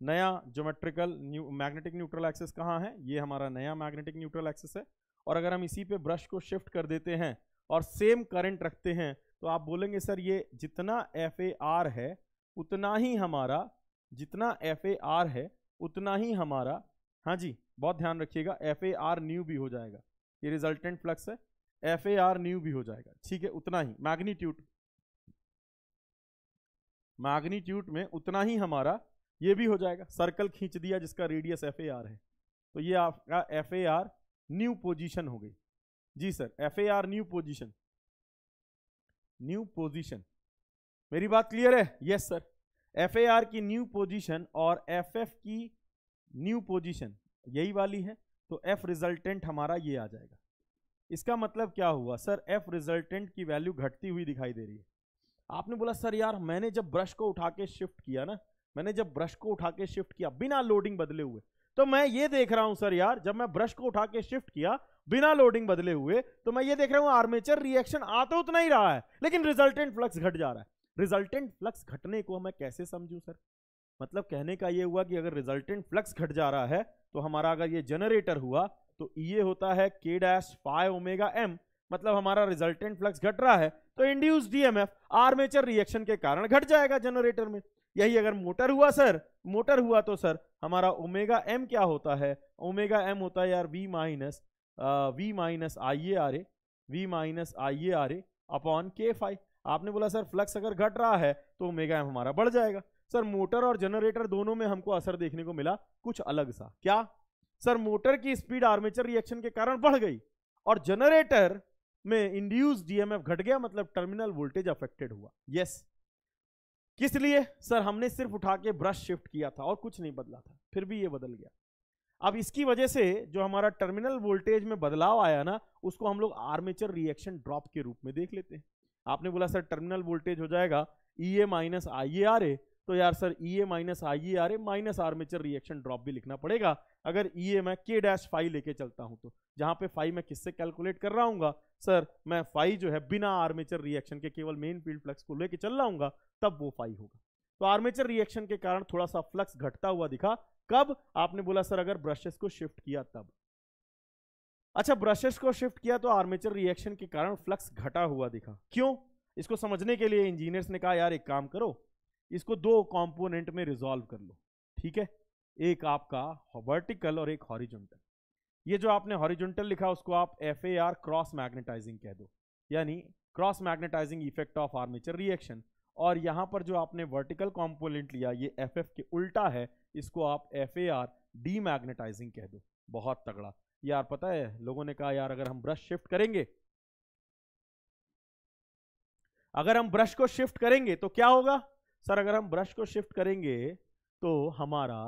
नया geometrical new magnetic neutral axis कहाँ है ये हमारा नया मैग्नेटिक न्यूट्रल एक्सेस है और अगर हम इसी पे ब्रश को शिफ्ट कर देते हैं और सेम करंट रखते हैं तो आप बोलेंगे सर ये जितना एफ है उतना ही हमारा जितना एफ है उतना ही हमारा हाँ जी बहुत ध्यान रखिएगा एफ न्यू भी हो जाएगा ये रिजल्टेंट फ्लक्स है एफ ए आर न्यू भी हो जाएगा ठीक है उतना ही मैग्नीट्यूड मैग्नीट्यूड में उतना ही हमारा ये भी हो जाएगा सर्कल खींच दिया जिसका रेडियस एफ ए आर है तो ये आपका F A R new position हो गई जी sir F A R new position new position मेरी बात क्लियर है yes sir F A R की न्यू पोजीशन और एफ एफ की न्यू पोजीशन यही वाली है तो एफ रिजल्टेंट हमारा ये आ जाएगा इसका मतलब क्या हुआ सर एफ रिजल्टेंट की वैल्यू घटती हुई दिखाई दे रही है आपने बोला सर यार मैंने जब ब्रश को उठा के शिफ्ट किया ना मैंने जब ब्रश को उठा के शिफ्ट किया बिना लोडिंग बदले हुए तो मैं ये देख रहा हूं सर यार जब मैं ब्रश को उठा के शिफ्ट किया बिना लोडिंग बदले हुए तो मैं ये देख रहा हूं आर्मेचर रिएक्शन आ तो उतना ही रहा है लेकिन रिजल्टेंट फ्लक्स घट जा रहा है रिजल्टेंट फ्लक्स घटने को मैं कैसे समझू सर मतलब कहने का ये हुआ कि अगर रिजल्टेंट फ्लक्स घट जा रहा है तो हमारा अगर ये जनरेटर हुआ तो ये e होता है K dash five omega M मतलब हमारा रिजल्टेंट फ्लक्स घट रहा है तो इंड्यूस डीएमएफ आर्मेचर रिएक्शन के कारण घट जाएगा जनरेटर में यही अगर मोटर हुआ सर मोटर हुआ तो सर हमारा ओमेगा एम क्या होता है ओमेगा एम होता है यार V minus V minus I A R A V minus I A R A upon K five आपने बोला सर फ्लक्स अगर घट रहा है तो ओमेगा एम हमारा बढ़ जाएगा सर मोटर और जनरेटर दोनों में हमको असर देखने को मिला कुछ अलग सा क्या सर मोटर की स्पीड आर्मेचर रिएक्शन के कारण बढ़ गई और जनरेटर में इंड्यूस डीएमएफ घट गया मतलब टर्मिनल वोल्टेज अफेक्टेड हुआ यस किस लिए सर हमने सिर्फ उठा के ब्रश शिफ्ट किया था और कुछ नहीं बदला था फिर भी ये बदल गया अब इसकी वजह से जो हमारा टर्मिनल वोल्टेज में बदलाव आया ना उसको हम लोग आर्मेचर रिएक्शन ड्रॉप के रूप में देख लेते हैं आपने बोला सर टर्मिनल वोल्टेज हो जाएगा ई A minus I A R A तो यार sir E A minus I A R A minus armature reaction drop भी लिखना पड़ेगा अगर ई e ए मैं के डैश फाइव लेके चलता हूँ तो जहाँ पे फाइव मैं किससे कैलकुलेट कर रहा हूँ सर मैं फाइव जो है बिना आर्मेचर रिएक्शन के केवल मेन फील्ड फ्लक्स को लेके चल रहा हूँ तब वो फाइव होगा तो आर्मेचर रिएक्शन के कारण थोड़ा सा फ्लक्स घटता हुआ दिखा कब आपने बोला सर अगर ब्रशेस को शिफ्ट किया तब अच्छा ब्रशेस को शिफ्ट किया तो आर्मेचर रिएक्शन के कारण फ्लक्स घटा हुआ दिखा क्यों इसको समझने के लिए इंजीनियर्स ने कहा यार एक काम करो इसको दो कंपोनेंट में रिजॉल्व कर लो ठीक है एक आपका वर्टिकल और एक हॉरिजॉन्टल ये जो आपने हॉरिजॉन्टल लिखा उसको आप F A R cross magnetising कह दो यानी cross magnetising effect of armature reaction और यहां पर जो आपने वर्टिकल कॉम्पोनेंट लिया ये एफ एफ के उल्टा है इसको आप F A R demagnetising कह दो बहुत तगड़ा यार पता है लोगों ने कहा यार अगर हम ब्रश शिफ्ट करेंगे अगर हम ब्रश को शिफ्ट करेंगे तो क्या होगा सर अगर हम ब्रश को शिफ्ट करेंगे तो हमारा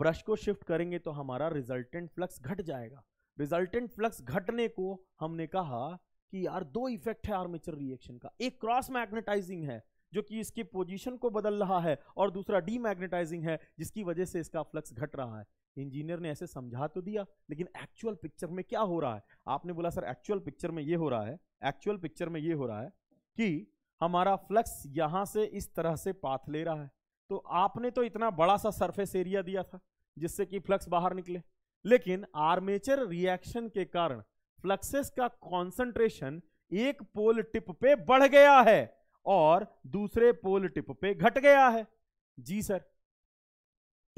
ब्रश को शिफ्ट करेंगे तो हमारा रिजल्टेंट फ्लक्स घट जाएगा रिजल्टेंट फ्लक्स घटने को हमने कहा कि यार दो इफेक्ट है आर्मेचर रिएक्शन का एक क्रॉस मैग्नेटाइजिंग है जो कि इसकी पोजीशन को बदल रहा है और दूसरा डीमैग्नेटाइजिंग है जिसकी वजह से इसका फ्लक्स घट रहा है इंजीनियर ने ऐसे समझा तो दिया लेकिन एक्चुअल पिक्चर में क्या हो रहा है आपने बोला सर एक्चुअल पिक्चर में ये हो रहा है एक्चुअल पिक्चर में ये हो रहा है कि हमारा फ्लक्स यहाँ से इस तरह से पाथ ले रहा है तो आपने तो इतना बड़ा सा सरफेस एरिया दिया था जिससे कि फ्लक्स बाहर निकले लेकिन आर्मेचर रिएक्शन के कारण फ्लक्सेस का कॉन्सेंट्रेशन एक पोल टिप पे बढ़ गया है और दूसरे पोल टिप पे घट गया है जी सर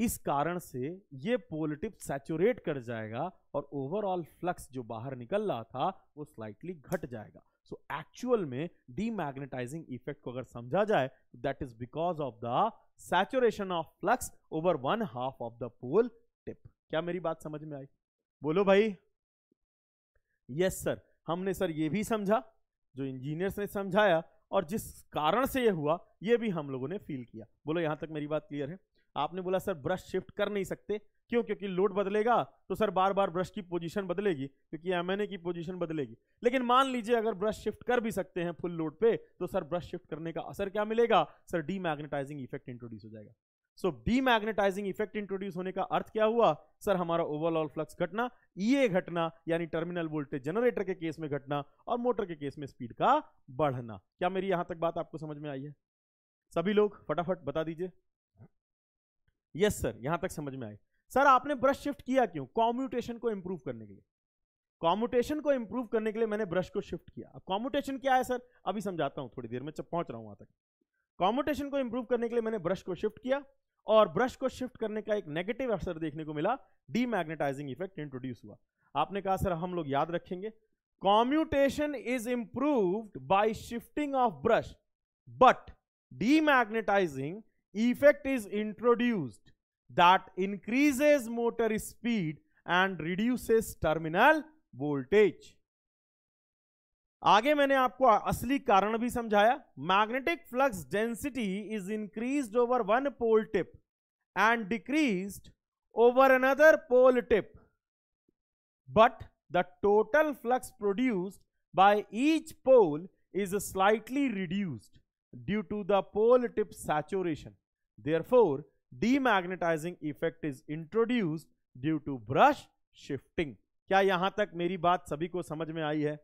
इस कारण से ये पोल टिप सैचुरेट कर जाएगा और ओवरऑल फ्लक्स जो बाहर निकल रहा था वो स्लाइटली घट जाएगा सो एक्चुअल में डीमैग्नेटाइजिंग इफेक्ट को अगर समझा जाए तो that is because of the saturation of flux over one half of the pole tip क्या मेरी बात समझ में आई बोलो भाई यस सर हमने सर ये भी समझा जो इंजीनियर्स ने समझाया और जिस कारण से ये हुआ ये भी हम लोगों ने फील किया बोलो यहां तक मेरी बात क्लियर है आपने बोला सर ब्रश शिफ्ट कर नहीं सकते क्यों क्योंकि लोड बदलेगा तो सर बार बार ब्रश की पोजीशन बदलेगी क्योंकि एम की पोजीशन बदलेगी लेकिन मान लीजिए अगर ब्रश शिफ्ट कर भी सकते हैं फुल लोड पे तो सर ब्रश शिफ्ट करने का असर क्या मिलेगा सर डीमैग्नेटाइजिंग इफेक्ट इंट्रोड्यूस हो जाएगा सो डीमैग्नेटाइजिंग इफेक्ट इंट्रोड्यूस होने का अर्थ क्या हुआ सर हमारा ओवरऑल फ्लक्स घटना ये e घटना यानी टर्मिनल वोल्टेज जनरेटर के केस में घटना और मोटर के केस में स्पीड का बढ़ना क्या मेरी यहां तक बात आपको समझ में आई है सभी लोग फटाफट बता दीजिए यस सर यहां तक समझ में आए सर आपने ब्रश शिफ्ट किया क्यों कॉम्यूटेशन को इंप्रूव करने के लिए कॉम्यूटेशन को इंप्रूव करने के लिए मैंने ब्रश को शिफ्ट किया अब कॉम्यूटेशन क्या है सर अभी समझाता हूं थोड़ी देर में पहुंच रहा हूं वहां तक कॉम्यूटेशन को इंप्रूव करने के लिए मैंने ब्रश को शिफ्ट किया और ब्रश को शिफ्ट करने का एक नेगेटिव असर देखने को मिला डीमैग्नेटाइजिंग इफेक्ट इंट्रोड्यूस हुआ आपने कहा सर हम लोग याद रखेंगे commutation is improved by shifting of brush but demagnetising effect is introduced that increases motor speed and reduces terminal voltage. आगे मैंने आपको असली कारण भी समझाया magnetic flux density is increased over one pole tip and decreased over another pole tip but the total flux produced by each pole is slightly reduced due to the pole tip saturation. Therefore, demagnetizing effect is introduced due to brush shifting. क्या यहां तक मेरी बात सभी को समझ में आई है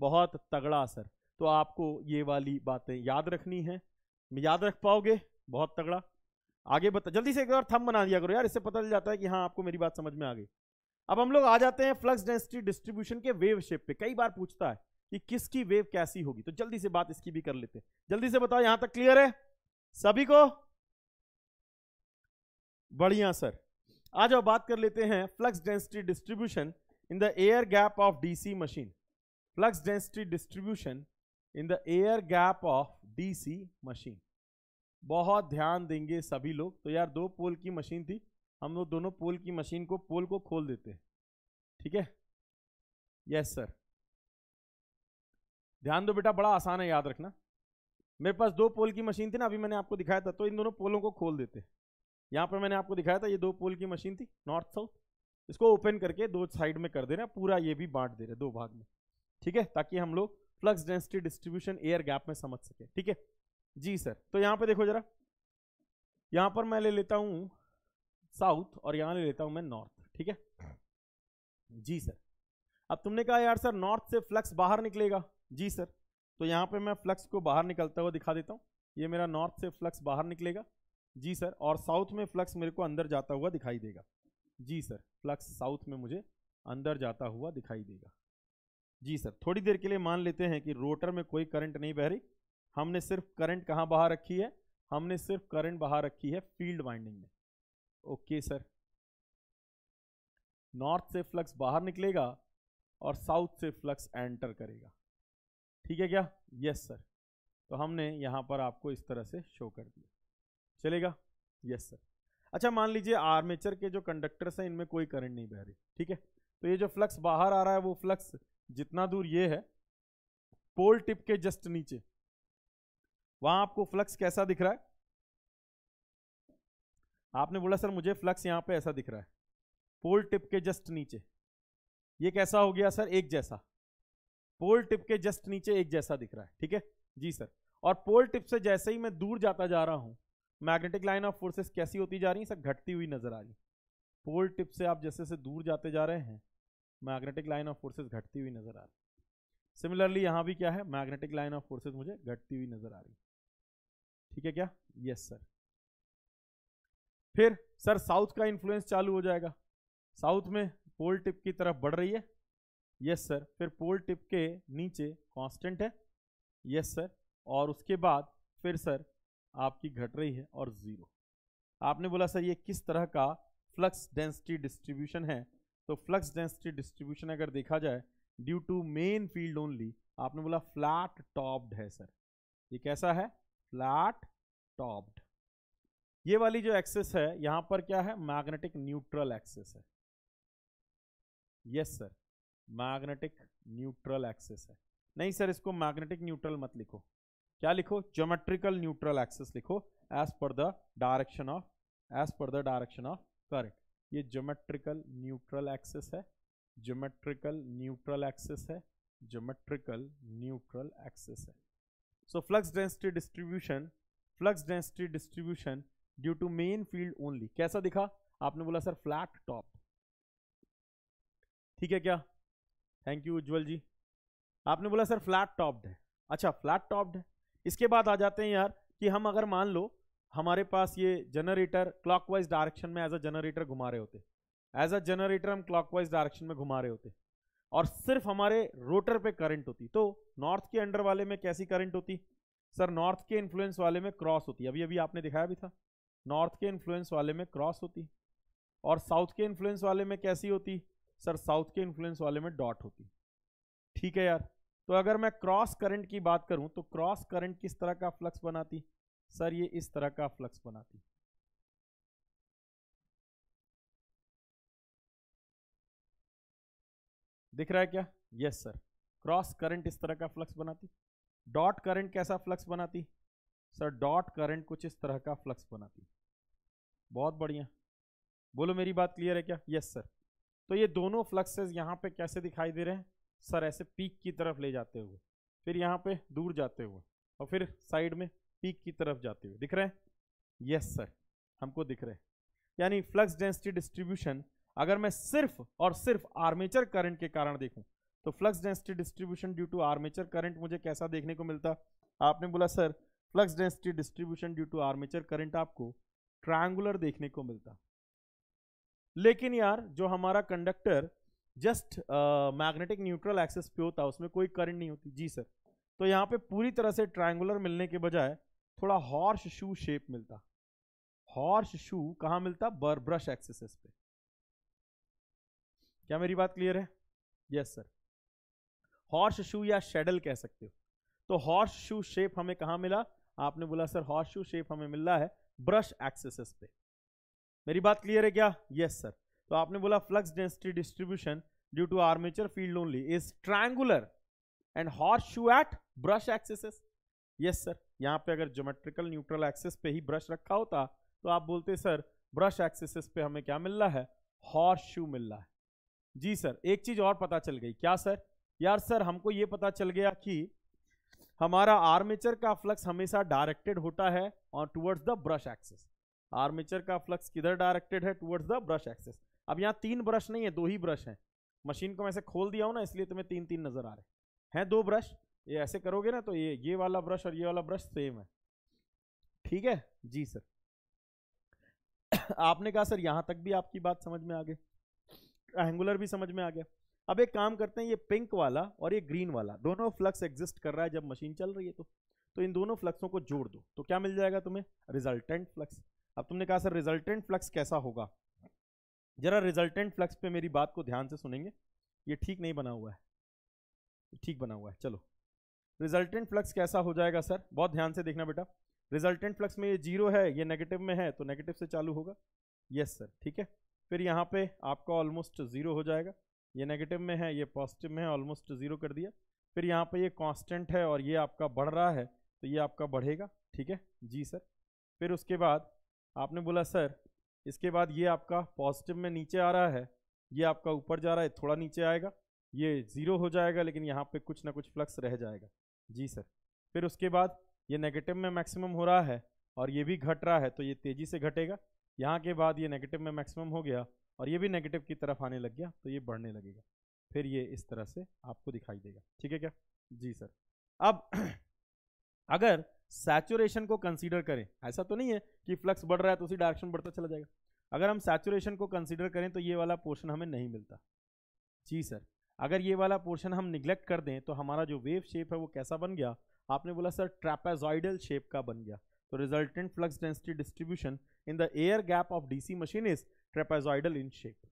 बहुत तगड़ा असर तो आपको ये वाली बातें याद रखनी है याद रख पाओगे बहुत तगड़ा आगे बता जल्दी से एक बार थम बना दिया करो यार इससे पता चल जाता है कि हाँ आपको मेरी बात समझ में आ गई अब हम लोग आ जाते हैं फ्लक्स डेंसिटी डिस्ट्रीब्यूशन के वेव शेप पे कई बार पूछता है कि किसकी वेव कैसी होगी तो जल्दी से बात इसकी भी कर लेते हैं जल्दी से बताओ यहां तक क्लियर है सभी को बढ़िया सर आज हम बात कर लेते हैं flux density distribution in the air gap of DC machine flux density distribution in the air gap of DC machine बहुत ध्यान देंगे सभी लोग तो यार दो पोल की मशीन थी हम लोग दोनों पोल की मशीन को पोल को खोल देते हैं ठीक है यस सर ध्यान दो बेटा बड़ा आसान है याद रखना मेरे पास दो पोल की मशीन थी ना अभी मैंने आपको दिखाया था तो इन दोनों पोलों को खोल देते हैं यहाँ पर मैंने आपको दिखाया था ये दो पोल की मशीन थी नॉर्थ साउथ इसको ओपन करके दो साइड में कर दे रहे हैं पूरा ये भी बांट दे रहे हैं दो भाग में ठीक है ताकि हम लोग flux density distribution air gap में समझ सके ठीक है जी सर तो यहाँ पे देखो जरा यहाँ पर मैं ले लेता हूँ साउथ और यहाँ ले लेता हूँ मैं नॉर्थ ठीक है जी सर अब तुमने कहा यार सर नॉर्थ से फ्लक्स बाहर निकलेगा जी सर तो यहाँ पे मैं फ्लक्स को बाहर निकलता हुआ दिखा देता हूँ ये मेरा नॉर्थ से फ्लक्स बाहर निकलेगा जी सर और साउथ में फ्लक्स मेरे को अंदर जाता हुआ दिखाई देगा जी सर फ्लक्स साउथ में मुझे अंदर जाता हुआ दिखाई देगा जी सर थोड़ी देर के लिए मान लेते हैं कि रोटर में कोई करंट नहीं बह रही हमने सिर्फ करंट कहाँ बहा रखी है हमने सिर्फ करंट बहा रखी है फील्ड वाइंडिंग में ओके सर नॉर्थ से फ्लक्स बाहर निकलेगा और साउथ से फ्लक्स एंटर करेगा ठीक है क्या यस सर तो हमने यहाँ पर आपको इस तरह से शो कर दिया चलेगा यस सर अच्छा मान लीजिए आर्मेचर के जो कंडक्टर्स हैं इनमें कोई करंट नहीं बह रही ठीक है तो ये जो फ्लक्स बाहर आ रहा है वो फ्लक्स जितना दूर ये है पोल टिप के जस्ट नीचे वहां आपको फ्लक्स कैसा दिख रहा है आपने बोला सर मुझे फ्लक्स यहां पे ऐसा दिख रहा है पोल टिप के जस्ट नीचे ये कैसा हो गया सर एक जैसा पोल टिप के जस्ट नीचे एक जैसा दिख रहा है ठीक है जी सर और पोल टिप से जैसे ही मैं दूर जाता जा रहा हूं मैग्नेटिक लाइन ऑफ फोर्सेस कैसी होती जा रही है सर घटती हुई नजर आ रही पोल टिप से आप जैसे जैसे दूर जाते जा रहे हैं मैग्नेटिक लाइन ऑफ फोर्सेस घटती हुई नजर आ रही सिमिलरली यहाँ भी क्या है मैग्नेटिक लाइन ऑफ फोर्सेस मुझे घटती हुई नजर आ रही ठीक है क्या यस सर फिर सर साउथ का इन्फ्लुएंस चालू हो जाएगा साउथ में पोल टिप की तरफ बढ़ रही है यस सर फिर पोल टिप के नीचे कांस्टेंट है यस सर और उसके बाद फिर सर आपकी घट रही है और ज़ीरो आपने बोला सर ये किस तरह का फ्लक्स डेंसिटी डिस्ट्रीब्यूशन है तो फ्लक्स डेंसिटी डिस्ट्रीब्यूशन अगर देखा जाए due to main field only आपने बोला फ्लैट टॉप्ड है सर ये कैसा है फ्लैट टॉप्ड ये वाली जो एक्सेस है यहां पर क्या है मैग्नेटिक न्यूट्रल एक्सेस है yes sir magnetic neutral axis है नहीं सर इसको मैग्नेटिक न्यूट्रल मत लिखो क्या लिखो ज्योमेट्रिकल न्यूट्रल एक्सेस लिखो as per the direction of as per the direction of current ये ज्योमेट्रिकल न्यूट्रल एक्सेस है ज्योमेट्रिकल न्यूट्रल एक्सेस है ज्योमेट्रिकल न्यूट्रल एक्सेस है so flux density distribution flux density distribution due to main field only कैसा दिखा आपने बोला sir flat top ठीक है क्या थैंक यू उज्जवल जी आपने बोला सर फ्लैट टॉप्ड है अच्छा फ्लैट टॉप्ड है इसके बाद आ जाते हैं यार कि हम अगर मान लो हमारे पास ये जनरेटर क्लॉकवाइज डायरेक्शन में एज अ जनरेटर घुमा रहे होते एज अ जनरेटर हम क्लॉकवाइज डायरेक्शन में घुमा रहे होते और सिर्फ हमारे रोटर पे करंट होती तो नॉर्थ के अंडर वाले में कैसी करंट होती सर नॉर्थ के इन्फ्लुएंस वाले में क्रॉस होती अभी अभी आपने दिखाया भी था नॉर्थ के इन्फ्लुएंस वाले में क्रॉस होती और साउथ के इन्फ्लुएंस वाले में कैसी होती सर साउथ के इन्फ्लुएंस वाले में डॉट होती ठीक है यार तो अगर मैं क्रॉस करंट की बात करूं तो क्रॉस करंट किस तरह का फ्लक्स बनाती सर ये इस तरह का फ्लक्स बनाती दिख रहा है क्या यस सर क्रॉस करंट इस तरह का फ्लक्स बनाती डॉट करंट कैसा फ्लक्स बनाती सर डॉट करंट कुछ इस तरह का फ्लक्स बनाती बहुत बढ़िया बोलो मेरी बात क्लियर है क्या यस सर तो ये दोनों फ्लक्सेस यहाँ पे कैसे दिखाई दे रहे हैं सर ऐसे पीक की तरफ ले जाते हुए फिर यहाँ पे दूर जाते हुए और फिर साइड में पीक की तरफ जाते हुए दिख रहे हैं यस सर हमको दिख रहे हैं यानी फ्लक्स डेंसिटी डिस्ट्रीब्यूशन अगर मैं सिर्फ और सिर्फ आर्मेचर करंट के कारण देखूं तो flux density distribution due to armature current मुझे कैसा देखने को मिलता आपने बोला sir flux density distribution due to armature current आपको ट्रायंगुलर देखने को मिलता लेकिन यार जो हमारा conductor just magnetic neutral axis पे होता है उसमें कोई करंट नहीं होती जी सर तो यहाँ पे पूरी तरह से ट्रायंगुलर मिलने के बजाय थोड़ा हॉर्स शू शेप मिलता हॉर्स शू कहाँ मिलता बर ब्रश एक्सेस पे क्या मेरी बात क्लियर है यस सर हॉर्स शू या शेडल कह सकते हो तो हॉर्स शू शेप हमें कहाँ मिला आपने बोला सर हॉर्स शू शेप हमें मिल रहा है ब्रश एक्सेस पे मेरी बात क्लियर है क्या यस सर तो आपने बोला flux density distribution due to armature field only is triangular and horseshoe at brush axis yes sir यहाँ पे अगर जोमेट्रिकल न्यूट्रल एक्सेस पे ही ब्रश रखा होता तो आप बोलते सर ब्रश एक्सेस पे हमें क्या मिल रहा है हॉर्स शू मिल रहा है जी सर एक चीज और पता चल गई क्या सर यार सर हमको ये पता चल गया कि हमारा आर्मेचर का फ्लक्स हमेशा डायरेक्टेड होता है और towards the brush axis armature का फ्लक्स किधर डायरेक्टेड है टुवर्ड्स द ब्रश एक्सेस अब यहाँ तीन ब्रश नहीं है दो ही ब्रश हैं मशीन को मैं ऐसे खोल दिया हूँ ना इसलिए तुम्हें तीन तीन नज़र आ रहे हैं दो ब्रश ये ऐसे करोगे ना तो ये ये वाला ब्रश और ये वाला ब्रश सेम है ठीक है जी सर आपने कहा सर यहाँ तक भी आपकी बात समझ में आ गई एंगुलर भी समझ में आ गया अब एक काम करते हैं ये पिंक वाला और ये ग्रीन वाला दोनों फ्लक्स एग्जिस्ट कर रहा है जब मशीन चल रही है तो तो इन दोनों फ्लक्सों को जोड़ दो तो क्या मिल जाएगा तुम्हें रिजल्टेंट फ्लक्स अब तुमने कहा सर रिजल्टेंट फ्लक्स कैसा होगा जरा रिजल्टेंट फ्लक्स पे मेरी बात को ध्यान से सुनेंगे ये ठीक नहीं बना हुआ है ठीक बना हुआ है चलो रिजल्टेंट फ्लक्स कैसा हो जाएगा सर बहुत ध्यान से देखना बेटा रिजल्टेंट फ्लक्स में ये जीरो है ये नेगेटिव में है तो नेगेटिव से चालू होगा यस सर ठीक है फिर यहाँ पे आपका ऑलमोस्ट ज़ीरो हो जाएगा ये नेगेटिव में है ये पॉजिटिव में है ऑलमोस्ट ज़ीरो कर दिया फिर यहाँ पे ये कांस्टेंट है और ये आपका बढ़ रहा है तो ये आपका बढ़ेगा ठीक है जी सर फिर उसके बाद आपने बोला सर इसके बाद ये आपका पॉजिटिव में नीचे आ रहा है ये आपका ऊपर जा रहा है थोड़ा नीचे आएगा ये ज़ीरो हो जाएगा लेकिन यहाँ पे कुछ ना कुछ फ्लक्स रह जाएगा जी सर फिर उसके बाद ये नेगेटिव में मैक्सिमम हो रहा है और ये भी घट रहा है तो ये तेज़ी से घटेगा यहाँ के बाद ये नेगेटिव में मैक्सिमम हो गया और ये भी नेगेटिव की तरफ आने लग गया तो ये बढ़ने लगेगा फिर ये इस तरह से आपको दिखाई देगा ठीक है क्या जी सर अब अगर सैचुरेशन को कंसीडर करें ऐसा तो नहीं है कि फ्लक्स बढ़ रहा है तो उसी डायरेक्शन बढ़ता चला जाएगा अगर हम सैचुरेशन को कंसीडर करें तो ये वाला पोर्शन हमें नहीं मिलता जी सर अगर ये वाला पोर्शन हम निग्लेक्ट कर दें तो हमारा जो वेव शेप है वो कैसा बन गया आपने बोला सर ट्रैपेजॉइडल शेप का बन गया तो resultant flux density distribution in the air gap of DC machine is trapezoidal in shape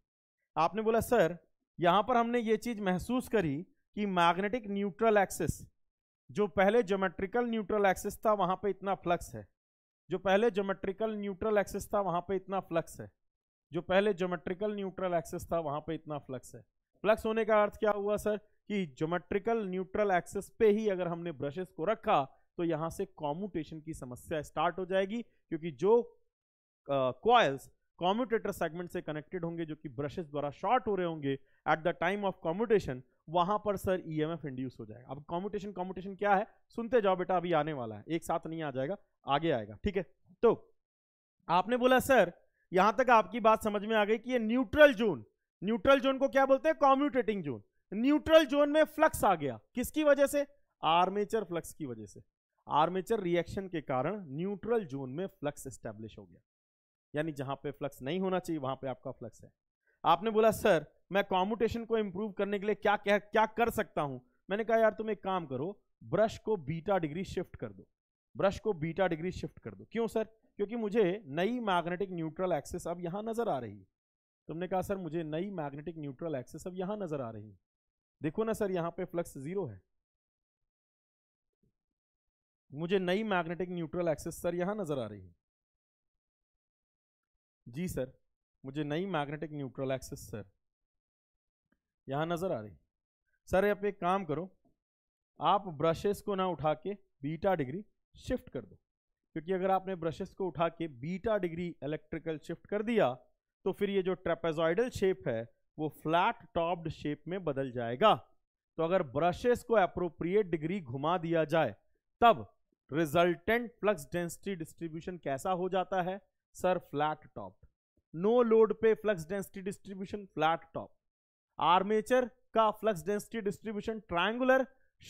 आपने बोला सर यहाँ पर हमने ये चीज़ महसूस करी कि मैग्नेटिक न्यूट्रल एक्सिस जो पहले ज्योमेट्रिकल न्यूट्रल एक्सिस था वहां पे इतना फ्लक्स है जो पहले ज्योमेट्रिकल न्यूट्रल एक्सिस था वहां पे इतना फ्लक्स है जो पहले ज्योमेट्रिकल न्यूट्रल एक्सिस था वहां पे इतना फ्लक्स है फ्लक्स होने का अर्थ क्या हुआ सर कि ज्योमेट्रिकल न्यूट्रल एक्सिस पे ही अगर हमने ब्रशेस को रखा तो यहां से कॉम्यूटेशन की समस्या स्टार्ट हो जाएगी क्योंकि जो क्वाइल्स कॉम्यूटेटर सेगमेंट से कनेक्टेड होंगे जो कि ब्रशेस द्वारा शॉर्ट हो रहे होंगे at the time of commutation वहां पर सर ईएमएफ e इंड्यूस हो जाएगा अब कॉम्यूटेशन कॉम्यूटेशन क्या है सुनते जाओ बेटा अभी आने वाला है एक साथ नहीं आ जाएगा आगे आएगा ठीक है तो आपने बोला सर यहां तक आपकी बात समझ में आ गई कि ये न्यूट्रल जोन न्यूट्रल जोन को क्या बोलते हैं कॉम्यूटेटिंग जोन न्यूट्रल जोन में फ्लक्स आ गया किसकी वजह से आर्मेचर फ्लक्स की वजह से आर्मेचर रिएक्शन के कारण न्यूट्रल जोन में फ्लक्स स्टैब्लिश हो गया यानी जहां पे फ्लक्स नहीं होना चाहिए वहां पे आपका फ्लक्स है आपने बोला सर मैं कॉम्युटेशन को इम्प्रूव करने के लिए क्या क्या क्या कर सकता हूं मैंने कहा यार तुम एक काम करो ब्रश को बीटा डिग्री शिफ्ट कर दो ब्रश को बीटा डिग्री शिफ्ट कर दो क्यों सर क्योंकि मुझे नई मैग्नेटिक न्यूट्रल एक्सेस अब यहाँ नजर आ रही है तुमने कहा सर मुझे नई मैग्नेटिक न्यूट्रल एक्सेस अब यहाँ नजर आ रही है देखो ना सर यहाँ पे फ्लक्स जीरो है मुझे नई मैग्नेटिक न्यूट्रल एक्सेस सर यहाँ नजर आ रही है जी सर मुझे नई मैग्नेटिक न्यूट्रल एक्सेस सर यहाँ नज़र आ रही सर आप एक काम करो आप ब्रशेस को ना उठा के बीटा डिग्री शिफ्ट कर दो क्योंकि अगर आपने ब्रशेस को उठा के बीटा डिग्री इलेक्ट्रिकल शिफ्ट कर दिया तो फिर ये जो ट्रेपेजॉइडल शेप है वो फ्लैट टॉप्ड शेप में बदल जाएगा तो अगर ब्रशेस को अप्रोप्रिएट डिग्री घुमा दिया जाए तब रिजल्टेंट फ्लक्स डेंसिटी डिस्ट्रीब्यूशन कैसा हो जाता है sir flat top no load पे flux density distribution flat top armature का फ्लक्स डेंसिटी डिस्ट्रीब्यूशन ट्राइंगुलर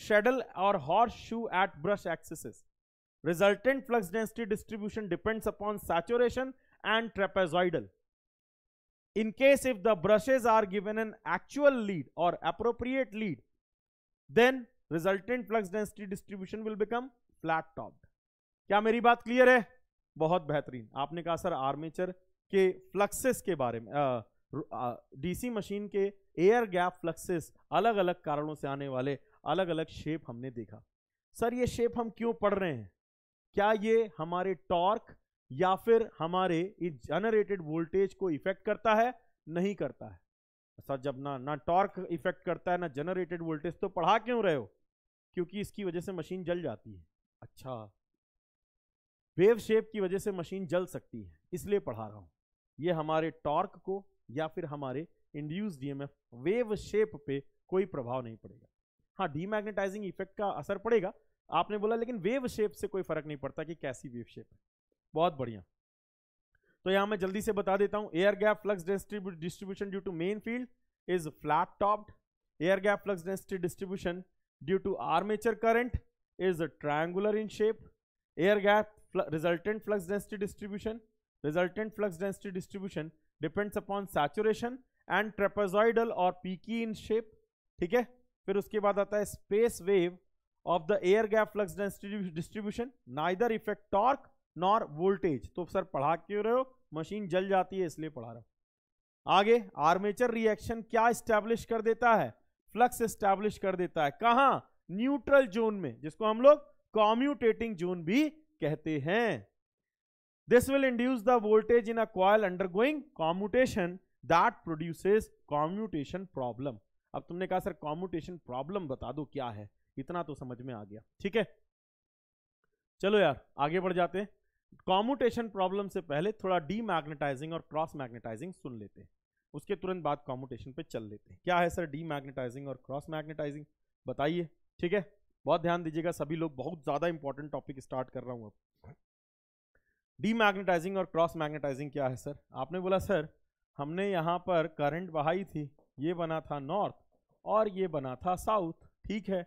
शेडल और horseshoe at brush axes resultant flux density distribution depends upon saturation and trapezoidal In case if the brushes are given an actual lead or appropriate lead, then resultant flux density distribution will become flat topped. क्या मेरी बात clear है बहुत बेहतरीन आपने कहा sir armature के fluxes के बारे में uh, डीसी मशीन के एयर गैप फ्लक्सेस अलग अलग कारणों से आने वाले अलग अलग शेप हमने देखा सर ये शेप हम क्यों पढ़ रहे हैं क्या ये हमारे टॉर्क या फिर हमारे इस जनरेटेड वोल्टेज को इफेक्ट करता है नहीं करता है सर जब ना ना टॉर्क इफेक्ट करता है ना जनरेटेड वोल्टेज तो पढ़ा क्यों रहे हो क्योंकि इसकी वजह से मशीन जल जाती है अच्छा वेव शेप की वजह से मशीन जल सकती है इसलिए पढ़ा रहा हूं ये हमारे टॉर्क को या फिर हमारे इंड्यूस डीएमएफ वेव शेप पे कोई प्रभाव नहीं पड़ेगा हाँ डीमैग्नेटाइजिंग इफेक्ट का असर पड़ेगा आपने बोला लेकिन वेव शेप से कोई फर्क नहीं पड़ता कि कैसी वेव शेप है बहुत बढ़िया तो यहां मैं जल्दी से बता देता हूं air gap flux distribution due to main field is flat topped air gap flux density distribution due to armature current is triangular in shape air gap resultant flux density distribution resultant flux density distribution depends upon saturation and trapezoidal और peaky in shape ठीक है फिर उसके बाद आता है space wave of the air gap flux distribution neither effect torque nor voltage तो sir पढ़ा क्यों रहे हो मशीन जल जाती है इसलिए पढ़ा रहा आगे आर्मेचर रिएक्शन क्या स्टैब्लिश कर देता है फ्लक्स स्टैब्लिश कर देता है कहा न्यूट्रल जोन में जिसको हम लोग कॉम्यूटेटिंग जोन भी कहते हैं This will induce the voltage in a coil undergoing commutation that produces commutation problem. अब तुमने कहा सर कॉम्यूटेशन प्रॉब्लम बता दो क्या है इतना तो समझ में आ गया ठीक है चलो यार आगे बढ़ जाते हैं कॉम्यूटेशन प्रॉब्लम से पहले थोड़ा डीमैग्नेटाइजिंग और क्रॉस मैग्नेटाइजिंग सुन लेते हैं उसके तुरंत बाद कॉम्यूटेशन पे चल लेते हैं क्या है सर डीमैग्नेटाइजिंग और क्रॉस मैग्नेटाइजिंग बताइए ठीक है बहुत ध्यान दीजिएगा सभी लोग बहुत ज़्यादा इंपॉर्टेंट टॉपिक स्टार्ट कर रहा हूँ अब डीमैग्नेटाइजिंग और क्रॉस मैग्नेटाइजिंग क्या है सर आपने बोला सर हमने यहाँ पर करंट बहाई थी ये बना था नॉर्थ और ये बना था साउथ ठीक है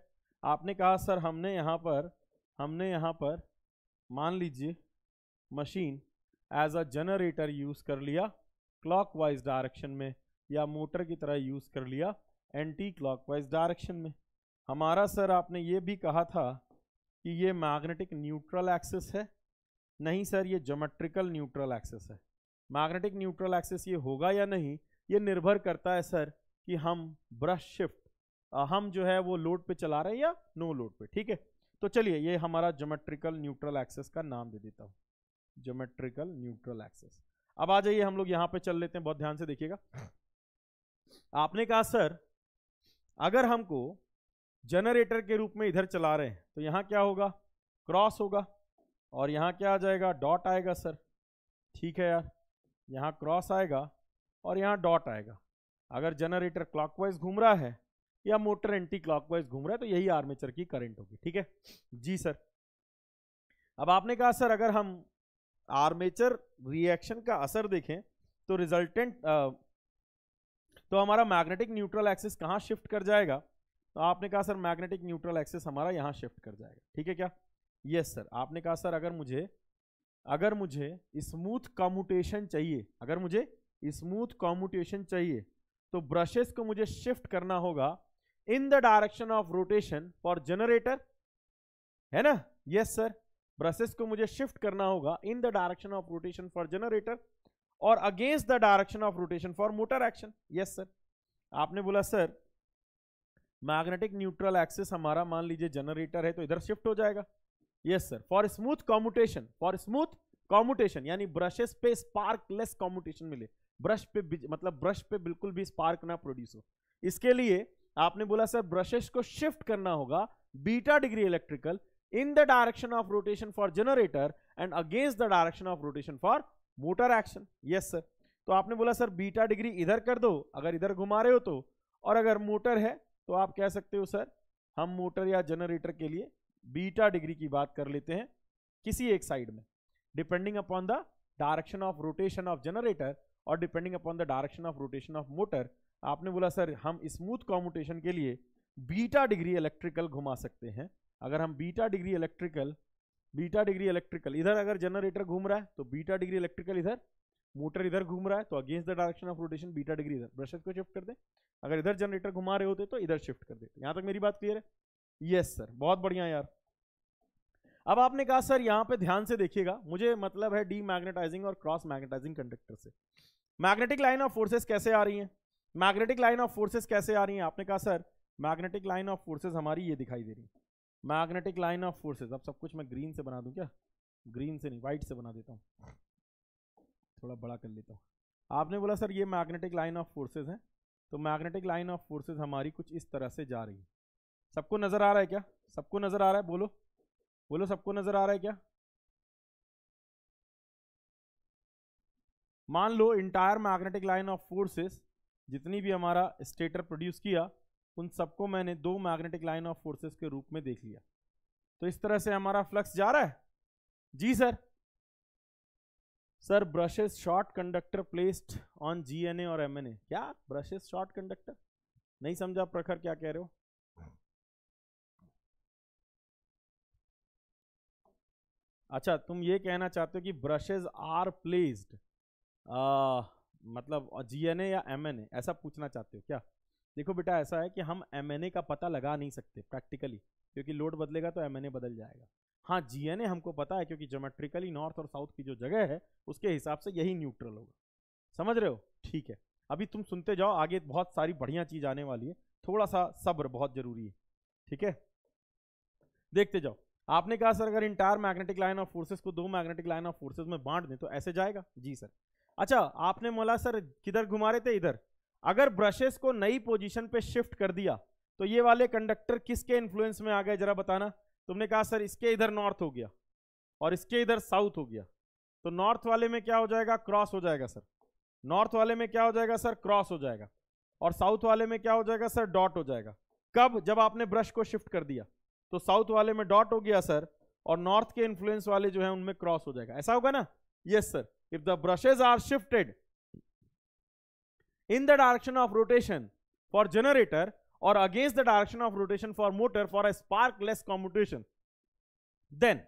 आपने कहा सर हमने यहाँ पर हमने यहाँ पर मान लीजिए machine as a generator use कर लिया क्लॉकवाइज डायरेक्शन में या मोटर की तरह यूज़ कर लिया एंटी क्लॉकवाइज डायरेक्शन में हमारा सर आपने ये भी कहा था कि ये मैग्नेटिक न्यूट्रल एक्सिस है नहीं सर ये जोमेट्रिकल न्यूट्रल एक्सेस है मैग्नेटिक न्यूट्रल एक्सेस ये होगा या नहीं ये निर्भर करता है सर कि हम ब्रश शिफ्ट हम जो है वो लोड पे चला रहे हैं या नो लोड पे ठीक है तो चलिए ये हमारा जोमेट्रिकल न्यूट्रल एक्सेस का नाम दे देता हूँ जोमेट्रिकल न्यूट्रल एक्सेस अब आ जाइए हम लोग यहाँ पे चल लेते हैं बहुत ध्यान से देखिएगा आपने कहा सर अगर हमको जनरेटर के रूप में इधर चला रहे हैं तो यहाँ क्या होगा क्रॉस होगा और यहाँ क्या आ जाएगा डॉट आएगा सर ठीक है यार यहाँ क्रॉस आएगा और यहाँ डॉट आएगा अगर जनरेटर क्लॉकवाइज घूम रहा है या मोटर एंटी क्लॉकवाइज घूम रहा है तो यही आर्मेचर की करंट होगी ठीक है जी सर अब आपने कहा सर अगर हम आर्मेचर रिएक्शन का असर देखें तो रिजल्टेंट तो हमारा मैग्नेटिक न्यूट्रल एक्सिस कहाँ शिफ्ट कर जाएगा तो आपने कहा सर मैग्नेटिक न्यूट्रल एक्सिस हमारा यहाँ शिफ्ट कर जाएगा ठीक है क्या यस सर आपने कहा सर अगर मुझे अगर मुझे स्मूथ कॉम्यूटेशन चाहिए अगर मुझे स्मूथ कॉम्यूटेशन चाहिए तो ब्रशेस को मुझे शिफ्ट करना होगा in the direction of rotation for generator है ना यस सर ब्रशेस को मुझे शिफ्ट करना होगा in the direction of rotation for generator और against the direction of rotation for motor action yes sir आपने बोला सर मैग्नेटिक न्यूट्रल एक्सिस हमारा मान लीजिए जनरेटर है तो इधर शिफ्ट हो जाएगा yes sir for smooth commutation for smooth commutation यानी ब्रशेस पे स्पार्कलेस कॉम्युटेशन मिले ब्रश पे मतलब ब्रश पे बिल्कुल भी स्पार्क ना प्रोड्यूस हो इसके लिए आपने बोला सर ब्रशेस को शिफ्ट करना होगा beta degree electrical in the direction of rotation for generator and against the direction of rotation for motor action yes sir तो आपने बोला सर बीटा डिग्री इधर कर दो अगर इधर घुमा रहे हो तो और अगर मोटर है तो आप कह सकते हो सर हम मोटर या जनरेटर के लिए बीटा डिग्री की बात कर लेते हैं किसी एक साइड में depending upon the direction of rotation of generator और depending upon the direction of rotation of motor आपने बोला सर हम स्मूथ कॉम्यूटेशन के लिए बीटा डिग्री इलेक्ट्रिकल घुमा सकते हैं अगर हम beta degree electrical beta degree electrical इधर अगर जनरेटर घूम रहा है तो बीटा डिग्री इलेक्ट्रिकल इधर मोटर इधर घूम रहा है तो against the direction of rotation beta degree इधर ब्रशेस को शिफ्ट कर दें अगर इधर जनरेटर घुमा रहे होते तो इधर शिफ्ट कर देते यहाँ तक मेरी बात क्लियर है यस सर बहुत बढ़िया यार अब आपने कहा सर यहाँ पे ध्यान से देखिएगा मुझे मतलब है डी मैग्नेटाइजिंग और क्रॉस मैग्नेटाइजिंग कंडक्टर से मैग्नेटिक लाइन ऑफ फोर्सेस कैसे आ रही हैं मैग्नेटिक लाइन ऑफ फोर्सेस कैसे आ रही हैं आपने कहा sir magnetic line of forces हमारी ये दिखाई दे रही है मैग्नेटिक लाइन ऑफ फोर्सेज अब सब कुछ मैं ग्रीन से बना दूँ क्या ग्रीन से नहीं वाइट से बना देता हूँ थोड़ा बड़ा कर लेता हूँ आपने बोला सर ये मैग्नेटिक लाइन ऑफ फोर्सेज हैं तो मैग्नेटिक लाइन ऑफ फोर्सेज हमारी कुछ इस तरह से जा रही है सबको नज़र आ रहा है क्या सबको नज़र आ रहा है बोलो बोलो सबको नजर आ रहा है क्या मान लो entire magnetic line of forces जितनी भी हमारा स्टेटर प्रोड्यूस किया उन सबको मैंने दो मैग्नेटिक लाइन ऑफ फोर्सेस के रूप में देख लिया तो इस तरह से हमारा फ्लक्स जा रहा है जी sir sir brushes short conductor placed on GNA और एमएनए क्या ब्रशेस शॉर्ट कंडक्टर नहीं समझा प्रखर क्या कह रहे हो अच्छा तुम ये कहना चाहते हो कि ब्रशेज आर प्लेस्ड मतलब जी एन ए या एम एन ए ऐसा पूछना चाहते हो क्या देखो बेटा ऐसा है कि हम एम एन ए का पता लगा नहीं सकते प्रैक्टिकली क्योंकि लोड बदलेगा तो एम एन ए बदल जाएगा हाँ जी एन ए हमको पता है क्योंकि जोमेट्रिकली नॉर्थ और साउथ की जो जगह है उसके हिसाब से यही न्यूट्रल होगा समझ रहे हो ठीक है अभी तुम सुनते जाओ आगे बहुत सारी बढ़िया चीज आने वाली है थोड़ा सा सब्र बहुत जरूरी है ठीक है देखते जाओ आपने कहा सर अगर entire magnetic line of forces को दो मैग्नेटिक लाइन ऑफ फोर्सेस में बांट दें तो ऐसे जाएगा जी सर अच्छा आपने बोला सर किधर घुमा रहे थे इधर अगर ब्रशेस को नई पोजीशन पे शिफ्ट कर दिया तो ये वाले कंडक्टर किसके इन्फ्लुएंस में आ गए जरा बताना तुमने कहा सर इसके इधर नॉर्थ हो गया और इसके इधर साउथ हो गया तो नॉर्थ वाले में क्या हो जाएगा क्रॉस हो जाएगा सर नॉर्थ वाले में क्या हो जाएगा सर क्रॉस हो जाएगा और साउथ वाले में क्या हो जाएगा सर डॉट हो जाएगा कब जब आपने ब्रश को शिफ्ट कर दिया तो साउथ वाले में डॉट हो गया सर और नॉर्थ के इन्फ्लुएंस वाले जो है उनमें क्रॉस हो जाएगा ऐसा होगा ना yes sir if the brushes are shifted in the direction of rotation for generator और against the direction of rotation for motor for a sparkless commutation then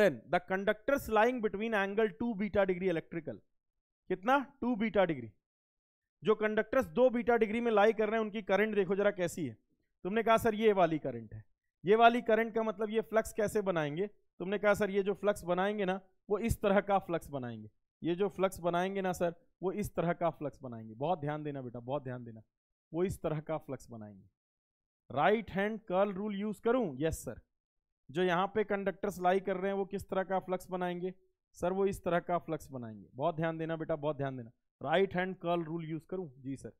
then the conductor lying between angle two beta degree electrical कितना two beta degree जो conductors दो beta degree में lie कर रहे हैं उनकी current देखो जरा कैसी है तुमने कहा सर ये वाली करंट है ये वाली करंट का मतलब ये फ्लक्स कैसे बनाएंगे तुमने कहा सर ये जो फ्लक्स बनाएंगे ना वो इस तरह का फ्लक्स बनाएंगे ये जो फ्लक्स बनाएंगे ना सर वो इस तरह का फ्लक्स बनाएंगे बहुत ध्यान देना बेटा बहुत ध्यान देना वो इस तरह का फ्लक्स बनाएंगे right hand curl rule use करूं यस सर जो यहाँ पे कंडक्टर्स लाई कर रहे हैं वो किस तरह का फ्लक्स बनाएंगे सर वो इस तरह का फ्लक्स बनाएंगे बहुत ध्यान देना बेटा बहुत ध्यान देना right hand curl rule use करूं जी सर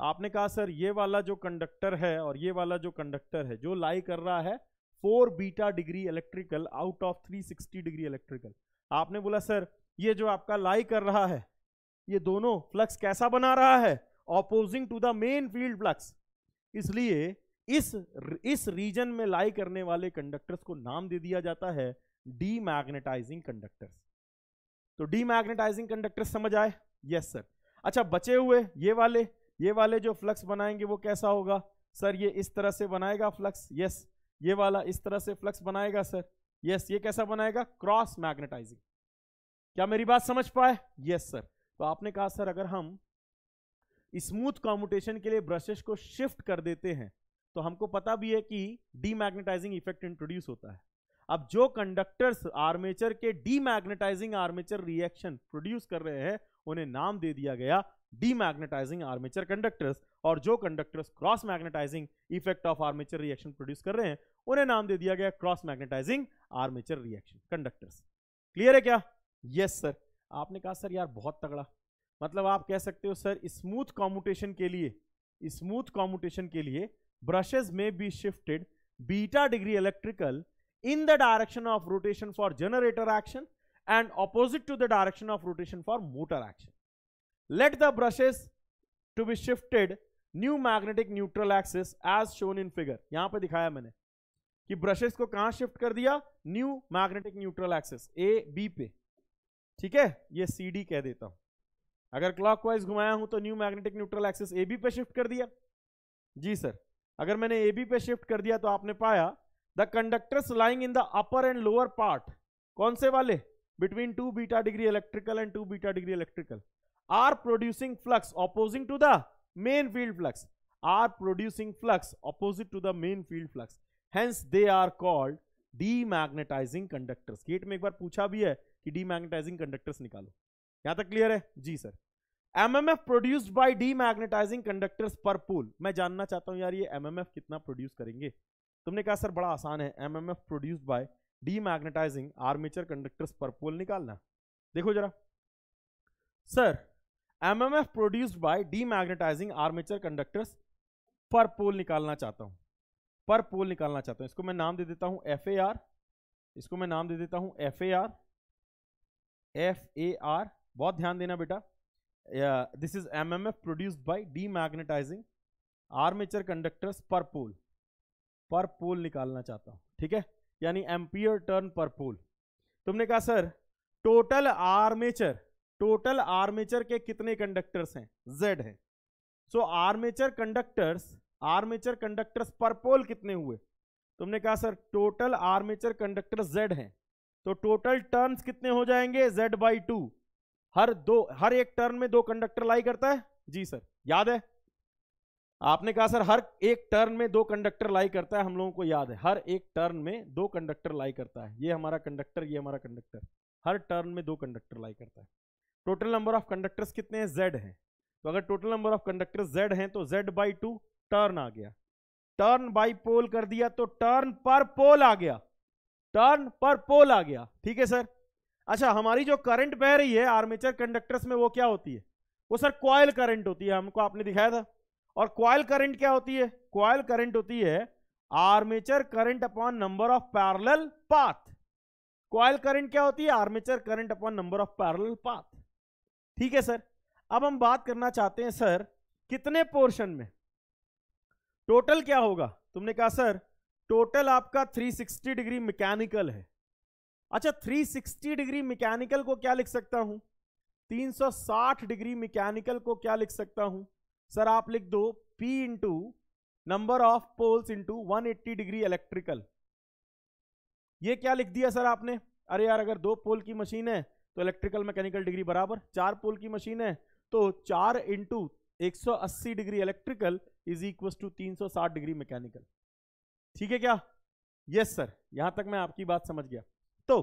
आपने कहा सर ये वाला जो कंडक्टर है और ये वाला जो कंडक्टर है जो लाई कर रहा है four beta degree electrical out of three sixty degree electrical आपने बोला सर ये जो आपका लाई कर रहा है ये दोनों फ्लक्स कैसा बना रहा है opposing to the main field flux इसलिए इस इस रीजन में लाई करने वाले कंडक्टर्स को नाम दे दिया जाता है डीमैग्नेटाइजिंग कंडक्टर्स तो डीमैग्नेटाइजिंग कंडक्टर्स समझ आए यस सर अच्छा बचे हुए ये वाले ये वाले जो फ्लक्स बनाएंगे वो कैसा होगा सर ये इस तरह से बनाएगा फ्लक्स यस ये वाला इस तरह से फ्लक्स बनाएगा सर यस ये कैसा बनाएगा क्रॉस मैग्नेटाइजिंग क्या मेरी बात समझ पाए यस सर तो आपने कहा सर अगर हम स्मूथ कॉम्यूटेशन के लिए ब्रशेस को शिफ्ट कर देते हैं तो हमको पता भी है कि डीमैग्नेटाइजिंग इफेक्ट इंट्रोड्यूस होता है अब जो कंडक्टर्स आर्मेचर के डीमैग्नेटाइजिंग आर्मेचर रिएक्शन प्रोड्यूस कर रहे हैं उन्हें नाम दे दिया गया डीमैग्नेटाइजिंग आर्मेचर कंडक्टर्स और जो conductors cross magnetising effect of armature reaction produce कर रहे हैं उन्हें नाम दे दिया गया cross magnetising armature reaction conductors clear है क्या यस सर आपने कहा सर यार बहुत तगड़ा मतलब आप कह सकते हो सर स्मूथ कॉम्पुटेशन के लिए स्मूथ कॉम्पुटेशन के लिए ब्रशेज में be shifted beta degree electrical in the direction of rotation for generator action and opposite to the direction of rotation for motor action let the brushes to be shifted new magnetic neutral axis as shown in figure यहां पर दिखाया मैंने कि brushes को कहां shift कर दिया new magnetic neutral axis A B पे ठीक है ये सी डी कह देता हूं अगर क्लॉक वाइज घुमाया हूं तो new magnetic neutral axis A B पे शिफ्ट कर दिया जी सर अगर मैंने ए बी पे शिफ्ट कर दिया तो आपने पाया the conductors lying in the upper and lower part कौन से वाले between two beta degree electrical and two beta degree electrical are producing flux opposing to the main field flux are producing flux opposite to the main field flux hence they are called demagnetizing conductors gate में एक बार पूछा भी है कि demagnetizing conductors निकालो यहां तक clear है जी sir MMF produced by demagnetizing conductors पर पोल मैं जानना चाहता हूं यार ये एमएमएफ कितना प्रोड्यूस करेंगे तुमने कहा सर बड़ा आसान है MMF produced by demagnetizing armature conductors पर पोल निकालना देखो जरा sir MMF produced by demagnetizing armature conductors पर पोल निकालना चाहता हूं पर पोल निकालना चाहता हूं इसको मैं नाम दे देता हूं एफ ए आर इसको मैं नाम दे देता हूं F A R F A R बहुत ध्यान देना बेटा this is M M F produced by demagnetizing armature conductors पर पोल पर पोल निकालना चाहता हूं ठीक है यानी एम्पियर टर्न पर पोल तुमने कहा sir total armature total armature के कितने कंडक्टर्स हैं Z है so armature conductors armature conductors पर पोल कितने हुए तुमने कहा sir total armature conductor Z है तो टोटल टर्न्स कितने हो जाएंगे Z बाई टू हर दो हर एक टर्न में दो कंडक्टर लाई करता है जी सर याद है आपने कहा सर हर एक टर्न में दो कंडक्टर लाई करता है हम लोगों को याद है हर एक टर्न में दो कंडक्टर लाई करता है ये हमारा कंडक्टर ये हमारा कंडक्टर हर टर्न में दो कंडक्टर लाई करता है टोटल नंबर ऑफ कंडक्टर्स कितने हैं जेड हैं तो अगर total number of conductors Z हैं तो जेड बाई टू टर्न आ गया टर्न बाई पोल कर दिया तो टर्न पर पोल आ गया टर्न पर पोल आ गया ठीक है सर अच्छा हमारी जो करंट बह रही है आर्मेचर कंडक्टर्स में वो क्या होती है वो सर क्वाइल करंट होती है हमको आपने दिखाया था और क्वाइल करंट क्या होती है क्वाइल करंट होती है armature current upon number of parallel path coil current क्या होती है armature current upon number of parallel path ठीक है सर अब हम बात करना चाहते हैं सर कितने पोर्शन में टोटल क्या होगा तुमने कहा सर टोटल आपका 360 डिग्री मैकेनिकल है अच्छा 360 डिग्री मैकेनिकल को क्या लिख सकता हूं 360 डिग्री मैकेनिकल को क्या लिख सकता हूं सर आप लिख दो P into number of poles into one degree electrical ये क्या लिख दिया सर आपने अरे यार अगर दो पोल की मशीन है तो इलेक्ट्रिकल मैकेनिकल डिग्री बराबर चार पोल की मशीन है तो चार इंटू एक सौ अस्सी degree electrical is equal to तीन सौ साठ डिग्री मैकेनिकल ठीक है क्या यस सर यहां तक मैं आपकी बात समझ गया तो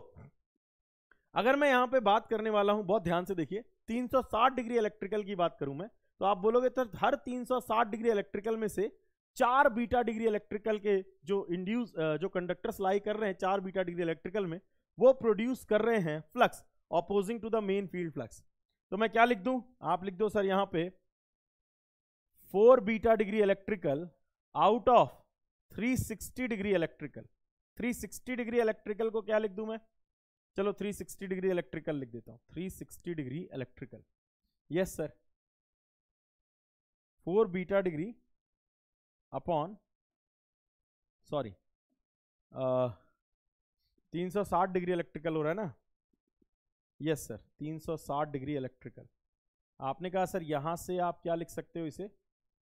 अगर मैं यहां पे बात करने वाला हूं बहुत ध्यान से देखिए 360 डिग्री इलेक्ट्रिकल की बात करूं मैं तो आप बोलोगे तो हर 360 डिग्री इलेक्ट्रिकल में से चार बीटा डिग्री इलेक्ट्रिकल के जो इंड्यूस जो कंडक्टर्स लाई कर रहे हैं चार बीटा डिग्री इलेक्ट्रिकल में वो प्रोड्यूस कर रहे हैं flux opposing to the main field flux तो मैं क्या लिख दू आप लिख दो सर यहां पे four beta degree electrical out of 360 degree electrical 360 degree electrical को क्या लिख दू मैं चलो 360 डिग्री इलेक्ट्रिकल लिख देता हूं 360 degree electrical yes sir four beta degree upon sorry 360 degree electrical हो रहा है ना यस सर 360 डिग्री इलेक्ट्रिकल आपने कहा सर यहाँ से आप क्या लिख सकते हो इसे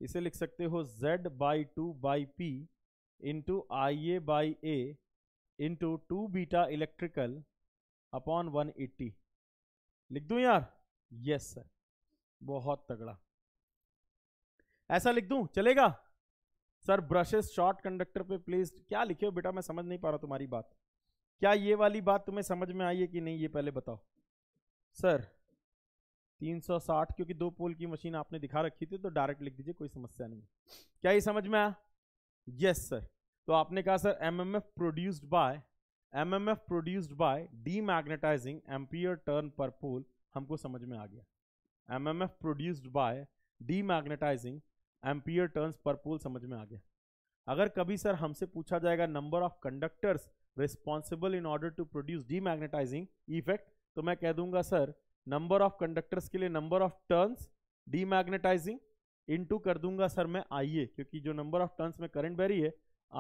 इसे लिख सकते हो z by two by P into I A by A into two beta electrical upon one eighty लिख दूँ यार यस सर बहुत तगड़ा ऐसा लिख दूँ चलेगा सर ब्रशेस शॉर्ट कंडक्टर पे प्लेस्ड क्या लिखे हो बेटा मैं समझ नहीं पा रहा तुम्हारी बात क्या ये वाली बात तुम्हें समझ में आई है कि नहीं ये पहले बताओ सर 360 क्योंकि दो पोल की मशीन आपने दिखा रखी थी तो डायरेक्ट लिख दीजिए कोई समस्या नहीं क्या ये समझ में आया यस सर तो आपने कहा sir MMF produced by MMF produced by demagnetizing ampere turn per pole हमको समझ में आ गया MMF produced by demagnetizing ampere turn per pole समझ में आ गया अगर कभी सर हमसे पूछा जाएगा number of conductors responsible in order to produce magnetizing effect तो मैं कह दूंगा सर नंबर ऑफ कंडक्टर्स के लिए number of turns demagnetizing into कर दूंगा सर मैं आइए क्योंकि जो नंबर ऑफ टर्न्स में करंट बह रही है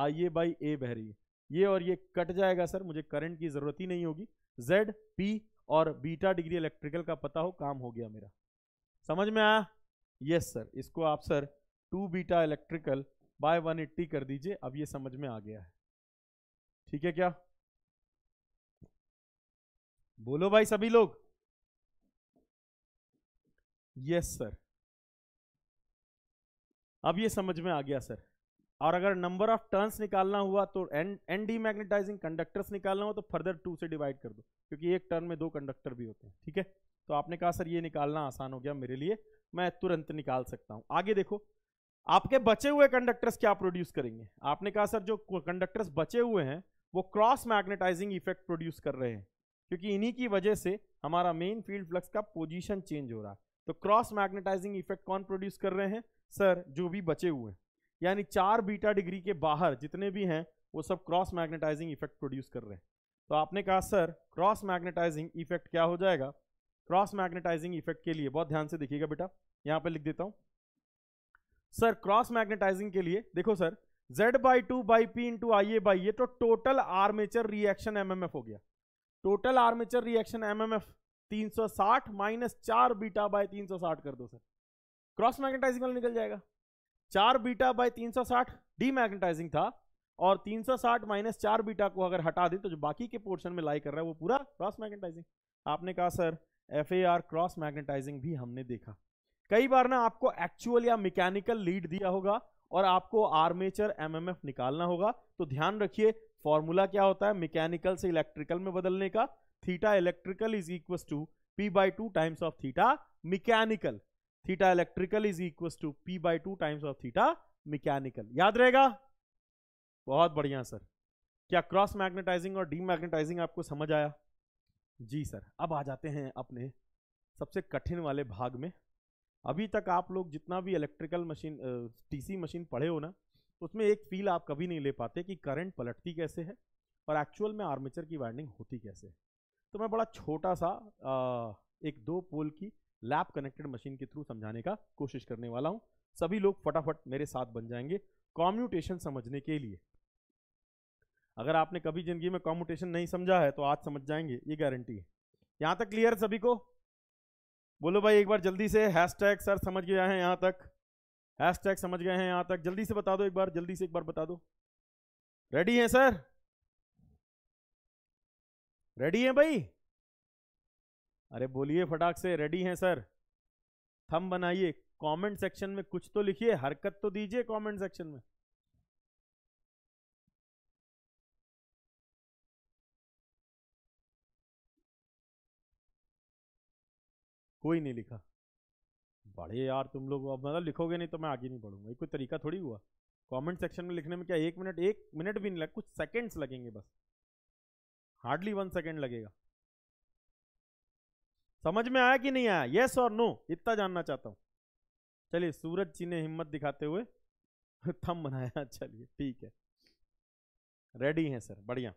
आइए बाई ए बह रही है ये और ये कट जाएगा सर मुझे करंट की ज़रूरत ही नहीं होगी जेड पी और बीटा डिग्री इलेक्ट्रिकल का पता हो काम हो गया मेरा समझ में आया यस सर इसको आप sir two beta electrical by one eighty कर दीजिए अब ये समझ में आ गया है ठीक है क्या बोलो भाई सभी लोग यस सर अब ये समझ में आ गया सर और अगर नंबर ऑफ टर्न्स निकालना हुआ तो एन डी मैग्नेटाइजिंग कंडक्टर्स निकालना हो तो फर्दर टू से डिवाइड कर दो क्योंकि एक टर्न में दो कंडक्टर भी होते हैं ठीक है तो आपने कहा सर ये निकालना आसान हो गया मेरे लिए मैं तुरंत निकाल सकता हूं आगे देखो आपके बचे हुए कंडक्टर्स क्या प्रोड्यूस करेंगे आपने कहा सर जो कंडक्टर्स बचे हुए हैं वो क्रॉस मैग्नेटाइजिंग इफेक्ट प्रोड्यूस कर रहे हैं क्योंकि इन्हीं की वजह से हमारा मेन फील्ड फ्लक्स का पोजीशन चेंज हो रहा है तो क्रॉस मैग्नेटाइजिंग इफेक्ट कौन प्रोड्यूस कर रहे हैं सर जो भी बचे हुए हैं यानी चार बीटा डिग्री के बाहर जितने भी हैं वो सब क्रॉस मैग्नेटाइजिंग इफेक्ट प्रोड्यूस कर रहे हैं तो आपने कहा सर क्रॉस मैग्नेटाइजिंग इफेक्ट क्या हो जाएगा क्रॉस मैग्नेटाइजिंग इफेक्ट के लिए बहुत ध्यान से देखिएगा बेटा यहाँ पे लिख देता हूँ सर क्रॉस मैग्नेटाइजिंग के लिए देखो sir Z by two by P into I A by ये तो टोटल आर्मेचर रिएक्शन एम हो गया total armature reaction MMF 360 minus चार बीटा बाय 360 कर दो सर क्रॉस मैग्नेटाइजिंग निकल जाएगा चार बीटा बाय 360 मैग्नेटाइजिंग था और 360 माइनस चार बीटा को अगर हटा दें तो जो बाकी के पोर्शन में लाई कर रहा है वो पूरा क्रॉस मैग्नेटाइजिंग आपने कहा सर एफ क्रॉस मैग्नेटाइजिंग भी हमने देखा कई बार ना आपको एक्चुअल या मैकेनिकल लीड दिया होगा और आपको आर्मेचर एमएमएफ निकालना होगा तो ध्यान रखिए फॉर्मूला क्या होता है मैकेनिकल से इलेक्ट्रिकल में बदलने का theta electrical is equal to P by two times of theta mechanical theta electrical is equal to P by two times of theta mechanical याद रहेगा बहुत बढ़िया सर क्या क्रॉस मैग्नेटाइजिंग और डीमैग्नेटाइजिंग आपको समझ आया जी सर अब आ जाते हैं अपने सबसे कठिन वाले भाग में अभी तक आप लोग जितना भी इलेक्ट्रिकल मशीन टीसी मशीन पढ़े हो ना उसमें एक फील आप कभी नहीं ले पाते कि करंट पलटती कैसे है और एक्चुअल में आर्मेचर की वाइंडिंग होती कैसे है तो मैं बड़ा छोटा सा आ, एक दो पोल की लैब कनेक्टेड मशीन के थ्रू समझाने का कोशिश करने वाला हूँ सभी लोग फटाफट मेरे साथ बन जाएंगे कॉम्यूटेशन समझने के लिए अगर आपने कभी ज़िंदगी में कॉम्यूटेशन नहीं समझा है तो आज समझ जाएंगे ये गारंटी है यहाँ तक क्लियर सभी को बोलो भाई एक बार जल्दी से हैश टैग सर समझ गया है यहाँ तक हैश टैग समझ गए हैं यहां तक जल्दी से बता दो एक बार जल्दी से एक बार बता दो रेडी हैं सर रेडी हैं भाई अरे बोलिए फटाक से रेडी हैं सर थम बनाइए कमेंट सेक्शन में कुछ तो लिखिए हरकत तो दीजिए कमेंट सेक्शन में कोई नहीं लिखा बड़े यार तुम लोग अब मतलब लिखोगे नहीं तो मैं आगे नहीं बढ़ूंगा ये कोई तरीका थोड़ी हुआ कमेंट सेक्शन में लिखने में क्या एक मिनट एक मिनट भी नहीं लग कुछ सेकंड्स लगेंगे बस हार्डली वन सेकेंड लगेगा समझ में आया कि नहीं आया येस और नो इतना जानना चाहता हूँ चलिए सूरज जी ने हिम्मत दिखाते हुए थम बनाया चलिए ठीक है रेडी है सर बढ़िया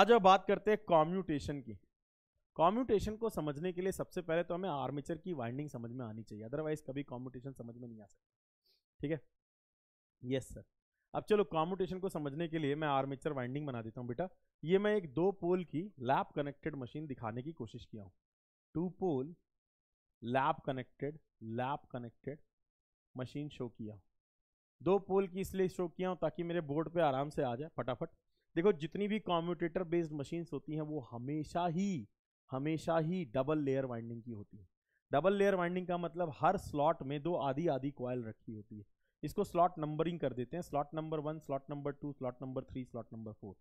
आज अब बात करते हैं कॉम्यूटेशन की कॉम्यूटेशन को समझने के लिए सबसे पहले तो हमें आर्मेचर की वाइंडिंग समझ में आनी चाहिए अदरवाइज कभी कॉम्यूटेशन समझ में नहीं आ सकता ठीक है यस सर अब चलो कॉम्यूटेशन को समझने के लिए मैं आर्मेचर वाइंडिंग बना देता हूँ बेटा ये मैं एक दो पोल की लैब कनेक्टेड मशीन दिखाने की कोशिश किया हूँ two pole lab connected lab connected machine show किया दो पोल की इसलिए शो किया हूँ ताकि मेरे बोर्ड पे आराम से आ जाए फटाफट देखो जितनी भी कॉम्यूटेटर बेस्ड मशीन्स होती हैं वो हमेशा ही हमेशा ही डबल लेयर वाइंडिंग की होती है डबल लेयर वाइंडिंग का मतलब हर स्लॉट में दो आधी आधी कॉयल रखी होती है इसको स्लॉट नंबरिंग कर देते हैं slot number one slot number two slot number three slot number four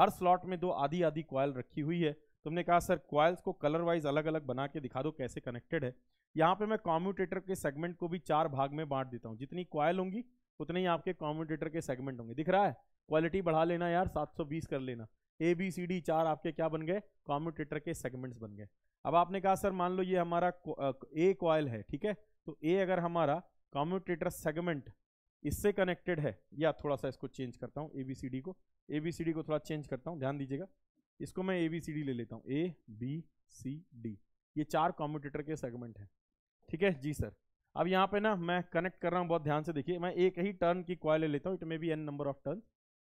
हर स्लॉट में दो आधी आधी कॉयल रखी हुई है तुमने कहा सर कॉयल्स को कलर वाइज अलग अलग बना के दिखा दो कैसे कनेक्टेड है यहाँ पे मैं कॉम्यूटेटर के सेगमेंट को भी चार भाग में बांट देता हूँ जितनी कॉयल होंगी उतने ही आपके कॉम्यूटेटर के सेगमेंट होंगे दिख रहा है क्वालिटी बढ़ा लेना यार 720 कर लेना ए बी सी डी चार आपके क्या बन गए कॉम्यूटेटर के सेगमेंट्स बन गए अब आपने कहा सर मान लो ये हमारा ए कॉयल है ठीक है तो ए अगर हमारा कॉम्यूटेटर सेगमेंट इससे कनेक्टेड है या थोड़ा सा इसको चेंज करता हूँ ए बी सी डी को ए बी सी डी को थोड़ा चेंज करता हूँ ध्यान दीजिएगा इसको मैं ए बी सी डी ले लेता हूँ ए बी सी डी ये चार कॉम्यूटेटर के सेगमेंट हैं ठीक है जी सर अब यहाँ पे ना मैं कनेक्ट कर रहा हूँ बहुत ध्यान से देखिए मैं एक ही टर्न की कॉयल ले लेता हूँ it may be N number of turn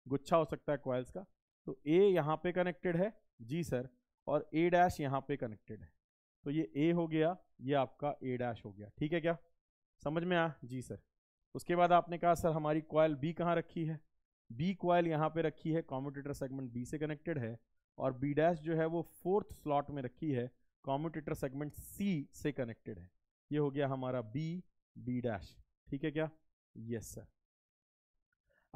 गुच्छा हो सकता है कॉयल्स का तो ए यहाँ पे कनेक्टेड है जी सर और ए डैश यहाँ पे कनेक्टेड है तो ये ए हो गया ये आपका ए डैश हो गया ठीक है क्या समझ में आया जी सर उसके बाद आपने कहा सर हमारी कॉयल बी कहाँ रखी है बी कॉयल यहाँ पे रखी है कॉम्पिटेटर सेगमेंट बी से कनेक्टेड है और बी डैश जो है वो फोर्थ स्लॉट में रखी है कॉम्पिटेटर सेगमेंट सी से कनेक्टेड है ये हो गया हमारा बी बी डैश ठीक है क्या यस सर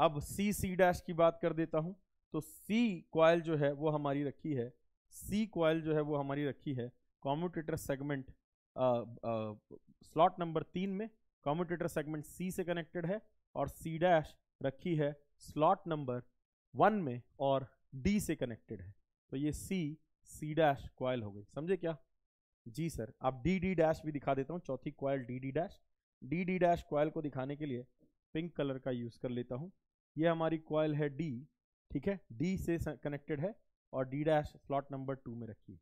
अब सी सी डैश की बात कर देता हूँ तो सी कॉयल जो है वो हमारी रखी है सी कॉयल जो है वो हमारी रखी है कॉम्यूटेटर सेगमेंट स्लॉट नंबर तीन में कॉम्यूटेटर सेगमेंट सी से कनेक्टेड है और सी डैश रखी है स्लॉट नंबर वन में और डी से कनेक्टेड है तो ये सी सी डैश क्वाइल हो गई समझे क्या जी सर आप डी डी डैश भी दिखा देता हूँ चौथी coil D D dash D D dash coil को दिखाने के लिए पिंक कलर का यूज़ कर लेता हूँ ये हमारी कॉयल है डी ठीक है डी से कनेक्टेड है और D dash slot number two में रखिए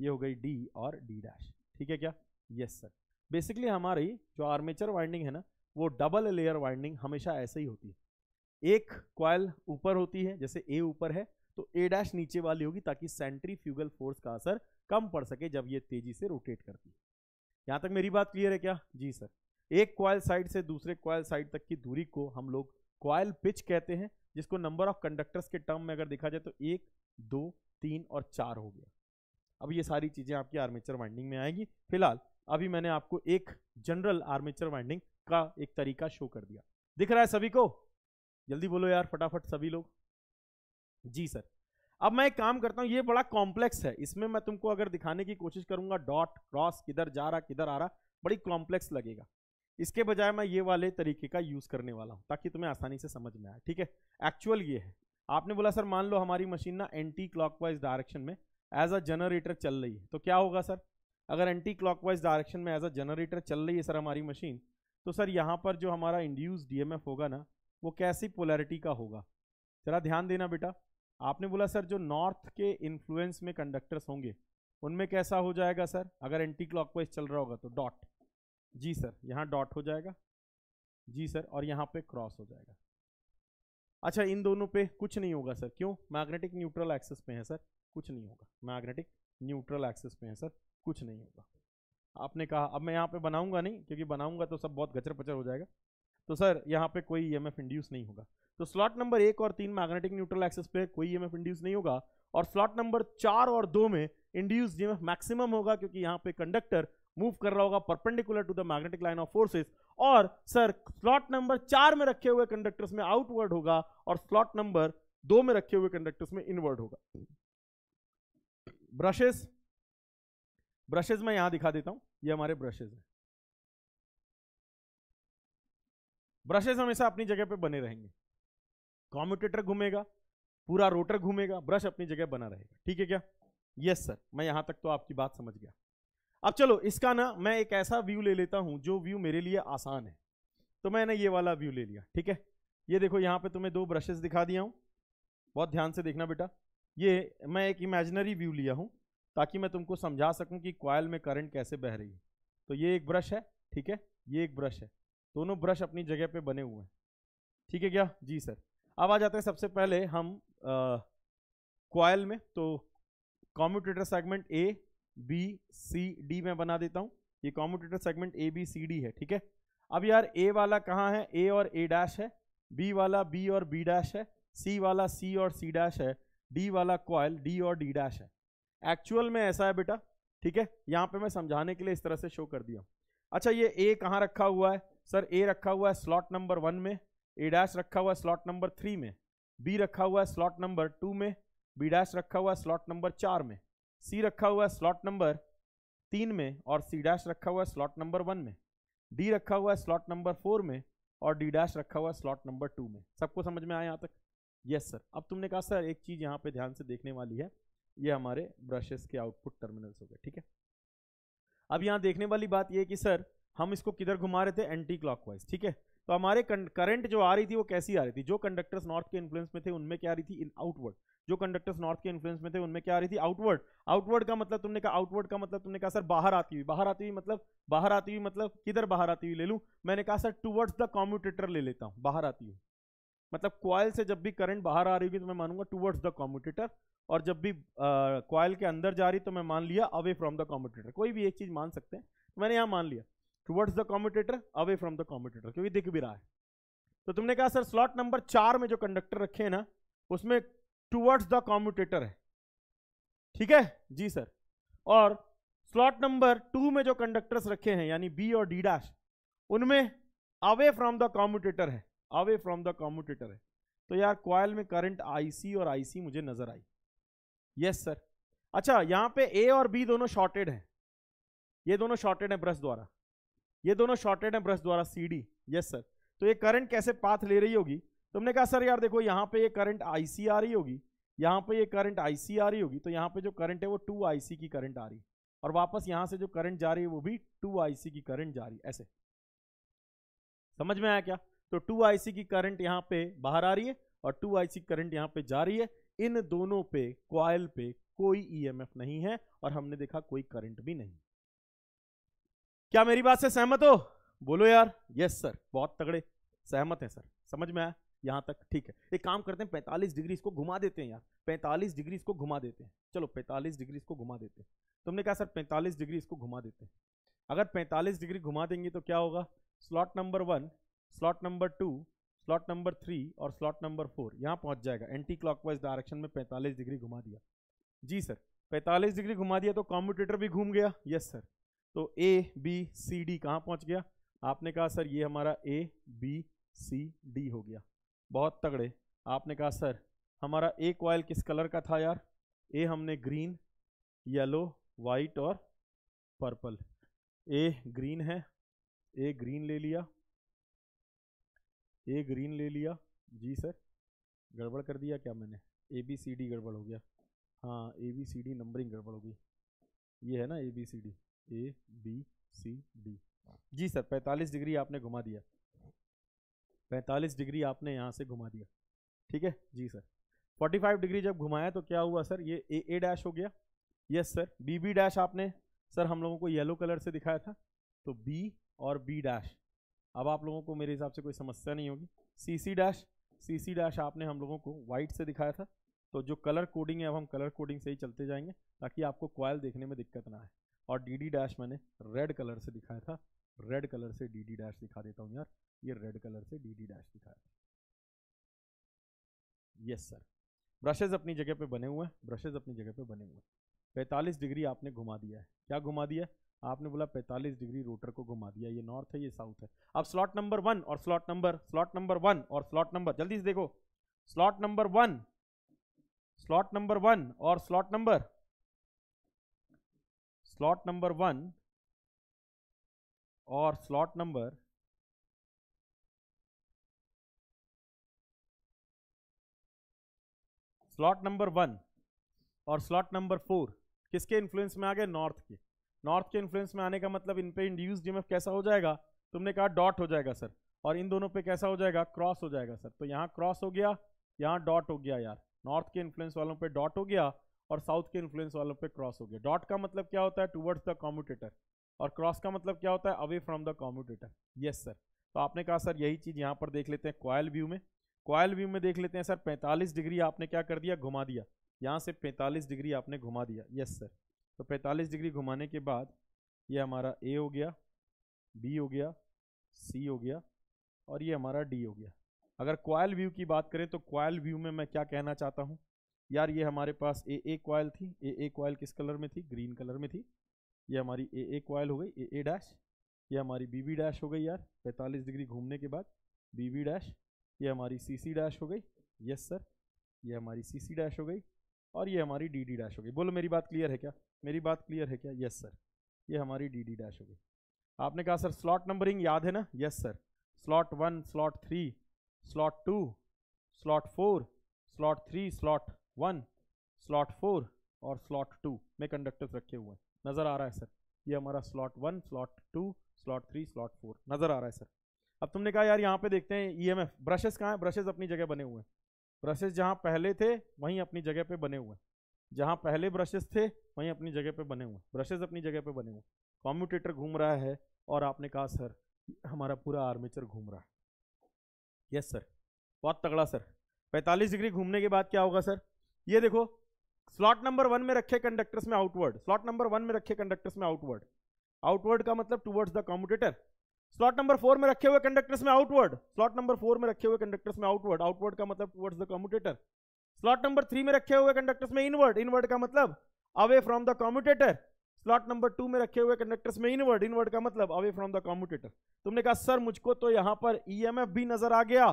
ये हो गई डी और डी डैश ठीक है क्या यस सर बेसिकली हमारी जो आर्मेचर वाइंडिंग है ना वो डबल लेयर वाइंडिंग हमेशा ऐसे ही होती है एक क्वाइल ऊपर होती है जैसे ए ऊपर है तो ए डैश नीचे वाली होगी ताकि सेंट्री फ्यूगल फोर्स का असर कम पड़ सके जब ये तेजी से रोटेट करती है यहाँ तक मेरी बात क्लियर है क्या जी सर एक क्वाइल साइड से दूसरे क्वाइल साइड तक की दूरी को हम लोग क्वाइल पिच कहते हैं जिसको नंबर ऑफ कंडक्टर्स के टर्म में अगर देखा जाए तो एक दो तीन और चार हो गया अब ये सारी चीज़ें आपकी आर्मेचर वाइंडिंग में आएगी फिलहाल अभी मैंने आपको एक जनरल आर्मेचर वाइंडिंग का एक तरीका शो कर दिया दिख रहा है सभी को जल्दी बोलो यार फटाफट सभी लोग जी सर अब मैं एक काम करता हूँ ये बड़ा कॉम्प्लेक्स है इसमें मैं तुमको अगर दिखाने की कोशिश करूंगा डॉट क्रॉस किधर जा रहा किधर आ रहा बड़ी कॉम्प्लेक्स लगेगा इसके बजाय मैं ये वाले तरीके का यूज़ करने वाला हूँ ताकि तुम्हें आसानी से समझ में आए ठीक है एक्चुअल ये है आपने बोला सर मान लो हमारी मशीन ना एंटी क्लॉकवाइज डायरेक्शन में एज अ जनरेटर चल रही है तो क्या होगा सर अगर एंटी क्लॉकवाइज डायरेक्शन में एज अ जनरेटर चल रही है सर हमारी मशीन तो सर यहाँ पर जो हमारा इंड्यूस डीएमएफ होगा ना वो कैसी पोलैरिटी का होगा जरा ध्यान देना बेटा आपने बोला सर जो नॉर्थ के इन्फ्लुएंस में कंडक्टर्स होंगे उनमें कैसा हो जाएगा सर अगर एंटी क्लॉकवाइज चल रहा होगा तो डॉट जी सर यहाँ डॉट हो जाएगा जी सर और यहाँ पे क्रॉस हो जाएगा अच्छा इन दोनों पे कुछ नहीं होगा सर क्यों मैग्नेटिक न्यूट्रल एक्सेस पे है सर कुछ नहीं होगा मैग्नेटिक न्यूट्रल एक्सेस पे है सर कुछ नहीं होगा आपने कहा अब मैं यहाँ पे बनाऊंगा नहीं क्योंकि बनाऊंगा तो सब बहुत गचर पचर हो जाएगा तो सर यहाँ पे कोई ई e इंड्यूस नहीं होगा तो स्लॉट नंबर एक और तीन मैग्नेटिक न्यूट्रल एक्सेस पे कोई ई e इंड्यूस नहीं होगा और स्लॉट नंबर चार और दो में इंड्यूस ई मैक्सिमम होगा क्योंकि यहाँ पे कंडक्टर मूव कर रहा होगा perpendicular to the magnetic line of forces और सर स्लॉट नंबर चार में रखे हुए कंडक्टर्स में आउटवर्ड होगा और स्लॉट नंबर दो में रखे हुए कंडक्टर्स में इनवर्ड होगा ब्रशेस ब्रशेस मैं यहां दिखा देता हूं ये हमारे ब्रशेस हैं ब्रशेस हमेशा अपनी जगह पे बने रहेंगे कॉम्यूटेटर घूमेगा पूरा रोटर घूमेगा ब्रश अपनी जगह बना रहेगा ठीक है क्या यस सर मैं यहां तक तो आपकी बात समझ गया अब चलो इसका ना मैं एक ऐसा व्यू ले लेता हूं जो व्यू मेरे लिए आसान है तो मैंने ये वाला व्यू ले लिया ठीक है ये देखो यहाँ पे तुम्हें दो ब्रशेस दिखा दिया हूँ बहुत ध्यान से देखना बेटा ये मैं एक इमेजनरी व्यू लिया हूँ ताकि मैं तुमको समझा सकूँ कि कॉयल में करंट कैसे बह रही है तो ये एक ब्रश है ठीक है ये एक ब्रश है दोनों ब्रश अपनी जगह पे बने हुए हैं ठीक है क्या जी सर अब आ जाते हैं सबसे पहले हम कॉयल में तो commutator segment A B C D में बना देता हूँ ये commutator segment A B C D है ठीक है अब यार ए वाला कहाँ है ए और ए डैश है बी वाला बी और बी डैश है सी वाला सी और सी डैश है डी वाला कॉयल डी और डी डैश है एक्चुअल में ऐसा है बेटा ठीक है यहाँ पे मैं समझाने के लिए इस तरह से शो कर दिया अच्छा ये ए कहाँ रखा हुआ है सर ए रखा हुआ है स्लॉट नंबर वन में ए डैश रखा हुआ है स्लॉट नंबर थ्री में बी रखा हुआ है स्लॉट नंबर टू में बी डैश रखा हुआ है स्लॉट नंबर चार में सी रखा हुआ है स्लॉट नंबर तीन में और सी डैश रखा हुआ है स्लॉट नंबर वन में डी रखा हुआ है स्लॉट नंबर फोर में और डी डैश रखा हुआ है स्लॉट नंबर टू में सबको समझ में आया यहाँ तक यस सर अब तुमने कहा सर एक चीज़ यहाँ पे ध्यान से देखने वाली है ये हमारे ब्रशेस के आउटपुट टर्मिनल्स हो गए ठीक है अब यहाँ देखने वाली बात यह कि सर हम इसको किधर घुमा रहे थे एंटी क्लॉक ठीक है तो हमारे करंट जो आ रही थी वो कैसी आ रही थी जो कंडक्टर्स नॉर्थ के इन्फ्लुएंस में थे उनमें क्या आ रही थी इन आउटवर्ड जो कंडक्टर्स नॉर्थ के इन्फ्लुएंस में थे उनमें क्या आ रही थी आउटवर्ड आउटवर्ड का मतलब तुमने कहा आउटवर्ड का मतलब तुमने कहा सर बाहर आती हुई बाहर आती हुई मतलब बाहर आती हुई मतलब किधर बाहर आती हुई ले लूँ मैंने कहा सर टूवर्ड्स द कॉम्यूटेटर ले लेता हूँ बाहर आती हुई मतलब क्वाइल से जब भी करंट बाहर आ रही होगी तो मैं मानूंगा टूवर्ड्स द कॉम्यूटेटर और जब भी क्वाइल के अंदर जा रही तो मैं मान लिया अवे फ्रॉम द कॉम्यूटेटर कोई भी एक चीज़ मान सकते हैं तो मैंने यहाँ मान लिया towards the commutator away from the commutator क्योंकि दिख भी रहा है तो तुमने कहा सर स्लॉट नंबर चार में जो कंडक्टर रखे हैं ना उसमें टूवर्ड्स द कॉम्यूटेटर है ठीक है जी सर और स्लॉट नंबर टू में जो कंडक्टर्स रखे हैं यानी बी और डी डैश उनमें अवे फ्रॉम द कॉम्यूटेटर है अवे फ्रॉम द कॉम्यूटेटर है तो यार क्वाइल में करंट आईसी और आईसी मुझे नजर आई यस सर अच्छा यहां पे ए और बी दोनों शॉर्टेड हैं ये दोनों शॉर्टेड हैं ब्रश द्वारा ये दोनों शॉर्टेड हैं ब्रश द्वारा सी डी यस सर तो ये करंट कैसे पाथ ले रही होगी तुमने कहा सर यार देखो यहाँ पे ये करंट आईसी आ रही होगी यहाँ पे ये करंट आईसी आ रही होगी तो यहाँ पे जो करंट है वो टू आईसी की करंट आ रही और वापस यहाँ से जो करंट जा रही है वो भी टू आईसी की करंट जा रही ऐसे समझ में आया क्या तो टू आईसी की करंट यहाँ पे बाहर आ रही है और टू आईसी करंट यहाँ पे जा रही है इन दोनों पे क्वाइल पे कोई ईएमएफ e नहीं है और हमने देखा कोई करंट भी नहीं क्या मेरी बात से सहमत हो बोलो यार यस सर बहुत तगड़े सहमत है सर समझ में आया यहाँ तक ठीक है एक काम करते हैं पैंतालीस डिग्री इसको घुमा देते हैं यार पैंतालीस डिग्री इसको घुमा देते हैं चलो पैंतालीस डिग्री इसको घुमा देते हैं तुमने कहा सर पैंतालीस डिग्री इसको घुमा देते हैं अगर पैंतालीस डिग्री घुमा देंगे तो क्या होगा slot number one slot number two slot number three और स्लॉट नंबर फोर यहाँ पहुँच जाएगा एंटी क्लॉकवाइज डायरेक्शन में पैंतालीस डिग्री घुमा दिया जी सर पैंतालीस डिग्री घुमा दिया तो कॉम्पिटेटर भी घूम गया यस सर तो ए बी सी डी कहाँ पहुँच गया आपने कहा सर ये हमारा ए बी सी डी हो गया बहुत तगड़े आपने कहा सर हमारा ए कॉयल किस कलर का था यार ए हमने ग्रीन येलो वाइट और पर्पल ए ग्रीन है ए ग्रीन ले लिया ए ग्रीन ले लिया जी सर गड़बड़ कर दिया क्या मैंने ए बी सी डी गड़बड़ हो गया हाँ A B C D numbering गड़बड़ हो गई ये है ना A B C D A B C D जी सर 45 डिग्री आपने घुमा दिया पैंतालीस डिग्री आपने यहाँ से घुमा दिया ठीक है जी सर 45 डिग्री जब घुमाया तो क्या हुआ सर ये ए ए डैश हो गया yes sir B B dash आपने सर हम लोगों को येलो कलर से दिखाया था तो बी और बी डैश अब आप लोगों को मेरे हिसाब से कोई समस्या नहीं होगी सी C dash C C dash आपने हम लोगों को वाइट से दिखाया था तो जो कलर कोडिंग है अब हम कलर कोडिंग से ही चलते जाएंगे ताकि आपको क्वाइल देखने में दिक्कत ना आए और डी डी डैश मैंने रेड कलर से दिखाया था रेड कलर से डी डी डैश दिखा देता हूँ यार ये रेड कलर से डी डी डैश दिखाया यस सर ब्रशेज अपनी जगह पे बने हुए हैं ब्रशेज अपनी जगह पे बने हुए हैं 45 डिग्री आपने घुमा दिया है क्या घुमा दिया आपने बोला 45 डिग्री रोटर को घुमा दिया ये नॉर्थ है ये साउथ है अब स्लॉट नंबर वन और slot number slot number one और स्लॉट नंबर जल्दी से देखो slot number one slot number one और slot number slot number one और slot number slot number one और स्लॉट नंबर फोर किसके इन्फ्लुएंस में आ गए नॉर्थ के नॉर्थ के इन्फ्लुएंस में आने का मतलब इन पे इंड्यूस ईएमएफ कैसा हो जाएगा तुमने कहा डॉट हो जाएगा सर और इन दोनों पे कैसा हो जाएगा क्रॉस हो जाएगा सर तो यहाँ क्रॉस हो गया यहाँ डॉट हो गया यार नॉर्थ के इन्फ्लुएंस वालों पे डॉट हो गया और साउथ के इन्फ्लुएंस वालों पे क्रॉस हो गया डॉट का मतलब क्या होता है टूवर्ड्स द कॉम्यूटेटर और क्रॉस का मतलब क्या होता है away from the commutator yes sir तो आपने कहा सर यही चीज़ यहाँ पर देख लेते हैं क्वाइल व्यू में कॉयल व्यू में देख लेते हैं सर 45 डिग्री आपने क्या कर दिया घुमा दिया यहाँ से 45 डिग्री आपने घुमा दिया यस सर तो 45 डिग्री घुमाने के बाद ये हमारा ए हो गया बी हो गया सी हो गया और ये हमारा डी हो गया अगर क्वाइल व्यू की बात करें तो क्वाइल व्यू में मैं क्या कहना चाहता हूँ यार ये हमारे पास ए ए कॉयल थी ए ए कॉयल किस कलर में थी ग्रीन कलर में थी ये हमारी ए ए कॉयल हो गई ए ए डैश ये हमारी बी बी डैश हो गई यार 45 डिग्री घूमने के बाद बी बी डैश ये हमारी सी सी डैश हो गई यस सर ये हमारी सी सी डैश हो गई और ये हमारी डी डी डैश हो गई बोलो मेरी बात क्लियर है क्या मेरी बात क्लियर है क्या यस सर ये हमारी डी डी डैश हो गई आपने कहा सर स्लॉट नंबरिंग याद है ना yes sir slot one slot three slot two slot four slot three slot one slot four और स्लॉट टू में कंडक्टर्स रखे हुए हैं नज़र आ रहा है सर ये हमारा slot one slot two slot three slot four नज़र आ रहा है सर अब तुमने कहा यार यहाँ पे देखते हैं ईएमएफ e ब्रशेस कहाँ हैं ब्रशेस अपनी जगह बने हुए हैं ब्रशेस जहाँ पहले थे वहीं अपनी जगह पे बने हुए हैं जहाँ पहले ब्रशेस थे वहीं अपनी जगह पे बने हुए हैं ब्रशेस अपनी जगह पे बने हुए कॉम्यूटेटर घूम रहा है और आपने कहा सर हमारा पूरा आर्मेचर घूम रहा है यस सर बहुत तगड़ा सर पैंतालीस डिग्री घूमने के बाद क्या होगा सर ये देखो स्लॉट नंबर वन में रखे कंडक्टर्स में आउटवर्ड स्लॉट नंबर वन में रखे कंडक्टर्स में आउटवर्ड आउटवर्ड का मतलब towards the commutator slot number four में रखे हुए कंडक्टर्स में आउटवर्ड स्लॉट नंबर फोर में रखे हुए कंडक्टर्स में आउटवर्ड आउटवर्ड का मतलब towards the commutator slot number three में रखे हुए कंडक्टर्स में इनवर्ड इनवर्ड का मतलब away from the commutator slot number two में रखे हुए कंडक्टर्स में इनवर्ड इनवर्ड का मतलब अवे फ्रॉम द कम्यूटेटर तुमने कहा सर मुझको तो यहाँ पर ईएमएफ e भी नजर आ गया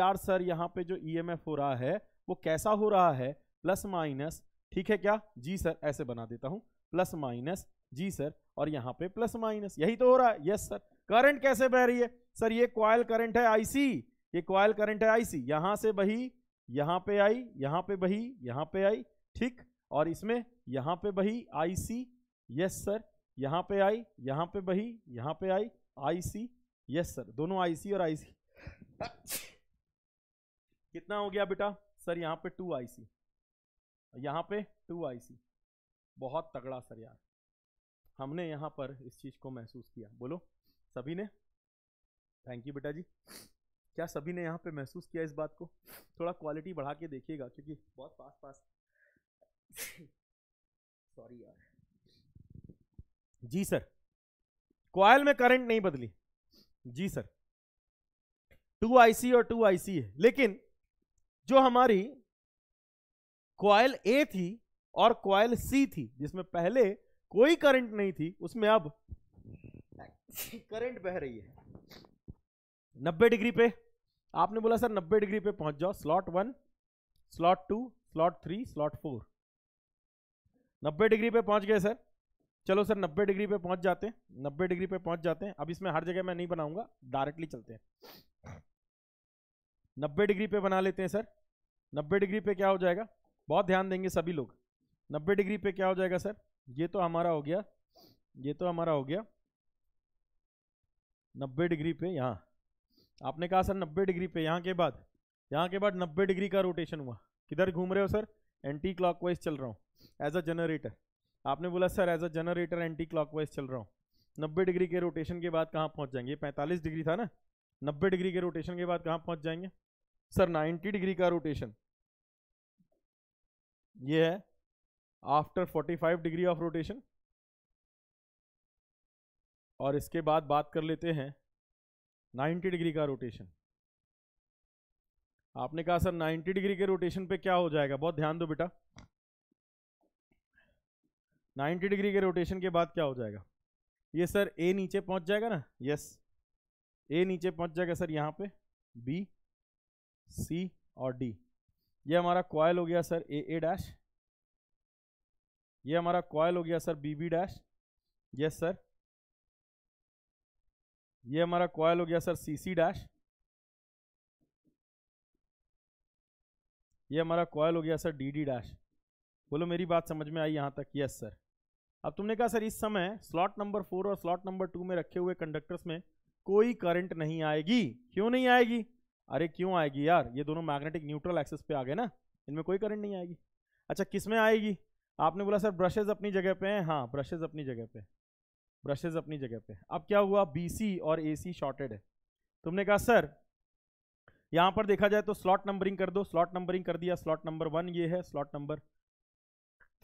यार सर यहाँ पे जो ईएमएफ e हो रहा है वो कैसा हो रहा है प्लस माइनस ठीक है क्या जी सर ऐसे बना देता हूँ प्लस माइनस जी सर और यहाँ पे प्लस माइनस यही तो हो रहा है यस सर करंट कैसे बह रही है सर ये क्वाइल करंट है आईसी ये क्वाइल करंट है आईसी यहां से बही यहां पे आई यहां पे बही यहां पे आई ठीक और इसमें यहां पे बही आईसी यस सर यहां पे आई यहां पे बही यहां पे आई आईसी यस सर दोनों आईसी और आईसी कितना हो गया बेटा सर यहां पे टू आईसी यहां पे टू आईसी बहुत तगड़ा सर यार हमने यहां पर इस चीज़ को महसूस किया बोलो सभी ने थैंक यू बेटा जी क्या सभी ने यहाँ पे महसूस किया इस बात को थोड़ा क्वालिटी बढ़ा के देखिएगा क्योंकि बहुत पास पास सॉरी यार जी सर क्वाइल में करंट नहीं बदली जी सर टू आईसी और टू आईसी है लेकिन जो हमारी क्वाइल ए थी और क्वाइल सी थी जिसमें पहले कोई करंट नहीं थी उसमें अब करंट बह रही है नब्बे डिग्री पे आपने बोला सर नब्बे डिग्री पे पहुंच जाओ slot one slot two slot three slot four नब्बे डिग्री पे पहुंच गए सर चलो सर नब्बे डिग्री पे पहुंच जाते हैं नब्बे डिग्री पे पहुंच जाते हैं अब इसमें हर जगह मैं नहीं बनाऊंगा डायरेक्टली चलते हैं नब्बे डिग्री पे बना लेते हैं सर नब्बे डिग्री पे क्या हो जाएगा बहुत ध्यान देंगे सभी लोग नब्बे डिग्री पे क्या हो जाएगा सर ये तो हमारा हो गया ये तो हमारा हो गया नब्बे डिग्री पे यहाँ आपने कहा सर नब्बे डिग्री पे यहाँ के बाद यहाँ के बाद नब्बे डिग्री का रोटेशन हुआ किधर घूम रहे हो सर एंटी क्लॉकवाइज चल रहा हूँ एज अ जनरेटर आपने बोला sir as a generator anti clockwise चल रहा हूँ नब्बे डिग्री के रोटेशन के बाद कहाँ पहुँच जाएंगे पैंतालीस डिग्री था ना नब्बे डिग्री के रोटेशन के बाद कहाँ पहुँच जाएंगे सर नाइन्टी डिग्री का रोटेशन ये है after forty five degree of rotation और इसके बाद बात कर लेते हैं 90 डिग्री का रोटेशन आपने कहा सर 90 डिग्री के रोटेशन पे क्या हो जाएगा बहुत ध्यान दो बेटा 90 डिग्री के रोटेशन के बाद क्या हो जाएगा ये सर ए नीचे पहुंच जाएगा ना यस ए नीचे पहुंच जाएगा सर यहाँ पे बी सी और डी ये हमारा कॉयल हो गया सर ए ए डैश ये हमारा क्वाइल हो गया sir B B dash yes sir ये हमारा कॉयल हो गया सर सीसी डैश ये हमारा कॉयल हो गया सर डीडी डैश बोलो मेरी बात समझ में आई यहाँ तक यस सर अब तुमने कहा सर इस समय स्लॉट नंबर फोर और स्लॉट नंबर टू में रखे हुए कंडक्टर्स में कोई करंट नहीं आएगी क्यों नहीं आएगी अरे क्यों आएगी यार ये दोनों मैग्नेटिक न्यूट्रल एक्सेस पे आ गए ना इनमें कोई करंट नहीं आएगी अच्छा किस में आएगी आपने बोला सर ब्रशेज अपनी जगह पे हैं हाँ ब्रशेज अपनी जगह पे ब्रशेज अपनी जगह पे अब क्या हुआ बीसी और एसी शॉर्टेड है तुमने कहा सर यहां पर देखा जाए तो स्लॉट नंबरिंग कर दो स्लॉट नंबरिंग कर दिया स्लॉट नंबर वन ये है slot number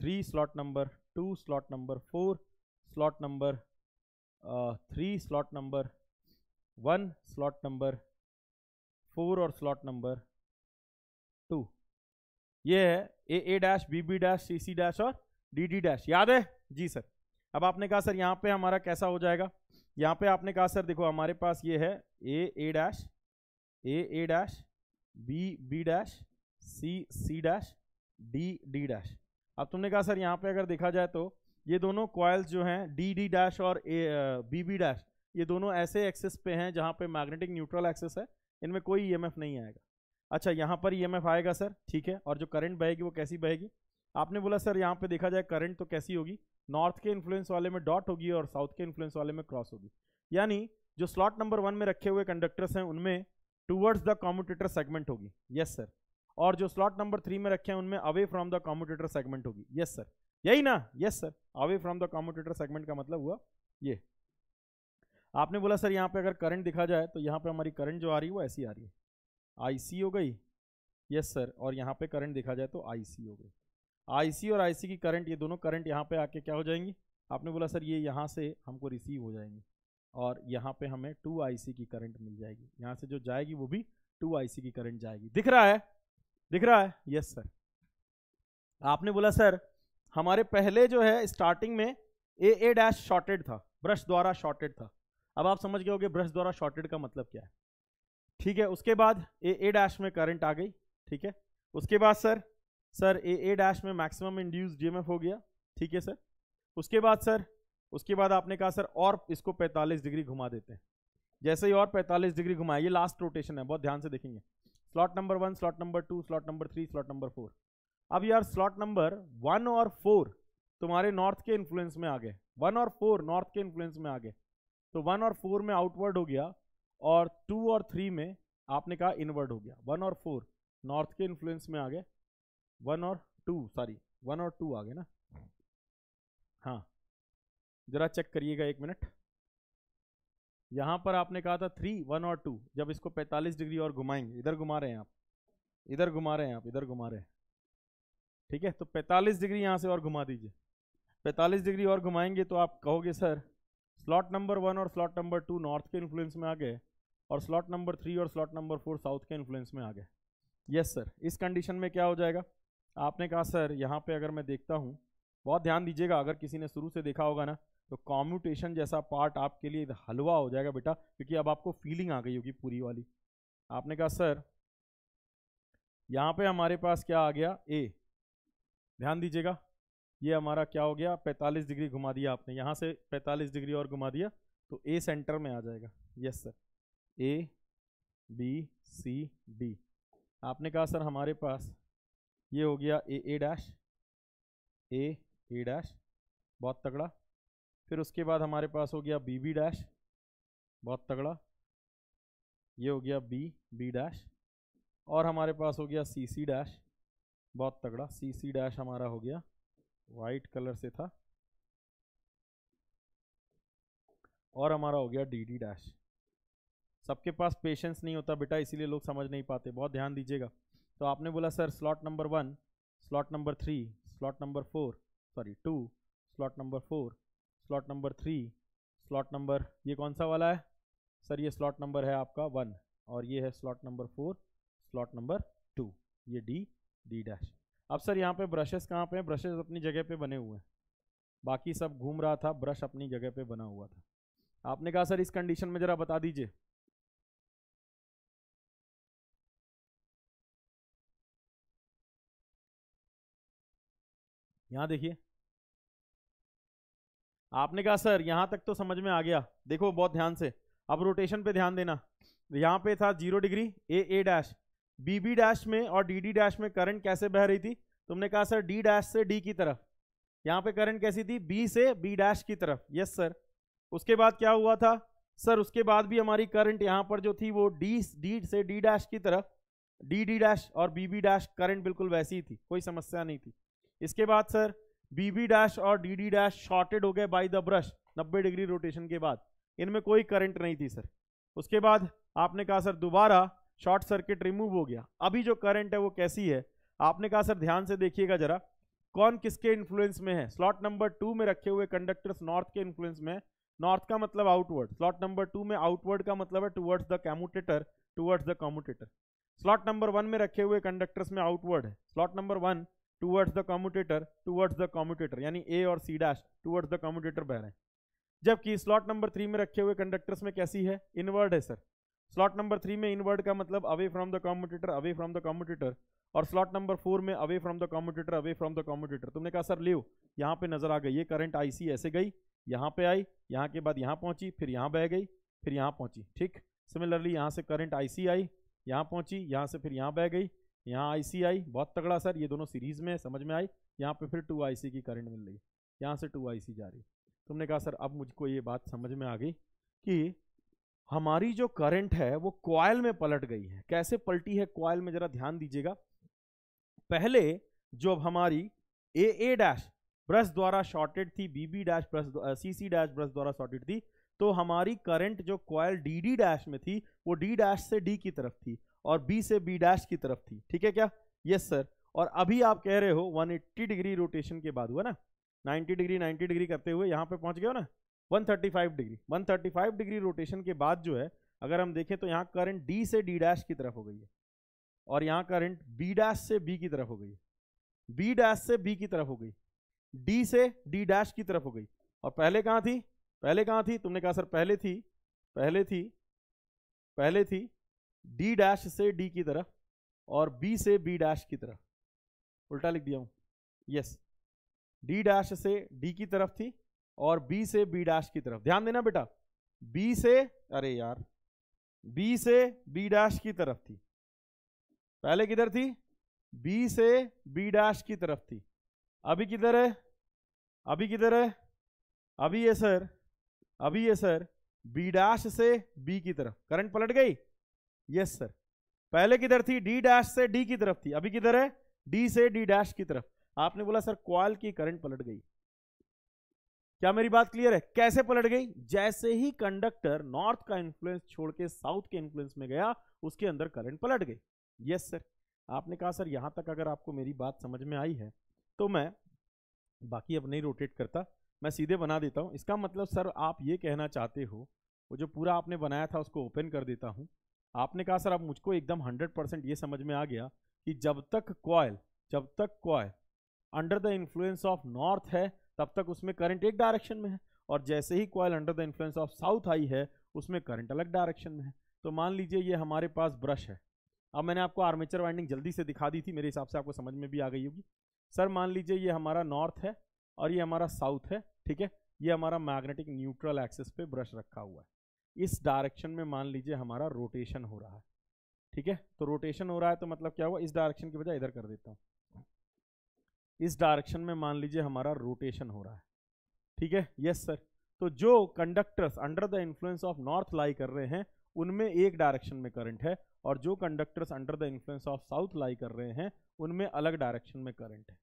three slot number two slot number four slot number three slot number one slot number four और स्लॉट नंबर टू ये है A A dash B B dash C C dash और D D dash याद है जी sir अब आपने कहा सर यहाँ पे हमारा कैसा हो जाएगा यहाँ पे आपने कहा सर देखो हमारे पास ये है A A dash A A dash B B dash C C dash D D dash अब तुमने कहा सर यहाँ पे अगर देखा जाए तो ये दोनों कॉयल्स जो हैं डी डी डैश और ए बी बी डैश ये दोनों ऐसे एक्सेस पे हैं जहाँ पे मैग्नेटिक न्यूट्रल एक्सेस है इनमें कोई ई e नहीं आएगा अच्छा यहाँ पर ई e आएगा सर ठीक है और जो करंट बहेगी वो कैसी बहेगी आपने बोला सर यहाँ पे देखा जाए करंट तो कैसी होगी नॉर्थ के इन्फ्लुएंस वाले में डॉट होगी और साउथ के इन्फ्लुएंस वाले में क्रॉस होगी यानी जो स्लॉट नंबर वन में रखे हुए कंडक्टर्स हैं उनमें टूवर्ड्स द कॉम्पिटेटर सेगमेंट होगी यस सर और जो स्लॉट नंबर थ्री में रखे हैं उनमें away from the commutator segment होगी यस सर यही ना yes sir away from the commutator segment का मतलब हुआ ये आपने बोला सर यहाँ पे अगर करंट दिखा जाए तो यहाँ पे हमारी करंट जो आ रही है वो ऐसी आ रही है आईसी हो गई यस सर और यहाँ पे करंट दिखा जाए तो आईसी हो गई आईसी और आईसी की करंट ये दोनों करंट यहाँ पे आके क्या हो जाएंगी आपने बोला सर ये यहाँ से हमको रिसीव हो जाएंगी और यहाँ पे हमें टू आईसी की करंट मिल जाएगी यहाँ से जो जाएगी वो भी टू आईसी की करंट जाएगी दिख रहा है दिख रहा है यस सर आपने बोला सर हमारे पहले जो है स्टार्टिंग में ए ए डैश शॉर्टेड था ब्रश द्वारा शॉर्टेड था अब आप समझ गए होगे ब्रश द्वारा शॉर्टेड का मतलब क्या है ठीक है उसके बाद ए ए डैश में करंट आ गई ठीक है उसके बाद sir sir A A dash में मैक्सिमम इंड्यूस एफ हो गया ठीक है सर उसके बाद सर उसके बाद आपने कहा सर और इसको 45 डिग्री घुमा देते हैं जैसे ही और 45 डिग्री घुमाए ये लास्ट रोटेशन है बहुत ध्यान से देखेंगे slot number one slot number two slot number three slot number four अब यार स्लॉट नंबर वन और फोर तुम्हारे नॉर्थ के इन्फ्लुएंस में आ गए वन और फोर नॉर्थ के इन्फ्लुएंस में आ गए तो वन और फोर में आउटवर्ड हो गया और टू और थ्री में आपने कहा इनवर्ड हो गया वन और फोर नॉर्थ के इन्फ्लुएंस में आ गए वन और टू सॉरी वन और टू आ गए ना हाँ ज़रा चेक करिएगा एक मिनट यहाँ पर आपने कहा था थ्री वन और टू जब इसको पैंतालीस डिग्री और घुमाएंगे इधर घुमा रहे हैं आप इधर घुमा रहे हैं आप इधर घुमा रहे हैं ठीक है तो पैंतालीस डिग्री यहाँ से और घुमा दीजिए पैंतालीस डिग्री और घुमाएंगे तो आप कहोगे सर स्लॉट नंबर वन और स्लॉट नंबर टू नॉर्थ के इन्फ्लुएंस में आ गए और स्लॉट नंबर थ्री और स्लॉट नंबर फोर साउथ के इन्फ्लुएंस में आ गए यस सर इस कंडीशन में क्या हो जाएगा आपने कहा सर यहाँ पे अगर मैं देखता हूँ बहुत ध्यान दीजिएगा अगर किसी ने शुरू से देखा होगा ना तो कॉम्यूटेशन जैसा पार्ट आपके लिए हलवा हो जाएगा बेटा क्योंकि अब आपको फीलिंग आ गई होगी पूरी वाली आपने कहा सर यहाँ पे हमारे पास क्या आ गया ए ध्यान दीजिएगा ये हमारा क्या हो गया 45 डिग्री घुमा दिया आपने यहाँ से 45 डिग्री और घुमा दिया तो ए सेंटर में आ जाएगा yes sir A B C D आपने कहा सर हमारे पास ये हो गया ए A dash A A dash बहुत तगड़ा फिर उसके बाद हमारे पास हो गया बी बी डैश बहुत तगड़ा ये हो गया बी बी डैश और हमारे पास हो गया सी सी डैश बहुत तगड़ा सी सी डैश हमारा हो गया वाइट कलर से था और हमारा हो गया डी डी डैश सबके पास पेशेंस नहीं होता बेटा इसीलिए लोग समझ नहीं पाते बहुत ध्यान दीजिएगा तो आपने बोला sir slot number one slot number three slot number four sorry two slot number four slot number three slot number ये कौन सा वाला है सर ये स्लॉट नंबर है आपका वन और ये है slot number four slot number two ये डी डी डैश अब सर यहाँ पे ब्रशेस कहाँ पे हैं ब्रशेस अपनी जगह पे बने हुए हैं बाकी सब घूम रहा था ब्रश अपनी जगह पे बना हुआ था आपने कहा सर इस कंडीशन में ज़रा बता दीजिए यहाँ देखिए आपने कहा सर यहाँ तक तो समझ में आ गया देखो बहुत ध्यान से अब रोटेशन पे ध्यान देना यहाँ पे था zero degree A A dash B B dash में और डी डी डैश में करंट कैसे बह रही थी तुमने कहा सर डी डैश से डी की तरफ यहाँ पे करंट कैसी थी बी से बी डैश की तरफ यस सर उसके बाद क्या हुआ था सर उसके बाद भी हमारी करंट यहाँ पर जो थी वो डी डी से डी डैश की तरफ डी डी डैश और बी बी डैश करंट बिल्कुल वैसी ही थी कोई समस्या नहीं थी इसके बाद सर बीबी डैश और डी डी डैश शॉर्टेड हो गए by the brush 90 degree rotation के बाद इनमें कोई करंट नहीं थी सर उसके बाद आपने कहा सर दोबारा शॉर्ट सर्किट रिमूव हो गया अभी जो करंट है वो कैसी है आपने कहा सर ध्यान से देखिएगा जरा कौन किसके इन्फ्लुएंस में है स्लॉट नंबर टू में रखे हुए कंडक्टर्स नॉर्थ के इन्फ्लुएंस में नॉर्थ का मतलब आउटवर्ड स्लॉट नंबर टू में आउटवर्ड का मतलब है towards the commutator towards the commutator slot number one में रखे हुए कंडक्टर्स में आउटवर्ड है slot number one towards the commutator towards the commutator यानी ए और C dash towards the commutator बह रहे हैं जबकि स्लॉट नंबर थ्री में रखे हुए कंडक्टर्स में कैसी है इनवर्ड है सर स्लॉट नंबर थ्री में इनवर्ड का मतलब away from the commutator away from the commutator और स्लॉट नंबर फोर में away from the commutator away from the commutator तुमने कहा सर लिव यहाँ पे नजर आ गई ये करंट आईसी ऐसे गई यहाँ पे आई यहाँ के बाद यहाँ पहुंची फिर यहाँ बह गई फिर यहाँ पहुंची ठीक सिमिलरली यहाँ से करंट आईसी आई यहाँ पहुंची यहाँ से फिर यहाँ बह गई यहाँ आई आई बहुत तगड़ा सर ये दोनों सीरीज में समझ में आई यहाँ पे फिर टू आई की करंट मिल रही यहाँ से टू आई जा रही तुमने कहा सर अब मुझको ये बात समझ में आ गई कि हमारी जो करंट है वो कॉयल में पलट गई है कैसे पलटी है कॉयल में जरा ध्यान दीजिएगा पहले जो हमारी ए ए डैश ब्रश द्वारा शॉर्टेड थी B B dash brush C C dash brush द्वारा शॉर्टेड थी तो हमारी करंट जो कॉयल डी डी डैश में थी वो डी डैश से डी की तरफ थी और बी से बी डैश की तरफ थी ठीक है क्या यस सर और अभी आप कह रहे हो 180 डिग्री रोटेशन के बाद हुआ ना 90 डिग्री 90 डिग्री करते हुए यहाँ पे पहुँच गए हो ना 135 डिग्री 135 डिग्री रोटेशन के बाद जो है अगर हम देखें तो यहाँ करंट डी से डी डैश की तरफ हो गई है और यहाँ करंट बी डैश से बी की तरफ हो गई बी डैश से बी की तरफ हो गई डी से डी डैश की तरफ हो गई और पहले कहाँ थी पहले कहाँ थी तुमने कहा सर पहले थी पहले थी पहले थी डी डैश से डी की तरफ और बी से बी डैश की तरफ उल्टा लिख दिया हूं यस डी डैश से डी की तरफ थी और बी से बी डैश की तरफ ध्यान देना बेटा बी से अरे यार बी से बी डैश की तरफ थी पहले किधर थी बी से बी डैश की तरफ थी अभी किधर है अभी किधर है अभी ये सर अभी ये सर बी डैश से बी की तरफ करंट पलट गई यस सर पहले किधर थी डी डैश से डी की तरफ थी अभी किधर है डी से डी डैश की तरफ आपने बोला सर क्वाल की करंट पलट गई क्या मेरी बात क्लियर है कैसे पलट गई जैसे ही कंडक्टर नॉर्थ का इन्फ्लुएंस छोड़ के साउथ के इन्फ्लुएंस में गया उसके अंदर करंट पलट गई यस सर आपने कहा सर यहां तक अगर आपको मेरी बात समझ में आई है तो मैं बाकी अब नहीं रोटेट करता मैं सीधे बना देता हूं इसका मतलब सर आप ये कहना चाहते हो वो जो पूरा आपने बनाया था उसको ओपन कर देता हूं आपने कहा सर अब मुझको एकदम हंड्रेड परसेंट ये समझ में आ गया कि जब तक कॉयल जब तक coil under the influence of north है तब तक उसमें करंट एक डायरेक्शन में है और जैसे ही coil under the influence of south आई है उसमें करंट अलग डायरेक्शन में है तो मान लीजिए ये हमारे पास ब्रश है अब मैंने आपको आर्मेचर वाइंडिंग जल्दी से दिखा दी थी मेरे हिसाब से आपको समझ में भी आ गई होगी सर मान लीजिए ये हमारा नॉर्थ है और ये हमारा साउथ है ठीक है ये हमारा मैग्नेटिक न्यूट्रल एक्सिस पे ब्रश रखा हुआ है इस डायरेक्शन में मान लीजिए हमारा रोटेशन हो रहा है ठीक है तो रोटेशन हो रहा है तो मतलब क्या हुआ इस डायरेक्शन की बजाय इधर कर देता हूँ इस डायरेक्शन में मान लीजिए हमारा रोटेशन हो रहा है ठीक है यस सर तो जो conductors under the influence of north lie कर रहे हैं उनमें एक डायरेक्शन में करंट है और जो conductors under the influence of south lie कर रहे हैं उनमें अलग डायरेक्शन में करंट है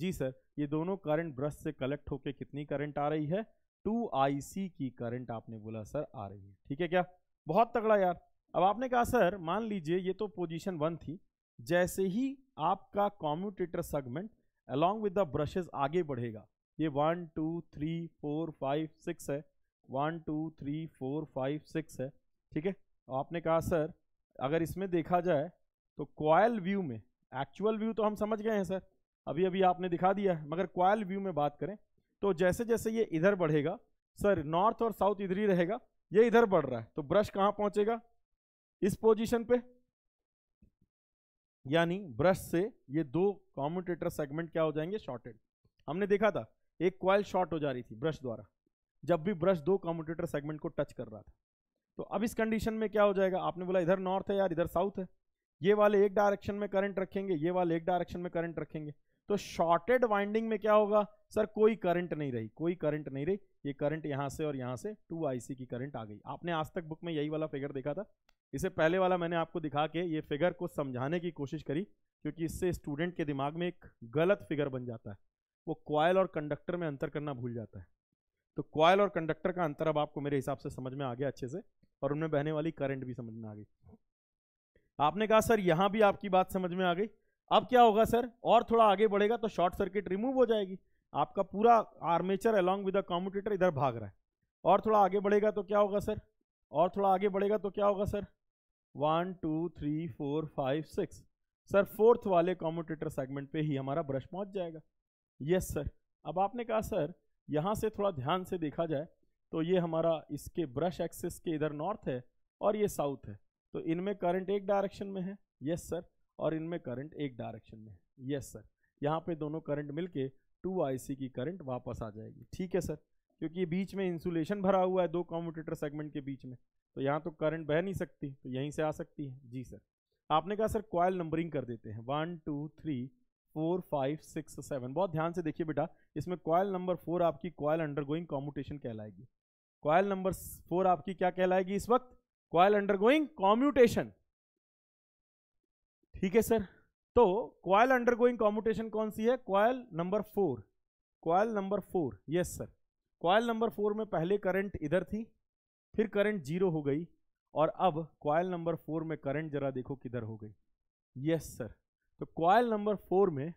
जी सर ये दोनों करंट ब्रश से कलेक्ट होकर कितनी करंट आ रही है टू आई सी की करंट आपने बोला सर आ रही है ठीक है क्या बहुत तगड़ा यार अब आपने कहा सर मान लीजिए ये तो पोजीशन वन थी जैसे ही आपका commutator segment along with the brushes आगे बढ़ेगा ये one two three four five six है one two three four five six है ठीक है आपने कहा सर अगर इसमें देखा जाए तो क्वाइल व्यू में एक्चुअल व्यू तो हम समझ गए हैं सर अभी अभी आपने दिखा दिया है मगर क्वाइल व्यू में बात करें तो जैसे जैसे ये इधर बढ़ेगा सर नॉर्थ और साउथ इधर ही रहेगा ये इधर बढ़ रहा है तो ब्रश कहां पहुंचेगा इस पोजीशन पे यानी ब्रश से ये दो कॉम्यूटेटर सेगमेंट क्या हो जाएंगे शॉर्टेड हमने देखा था एक क्वाइल शॉर्ट हो जा रही थी ब्रश द्वारा जब भी ब्रश दो कॉम्यूटेटर सेगमेंट को टच कर रहा था तो अब इस कंडीशन में क्या हो जाएगा आपने बोला इधर नॉर्थ है यार इधर साउथ है ये वाले एक डायरेक्शन में करंट रखेंगे ये वाले एक डायरेक्शन में करंट रखेंगे तो शॉर्टेड वाइंडिंग में क्या होगा सर कोई करंट नहीं रही कोई करंट नहीं रही ये करंट यहाँ से और यहाँ से टू आईसी की करंट आ गई आपने आज तक बुक में यही वाला फिगर देखा था इसे पहले वाला मैंने आपको दिखा के ये फिगर को समझाने की कोशिश करी क्योंकि इससे स्टूडेंट के दिमाग में एक गलत फिगर बन जाता है वो क्वाइल और कंडक्टर में अंतर करना भूल जाता है तो क्वाइल और कंडक्टर का अंतर अब आपको मेरे हिसाब से समझ में आ गया अच्छे से और उनमें बहने वाली करंट भी समझ में आ गई आपने कहा सर यहां भी आपकी बात समझ में आ गई अब क्या होगा सर और थोड़ा आगे बढ़ेगा तो शॉर्ट सर्किट रिमूव हो जाएगी आपका पूरा आर्मेचर अलॉन्ग विद कॉम्पिटेटर इधर भाग रहा है और थोड़ा आगे बढ़ेगा तो क्या होगा सर और थोड़ा आगे बढ़ेगा तो क्या होगा sir one two three four five six sir fourth वाले कॉम्पिटेटर सेगमेंट पे ही हमारा ब्रश पहुंच जाएगा यस सर अब आपने कहा सर यहाँ से थोड़ा ध्यान से देखा जाए तो ये हमारा इसके ब्रश एक्सिस के इधर नॉर्थ है और ये साउथ है तो इनमें करंट एक डायरेक्शन में है यस सर और इनमें करंट एक डायरेक्शन में यस सर यहाँ पे दोनों करंट मिलके टू आईसी की करंट वापस आ जाएगी ठीक है सर क्योंकि बीच में इंसुलेशन भरा हुआ है दो कॉम्पिटेटर सेगमेंट के बीच में तो यहाँ तो करंट बह नहीं सकती तो यहीं से आ सकती है जी सर आपने कहा सर कॉयल नंबरिंग कर देते हैं one two three four five six seven बहुत ध्यान से देखिए बेटा इसमें कॉयल नंबर फोर आपकी कॉयल अंडरगोइंग कॉम्यूटेशन कहलाएगी कॉयल नंबर फोर आपकी क्या कहलाएगी इस वक्त कॉयल अंडरगोइंग कॉम्यूटेशन ठीक है सर तो क्वाइल अंडरगोइंग कॉम्पिटिशन कौन सी है coil number four coil number four yes sir coil number four में पहले करंट इधर थी फिर करंट जीरो हो गई और अब क्वाइल नंबर फोर में करंट जरा देखो किधर हो गई यस सर तो क्वाइल नंबर फोर में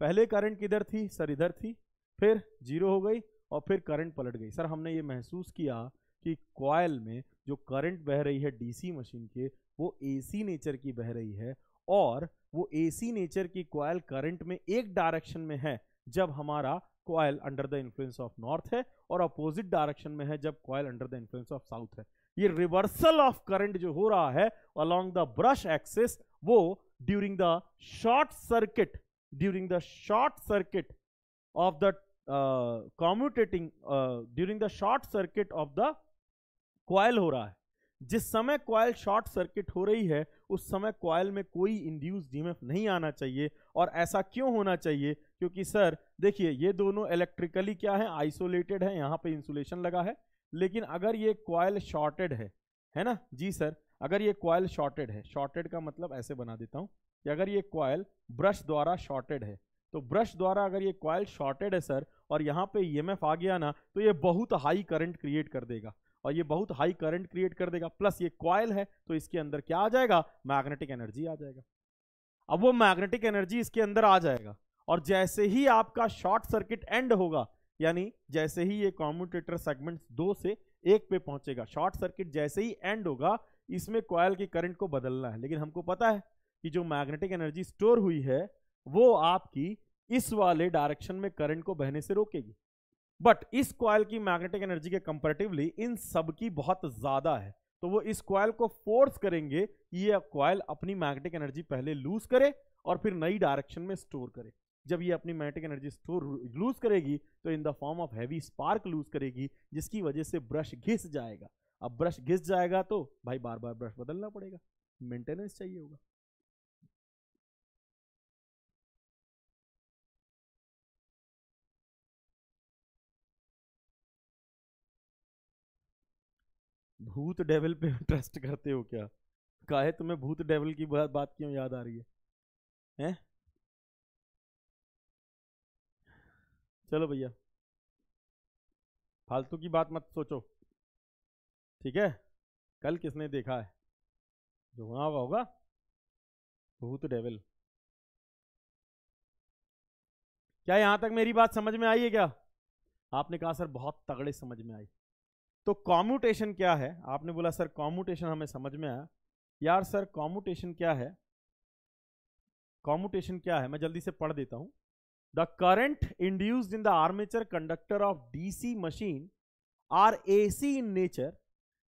पहले करंट किधर थी सर इधर थी फिर जीरो हो गई और फिर करंट पलट गई सर हमने ये महसूस किया कि क्वाइल में जो करंट बह रही है डीसी मशीन के वो एसी नेचर की बह रही है और वो एसी नेचर की कॉयल करंट में एक डायरेक्शन में है जब हमारा coil under the influence of north है और अपोजिट डायरेक्शन में है जब coil under the influence of south है ये रिवर्सल ऑफ करंट जो हो रहा है अलोंग द ब्रश एक्सिस वो during the short circuit during the short circuit of the commutating during the short circuit of the coil हो रहा है जिस समय क्वाइल शॉर्ट सर्किट हो रही है उस समय कॉयल में कोई इंड्यूस एफ नहीं आना चाहिए और ऐसा क्यों होना चाहिए क्योंकि सर देखिए ये दोनों इलेक्ट्रिकली क्या है आइसोलेटेड है यहाँ पे इंसुलेशन लगा है लेकिन अगर ये कॉयल शॉर्टेड है है ना जी सर अगर ये कॉयल शॉर्टेड है शॉर्टेड का मतलब ऐसे बना देता हूँ कि अगर ये कॉयल ब्रश द्वारा शॉर्टेड है तो ब्रश द्वारा अगर ये कॉयल शॉर्टेड है सर और यहाँ पे ई आ गया ना तो ये बहुत हाई करंट क्रिएट कर देगा और ये बहुत हाई करंट क्रिएट कर देगा प्लस ये कॉयल है तो इसके अंदर क्या आ जाएगा मैग्नेटिक एनर्जी आ जाएगा अब वो मैग्नेटिक एनर्जी इसके अंदर आ जाएगा और जैसे ही आपका शॉर्ट सर्किट एंड होगा यानी जैसे ही ये कॉम्यूटेटर सेगमेंट दो से एक पे पहुंचेगा शॉर्ट सर्किट जैसे ही एंड होगा इसमें कॉयल के करंट को बदलना है लेकिन हमको पता है कि जो मैग्नेटिक एनर्जी स्टोर हुई है वो आपकी इस वाले डायरेक्शन में करंट को बहने से रोकेगी बट इस क्वाइल की मैग्नेटिक एनर्जी के कंपेरेटिवली इन सब की बहुत ज़्यादा है तो वो इस क्वाइल को फोर्स करेंगे ये क्वाइल अपनी मैग्नेटिक एनर्जी पहले लूज करे और फिर नई डायरेक्शन में स्टोर करे जब ये अपनी मैग्नेटिक एनर्जी स्टोर लूज करेगी तो in the form of heavy spark lose करेगी जिसकी वजह से ब्रश घिस जाएगा अब ब्रश घिस जाएगा तो भाई बार बार ब्रश बदलना पड़ेगा मेंटेनेंस चाहिए होगा भूत डेवल पे ट्रस्ट करते हो क्या काहे तुम्हें भूत डेवल की बात बात क्यों याद आ रही है हैं चलो भैया फालतू की बात मत सोचो ठीक है कल किसने देखा है जो वहां हुआ होगा भूत डेवल क्या यहां तक मेरी बात समझ में आई है क्या आपने कहा सर बहुत तगड़े समझ में आई तो कॉम्यूटेशन क्या है आपने बोला सर कॉम्यूटेशन हमें समझ में आया यार सर कॉम्यूटेशन क्या है कॉम्यूटेशन क्या है मैं जल्दी से पढ़ देता हूं the current induced in the armature conductor of DC machine are A C in nature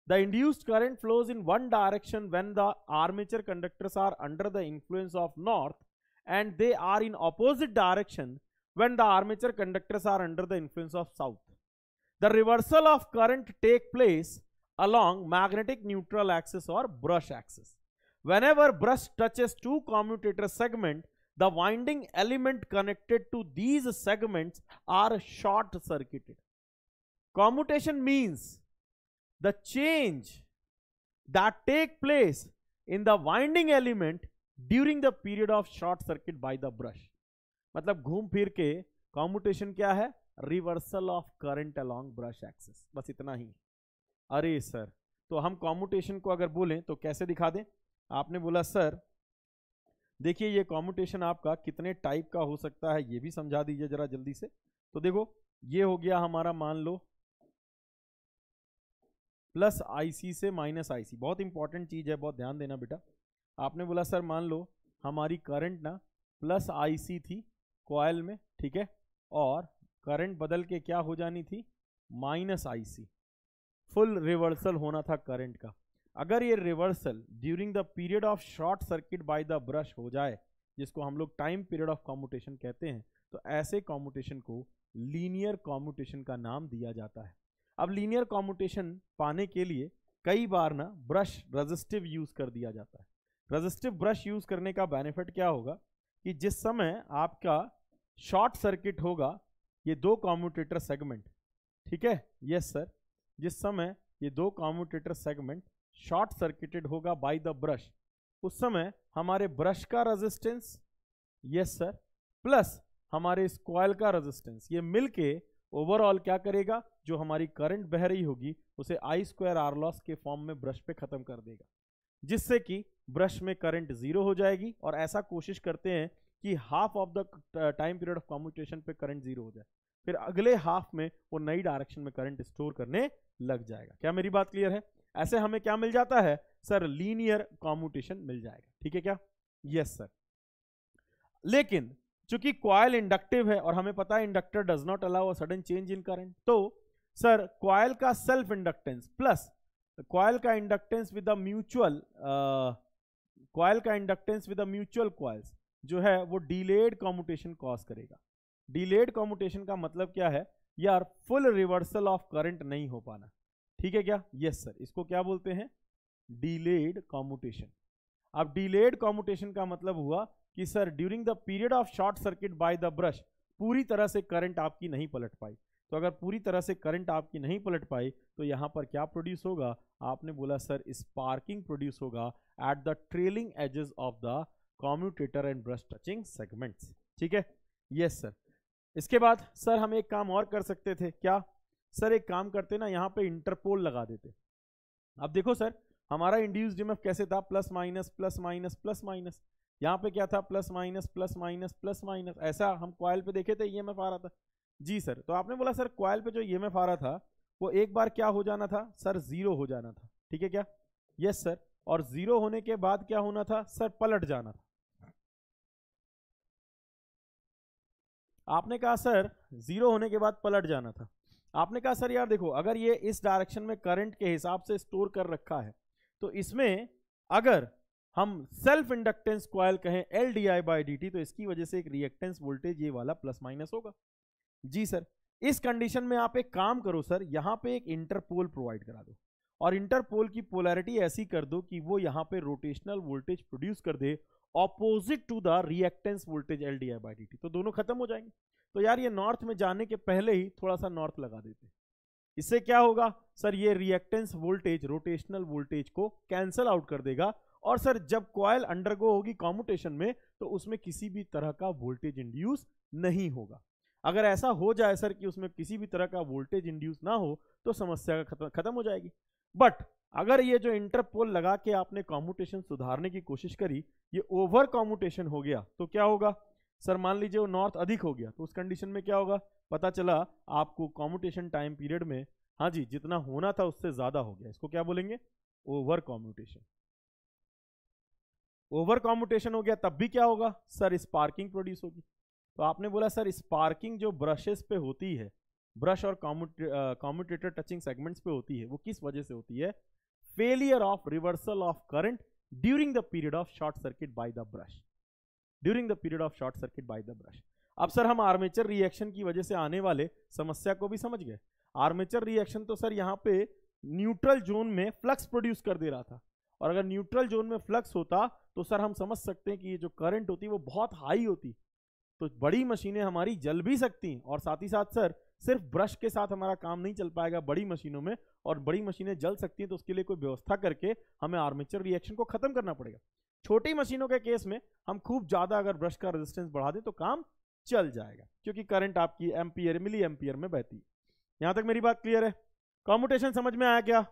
the induced current flows in one direction when the armature conductors are under the influence of north and they are in opposite direction when the armature conductors are under the influence of south the reversal of current take place along magnetic neutral axis or brush axis. Whenever brush touches two commutator segment, the winding element connected to these segments are short circuited. Commutation means the change that take place in the winding element during the period of short circuit by the brush. मतलब घूम फिर के commutation क्या है reversal of current along brush axis बस इतना ही अरे sir तो हम कॉम्यूटेशन को अगर बोलें तो कैसे दिखा दें आपने बोला सर देखिए ये कॉम्यूटेशन आपका कितने टाइप का हो सकता है ये भी समझा दीजिए जरा जल्दी से तो देखो ये हो गया हमारा मान लो प्लस आईसी से माइनस आईसी बहुत इंपॉर्टेंट चीज़ है बहुत ध्यान देना बेटा आपने बोला सर मान लो हमारी करंट ना प्लस आईसी थी कॉयल में ठीक है और करंट बदल के क्या हो जानी थी माइनस आईसी फुल रिवर्सल होना था करंट का अगर ये reversal during the period of short circuit by the brush हो जाए जिसको हम लोग टाइम पीरियड ऑफ कॉम्यूटेशन कहते हैं तो ऐसे कॉम्यूटेशन को लीनियर कॉम्यूटेशन का नाम दिया जाता है अब लीनियर कॉम्यूटेशन पाने के लिए कई बार ना ब्रश रजिस्टिव यूज़ कर दिया जाता है रजिस्टिव ब्रश यूज़ करने का बेनिफिट क्या होगा कि जिस समय आपका शॉर्ट सर्किट होगा ये दो कॉम्यूटेटर सेगमेंट ठीक है यस सर जिस समय ये दो कॉम्यूटेटर सेगमेंट शॉर्ट सर्किटेड होगा बाय द ब्रश उस समय हमारे ब्रश का रेजिस्टेंस यस सर प्लस हमारे इस कॉयल का रेजिस्टेंस ये मिलके ओवरऑल क्या करेगा जो हमारी करंट बह रही होगी उसे आई स्क्वायर आर लॉस के फॉर्म में ब्रश पे खत्म कर देगा जिससे कि ब्रश में करंट जीरो हो जाएगी और ऐसा कोशिश करते हैं कि half of the time period of commutation पे करंट जीरो हो जाए फिर अगले हाफ में वो नई डायरेक्शन में करंट स्टोर करने लग जाएगा क्या मेरी बात क्लियर है ऐसे हमें क्या मिल जाता है सर लीनियर कॉम्यूटेशन मिल जाएगा ठीक है क्या यस सर लेकिन चूंकि क्वाइल इंडक्टिव है और हमें पता है inductor does not allow sudden change in current तो सर क्वाइल का सेल्फ इंडक्टेंस प्लस क्वाइल का इंडक्टेंस विद म्यूचुअल क्वाइल का इंडक्टेंस विद म्यूचुअल क्वाइल्स जो है वो डिलेड कॉम्यूटेशन कॉज करेगा डिलेड कॉम्यूटेशन का मतलब क्या है यार फुल रिवर्सल ऑफ करंट नहीं हो पाना ठीक है क्या यस सर इसको क्या बोलते हैं डिलेड कॉम्यूटेशन अब डिलेड कॉम्यूटेशन का मतलब हुआ कि sir during the period of short circuit by the brush पूरी तरह से करंट आपकी नहीं पलट पाई तो अगर पूरी तरह से करंट आपकी नहीं पलट पाई तो यहां पर क्या प्रोड्यूस होगा आपने बोला सर स्पार्किंग प्रोड्यूस होगा at the trailing edges of the commutator and brush touching segments ठीक है यस सर इसके बाद सर हम एक काम और कर सकते थे क्या सर एक काम करते ना यहाँ पे इंटरपोल लगा देते अब देखो सर हमारा इंड्यूस डीएमएफ कैसे था plus minus plus minus plus minus यहाँ पे क्या था plus minus plus minus plus minus ऐसा हम क्वाइल पे देखे थे ईएमएफ e आ रहा था जी सर तो आपने बोला सर क्वाइल पे जो ईएमएफ e आ रहा था वो एक बार क्या हो जाना था सर जीरो हो जाना था ठीक है क्या यस सर और जीरो होने के बाद क्या होना था सर पलट जाना था आपने कहा सर जीरो होने के बाद पलट जाना था आपने कहा सर यार देखो अगर ये इस डायरेक्शन में करंट के हिसाब से स्टोर कर रखा है तो इसमें अगर हम सेल्फ इंडक्टेंस क्वाइल कहें L D I by D T तो इसकी वजह से एक रिएक्टेंस वोल्टेज ये वाला प्लस माइनस होगा जी सर इस कंडीशन में आप एक काम करो सर यहाँ पे एक इंटरपोल प्रोवाइड करा दो और इंटरपोल की पोलैरिटी ऐसी कर दो कि वो यहाँ पे रोटेशनल वोल्टेज प्रोड्यूस कर दे opposite to the reactance voltage L D I by D T तो दोनों खत्म हो जाएंगे तो यार ये नॉर्थ में जाने के पहले ही थोड़ा सा नॉर्थ लगा देते इससे क्या होगा सर ये रिएक्टेंस वोल्टेज रोटेशनल वोल्टेज को कैंसल आउट कर देगा और सर जब कॉयल अंडरगो होगी कॉम्युटेशन में तो उसमें किसी भी तरह का वोल्टेज इंड्यूस नहीं होगा अगर ऐसा हो जाए सर कि उसमें किसी भी तरह का वोल्टेज इंड्यूस ना हो तो समस्या का खत्म हो जाएगी बट अगर ये जो इंटरपोल लगा के आपने कॉम्यूटेशन सुधारने की कोशिश करी ये ओवर कॉम्यूटेशन हो गया तो क्या होगा सर मान लीजिए वो नॉर्थ अधिक हो गया तो उस कंडीशन में क्या होगा पता चला आपको कॉम्यूटेशन टाइम पीरियड में हाँ जी जितना होना था उससे ज़्यादा हो गया इसको क्या बोलेंगे ओवर कॉम्यूटेशन ओवर कॉम्यूटेशन हो गया तब भी क्या होगा सर स्पार्किंग प्रोड्यूस होगी तो आपने बोला सर स्पार्किंग जो ब्रशेस पे होती है ब्रश और कॉम्यूटेटर टचिंग सेगमेंट्स पे होती है वो किस वजह से होती है failure of reversal of current during the period of short circuit by the brush during the period of short circuit by the brush अब सर हम आर्मेचर रिएक्शन की वजह से आने वाले समस्या को भी समझ गए आर्मेचर रिएक्शन तो सर यहाँ पे न्यूट्रल जोन में फ्लक्स प्रोड्यूस कर दे रहा था और अगर न्यूट्रल जोन में फ्लक्स होता तो सर हम समझ सकते हैं कि ये जो करंट होती वो बहुत हाई होती तो बड़ी मशीनें हमारी जल भी सकती हैं और साथ ही साथ सर सिर्फ ब्रश के साथ हमारा काम नहीं चल पाएगा बड़ी मशीनों में और बड़ी मशीनें जल सकती हैं तो उसके लिए कोई व्यवस्था करके हमें आर्मेचर रिएक्शन को खत्म करना पड़ेगा छोटी मशीनों के केस में हम खूब ज़्यादा अगर ब्रश का रेजिस्टेंस बढ़ा दें तो काम चल जाएगा क्योंकि करंट आपकी एम्पियर मिली एम्पियर में बहती है यहां तक मेरी बात क्लियर है कॉम्पिटिशन समझ में आया क्या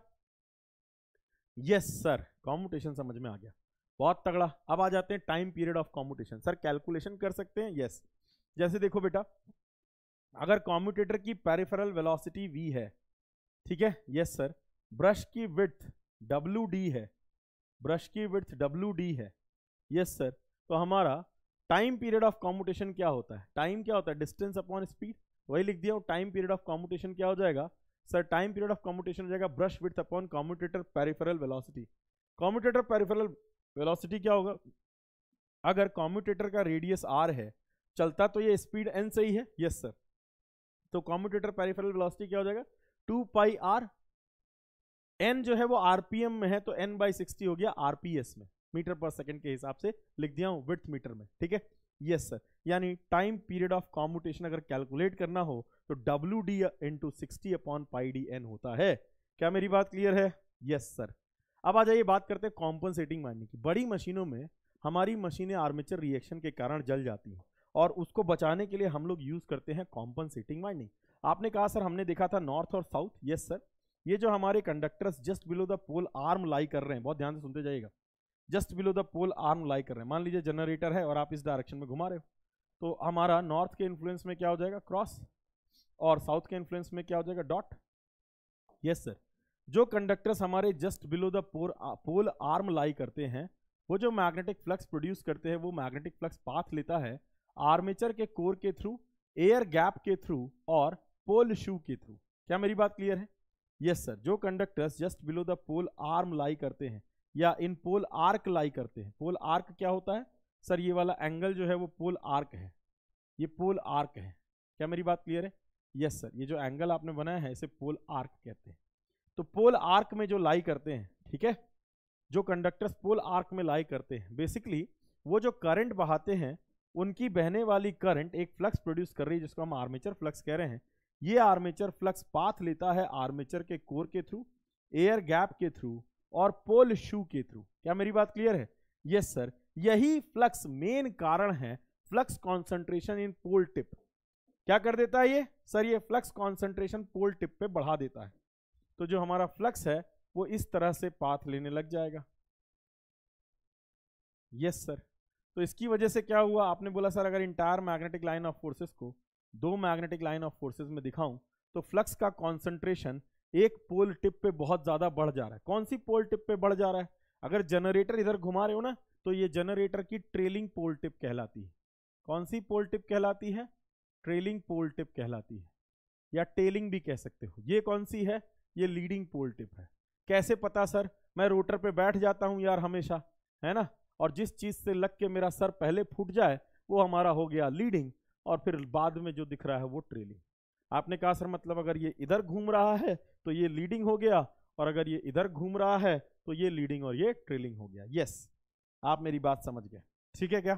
यस सर कॉम्पिटिशन समझ में आ गया बहुत तगड़ा अब आ जाते हैं time period of competition sir calculation कर सकते हैं यस जैसे देखो बेटा अगर कॉम्यूटेटर की पेरिफेरल वेलोसिटी v है ठीक है यस सर ब्रश की विथ डब्ल्यू डी है ब्रश की विथ डब्ल्यू डी है यस सर तो हमारा टाइम पीरियड ऑफ कॉम्यूटेशन क्या होता है टाइम क्या होता है डिस्टेंस अपॉन स्पीड वही लिख दिया टाइम पीरियड ऑफ कॉम्यूटेशन क्या हो जाएगा sir time period of commutation हो जाएगा brush width upon commutator peripheral velocity commutator peripheral velocity क्या होगा अगर कॉम्यूटेटर का रेडियस आर है चलता तो ये स्पीड एन से ही है यस सर तो कॉम्यूटेटर पेरिफेरल वेलोसिटी क्या हो जाएगा टू पाई आर एन जो है वो आरपीएम में है तो एन बाई सिक्सटी हो गया आरपीएस में मीटर पर सेकंड के हिसाब से लिख दिया हूँ विथ मीटर में ठीक है यस सर यानी टाइम पीरियड ऑफ कॉम्यूटेशन अगर कैलकुलेट करना हो तो W D into sixty upon pi D N होता है क्या मेरी बात क्लियर है यस yes, सर अब आ जाइए बात करते हैं कॉम्पनसेटिंग माइनिंग की बड़ी मशीनों में हमारी मशीनें आर्मेचर रिएक्शन के कारण जल जाती हैं और उसको बचाने के लिए हम लोग यूज़ करते हैं कॉम्पनसेटिंग वाइंडिंग आपने कहा सर हमने देखा था नॉर्थ और साउथ यस सर ये जो हमारे conductors just below the pole arm lie कर रहे हैं बहुत ध्यान से सुनते जाइएगा just below the pole arm lie कर रहे हैं मान लीजिए जनरेटर है और आप इस डायरेक्शन में घुमा रहे हो तो हमारा नॉर्थ के इन्फ्लुएंस में क्या हो जाएगा क्रॉस और साउथ के इन्फ्लुएंस में क्या हो जाएगा डॉट यस सर जो कंडक्टर्स हमारे just below the pole pole arm lie करते हैं वो जो मैग्नेटिक फ्लक्स प्रोड्यूस करते हैं वो मैग्नेटिक फ्लक्स पाथ लेता है आर्मेचर के कोर के थ्रू एयर गैप के थ्रू और पोल शू के थ्रू क्या मेरी बात क्लियर है यस सर जो conductors just below the pole arm lie करते हैं या इन पोल आर्क लाई करते हैं पोल आर्क क्या होता है सर ये वाला एंगल जो है वो पोल आर्क है ये पोल आर्क है क्या मेरी बात क्लियर है यस सर ये जो एंगल आपने बनाया है इसे पोल आर्क कहते हैं तो पोल आर्क में जो लाई करते हैं ठीक है जो कंडक्टर्स पोल आर्क में लाई करते हैं बेसिकली वो जो करंट बहाते हैं उनकी बहने वाली करंट एक फ्लक्स प्रोड्यूस कर रही है जिसको हम आर्मेचर फ्लक्स कह रहे हैं ये आर्मेचर फ्लक्स पाथ लेता है आर्मेचर के कोर के थ्रू एयर गैप के थ्रू और पोल शू के थ्रू क्या मेरी बात क्लियर है यस सर यही फ्लक्स मेन कारण है flux concentration in pole tip क्या कर देता है ये सर ये फ्लक्स कॉन्सेंट्रेशन पोल टिप पे बढ़ा देता है तो जो हमारा फ्लक्स है वो इस तरह से पाथ लेने लग जाएगा यस सर तो इसकी वजह से क्या हुआ आपने बोला सर अगर entire magnetic line of forces को दो मैग्नेटिक लाइन ऑफ फोर्सेस में दिखाऊं तो फ्लक्स का कॉन्सेंट्रेशन एक पोल टिप पे बहुत ज़्यादा बढ़ जा रहा है कौन सी पोल टिप पे बढ़ जा रहा है अगर जनरेटर इधर घुमा रहे हो ना तो ये जनरेटर की ट्रेलिंग पोल टिप कहलाती है कौन सी पोल टिप कहलाती है ट्रेलिंग पोल टिप कहलाती है या टेलिंग भी कह सकते हो ये कौन सी है ये लीडिंग पोल टिप है कैसे पता सर मैं रोटर पे बैठ जाता हूँ यार हमेशा है ना और जिस चीज़ से लग के मेरा सर पहले फूट जाए वो हमारा हो गया लीडिंग और फिर बाद में जो दिख रहा है वो ट्रेलिंग आपने कहा सर मतलब अगर ये इधर घूम रहा है तो ये लीडिंग हो गया और अगर ये इधर घूम रहा है तो ये लीडिंग और ये ट्रेलिंग हो गया यस आप मेरी बात समझ गए ठीक है क्या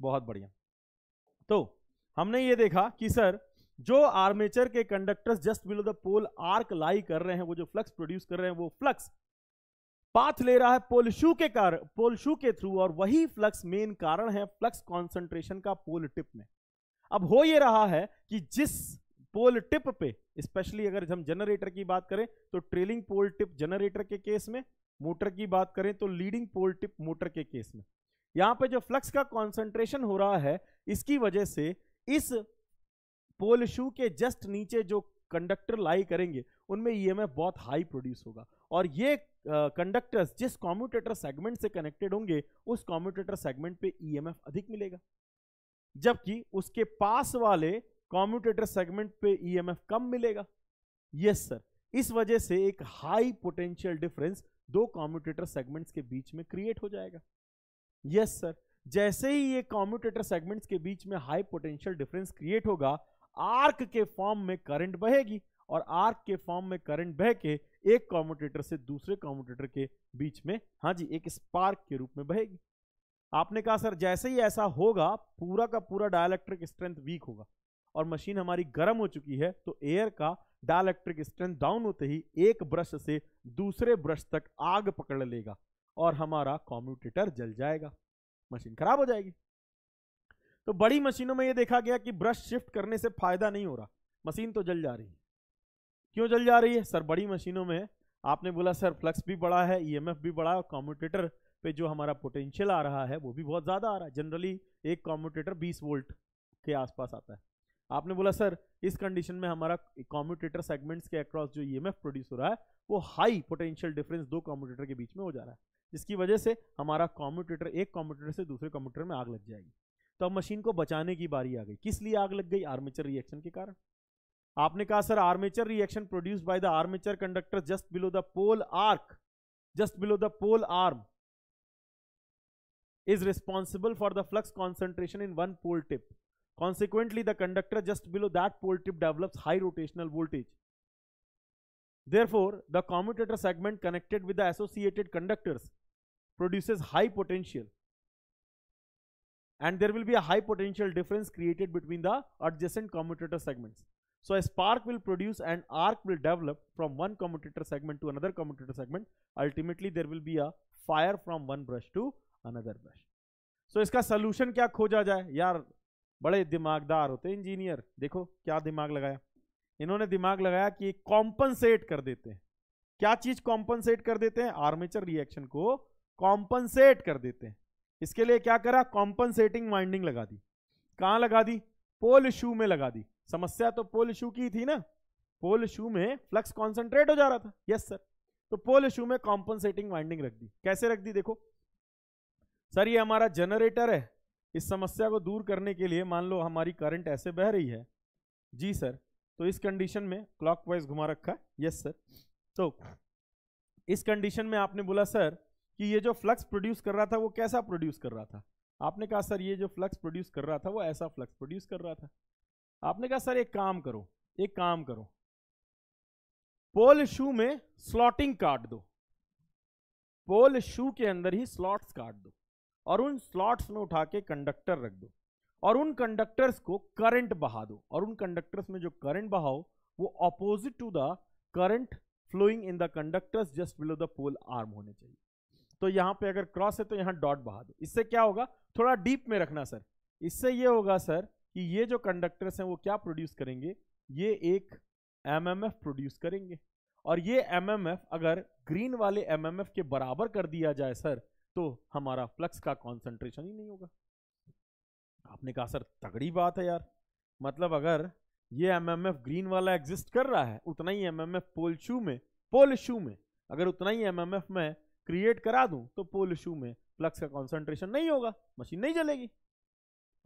बहुत बढ़िया तो हमने ये देखा कि सर जो आर्मेचर के conductors just below the pole arc lie कर रहे हैं वो जो फ्लक्स प्रोड्यूस कर रहे हैं वो फ्लक्स पाथ ले रहा है शू के कारण शू के थ्रू और वही फ्लक्स मेन कारण है फ्लक्स कॉन्सेंट्रेशन का पोल टिप में अब हो ये रहा है कि जिस पोल टिप पे स्पेशली अगर हम जनरेटर की बात करें तो ट्रेलिंग पोल टिप जनरेटर के केस में मोटर की बात करें तो लीडिंग पोल टिप मोटर के केस में यहां पे जो फ्लक्स का कॉन्सेंट्रेशन हो रहा है इसकी वजह से इस पोल शू के जस्ट नीचे जो कंडक्टर लाई करेंगे उनमें ईएमएफ e बहुत हाई प्रोड्यूस होगा और ये कंडक्टर्स uh, जिस कॉम्यूटेटर सेगमेंट से कनेक्टेड होंगे उस कॉम्यूटेटर सेगमेंट पे ईएमएफ e अधिक मिलेगा जबकि उसके पास वाले कॉम्यूटेटर सेगमेंट पे ईएमएफ e कम मिलेगा यस सर इस वजह से एक हाई पोटेंशियल डिफरेंस दो कॉम्यूटेटर सेगमेंट्स के बीच में क्रिएट हो जाएगा यस सर जैसे ही ये कॉम्यूटेटर सेगमेंट्स के बीच में हाई पोटेंशियल डिफरेंस क्रिएट होगा आर्क के फॉर्म में करंट बहेगी और आर्क के फॉर्म में करंट बह के एक कॉमोटेटर से दूसरे कॉमोटेटर के बीच में हाँ जी एक स्पार्क के रूप में बहेगी आपने कहा सर जैसे ही ऐसा होगा पूरा का पूरा डायलैक्ट्रिक स्ट्रेंथ वीक होगा और मशीन हमारी गर्म हो चुकी है तो एयर का डायलैक्ट्रिक स्ट्रेंथ डाउन होते ही एक ब्रश से दूसरे ब्रश तक आग पकड़ लेगा और हमारा कॉम्यूटेटर जल जाएगा मशीन खराब हो जाएगी तो बड़ी मशीनों में यह देखा गया कि ब्रश शिफ्ट करने से फायदा नहीं हो रहा मशीन तो जल जा रही है क्यों जल जा रही है सर बड़ी मशीनों में आपने बोला सर फ्लक्स भी बड़ा है ईएमएफ e भी बड़ा है कॉम्यूटेटर पे जो हमारा पोटेंशियल आ रहा है वो भी बहुत ज़्यादा आ रहा है जनरली एक कॉम्यूटेटर 20 वोल्ट के आसपास आता है आपने बोला सर इस कंडीशन में हमारा कॉम्यूटेटर सेगमेंट्स के अक्रॉस जो ई e प्रोड्यूस हो रहा है वो हाई पोटेंशियल डिफरेंस दो कॉम्यूटेटर के बीच में हो जा रहा है जिसकी वजह से हमारा कॉम्यूटेटर एक कॉम्यूटेटर से दूसरे कॉम्यूटेटर में आग लग जाएगी तो अब मशीन को बचाने की बारी आ गई किस लिए आग लग गई आर्मेचर रिएक्शन के कारण आपने कहा sir armature reaction produce by the armature conductor just below the pole arc just below the pole arm is responsible for the flux concentration in one pole tip. Consequently, the conductor just below that pole tip develops high rotational voltage. Therefore, the commutator segment connected with the associated conductors produces high potential and there will be a high potential difference created between the adjacent commutator segments. So a spark will produce and arc will develop from one commutator segment to another commutator segment. Ultimately, there will be a fire from one brush to another brush. So इसका solution क्या खोजा जाए यार बड़े दिमागदार होते engineer dekho kya dimag lagaya इन्होंने दिमाग लगाया कि कॉम्पनसेट कर देते हैं क्या चीज कॉम्पनसेट कर देते हैं आर्मेचर रिएक्शन को कॉम्पनसेट कर देते हैं इसके लिए क्या करा कॉम्पनसेटिंग वाइंडिंग लगा दी कहाँ लगा दी पोल शू में लगा दी समस्या तो पोल शू की थी ना पोल शू में फ्लक्स कॉन्सेंट्रेट हो जा रहा था यस सर तो पोल शू में कॉम्पनसेटिंग वाइंडिंग रख दी कैसे रख दी देखो सर ये हमारा जनरेटर है इस समस्या को दूर करने के लिए मान लो हमारी करंट ऐसे बह रही है जी सर तो इस कंडीशन में क्लॉकवाइज घुमा रखा यस सर तो इस कंडीशन में आपने बोला सर कि ये जो फ्लक्स प्रोड्यूस कर रहा था वो कैसा प्रोड्यूस कर रहा था आपने कहा सर ये जो फ्लक्स प्रोड्यूस कर रहा था वो ऐसा फ्लक्स प्रोड्यूस कर रहा था आपने कहा सर एक काम करो एक काम करो पोल शू में स्लॉटिंग काट दो पोल शू के अंदर ही स्लॉट्स काट दो और उन स्लॉट्स में उठा के कंडक्टर रख दो और उन कंडक्टर्स को करंट बहा दो और उन कंडक्टर्स में जो करंट बहाओ वो opposite to the current flowing in the conductors just below the pole arm होने चाहिए तो यहां पे अगर क्रॉस है तो यहां डॉट बहा दो इससे क्या होगा थोड़ा डीप में रखना सर इससे ये होगा सर कि ये जो कंडक्टर्स हैं वो क्या प्रोड्यूस करेंगे ये एक एमएमएफ प्रोड्यूस करेंगे और ये एमएमएफ अगर ग्रीन वाले एमएमएफ के बराबर कर दिया जाए सर तो हमारा फ्लक्स का कॉन्सेंट्रेशन ही नहीं होगा आपने कहा सर तगड़ी बात है यार मतलब अगर ये एमएमएफ ग्रीन वाला एग्जिस्ट कर रहा है उतना ही एमएमएफ पोल शू में पोल शू में अगर उतना ही एमएमएफ में क्रिएट करा दूं तो पोल शू में फ्लक्स का कॉन्सेंट्रेशन नहीं होगा मशीन नहीं चलेगी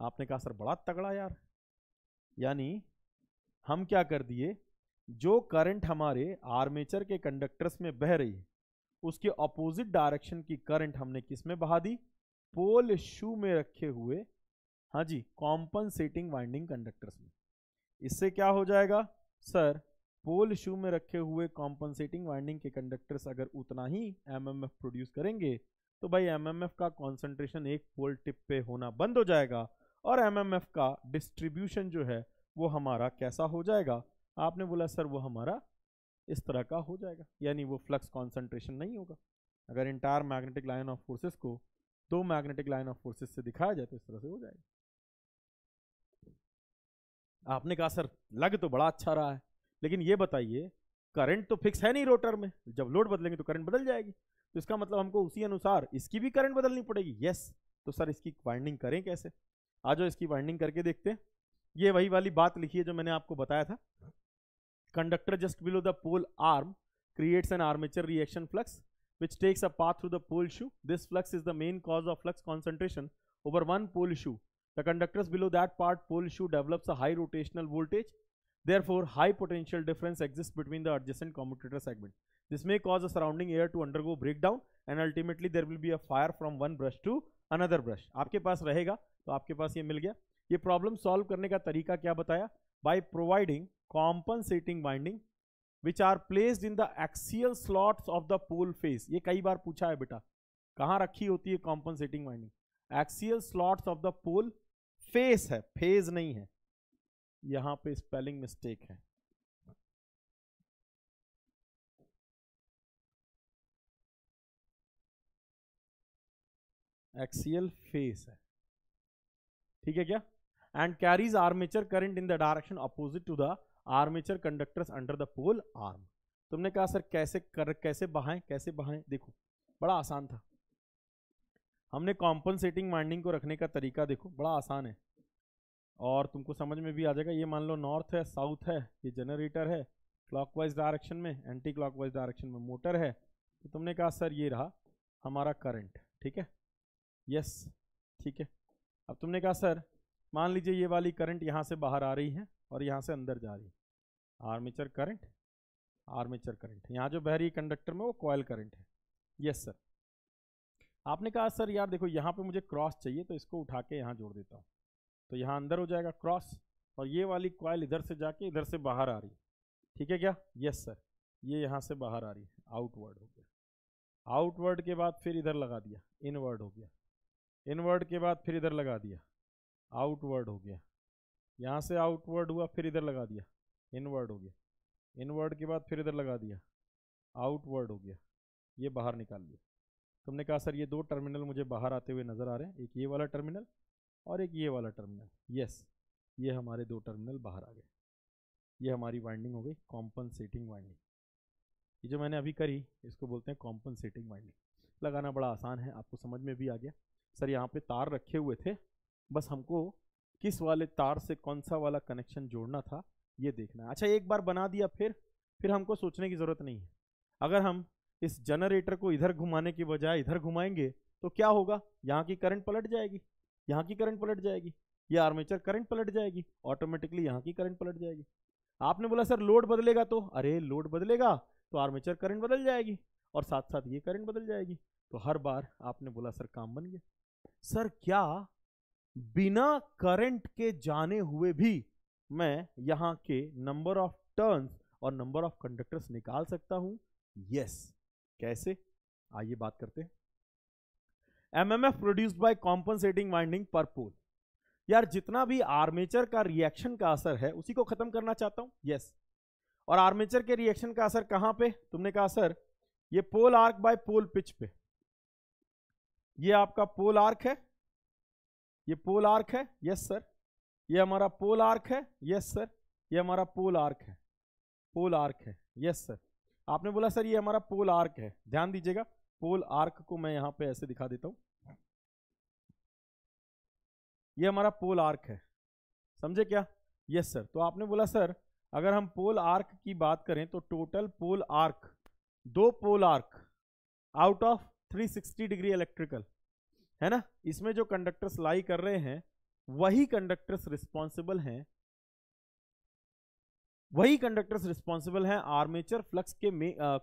आपने कहा सर बड़ा तगड़ा यार यानी हम क्या कर दिए जो करंट हमारे आर्मेचर के कंडक्टर्स में बह रही है उसके ऑपोजिट डायरेक्शन की करंट हमने किस में बहा दी पोल शू में रखे हुए हाँ जी कॉम्पनसेटिंग वाइंडिंग कंडक्टर्स में इससे क्या हो जाएगा सर पोल शू में रखे हुए कॉम्पनसेटिंग वाइंडिंग के कंडक्टर्स अगर उतना ही एमएमएफ प्रोड्यूस करेंगे तो भाई एमएमएफ का कॉन्सेंट्रेशन एक पोल टिप पे होना बंद हो जाएगा और एफ का डिस्ट्रीब्यूशन जो है वो हमारा कैसा हो जाएगा आपने बोला सर वो हमारा इस तरह का हो जाएगा यानी वो फ्लक्स कॉन्सेंट्रेशन नहीं होगा अगर entire magnetic line of forces को दो मैग्नेटिक लाइन ऑफ फोर्सेस से दिखाया जाए तो इस तरह से हो जाएगा आपने कहा सर लग तो बड़ा अच्छा रहा है लेकिन ये बताइए करंट तो फिक्स है नहीं रोटर में जब लोड बदलेंगे तो करंट बदल जाएगी तो इसका मतलब हमको उसी अनुसार इसकी भी करंट बदलनी पड़ेगी यस तो सर इसकी वाइंडिंग करें कैसे आ जाओ इसकी वाइंडिंग करके देखते हैं ये वही वाली बात लिखी है जो मैंने आपको बताया था conductor just below the pole arm creates an armature reaction flux which takes a path through the pole shoe this flux is the main cause of flux concentration over one pole shoe the conductors below that part pole shoe develops a high rotational voltage therefore high potential difference exist between the adjacent commutator segment this may cause a surrounding air to undergo break down and ultimately there will be a fire from one brush to another brush आपके पास रहेगा तो आपके पास ये मिल गया ये problem solve करने का तरीका क्या बताया by providing compensating winding which are placed in the axial slots of the pole face ये कई बार पूछा है बेटा कहाँ रखी होती है compensating winding axial slots of the pole face है फेज नहीं है यहाँ पे स्पेलिंग मिस्टेक है एक्सीएल फेस है ठीक है क्या and carries armature current in the direction opposite to the armature conductors under the pole arm तुमने कहा सर कैसे कर कैसे बहाएं कैसे बहाएं देखो बड़ा आसान था हमने कॉम्पनसेटिंग वाइंडिंग को रखने का तरीका देखो बड़ा आसान है और तुमको समझ में भी आ जाएगा ये मान लो नॉर्थ है साउथ है ये जनरेटर है क्लॉकवाइज डायरेक्शन में एंटी क्लॉकवाइज डायरेक्शन में मोटर है तो तुमने कहा सर ये रहा हमारा करंट ठीक है यस ठीक है अब तुमने कहा सर मान लीजिए ये वाली करंट यहाँ से बाहर आ रही है और यहाँ से अंदर जा रही है आर्मेचर करंट आर्मेचर करंट यहाँ जो बह रही कंडक्टर में वो कॉयल करंट है यस सर आपने कहा सर यार देखो यहाँ पे मुझे क्रॉस चाहिए तो इसको उठा के यहाँ जोड़ देता हूँ तो यहाँ अंदर हो जाएगा क्रॉस और ये वाली कॉयल इधर से जाके इधर से बाहर आ रही है ठीक है क्या यस सर ये यहाँ से बाहर आ रही है आउटवर्ड हो गया आउटवर्ड के बाद फिर इधर लगा दिया इनवर्ड हो गया इनवर्ड के बाद फिर इधर लगा दिया आउटवर्ड हो गया यहाँ से आउटवर्ड हुआ फिर इधर लगा दिया इनवर्ड हो गया इनवर्ड के बाद फिर इधर लगा दिया आउटवर्ड हो गया ये बाहर निकाल लिया तुमने कहा सर ये दो टर्मिनल मुझे बाहर आते हुए नज़र आ रहे हैं एक ये वाला टर्मिनल और एक ये वाला टर्मिनल यस ये हमारे दो टर्मिनल बाहर आ गए ये हमारी वाइंडिंग हो गई कॉम्पनसेटिंग वाइंडिंग ये जो मैंने अभी करी इसको बोलते हैं कॉम्पनसेटिंग वाइंडिंग लगाना बड़ा आसान है आपको समझ में भी आ गया सर यहाँ पे तार रखे हुए थे बस हमको किस वाले तार से कौन सा वाला कनेक्शन जोड़ना था ये देखना है अच्छा एक बार बना दिया फिर फिर हमको सोचने की ज़रूरत नहीं है अगर हम इस जनरेटर को इधर घुमाने के बजाय इधर घुमाएंगे तो क्या होगा यहाँ की करंट पलट जाएगी यहाँ की करंट पलट जाएगी ये आर्मेचर करंट पलट जाएगी ऑटोमेटिकली यहाँ की करंट पलट जाएगी आपने बोला सर लोड बदलेगा तो अरे लोड बदलेगा तो आर्मेचर करंट बदल जाएगी और साथ साथ ये करंट बदल जाएगी तो हर बार आपने बोला सर काम बन गया सर क्या बिना करंट के जाने हुए भी मैं यहां के नंबर ऑफ टर्न्स और नंबर ऑफ कंडक्टर्स निकाल सकता हूं यस कैसे आइए बात करते हैं MMF produced by compensating winding per pole यार जितना भी आर्मेचर का रिएक्शन का असर है उसी को खत्म करना चाहता हूं यस yes. और आर्मेचर के रिएक्शन का असर कहां पे तुमने कहा सर ये pole arc by pole pitch पे ये आपका पोल आर्क है ये पोल आर्क है यस सर ये हमारा पोल आर्क है यस सर ये हमारा पोल आर्क है पोल आर्क है यस सर आपने बोला सर ये हमारा पोल आर्क है ध्यान दीजिएगा पोल आर्क को मैं यहां पे ऐसे दिखा देता हूं ये हमारा पोल आर्क है समझे क्या यस सर तो आपने बोला सर अगर हम पोल आर्क की बात करें तो टोटल पोल आर्क दो pole arc out of 360 degree electrical है ना इसमें जो कंडक्टर्स लाई कर रहे हैं वही कंडक्टर्स रिस्पॉन्सिबल हैं वही कंडक्टर्स रिस्पॉन्सिबल हैं आर्मेचर फ्लक्स के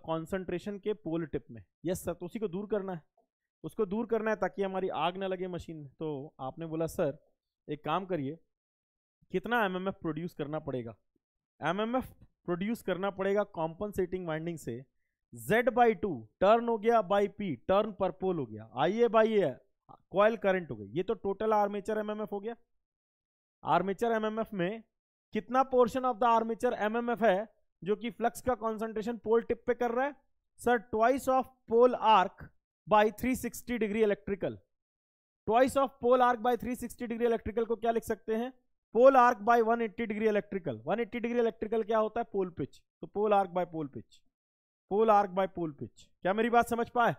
कॉन्सेंट्रेशन के पोल टिप में यस सर तो उसी को दूर करना है उसको दूर करना है ताकि हमारी आग ना लगे मशीन में तो आपने बोला सर एक काम करिए कितना एमएमएफ प्रोड्यूस करना पड़ेगा एमएमएफ प्रोड्यूस करना पड़ेगा कॉम्पनसेटिंग वाइंडिंग से Z बाई टू टर्न हो गया by P, turn per pole हो गया I A by coil current हो गई ये तो टोटल आर्मेचर एमएमएफ हो गया आर्मेचर एमएमएफ में कितना portion of the armature MMF है जो कि फ्लक्स का कॉन्सेंट्रेशन पोल टिप पे कर रहा है sir twice of pole arc by 360 degree electrical twice of pole arc by 360 degree electrical को क्या लिख सकते हैं pole arc by 180 degree electrical 180 degree electrical क्या होता है पोल पिच तो pole arc by pole pitch pole arc by pole pitch क्या मेरी बात समझ पाए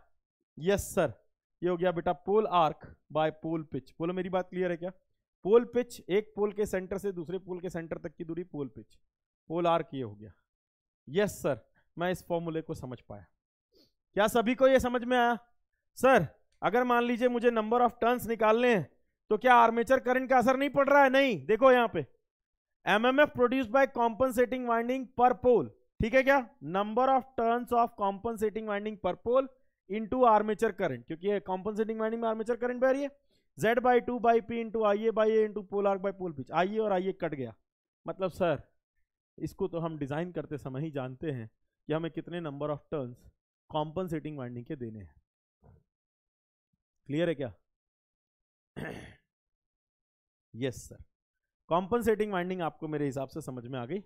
यस सर ये हो गया बेटा pole arc by pole pitch बोलो मेरी बात क्लियर है क्या पोल पिच एक पोल के सेंटर से दूसरे पोल के सेंटर तक की दूरी पोल पिच पोल आर्क ये हो गया यस सर मैं इस फॉर्मूले को समझ पाया क्या सभी को ये समझ में आया सर अगर मान लीजिए मुझे नंबर ऑफ टर्न्स निकालने हैं तो क्या आर्मेचर करंट का असर नहीं पड़ रहा है नहीं देखो यहां पे MMF produce by compensating winding per pole ठीक है क्या number of turns of compensating winding per pole into armature current क्योंकि कॉम्पनसेटिंग वाइंडिंग में आर्मेचर करंट बह रही है Z by two by P into I A by A into pole arc by pole pitch I A और I A cut गया मतलब sir इसको तो हम डिज़ाइन करते समय ही जानते हैं कि हमें कितने number of turns compensating winding के देने हैं क्लियर है क्या यस सर कॉम्पनसेटिंग वाइंडिंग आपको मेरे हिसाब से समझ में आ गई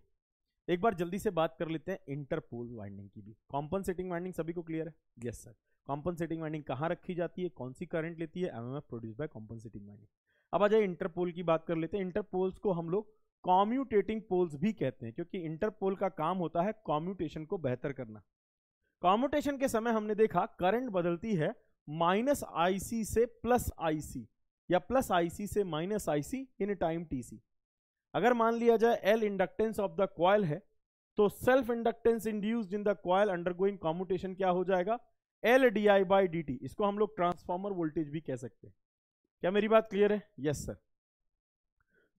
एक बार जल्दी से बात कर लेते हैं इंटरपोल वाइंडिंग की भी कॉम्पनसेटिंग वाइंडिंग सभी को क्लियर है यस सर कॉम्पनसेटिंग वाइंडिंग कहाँ रखी जाती है कौन सी करंट लेती है MMF produce by compensating winding अब आ जाए इंटरपोल की बात कर लेते हैं इंटरपोल्स को हम लोग कॉम्यूटेटिंग पोल्स भी कहते हैं क्योंकि इंटरपोल का काम होता है कॉम्यूटेशन को बेहतर करना कॉम्यूटेशन के समय हमने देखा करंट बदलती है माइनस आईसी से प्लस आईसी या प्लस आईसी से minus IC in time TC अगर मान लिया जाए L inductance of the coil है तो self inductance induced in the coil undergoing commutation क्या हो जाएगा L D I by D T इसको हम लोग ट्रांसफॉर्मर वोल्टेज भी कह सकते हैं क्या मेरी बात क्लियर है यस सर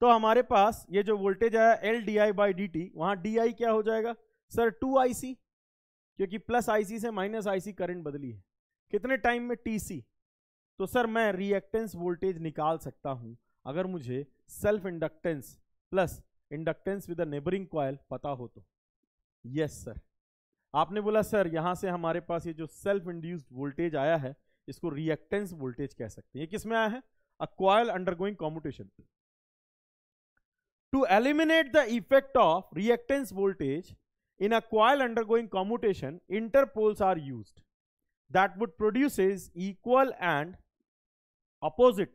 तो हमारे पास ये जो वोल्टेज आया L D I by D T वहां डी आई क्या हो जाएगा सर टू आई सी क्योंकि प्लस आई सी से माइनस आई सी करंट बदली है कितने टाइम में टी सी तो सर मैं रिएक्टेंस वोल्टेज निकाल सकता हूं अगर मुझे self inductance plus inductance with neighbouring coil पता हो तो यस सर आपने बोला सर यहां से हमारे पास ये जो सेल्फ इंड्यूस्ड वोल्टेज आया है इसको रिएक्टेंस वोल्टेज कह सकते हैं ये किसमें आया है a coil undergoing competition to eliminate the effect of reactance voltage in a coil undergoing commutation interpoles are use that would produce equal and opposite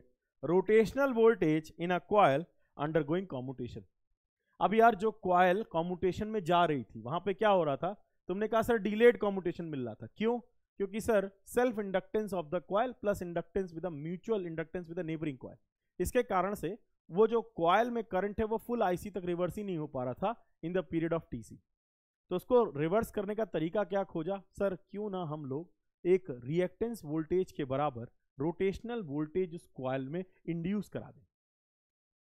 rotational voltage in a coil going commutation अब यार जो coil commutation में जा रही थी वहां पे क्या हो रहा था तुमने कहा सर डिलेड कॉम्यूटेशन मिल रहा था क्यों क्योंकि sir self inductance of the coil plus inductance with mutual inductance with neighbouring coil इसके कारण से वो जो क्वाइल में करंट है वो फुल आईसी तक रिवर्स ही नहीं हो पा रहा था in the period of TC तो उसको रिवर्स करने का तरीका क्या खोजा सर क्यों ना हम लोग एक रिएक्टेंस वोल्टेज के बराबर रोटेशनल वोल्टेज उस क्वाइल में इंड्यूस करा दें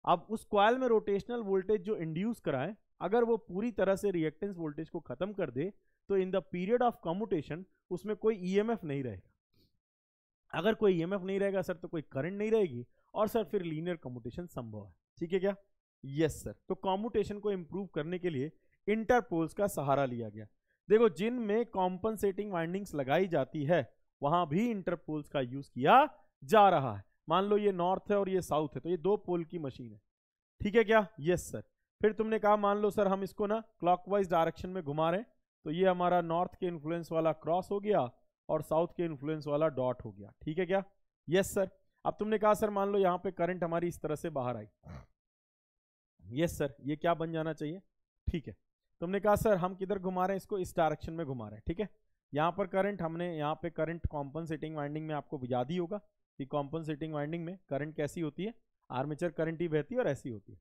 अब उस क्वाइल में रोटेशनल वोल्टेज जो इंड्यूस कराए अगर वो पूरी तरह से रिएक्टेंस वोल्टेज को खत्म कर दे तो in the period of commutation उसमें कोई ईएमएफ e नहीं रहेगा अगर कोई ईएमएफ e नहीं रहेगा सर तो कोई करंट नहीं रहेगी और सर फिर लीनियर कम्यूटेशन संभव है ठीक है क्या यस yes, सर तो कॉम्यूटेशन को इम्प्रूव करने के लिए इंटरपोल्स का सहारा लिया गया देखो जिनमें कॉम्पनसेटिंग वाइंडिंग्स लगाई जाती है वहां भी इंटरपोल्स का यूज किया जा रहा है मान लो ये नॉर्थ है और ये साउथ है तो ये दो पोल की मशीन है ठीक है क्या यस सर फिर तुमने कहा मान लो सर हम इसको ना क्लॉकवाइज डायरेक्शन में घुमा रहे हैं तो ये हमारा नॉर्थ के इन्फ्लुएंस वाला क्रॉस हो गया और साउथ के इन्फ्लुएंस वाला डॉट हो गया ठीक है क्या यस सर अब तुमने कहा सर मान लो यहाँ पे करंट हमारी इस तरह से बाहर आई यस सर ये क्या बन जाना चाहिए ठीक है तुमने कहा सर हम किधर घुमा रहे हैं इसको इस डायरेक्शन में घुमा रहे हैं ठीक है यहाँ पर करंट हमने यहाँ पे करंट कॉम्पनसेटिंग वाइंडिंग में आपको बुझा दी होगा कि कॉम्पनसेटिंग वाइंडिंग में करंट कैसी होती है आर्मेचर करंट ही बहती है और ऐसी होती है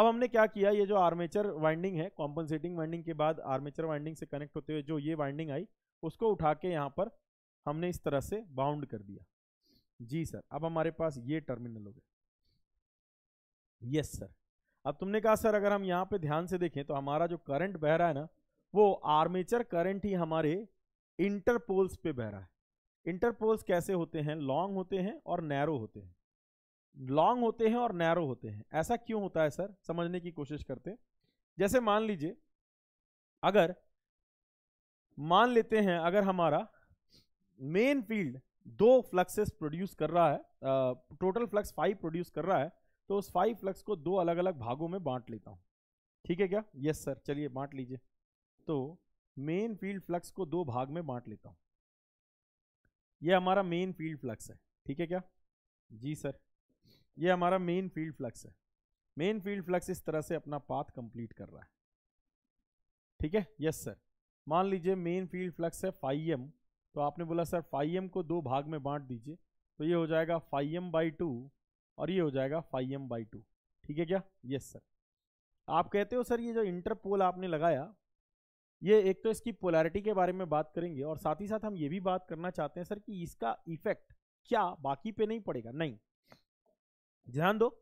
अब हमने क्या किया ये जो आर्मेचर वाइंडिंग है कॉम्पनसेटिंग वाइंडिंग के बाद आर्मेचर वाइंडिंग से कनेक्ट होते हुए जो ये वाइंडिंग आई उसको उठा के यहाँ पर हमने इस तरह से बाउंड कर दिया जी सर अब हमारे पास ये टर्मिनल हो गए यस सर अब तुमने कहा सर अगर हम यहाँ पे ध्यान से देखें तो हमारा जो करंट बह रहा है ना वो आर्मेचर करंट ही हमारे इंटरपोल्स पे बह रहा है इंटरपोल्स कैसे होते हैं लॉन्ग होते हैं और नैरो होते हैं लॉन्ग होते हैं और नैरो होते हैं ऐसा क्यों होता है सर समझने की कोशिश करते हैं जैसे मान लीजिए अगर मान लेते हैं अगर हमारा मेन फील्ड दो फ्लक्सेस प्रोड्यूस कर रहा है टोटल फ्लक्स फाइव प्रोड्यूस कर रहा है तो उस फाइव फ्लक्स को दो अलग अलग भागों में बांट लेता हूँ ठीक है क्या यस सर चलिए बांट लीजिए तो मेन फील्ड फ्लक्स को दो भाग में बांट लेता हूँ ये हमारा मेन फील्ड फ्लक्स है ठीक है क्या जी सर ये हमारा मेन फील्ड फ्लक्स है मेन फील्ड फ्लक्स इस तरह से अपना पाथ कंप्लीट कर रहा है ठीक है यस सर मान लीजिए मेन फील्ड फ्लक्स है फाइव एम तो आपने बोला सर फाइव एम को दो भाग में बांट दीजिए तो ये हो जाएगा फाइव एम बाई टू और ये हो जाएगा फाइव एम बाई टू ठीक है क्या यस सर आप कहते हो सर ये जो इंटरपोल आपने लगाया ये एक तो इसकी पोलैरिटी के बारे में बात करेंगे और साथ ही साथ हम ये भी बात करना चाहते हैं सर कि इसका इफेक्ट क्या बाकी पे नहीं पड़ेगा नहीं ध्यान दो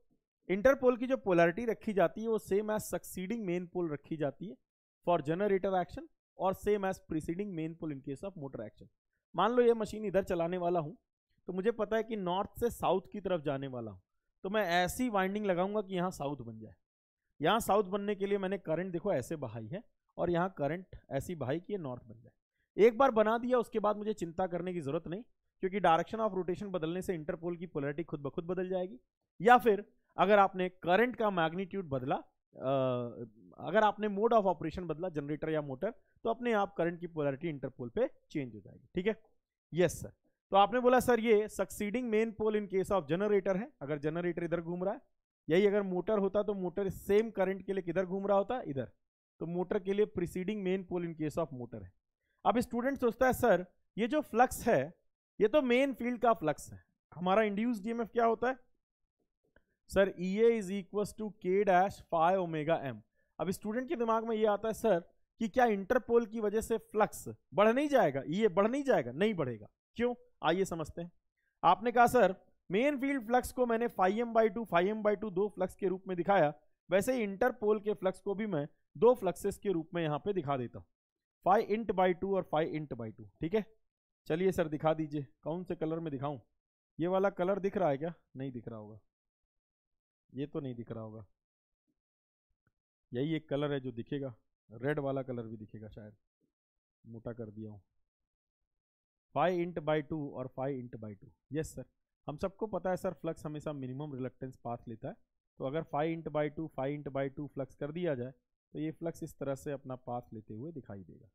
इंटरपोल की जो पोलैरिटी रखी जाती है वो same as succeeding main pole रखी जाती है फॉर जनरेटर एक्शन और same as preceding main pole in case of motor action मान लो ये मशीन इधर चलाने वाला हूँ तो मुझे पता है कि नॉर्थ से साउथ की तरफ जाने वाला हूँ तो मैं ऐसी वाइंडिंग लगाऊंगा कि यहाँ साउथ बन जाए यहाँ साउथ बनने के लिए मैंने करंट देखो ऐसे बहाई है और यहाँ करंट ऐसी भाई कि ये नॉर्थ बन जाए एक बार बना दिया उसके बाद मुझे चिंता करने की ज़रूरत नहीं क्योंकि डायरेक्शन ऑफ रोटेशन बदलने से इंटरपोल की पोलरिटी खुद ब खुद बदल जाएगी या फिर अगर आपने करंट का मैग्नीट्यूड बदला अगर आपने मोड ऑफ ऑपरेशन बदला जनरेटर या मोटर तो अपने आप करंट की पोलरिटी इंटरपोल पे चेंज हो जाएगी ठीक है यस सर तो आपने बोला सर ये succeeding main pole in case of generator है अगर जनरेटर इधर घूम रहा है यही अगर मोटर होता तो मोटर सेम करंट के लिए किधर घूम रहा होता इधर तो मोटर के लिए preceding main pole in case of motor है अब स्टूडेंट सोचता है सर ये जो फ्लक्स है ये तो मेन फील्ड का फ्लक्स है हमारा इंड्यूस डीएमएफ क्या होता है sir E A is equal to K dash five omega M अब स्टूडेंट के दिमाग में ये आता है सर कि क्या इंटरपोल की वजह से फ्लक्स बढ़ नहीं जाएगा ये e बढ़ नहीं जाएगा नहीं बढ़ेगा क्यों आइए समझते हैं आपने कहा सर मेन फील्ड फ्लक्स को मैंने five M by two five M by two दो फ्लक्स के रूप में दिखाया वैसे ही इंटरपोल के फ्लक्स को भी मैं दो फ्लक्सेस के रूप में यहाँ पे दिखा देता हूँ फाइव इंट बाई टू और फाइव इंट बाई टू ठीक है चलिए सर दिखा दीजिए कौन से कलर में दिखाऊं ये वाला कलर दिख रहा है क्या नहीं दिख रहा होगा ये तो नहीं दिख रहा होगा यही एक कलर है जो दिखेगा रेड वाला कलर भी दिखेगा शायद मोटा कर दिया हूँ फाइव इंट बाई टू और five int by two yes sir हम सबको पता है सर फ्लक्स हमेशा मिनिमम रिलक्टेंस पाथ लेता है तो अगर five int by two five int by two flux कर दिया जाए तो ये फ्लक्स इस तरह से अपना पाथ लेते हुए दिखाई देगा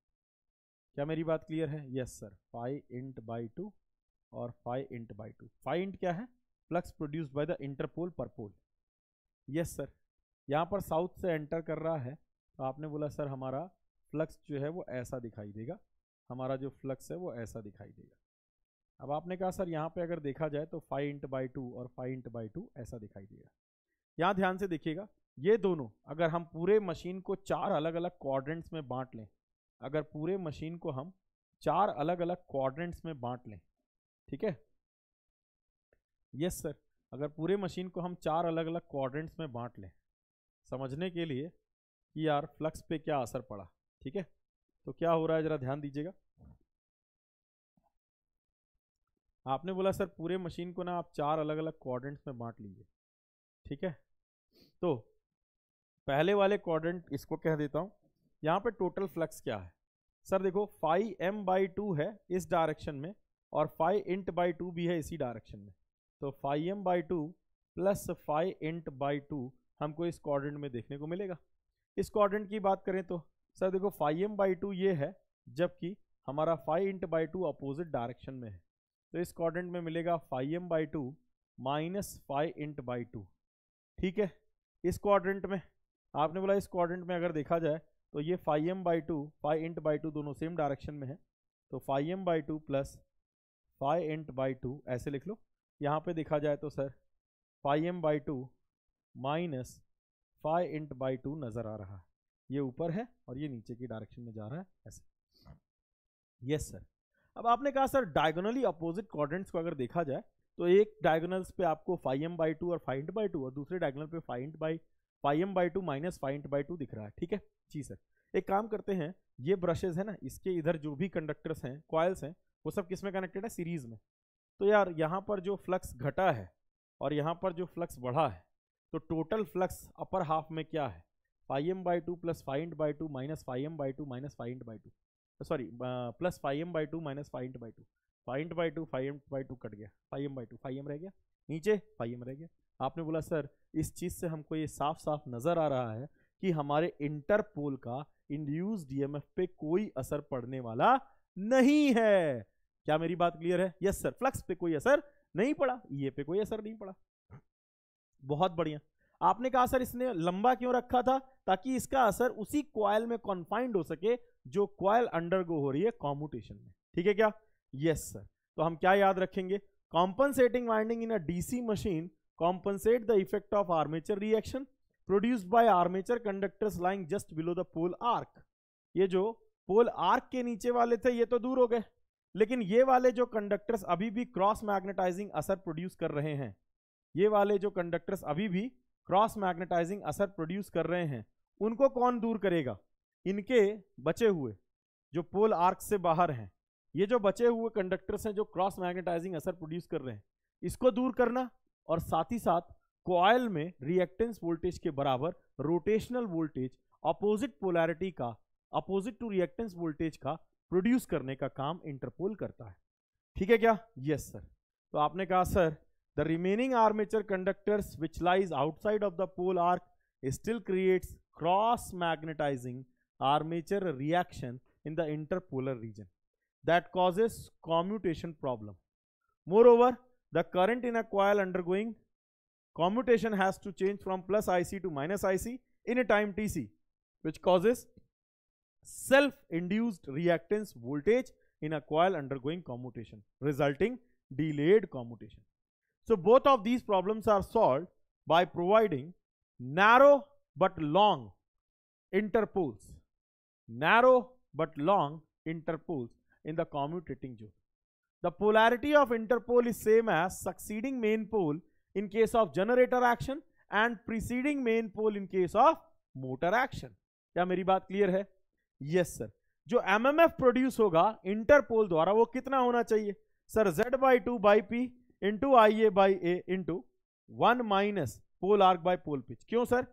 क्या मेरी बात क्लियर है yes sir five int by two और five int by two five int क्या है flux produce by the interpole per pole yes sir यहाँ पर साउथ से एंटर कर रहा है तो आपने बोला सर हमारा फ्लक्स जो है वो ऐसा दिखाई देगा हमारा जो फ्लक्स है वो ऐसा दिखाई देगा अब आपने कहा सर यहाँ पे अगर देखा जाए तो फाइव इंट बाई टू और फाइव इंट बाई टू ऐसा दिखाई देगा यहाँ ध्यान से देखिएगा ये दोनों अगर हम पूरे मशीन को चार अलग अलग क्वाड्रेंट्स में बांट लें अगर पूरे मशीन को हम चार अलग अलग क्वाड्रेंट्स में बांट लें ठीक है यस सर अगर पूरे मशीन को हम चार अलग अलग क्वाड्रेंट्स में बांट लें समझने के लिए कि यार फ्लक्स पे क्या असर पड़ा ठीक है तो क्या हो रहा है ज़रा ध्यान दीजिएगा आपने बोला सर पूरे मशीन को ना आप चार अलग अलग क्वाड्रेंट्स में बांट लीजिए ठीक है तो पहले वाले क्वाड्रेंट इसको कह देता हूँ यहाँ पे टोटल फ्लक्स क्या है सर देखो फाइव एम बाई टू है इस डायरेक्शन में और फाइव इंट बाई टू भी है इसी डायरेक्शन में तो five M by two plus five int by two हमको इस क्वाड्रेंट में देखने को मिलेगा इस क्वाड्रेंट की बात करें तो सर देखो फाइव एम बाई टू ये है जबकि हमारा five int by two opposite direction में है तो इस क्वाड्रेंट में मिलेगा five M by two minus five int by two ठीक है इस क्वाड्रेंट में आपने बोला इस क्वाड्रेंट में अगर देखा जाए तो ये five M by two five int by two दोनों सेम डायरेक्शन में है तो five M by two plus five int by two ऐसे लिख लो यहाँ पे देखा जाए तो sir five M by two minus five int by two नज़र आ रहा है ये ऊपर है और ये नीचे की डायरेक्शन में जा रहा है ऐसे यस सर अब आपने कहा सर डायगोनली अपोजिट क्वाड्रेंट्स को अगर देखा जाए तो एक डायगोनल्स पे आपको फाइव एम बाई टू और फाइव इंट बाई टू और दूसरे डायगोनल पे five int by pi M by two minus faint by two दिख रहा है ठीक है जी सर एक काम करते हैं ये ब्रशेज है ना इसके इधर जो भी कंडक्टर्स हैं कॉयल्स हैं वो सब किस में कनेक्टेड है सीरीज में तो यार यहाँ पर जो फ्लक्स घटा है और यहाँ पर जो फ्लक्स बढ़ा है तो टोटल फ्लक्स अपर हाफ में क्या है five M by two plus faint by two minus five M by two minus faint by two sorry plus five M by two minus faint by two faint by two five M by two cut गया five M by two five M रह गया नीचे five M रह गया आपने बोला sir इस चीज़ से हमको ये साफ साफ नज़र आ रहा है कि हमारे इंटरपोल का इंड्यूस डीएमएफ पे कोई असर पड़ने वाला नहीं है क्या मेरी बात क्लियर है यस सर फ्लक्स पे कोई असर नहीं पड़ा ये पे कोई असर नहीं पड़ा बहुत बढ़िया आपने कहा सर इसने लंबा क्यों रखा था ताकि इसका असर उसी क्वाइल में कॉन्फाइंड हो सके जो क्वाइल अंडरगो हो रही है कॉम्पुटेशन में ठीक है क्या यस सर तो हम क्या याद रखेंगे compensating winding in a DC machine compensate the effect of armature reaction produce by armature conductors lying just below the pole arc ये जो पोल आर्क के नीचे वाले थे ये तो दूर हो गए लेकिन ये वाले जो कंडक्टर्स अभी भी क्रॉस मैग्नेटाइजिंग असर प्रोड्यूस कर रहे हैं ये वाले जो कंडक्टर्स अभी भी क्रॉस मैग्नेटाइजिंग असर प्रोड्यूस कर रहे हैं उनको कौन दूर करेगा इनके बचे हुए जो पोल आर्क से बाहर हैं ये जो बचे हुए कंडक्टर्स हैं जो क्रॉस मैग्नेटाइजिंग असर प्रोड्यूस कर रहे हैं इसको दूर करना और साथ ही साथ कॉयल में रिएक्टेंस वोल्टेज के बराबर रोटेशनल वोल्टेज अपोजिट पोलैरिटी का अपोजिट टू रिएक्टेंस वोल्टेज का प्रोड्यूस करने का काम इंटरपोल करता है ठीक है क्या यस सर तो आपने कहा sir the remaining armature conductors which lies outside of the pole arc still creates cross magnetising armature reaction in the interpolar region that causes commutation problem more over the current in a coil undergoing commutation has to change from plus IC to minus IC in a time TC, which causes self-induced reactance voltage in a coil undergoing commutation, resulting delayed commutation. So both of these problems are solved by providing narrow but long interpoles, narrow but long interpoles in the commutating zone. The polarity of interpole is same as succeeding main pole in case of generator action and preceding main pole in case of motor action. क्या मेरी बात clear है yes yes, sir जो M M F produce होगा interpole द्वारा वो कितना होना चाहिए sir Z by two by P into I A by A into one minus pole arc by pole pitch क्यों सर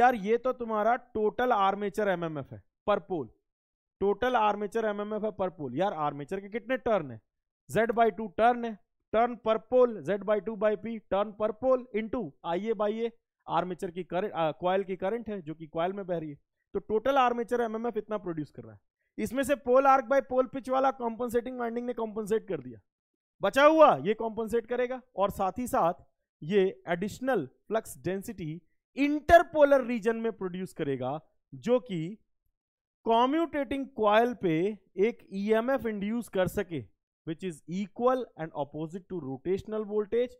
यार ये तो तुम्हारा टोटल आर्मेचर एमएमएफ है पर पोल टोटल आर्मेचर एमएमएफ है पर पोल यार आर्मेचर के कितने टर्न है z बाई टू टर्न है turn per pole z by two by P turn per pole into I A by A armature की करंट क्वाइल uh, की करंट है जो कि क्वाइल में बह रही है तो टोटल आर्मेचर एमएमएफ इतना प्रोड्यूस कर रहा है इसमें से pole arc by pole pitch वाला कॉम्पनसेटिंग वाइंडिंग ने कॉम्पनसेट कर दिया बचा हुआ ये कॉम्पनसेट करेगा और साथ ही साथ ये additional flux density interpolar region में प्रोड्यूस करेगा जो कि कॉम्यूटेटिंग क्वाइल पे एक ईएमएफ e इंड्यूस कर सके which is equal and opposite to rotational voltage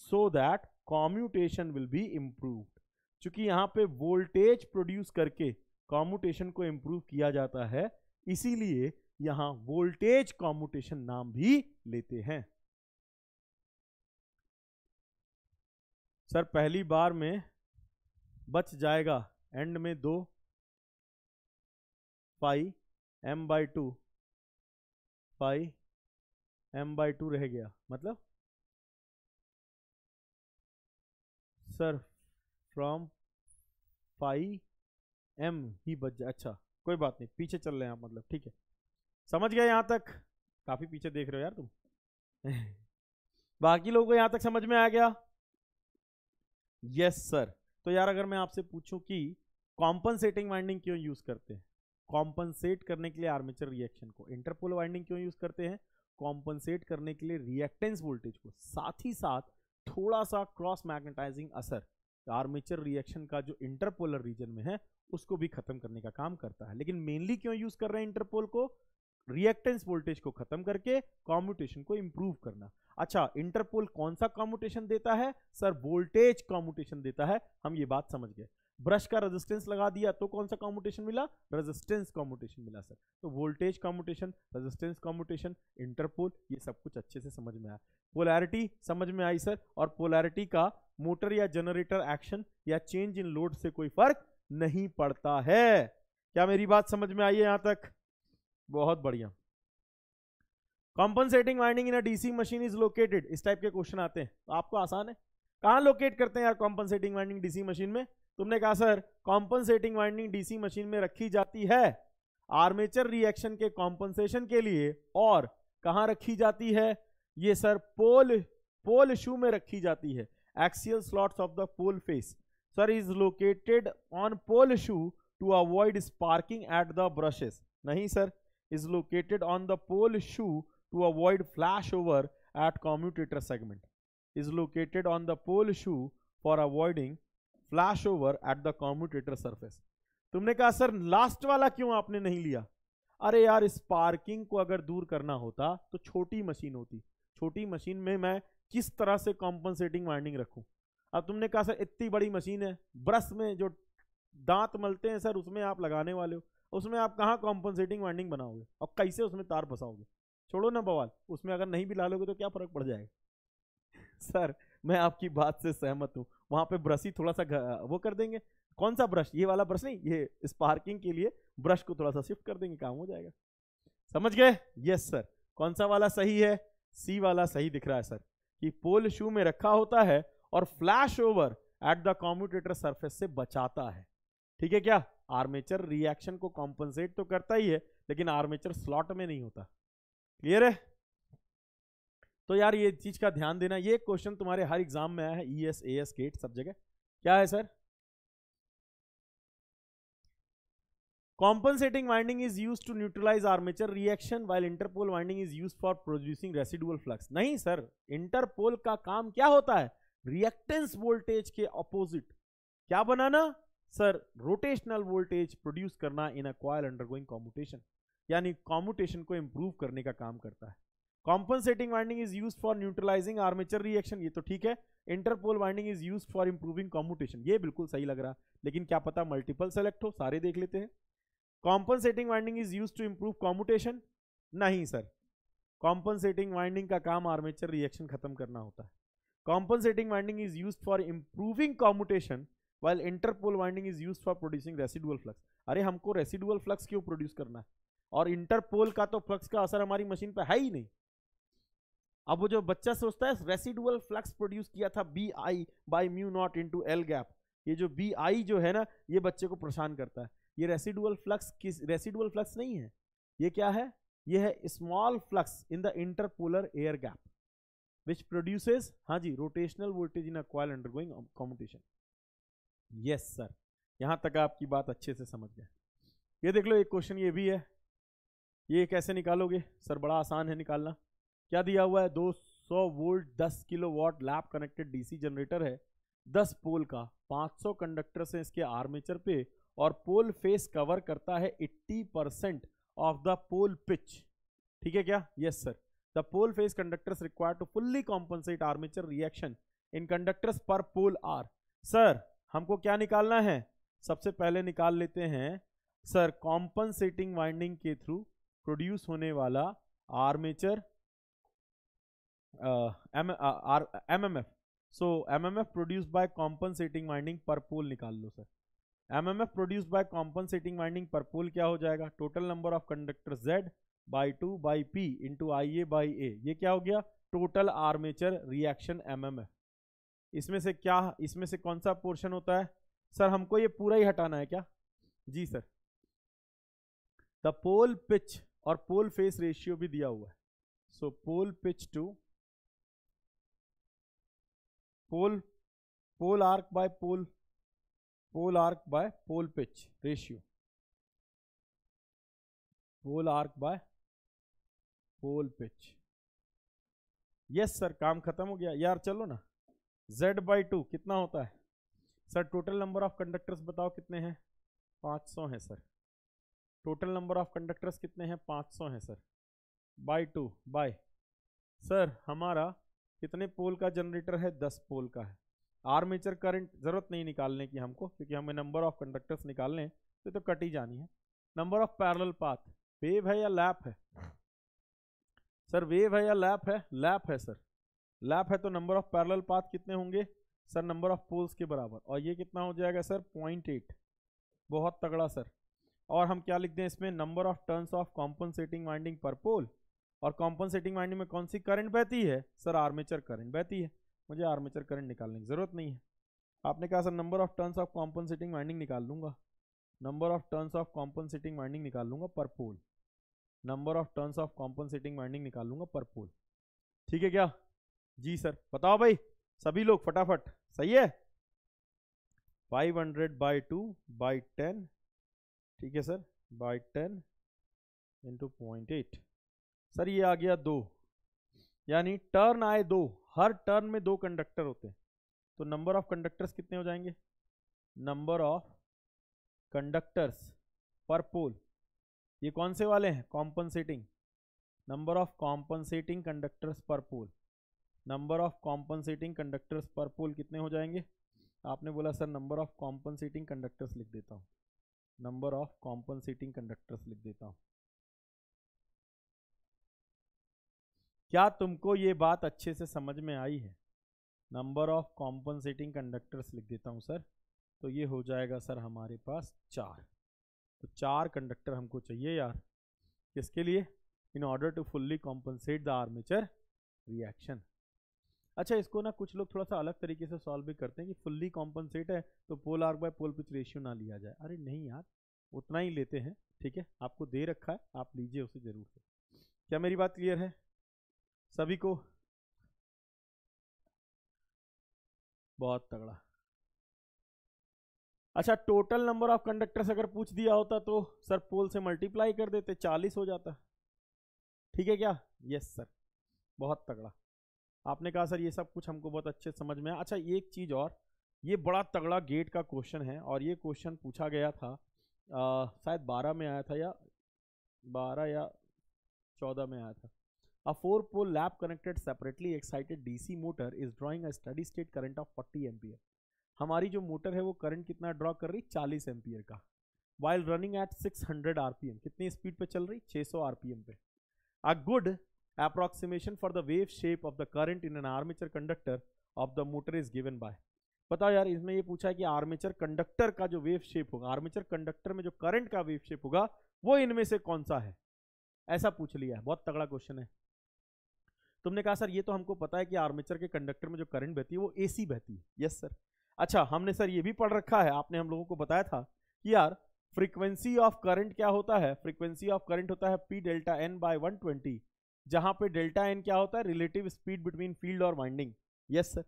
so that commutation will be improved चूंकि यहाँ पे वोल्टेज प्रोड्यूस करके कॉम्यूटेशन को इम्प्रूव किया जाता है इसीलिए यहाँ वोल्टेज कॉम्यूटेशन नाम भी लेते हैं सर पहली बार में बच जाएगा एंड में दो pi M by two five M by two रह गया मतलब सर फ्रॉम फाई एम ही बच जाए अच्छा कोई बात नहीं पीछे चल रहे हैं आप मतलब ठीक है समझ गए यहाँ तक काफ़ी पीछे देख रहे हो यार तुम बाकी लोगों को यहाँ तक समझ में आ गया यस सर तो यार अगर मैं आपसे पूछूं कि कॉम्पनसेटिंग वाइंडिंग क्यों यूज़ करते हैं कॉम्पनसेट करने के लिए आर्मेचर रिएक्शन को इंटरपोल वाइंडिंग क्यों यूज़ करते हैं कॉम्पनसेट करने के लिए रिएक्टेंस वोल्टेज को साथ ही साथ थोड़ा सा क्रॉस मैग्नेटाइजिंग असर आर्मेचर रिएक्शन का जो इंटरपोलर रीजन में है उसको भी खत्म करने का काम करता है लेकिन मेनली क्यों यूज कर रहे हैं इंटरपोल को रिएक्टेंस वोल्टेज को खत्म करके कॉम्यूटेशन को इंप्रूव करना अच्छा इंटरपोल कौन सा कॉम्यूटेशन देता है सर वोल्टेज कॉम्यूटेशन देता है हम ये बात समझ गए ब्रश का रेजिस्टेंस लगा दिया तो कौन सा कॉम्पिटेशन मिला रेजिस्टेंस कॉम्पिटेशन मिला सर तो voltage competition resistance competition interpole ये सब कुछ अच्छे से समझ में आया पोलैरिटी समझ में आई सर और पोलैरिटी का मोटर या जनरेटर एक्शन या चेंज इन लोड से कोई फर्क नहीं पड़ता है क्या मेरी बात समझ में आई है यहां तक बहुत बढ़िया compensating winding in a DC machine is located इस टाइप के क्वेश्चन आते हैं तो आपको आसान है कहां लोकेट करते हैं यार कॉम्पनसेटिंग वाइंडिंग डीसी मशीन में तुमने कहा sir compensating winding DC machine में रखी जाती है आर्मेचर रिएक्शन के कॉम्पनसेशन के लिए और कहाँ रखी जाती है ये सर पोल पोल शू में रखी जाती है axial slots of the pole face sir is located on pole shoe to avoid sparking at the brushes नहीं sir is located on the pole shoe to avoid flash over at commutator segment is located on the pole shoe for avoiding flash over at the commutator surface तुमने कहा sir last वाला क्यों आपने नहीं लिया अरे यार इस पार्किंग को अगर दूर करना होता तो छोटी मशीन होती छोटी मशीन में मैं किस तरह से कॉम्पनसेटिंग वाइंडिंग रखूं अब तुमने कहा सर इतनी बड़ी मशीन है ब्रश में जो दांत मलते हैं सर उसमें आप लगाने वाले हो उसमें आप कहाँ कॉम्पनसेटिंग वाइंडिंग बनाओगे और कैसे उसमें तार फंसाओगे छोड़ो ना बवाल उसमें अगर नहीं भी ला लोगे तो क्या फर्क पड़ जाएगा सर मैं आपकी बात से सहमत हूँ वहां पे ब्रश ही थोड़ा सा वो कर देंगे कौन सा ब्रश ये वाला ब्रश नहीं ये स्पार्किंग के लिए ब्रश को थोड़ा सा शिफ्ट कर देंगे काम हो जाएगा समझ गए यस सर कौन सा वाला सही है सी वाला सही दिख रहा है सर कि पोल शू में रखा होता है और flash over at the commutator surface से बचाता है ठीक है क्या आर्मेचर रिएक्शन को कॉम्पनसेट तो करता ही है लेकिन आर्मेचर स्लॉट में नहीं होता क्लियर है तो यार ये चीज़ का ध्यान देना ये क्वेश्चन तुम्हारे हर एग्जाम में आया है E S A S GATE सब जगह क्या है sir compensating winding is use to neutralise armature reaction while interpole winding is use for producing residual flux नहीं सर इंटरपोल का काम क्या होता है रिएक्टेंस वोल्टेज के ऑपोजिट क्या बनाना सर रोटेशनल वोल्टेज प्रोड्यूस करना in a coil undergoing computation यानी कॉम्पुटेशन को इंप्रूव करने का काम करता है compensating winding is use for neutralising armature reaction ये तो ठीक है interpole winding is use for improving computation ये बिल्कुल सही लग रहा लेकिन क्या पता मल्टीपल सेलेक्ट हो सारे देख लेते हैं compensating winding is use to improve computation नहीं सर कॉम्पनसेटिंग वाइंडिंग का काम आर्मेचर रिएक्शन खत्म करना होता है compensating winding is use for improving computation while interpole winding is use for producing residual flux अरे हमको रेसिडुअल फ्लक्स क्यों प्रोड्यूस करना है और इंटरपोल का तो फ्लक्स का असर हमारी मशीन पर है ही नहीं अब वो जो बच्चा सोचता है रेसिडुअल फ्लक्स प्रोड्यूस किया था B I by mu not into L gap ये जो बी आई जो है ना ये बच्चे को परेशान करता है ये रेसिडुअल फ्लक्स किस रेसिडुअल फ्लक्स नहीं है ये क्या है ये है small flux in the interpolar air gap which produces हाँ जी rotational voltage in a coil undergoing competition yes sir यहाँ तक आपकी बात अच्छे से समझ गए ये देख लो एक क्वेश्चन ये भी है ये कैसे निकालोगे सर बड़ा आसान है निकालना क्या दिया हुआ है दो सौ वोल्ट दस kilowatt lab connected DC generator है दस पोल का 500 कंडक्टर से इसके आर्मेचर पे और पोल फेस कवर करता है 80 percent of the pole pitch ठीक है क्या yes sir the pole face conductors require to fully compensate armature reaction in conductors पर पोल आर सर हमको क्या निकालना है सबसे पहले निकाल लेते हैं सर कॉम्पनसेटिंग वाइंडिंग के थ्रू प्रोड्यूस होने वाला armature M M F so M M F produce by compensating winding per pole निकाल लो sir M M F produce by compensating winding per pole क्या हो जाएगा total number of conductor Z by two by P into I A by A ये क्या हो गया total armature reaction M M F इसमें से क्या इसमें से कौन सा पोर्शन होता है सर हमको ये पूरा ही हटाना है क्या जी सर द पोल पिच और पोल फेस रेशियो भी दिया हुआ है so pole pitch to pole pole arc by pole pole arc by pole pitch ratio pole arc by pole pitch yes sir काम खत्म हो गया यार चलो ना जेड बाई टू कितना होता है sir total number of conductors बताओ कितने हैं 500 हैं sir total number of conductors कितने हैं 500 हैं sir by two by sir हमारा कितने पोल का जनरेटर है दस पोल का है आर्मेचर करंट ज़रूरत नहीं निकालने की हमको क्योंकि हमें नंबर ऑफ कंडक्टर्स निकालने हैं तो, तो ही जानी है number of parallel path wave है या लैप है सर वेव है या लैप है लैप है सर लैप है तो नंबर ऑफ पैरल पाथ कितने होंगे सर नंबर ऑफ पोल्स के बराबर और ये कितना हो जाएगा सर पॉइंट एट बहुत तगड़ा सर और हम क्या लिख दें इसमें number of turns of compensating winding per pole और कॉम्पनसेटिंग वाइंडिंग में कौन सी करंट बहती है सर आर्मेचर करंट बहती है मुझे आर्मेचर करंट निकालने की ज़रूरत नहीं है आपने कहा sir number of turns of compensating winding निकाल लूंगा number of turns of compensating winding निकाल लूंगा per pole number of turns of compensating winding निकाल लूंगा पर पोल ठीक है क्या जी सर बताओ भाई सभी लोग फटाफट सही है 500 hundred by two by ten ठीक है sir by ten into point eight sir ये आ गया दो यानी टर्न आए दो हर टर्न में दो कंडक्टर होते हैं तो नंबर ऑफ कंडक्टर्स कितने हो जाएंगे नंबर ऑफ कंडक्टर्स पर पोल ये कौन से वाले हैं compensating number of compensating conductors पर pole number of compensating conductors पर पोल कितने हो जाएंगे आपने बोला sir number of compensating conductors लिख देता हूँ नंबर ऑफ कॉम्पनसेटिंग कंडक्टर्स लिख देता हूँ क्या तुमको ये बात अच्छे से समझ में आई है नंबर ऑफ कॉम्पनसेटिंग कंडक्टर्स लिख देता हूँ सर तो ये हो जाएगा सर हमारे पास चार तो चार कंडक्टर हमको चाहिए यार किसके लिए in order to fully compensate the armature reaction अच्छा इसको ना कुछ लोग थोड़ा सा अलग तरीके से सॉल्व भी करते हैं कि फुल्ली कॉम्पनसेट है तो pole arc by pole pitch ratio ना लिया जाए अरे नहीं यार उतना ही लेते हैं ठीक है आपको दे रखा है आप लीजिए उसे ज़रूर से क्या मेरी बात क्लियर है सभी को बहुत तगड़ा अच्छा टोटल नंबर ऑफ कंडक्टर्स अगर पूछ दिया होता तो सर पोल से मल्टीप्लाई कर देते चालीस हो जाता ठीक है क्या यस सर बहुत तगड़ा आपने कहा सर ये सब कुछ हमको बहुत अच्छे समझ में आया अच्छा एक चीज़ और ये बड़ा तगड़ा गेट का क्वेश्चन है और ये क्वेश्चन पूछा गया था आ, शायद बारह में आया था या बारह या चौदह में आया था A four-pole lap connected separately excited DC motor is drawing a steady state current of 40 ampere. हमारी जो मोटर है वो करंट कितना ड्रॉ कर रही 40 एम्पियर का वाइल रनिंग एट 600 आरपीएम कितनी स्पीड पे चल रही 600 आरपीएम पे a good approximation for the wave shape of the current in an armature conductor of the motor is given by बताओ यार इसमें ये पूछा है कि आर्मेचर कंडक्टर का जो वेव शेप होगा आर्मेचर कंडक्टर में जो करंट का वेव शेप होगा वो इनमें से कौन सा है ऐसा पूछ लिया है बहुत तगड़ा क्वेश्चन है तुमने कहा सर ये तो हमको पता है कि आर्मेचर के कंडक्टर में जो करंट बहती है वो ए बहती है यस सर अच्छा हमने सर ये भी पढ़ रखा है आपने हम लोगों को बताया था कि यार फ्रीक्वेंसी ऑफ करंट क्या होता है फ्रीक्वेंसी ऑफ करंट होता है P delta N by one twenty जहाँ पे डेल्टा एन क्या होता है रिलेटिव स्पीड बिटवीन फील्ड और वाइंडिंग यस सर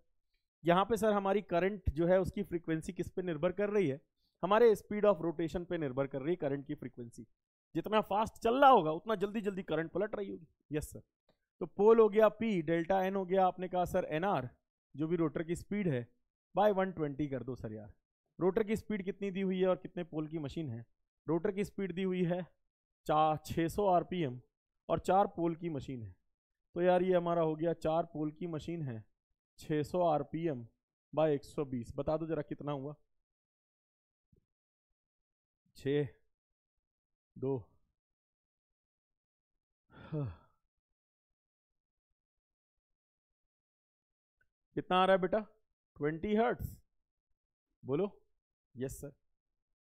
यहाँ पे सर हमारी करंट जो है उसकी फ्रीक्वेंसी किस पे निर्भर कर रही है हमारे स्पीड ऑफ रोटेशन पे निर्भर कर रही है करंट की फ्रीक्वेंसी जितना फास्ट चल रहा होगा उतना जल्दी जल्दी करंट पलट रही होगी यस सर तो पोल हो गया पी डेल्टा एन हो गया आपने कहा सर एन आर जो भी रोटर की स्पीड है बाय 120 कर दो सर यार रोटर की स्पीड कितनी दी हुई है और कितने पोल की मशीन है रोटर की स्पीड दी हुई है चार छः सौ आर और चार पोल की मशीन है तो यार ये हमारा हो गया चार पोल की मशीन है 600 सौ आर पी एम बाय एक बता दो जरा कितना हुआ छ दो हाँ। कितना आ रहा है बेटा ट्वेंटी हर्ट्स बोलो यस सर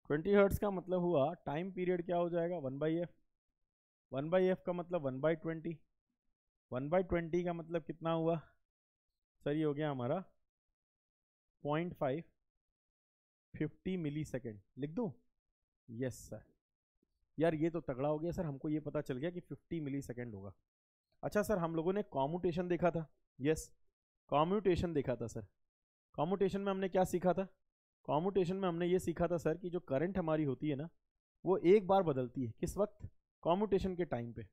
ट्वेंटी हर्ट्स का मतलब हुआ टाइम पीरियड क्या हो जाएगा one by F one by F का मतलब one by twenty one by twenty का मतलब कितना हुआ सर ये हो गया हमारा point five fifty millisecond लिख दूँ यस सर यार ये तो तगड़ा हो गया सर हमको ये पता चल गया कि फिफ्टी मिली सेकेंड होगा अच्छा सर हम लोगों ने कॉमुटेशन देखा था यस yes. कॉम्यूटेशन देखा था सर कॉम्यूटेशन में हमने क्या सीखा था कॉम्यूटेशन में हमने ये सीखा था सर कि जो करंट हमारी होती है ना वो एक बार बदलती है किस वक्त कॉम्यूटेशन के टाइम पे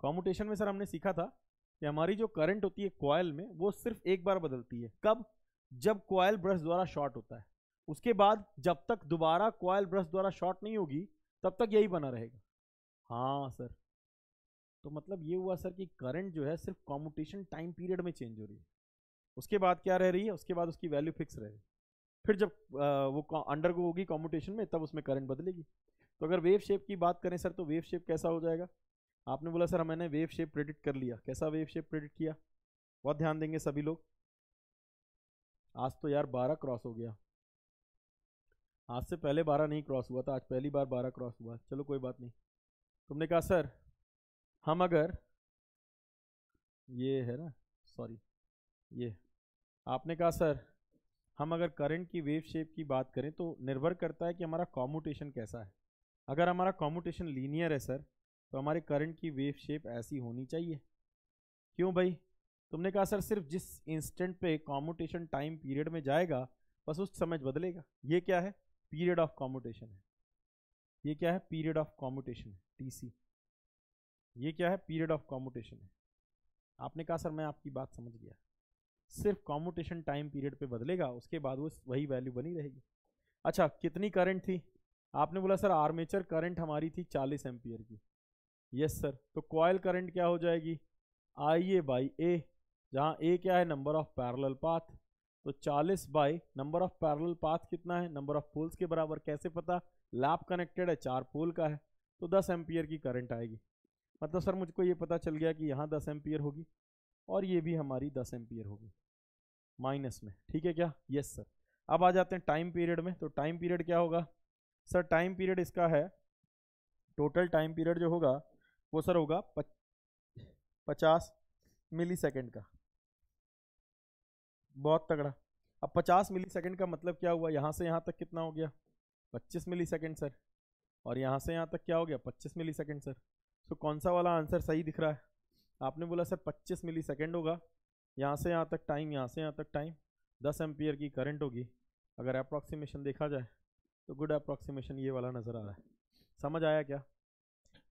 कॉम्यूटेशन में सर हमने सीखा था कि हमारी जो करंट होती है कॉयल में वो सिर्फ एक बार बदलती है कब जब कॉयल ब्रश द्वारा शॉर्ट होता है उसके बाद जब तक दोबारा कॉयल ब्रश द्वारा शॉर्ट नहीं होगी तब तक यही बना रहेगा हाँ सर तो मतलब ये हुआ सर कि करंट जो है सिर्फ कॉम्पिटिशन टाइम पीरियड में चेंज हो रही है उसके बाद क्या रह रही है उसके बाद उसकी वैल्यू फिक्स रहे फिर जब वो अंडर गो होगी कॉम्पिटिशन में तब उसमें करंट बदलेगी तो अगर वेव शेप की बात करें सर तो वेव शेप कैसा हो जाएगा आपने बोला सर मैंने वेव शेप प्रेडिक्ट कर लिया कैसा वेव शेप प्रेडिक्ट किया बहुत ध्यान देंगे सभी लोग आज तो यार बारह क्रॉस हो गया आज से पहले बारह नहीं क्रॉस हुआ था आज पहली बार बारह क्रॉस हुआ चलो कोई बात नहीं तुमने कहा सर हम अगर ये है ना सॉरी ये आपने कहा सर हम अगर करंट की वेव शेप की बात करें तो निर्भर करता है कि हमारा कॉम्यूटेशन कैसा है अगर हमारा कॉम्यूटेशन लीनियर है सर तो हमारे करंट की वेव शेप ऐसी होनी चाहिए क्यों भाई तुमने कहा सर सिर्फ जिस इंस्टेंट पे कॉम्यूटेशन टाइम पीरियड में जाएगा बस उस समय बदलेगा ये क्या है पीरियड ऑफ कॉम्यूटेशन है ये क्या है period of commutation T C ये क्या है पीरियड ऑफ कॉम्यूटेशन है आपने कहा सर मैं आपकी बात समझ गया सिर्फ कॉम्यूटेशन टाइम पीरियड पे बदलेगा उसके बाद वो वही वैल्यू बनी रहेगी अच्छा कितनी करंट थी आपने बोला सर आर्मेचर करंट हमारी थी 40 एम्पियर की यस सर तो कॉयल करंट क्या हो जाएगी आई ए बाई ए जहाँ ए क्या है नंबर ऑफ पैरल पाथ तो 40 by number of parallel path कितना है नंबर ऑफ पोल्स के बराबर कैसे पता लैप कनेक्टेड है चार पोल का है तो 10 एम्पियर की करंट आएगी मतलब सर मुझको ये पता चल गया कि यहाँ दस एम्पियर होगी और ये भी हमारी दस एम्पियर होगी माइनस में ठीक है क्या यस सर अब आ जाते हैं टाइम पीरियड में तो टाइम पीरियड क्या होगा सर टाइम पीरियड इसका है टोटल टाइम पीरियड जो होगा वो सर होगा पच, पचास मिली सेकेंड का बहुत तगड़ा अब पचास मिली सेकेंड का मतलब क्या हुआ यहाँ से यहाँ तक कितना हो गया पच्चीस मिली सेकेंड सर और यहाँ से यहाँ तक क्या हो गया पच्चीस मिली सेकेंड सर सो कौन सा वाला आंसर सही दिख रहा है आपने बोला सर 25 मिली सेकेंड होगा यहाँ से यहाँ तक टाइम यहाँ से यहाँ तक टाइम 10 एम्पियर की करंट होगी अगर अप्रॉक्सीमेशन देखा जाए तो गुड अप्रॉक्सीमेशन ये वाला नज़र आ रहा है समझ आया क्या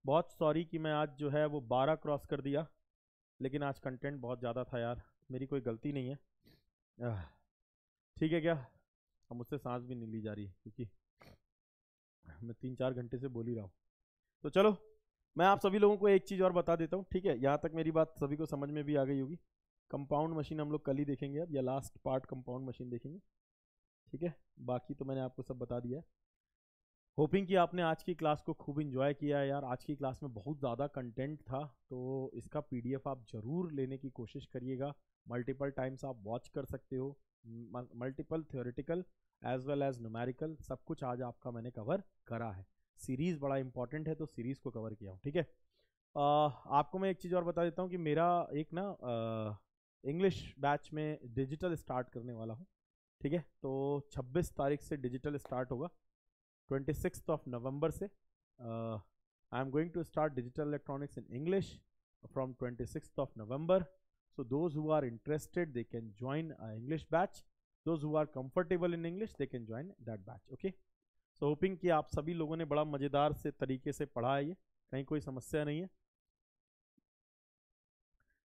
बहुत सॉरी कि मैं आज जो है वो बारह क्रॉस कर दिया लेकिन आज कंटेंट बहुत ज़्यादा था यार मेरी कोई गलती नहीं है ठीक है क्या अब मुझसे सांस भी नहीं ली जा रही क्योंकि मैं तीन चार घंटे से बोल ही रहा हूँ तो चलो मैं आप सभी लोगों को एक चीज़ और बता देता हूँ ठीक है यहाँ तक मेरी बात सभी को समझ में भी आ गई होगी कंपाउंड मशीन हम लोग कल ही देखेंगे अब या लास्ट पार्ट कंपाउंड मशीन देखेंगे ठीक है बाकी तो मैंने आपको सब बता दिया है होपिंग कि आपने आज की क्लास को खूब इन्जॉय किया है यार आज की क्लास में बहुत ज़्यादा कंटेंट था तो इसका पी आप ज़रूर लेने की कोशिश करिएगा मल्टीपल टाइम्स आप वॉच कर सकते हो multiple theoretical as well as numerical सब कुछ आज आपका मैंने कवर करा है सीरीज़ बड़ा इंपॉर्टेंट है तो सीरीज़ को कवर किया हूँ ठीक है आपको मैं एक चीज़ और बता देता हूँ कि मेरा एक ना इंग्लिश बैच में डिजिटल स्टार्ट करने वाला हूँ ठीक है तो 26 तारीख से डिजिटल स्टार्ट होगा ट्वेंटी सिक्स ऑफ नवंबर से I am going to start digital electronics in English from twenty six of November so those who are interested they can join a English batch those who are in English they they join that batch okay तो hoping कि आप सभी लोगों ने बड़ा मज़ेदार से तरीके से पढ़ा है ये कहीं कोई समस्या नहीं है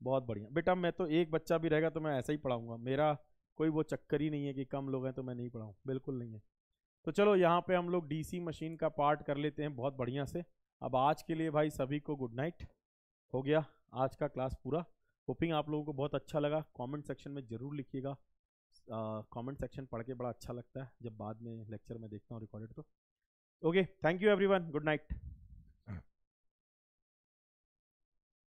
बहुत बढ़िया बेटा मैं तो एक बच्चा भी रहेगा तो मैं ऐसा ही पढ़ाऊँगा मेरा कोई वो चक्कर ही नहीं है कि कम लोग हैं तो मैं नहीं पढ़ाऊँ बिल्कुल नहीं है तो चलो यहाँ पे हम लोग डीसी मशीन का पार्ट कर लेते हैं बहुत बढ़िया से अब आज के लिए भाई सभी को गुड नाइट हो गया आज का क्लास पूरा होपिंग आप लोगों को बहुत अच्छा लगा कमेंट सेक्शन में ज़रूर लिखिएगा कमेंट सेक्शन पढ़ के बड़ा अच्छा लगता है जब बाद में लेक्चर में देखता हूँ रिकॉर्डेड तो okay thank you everyone good night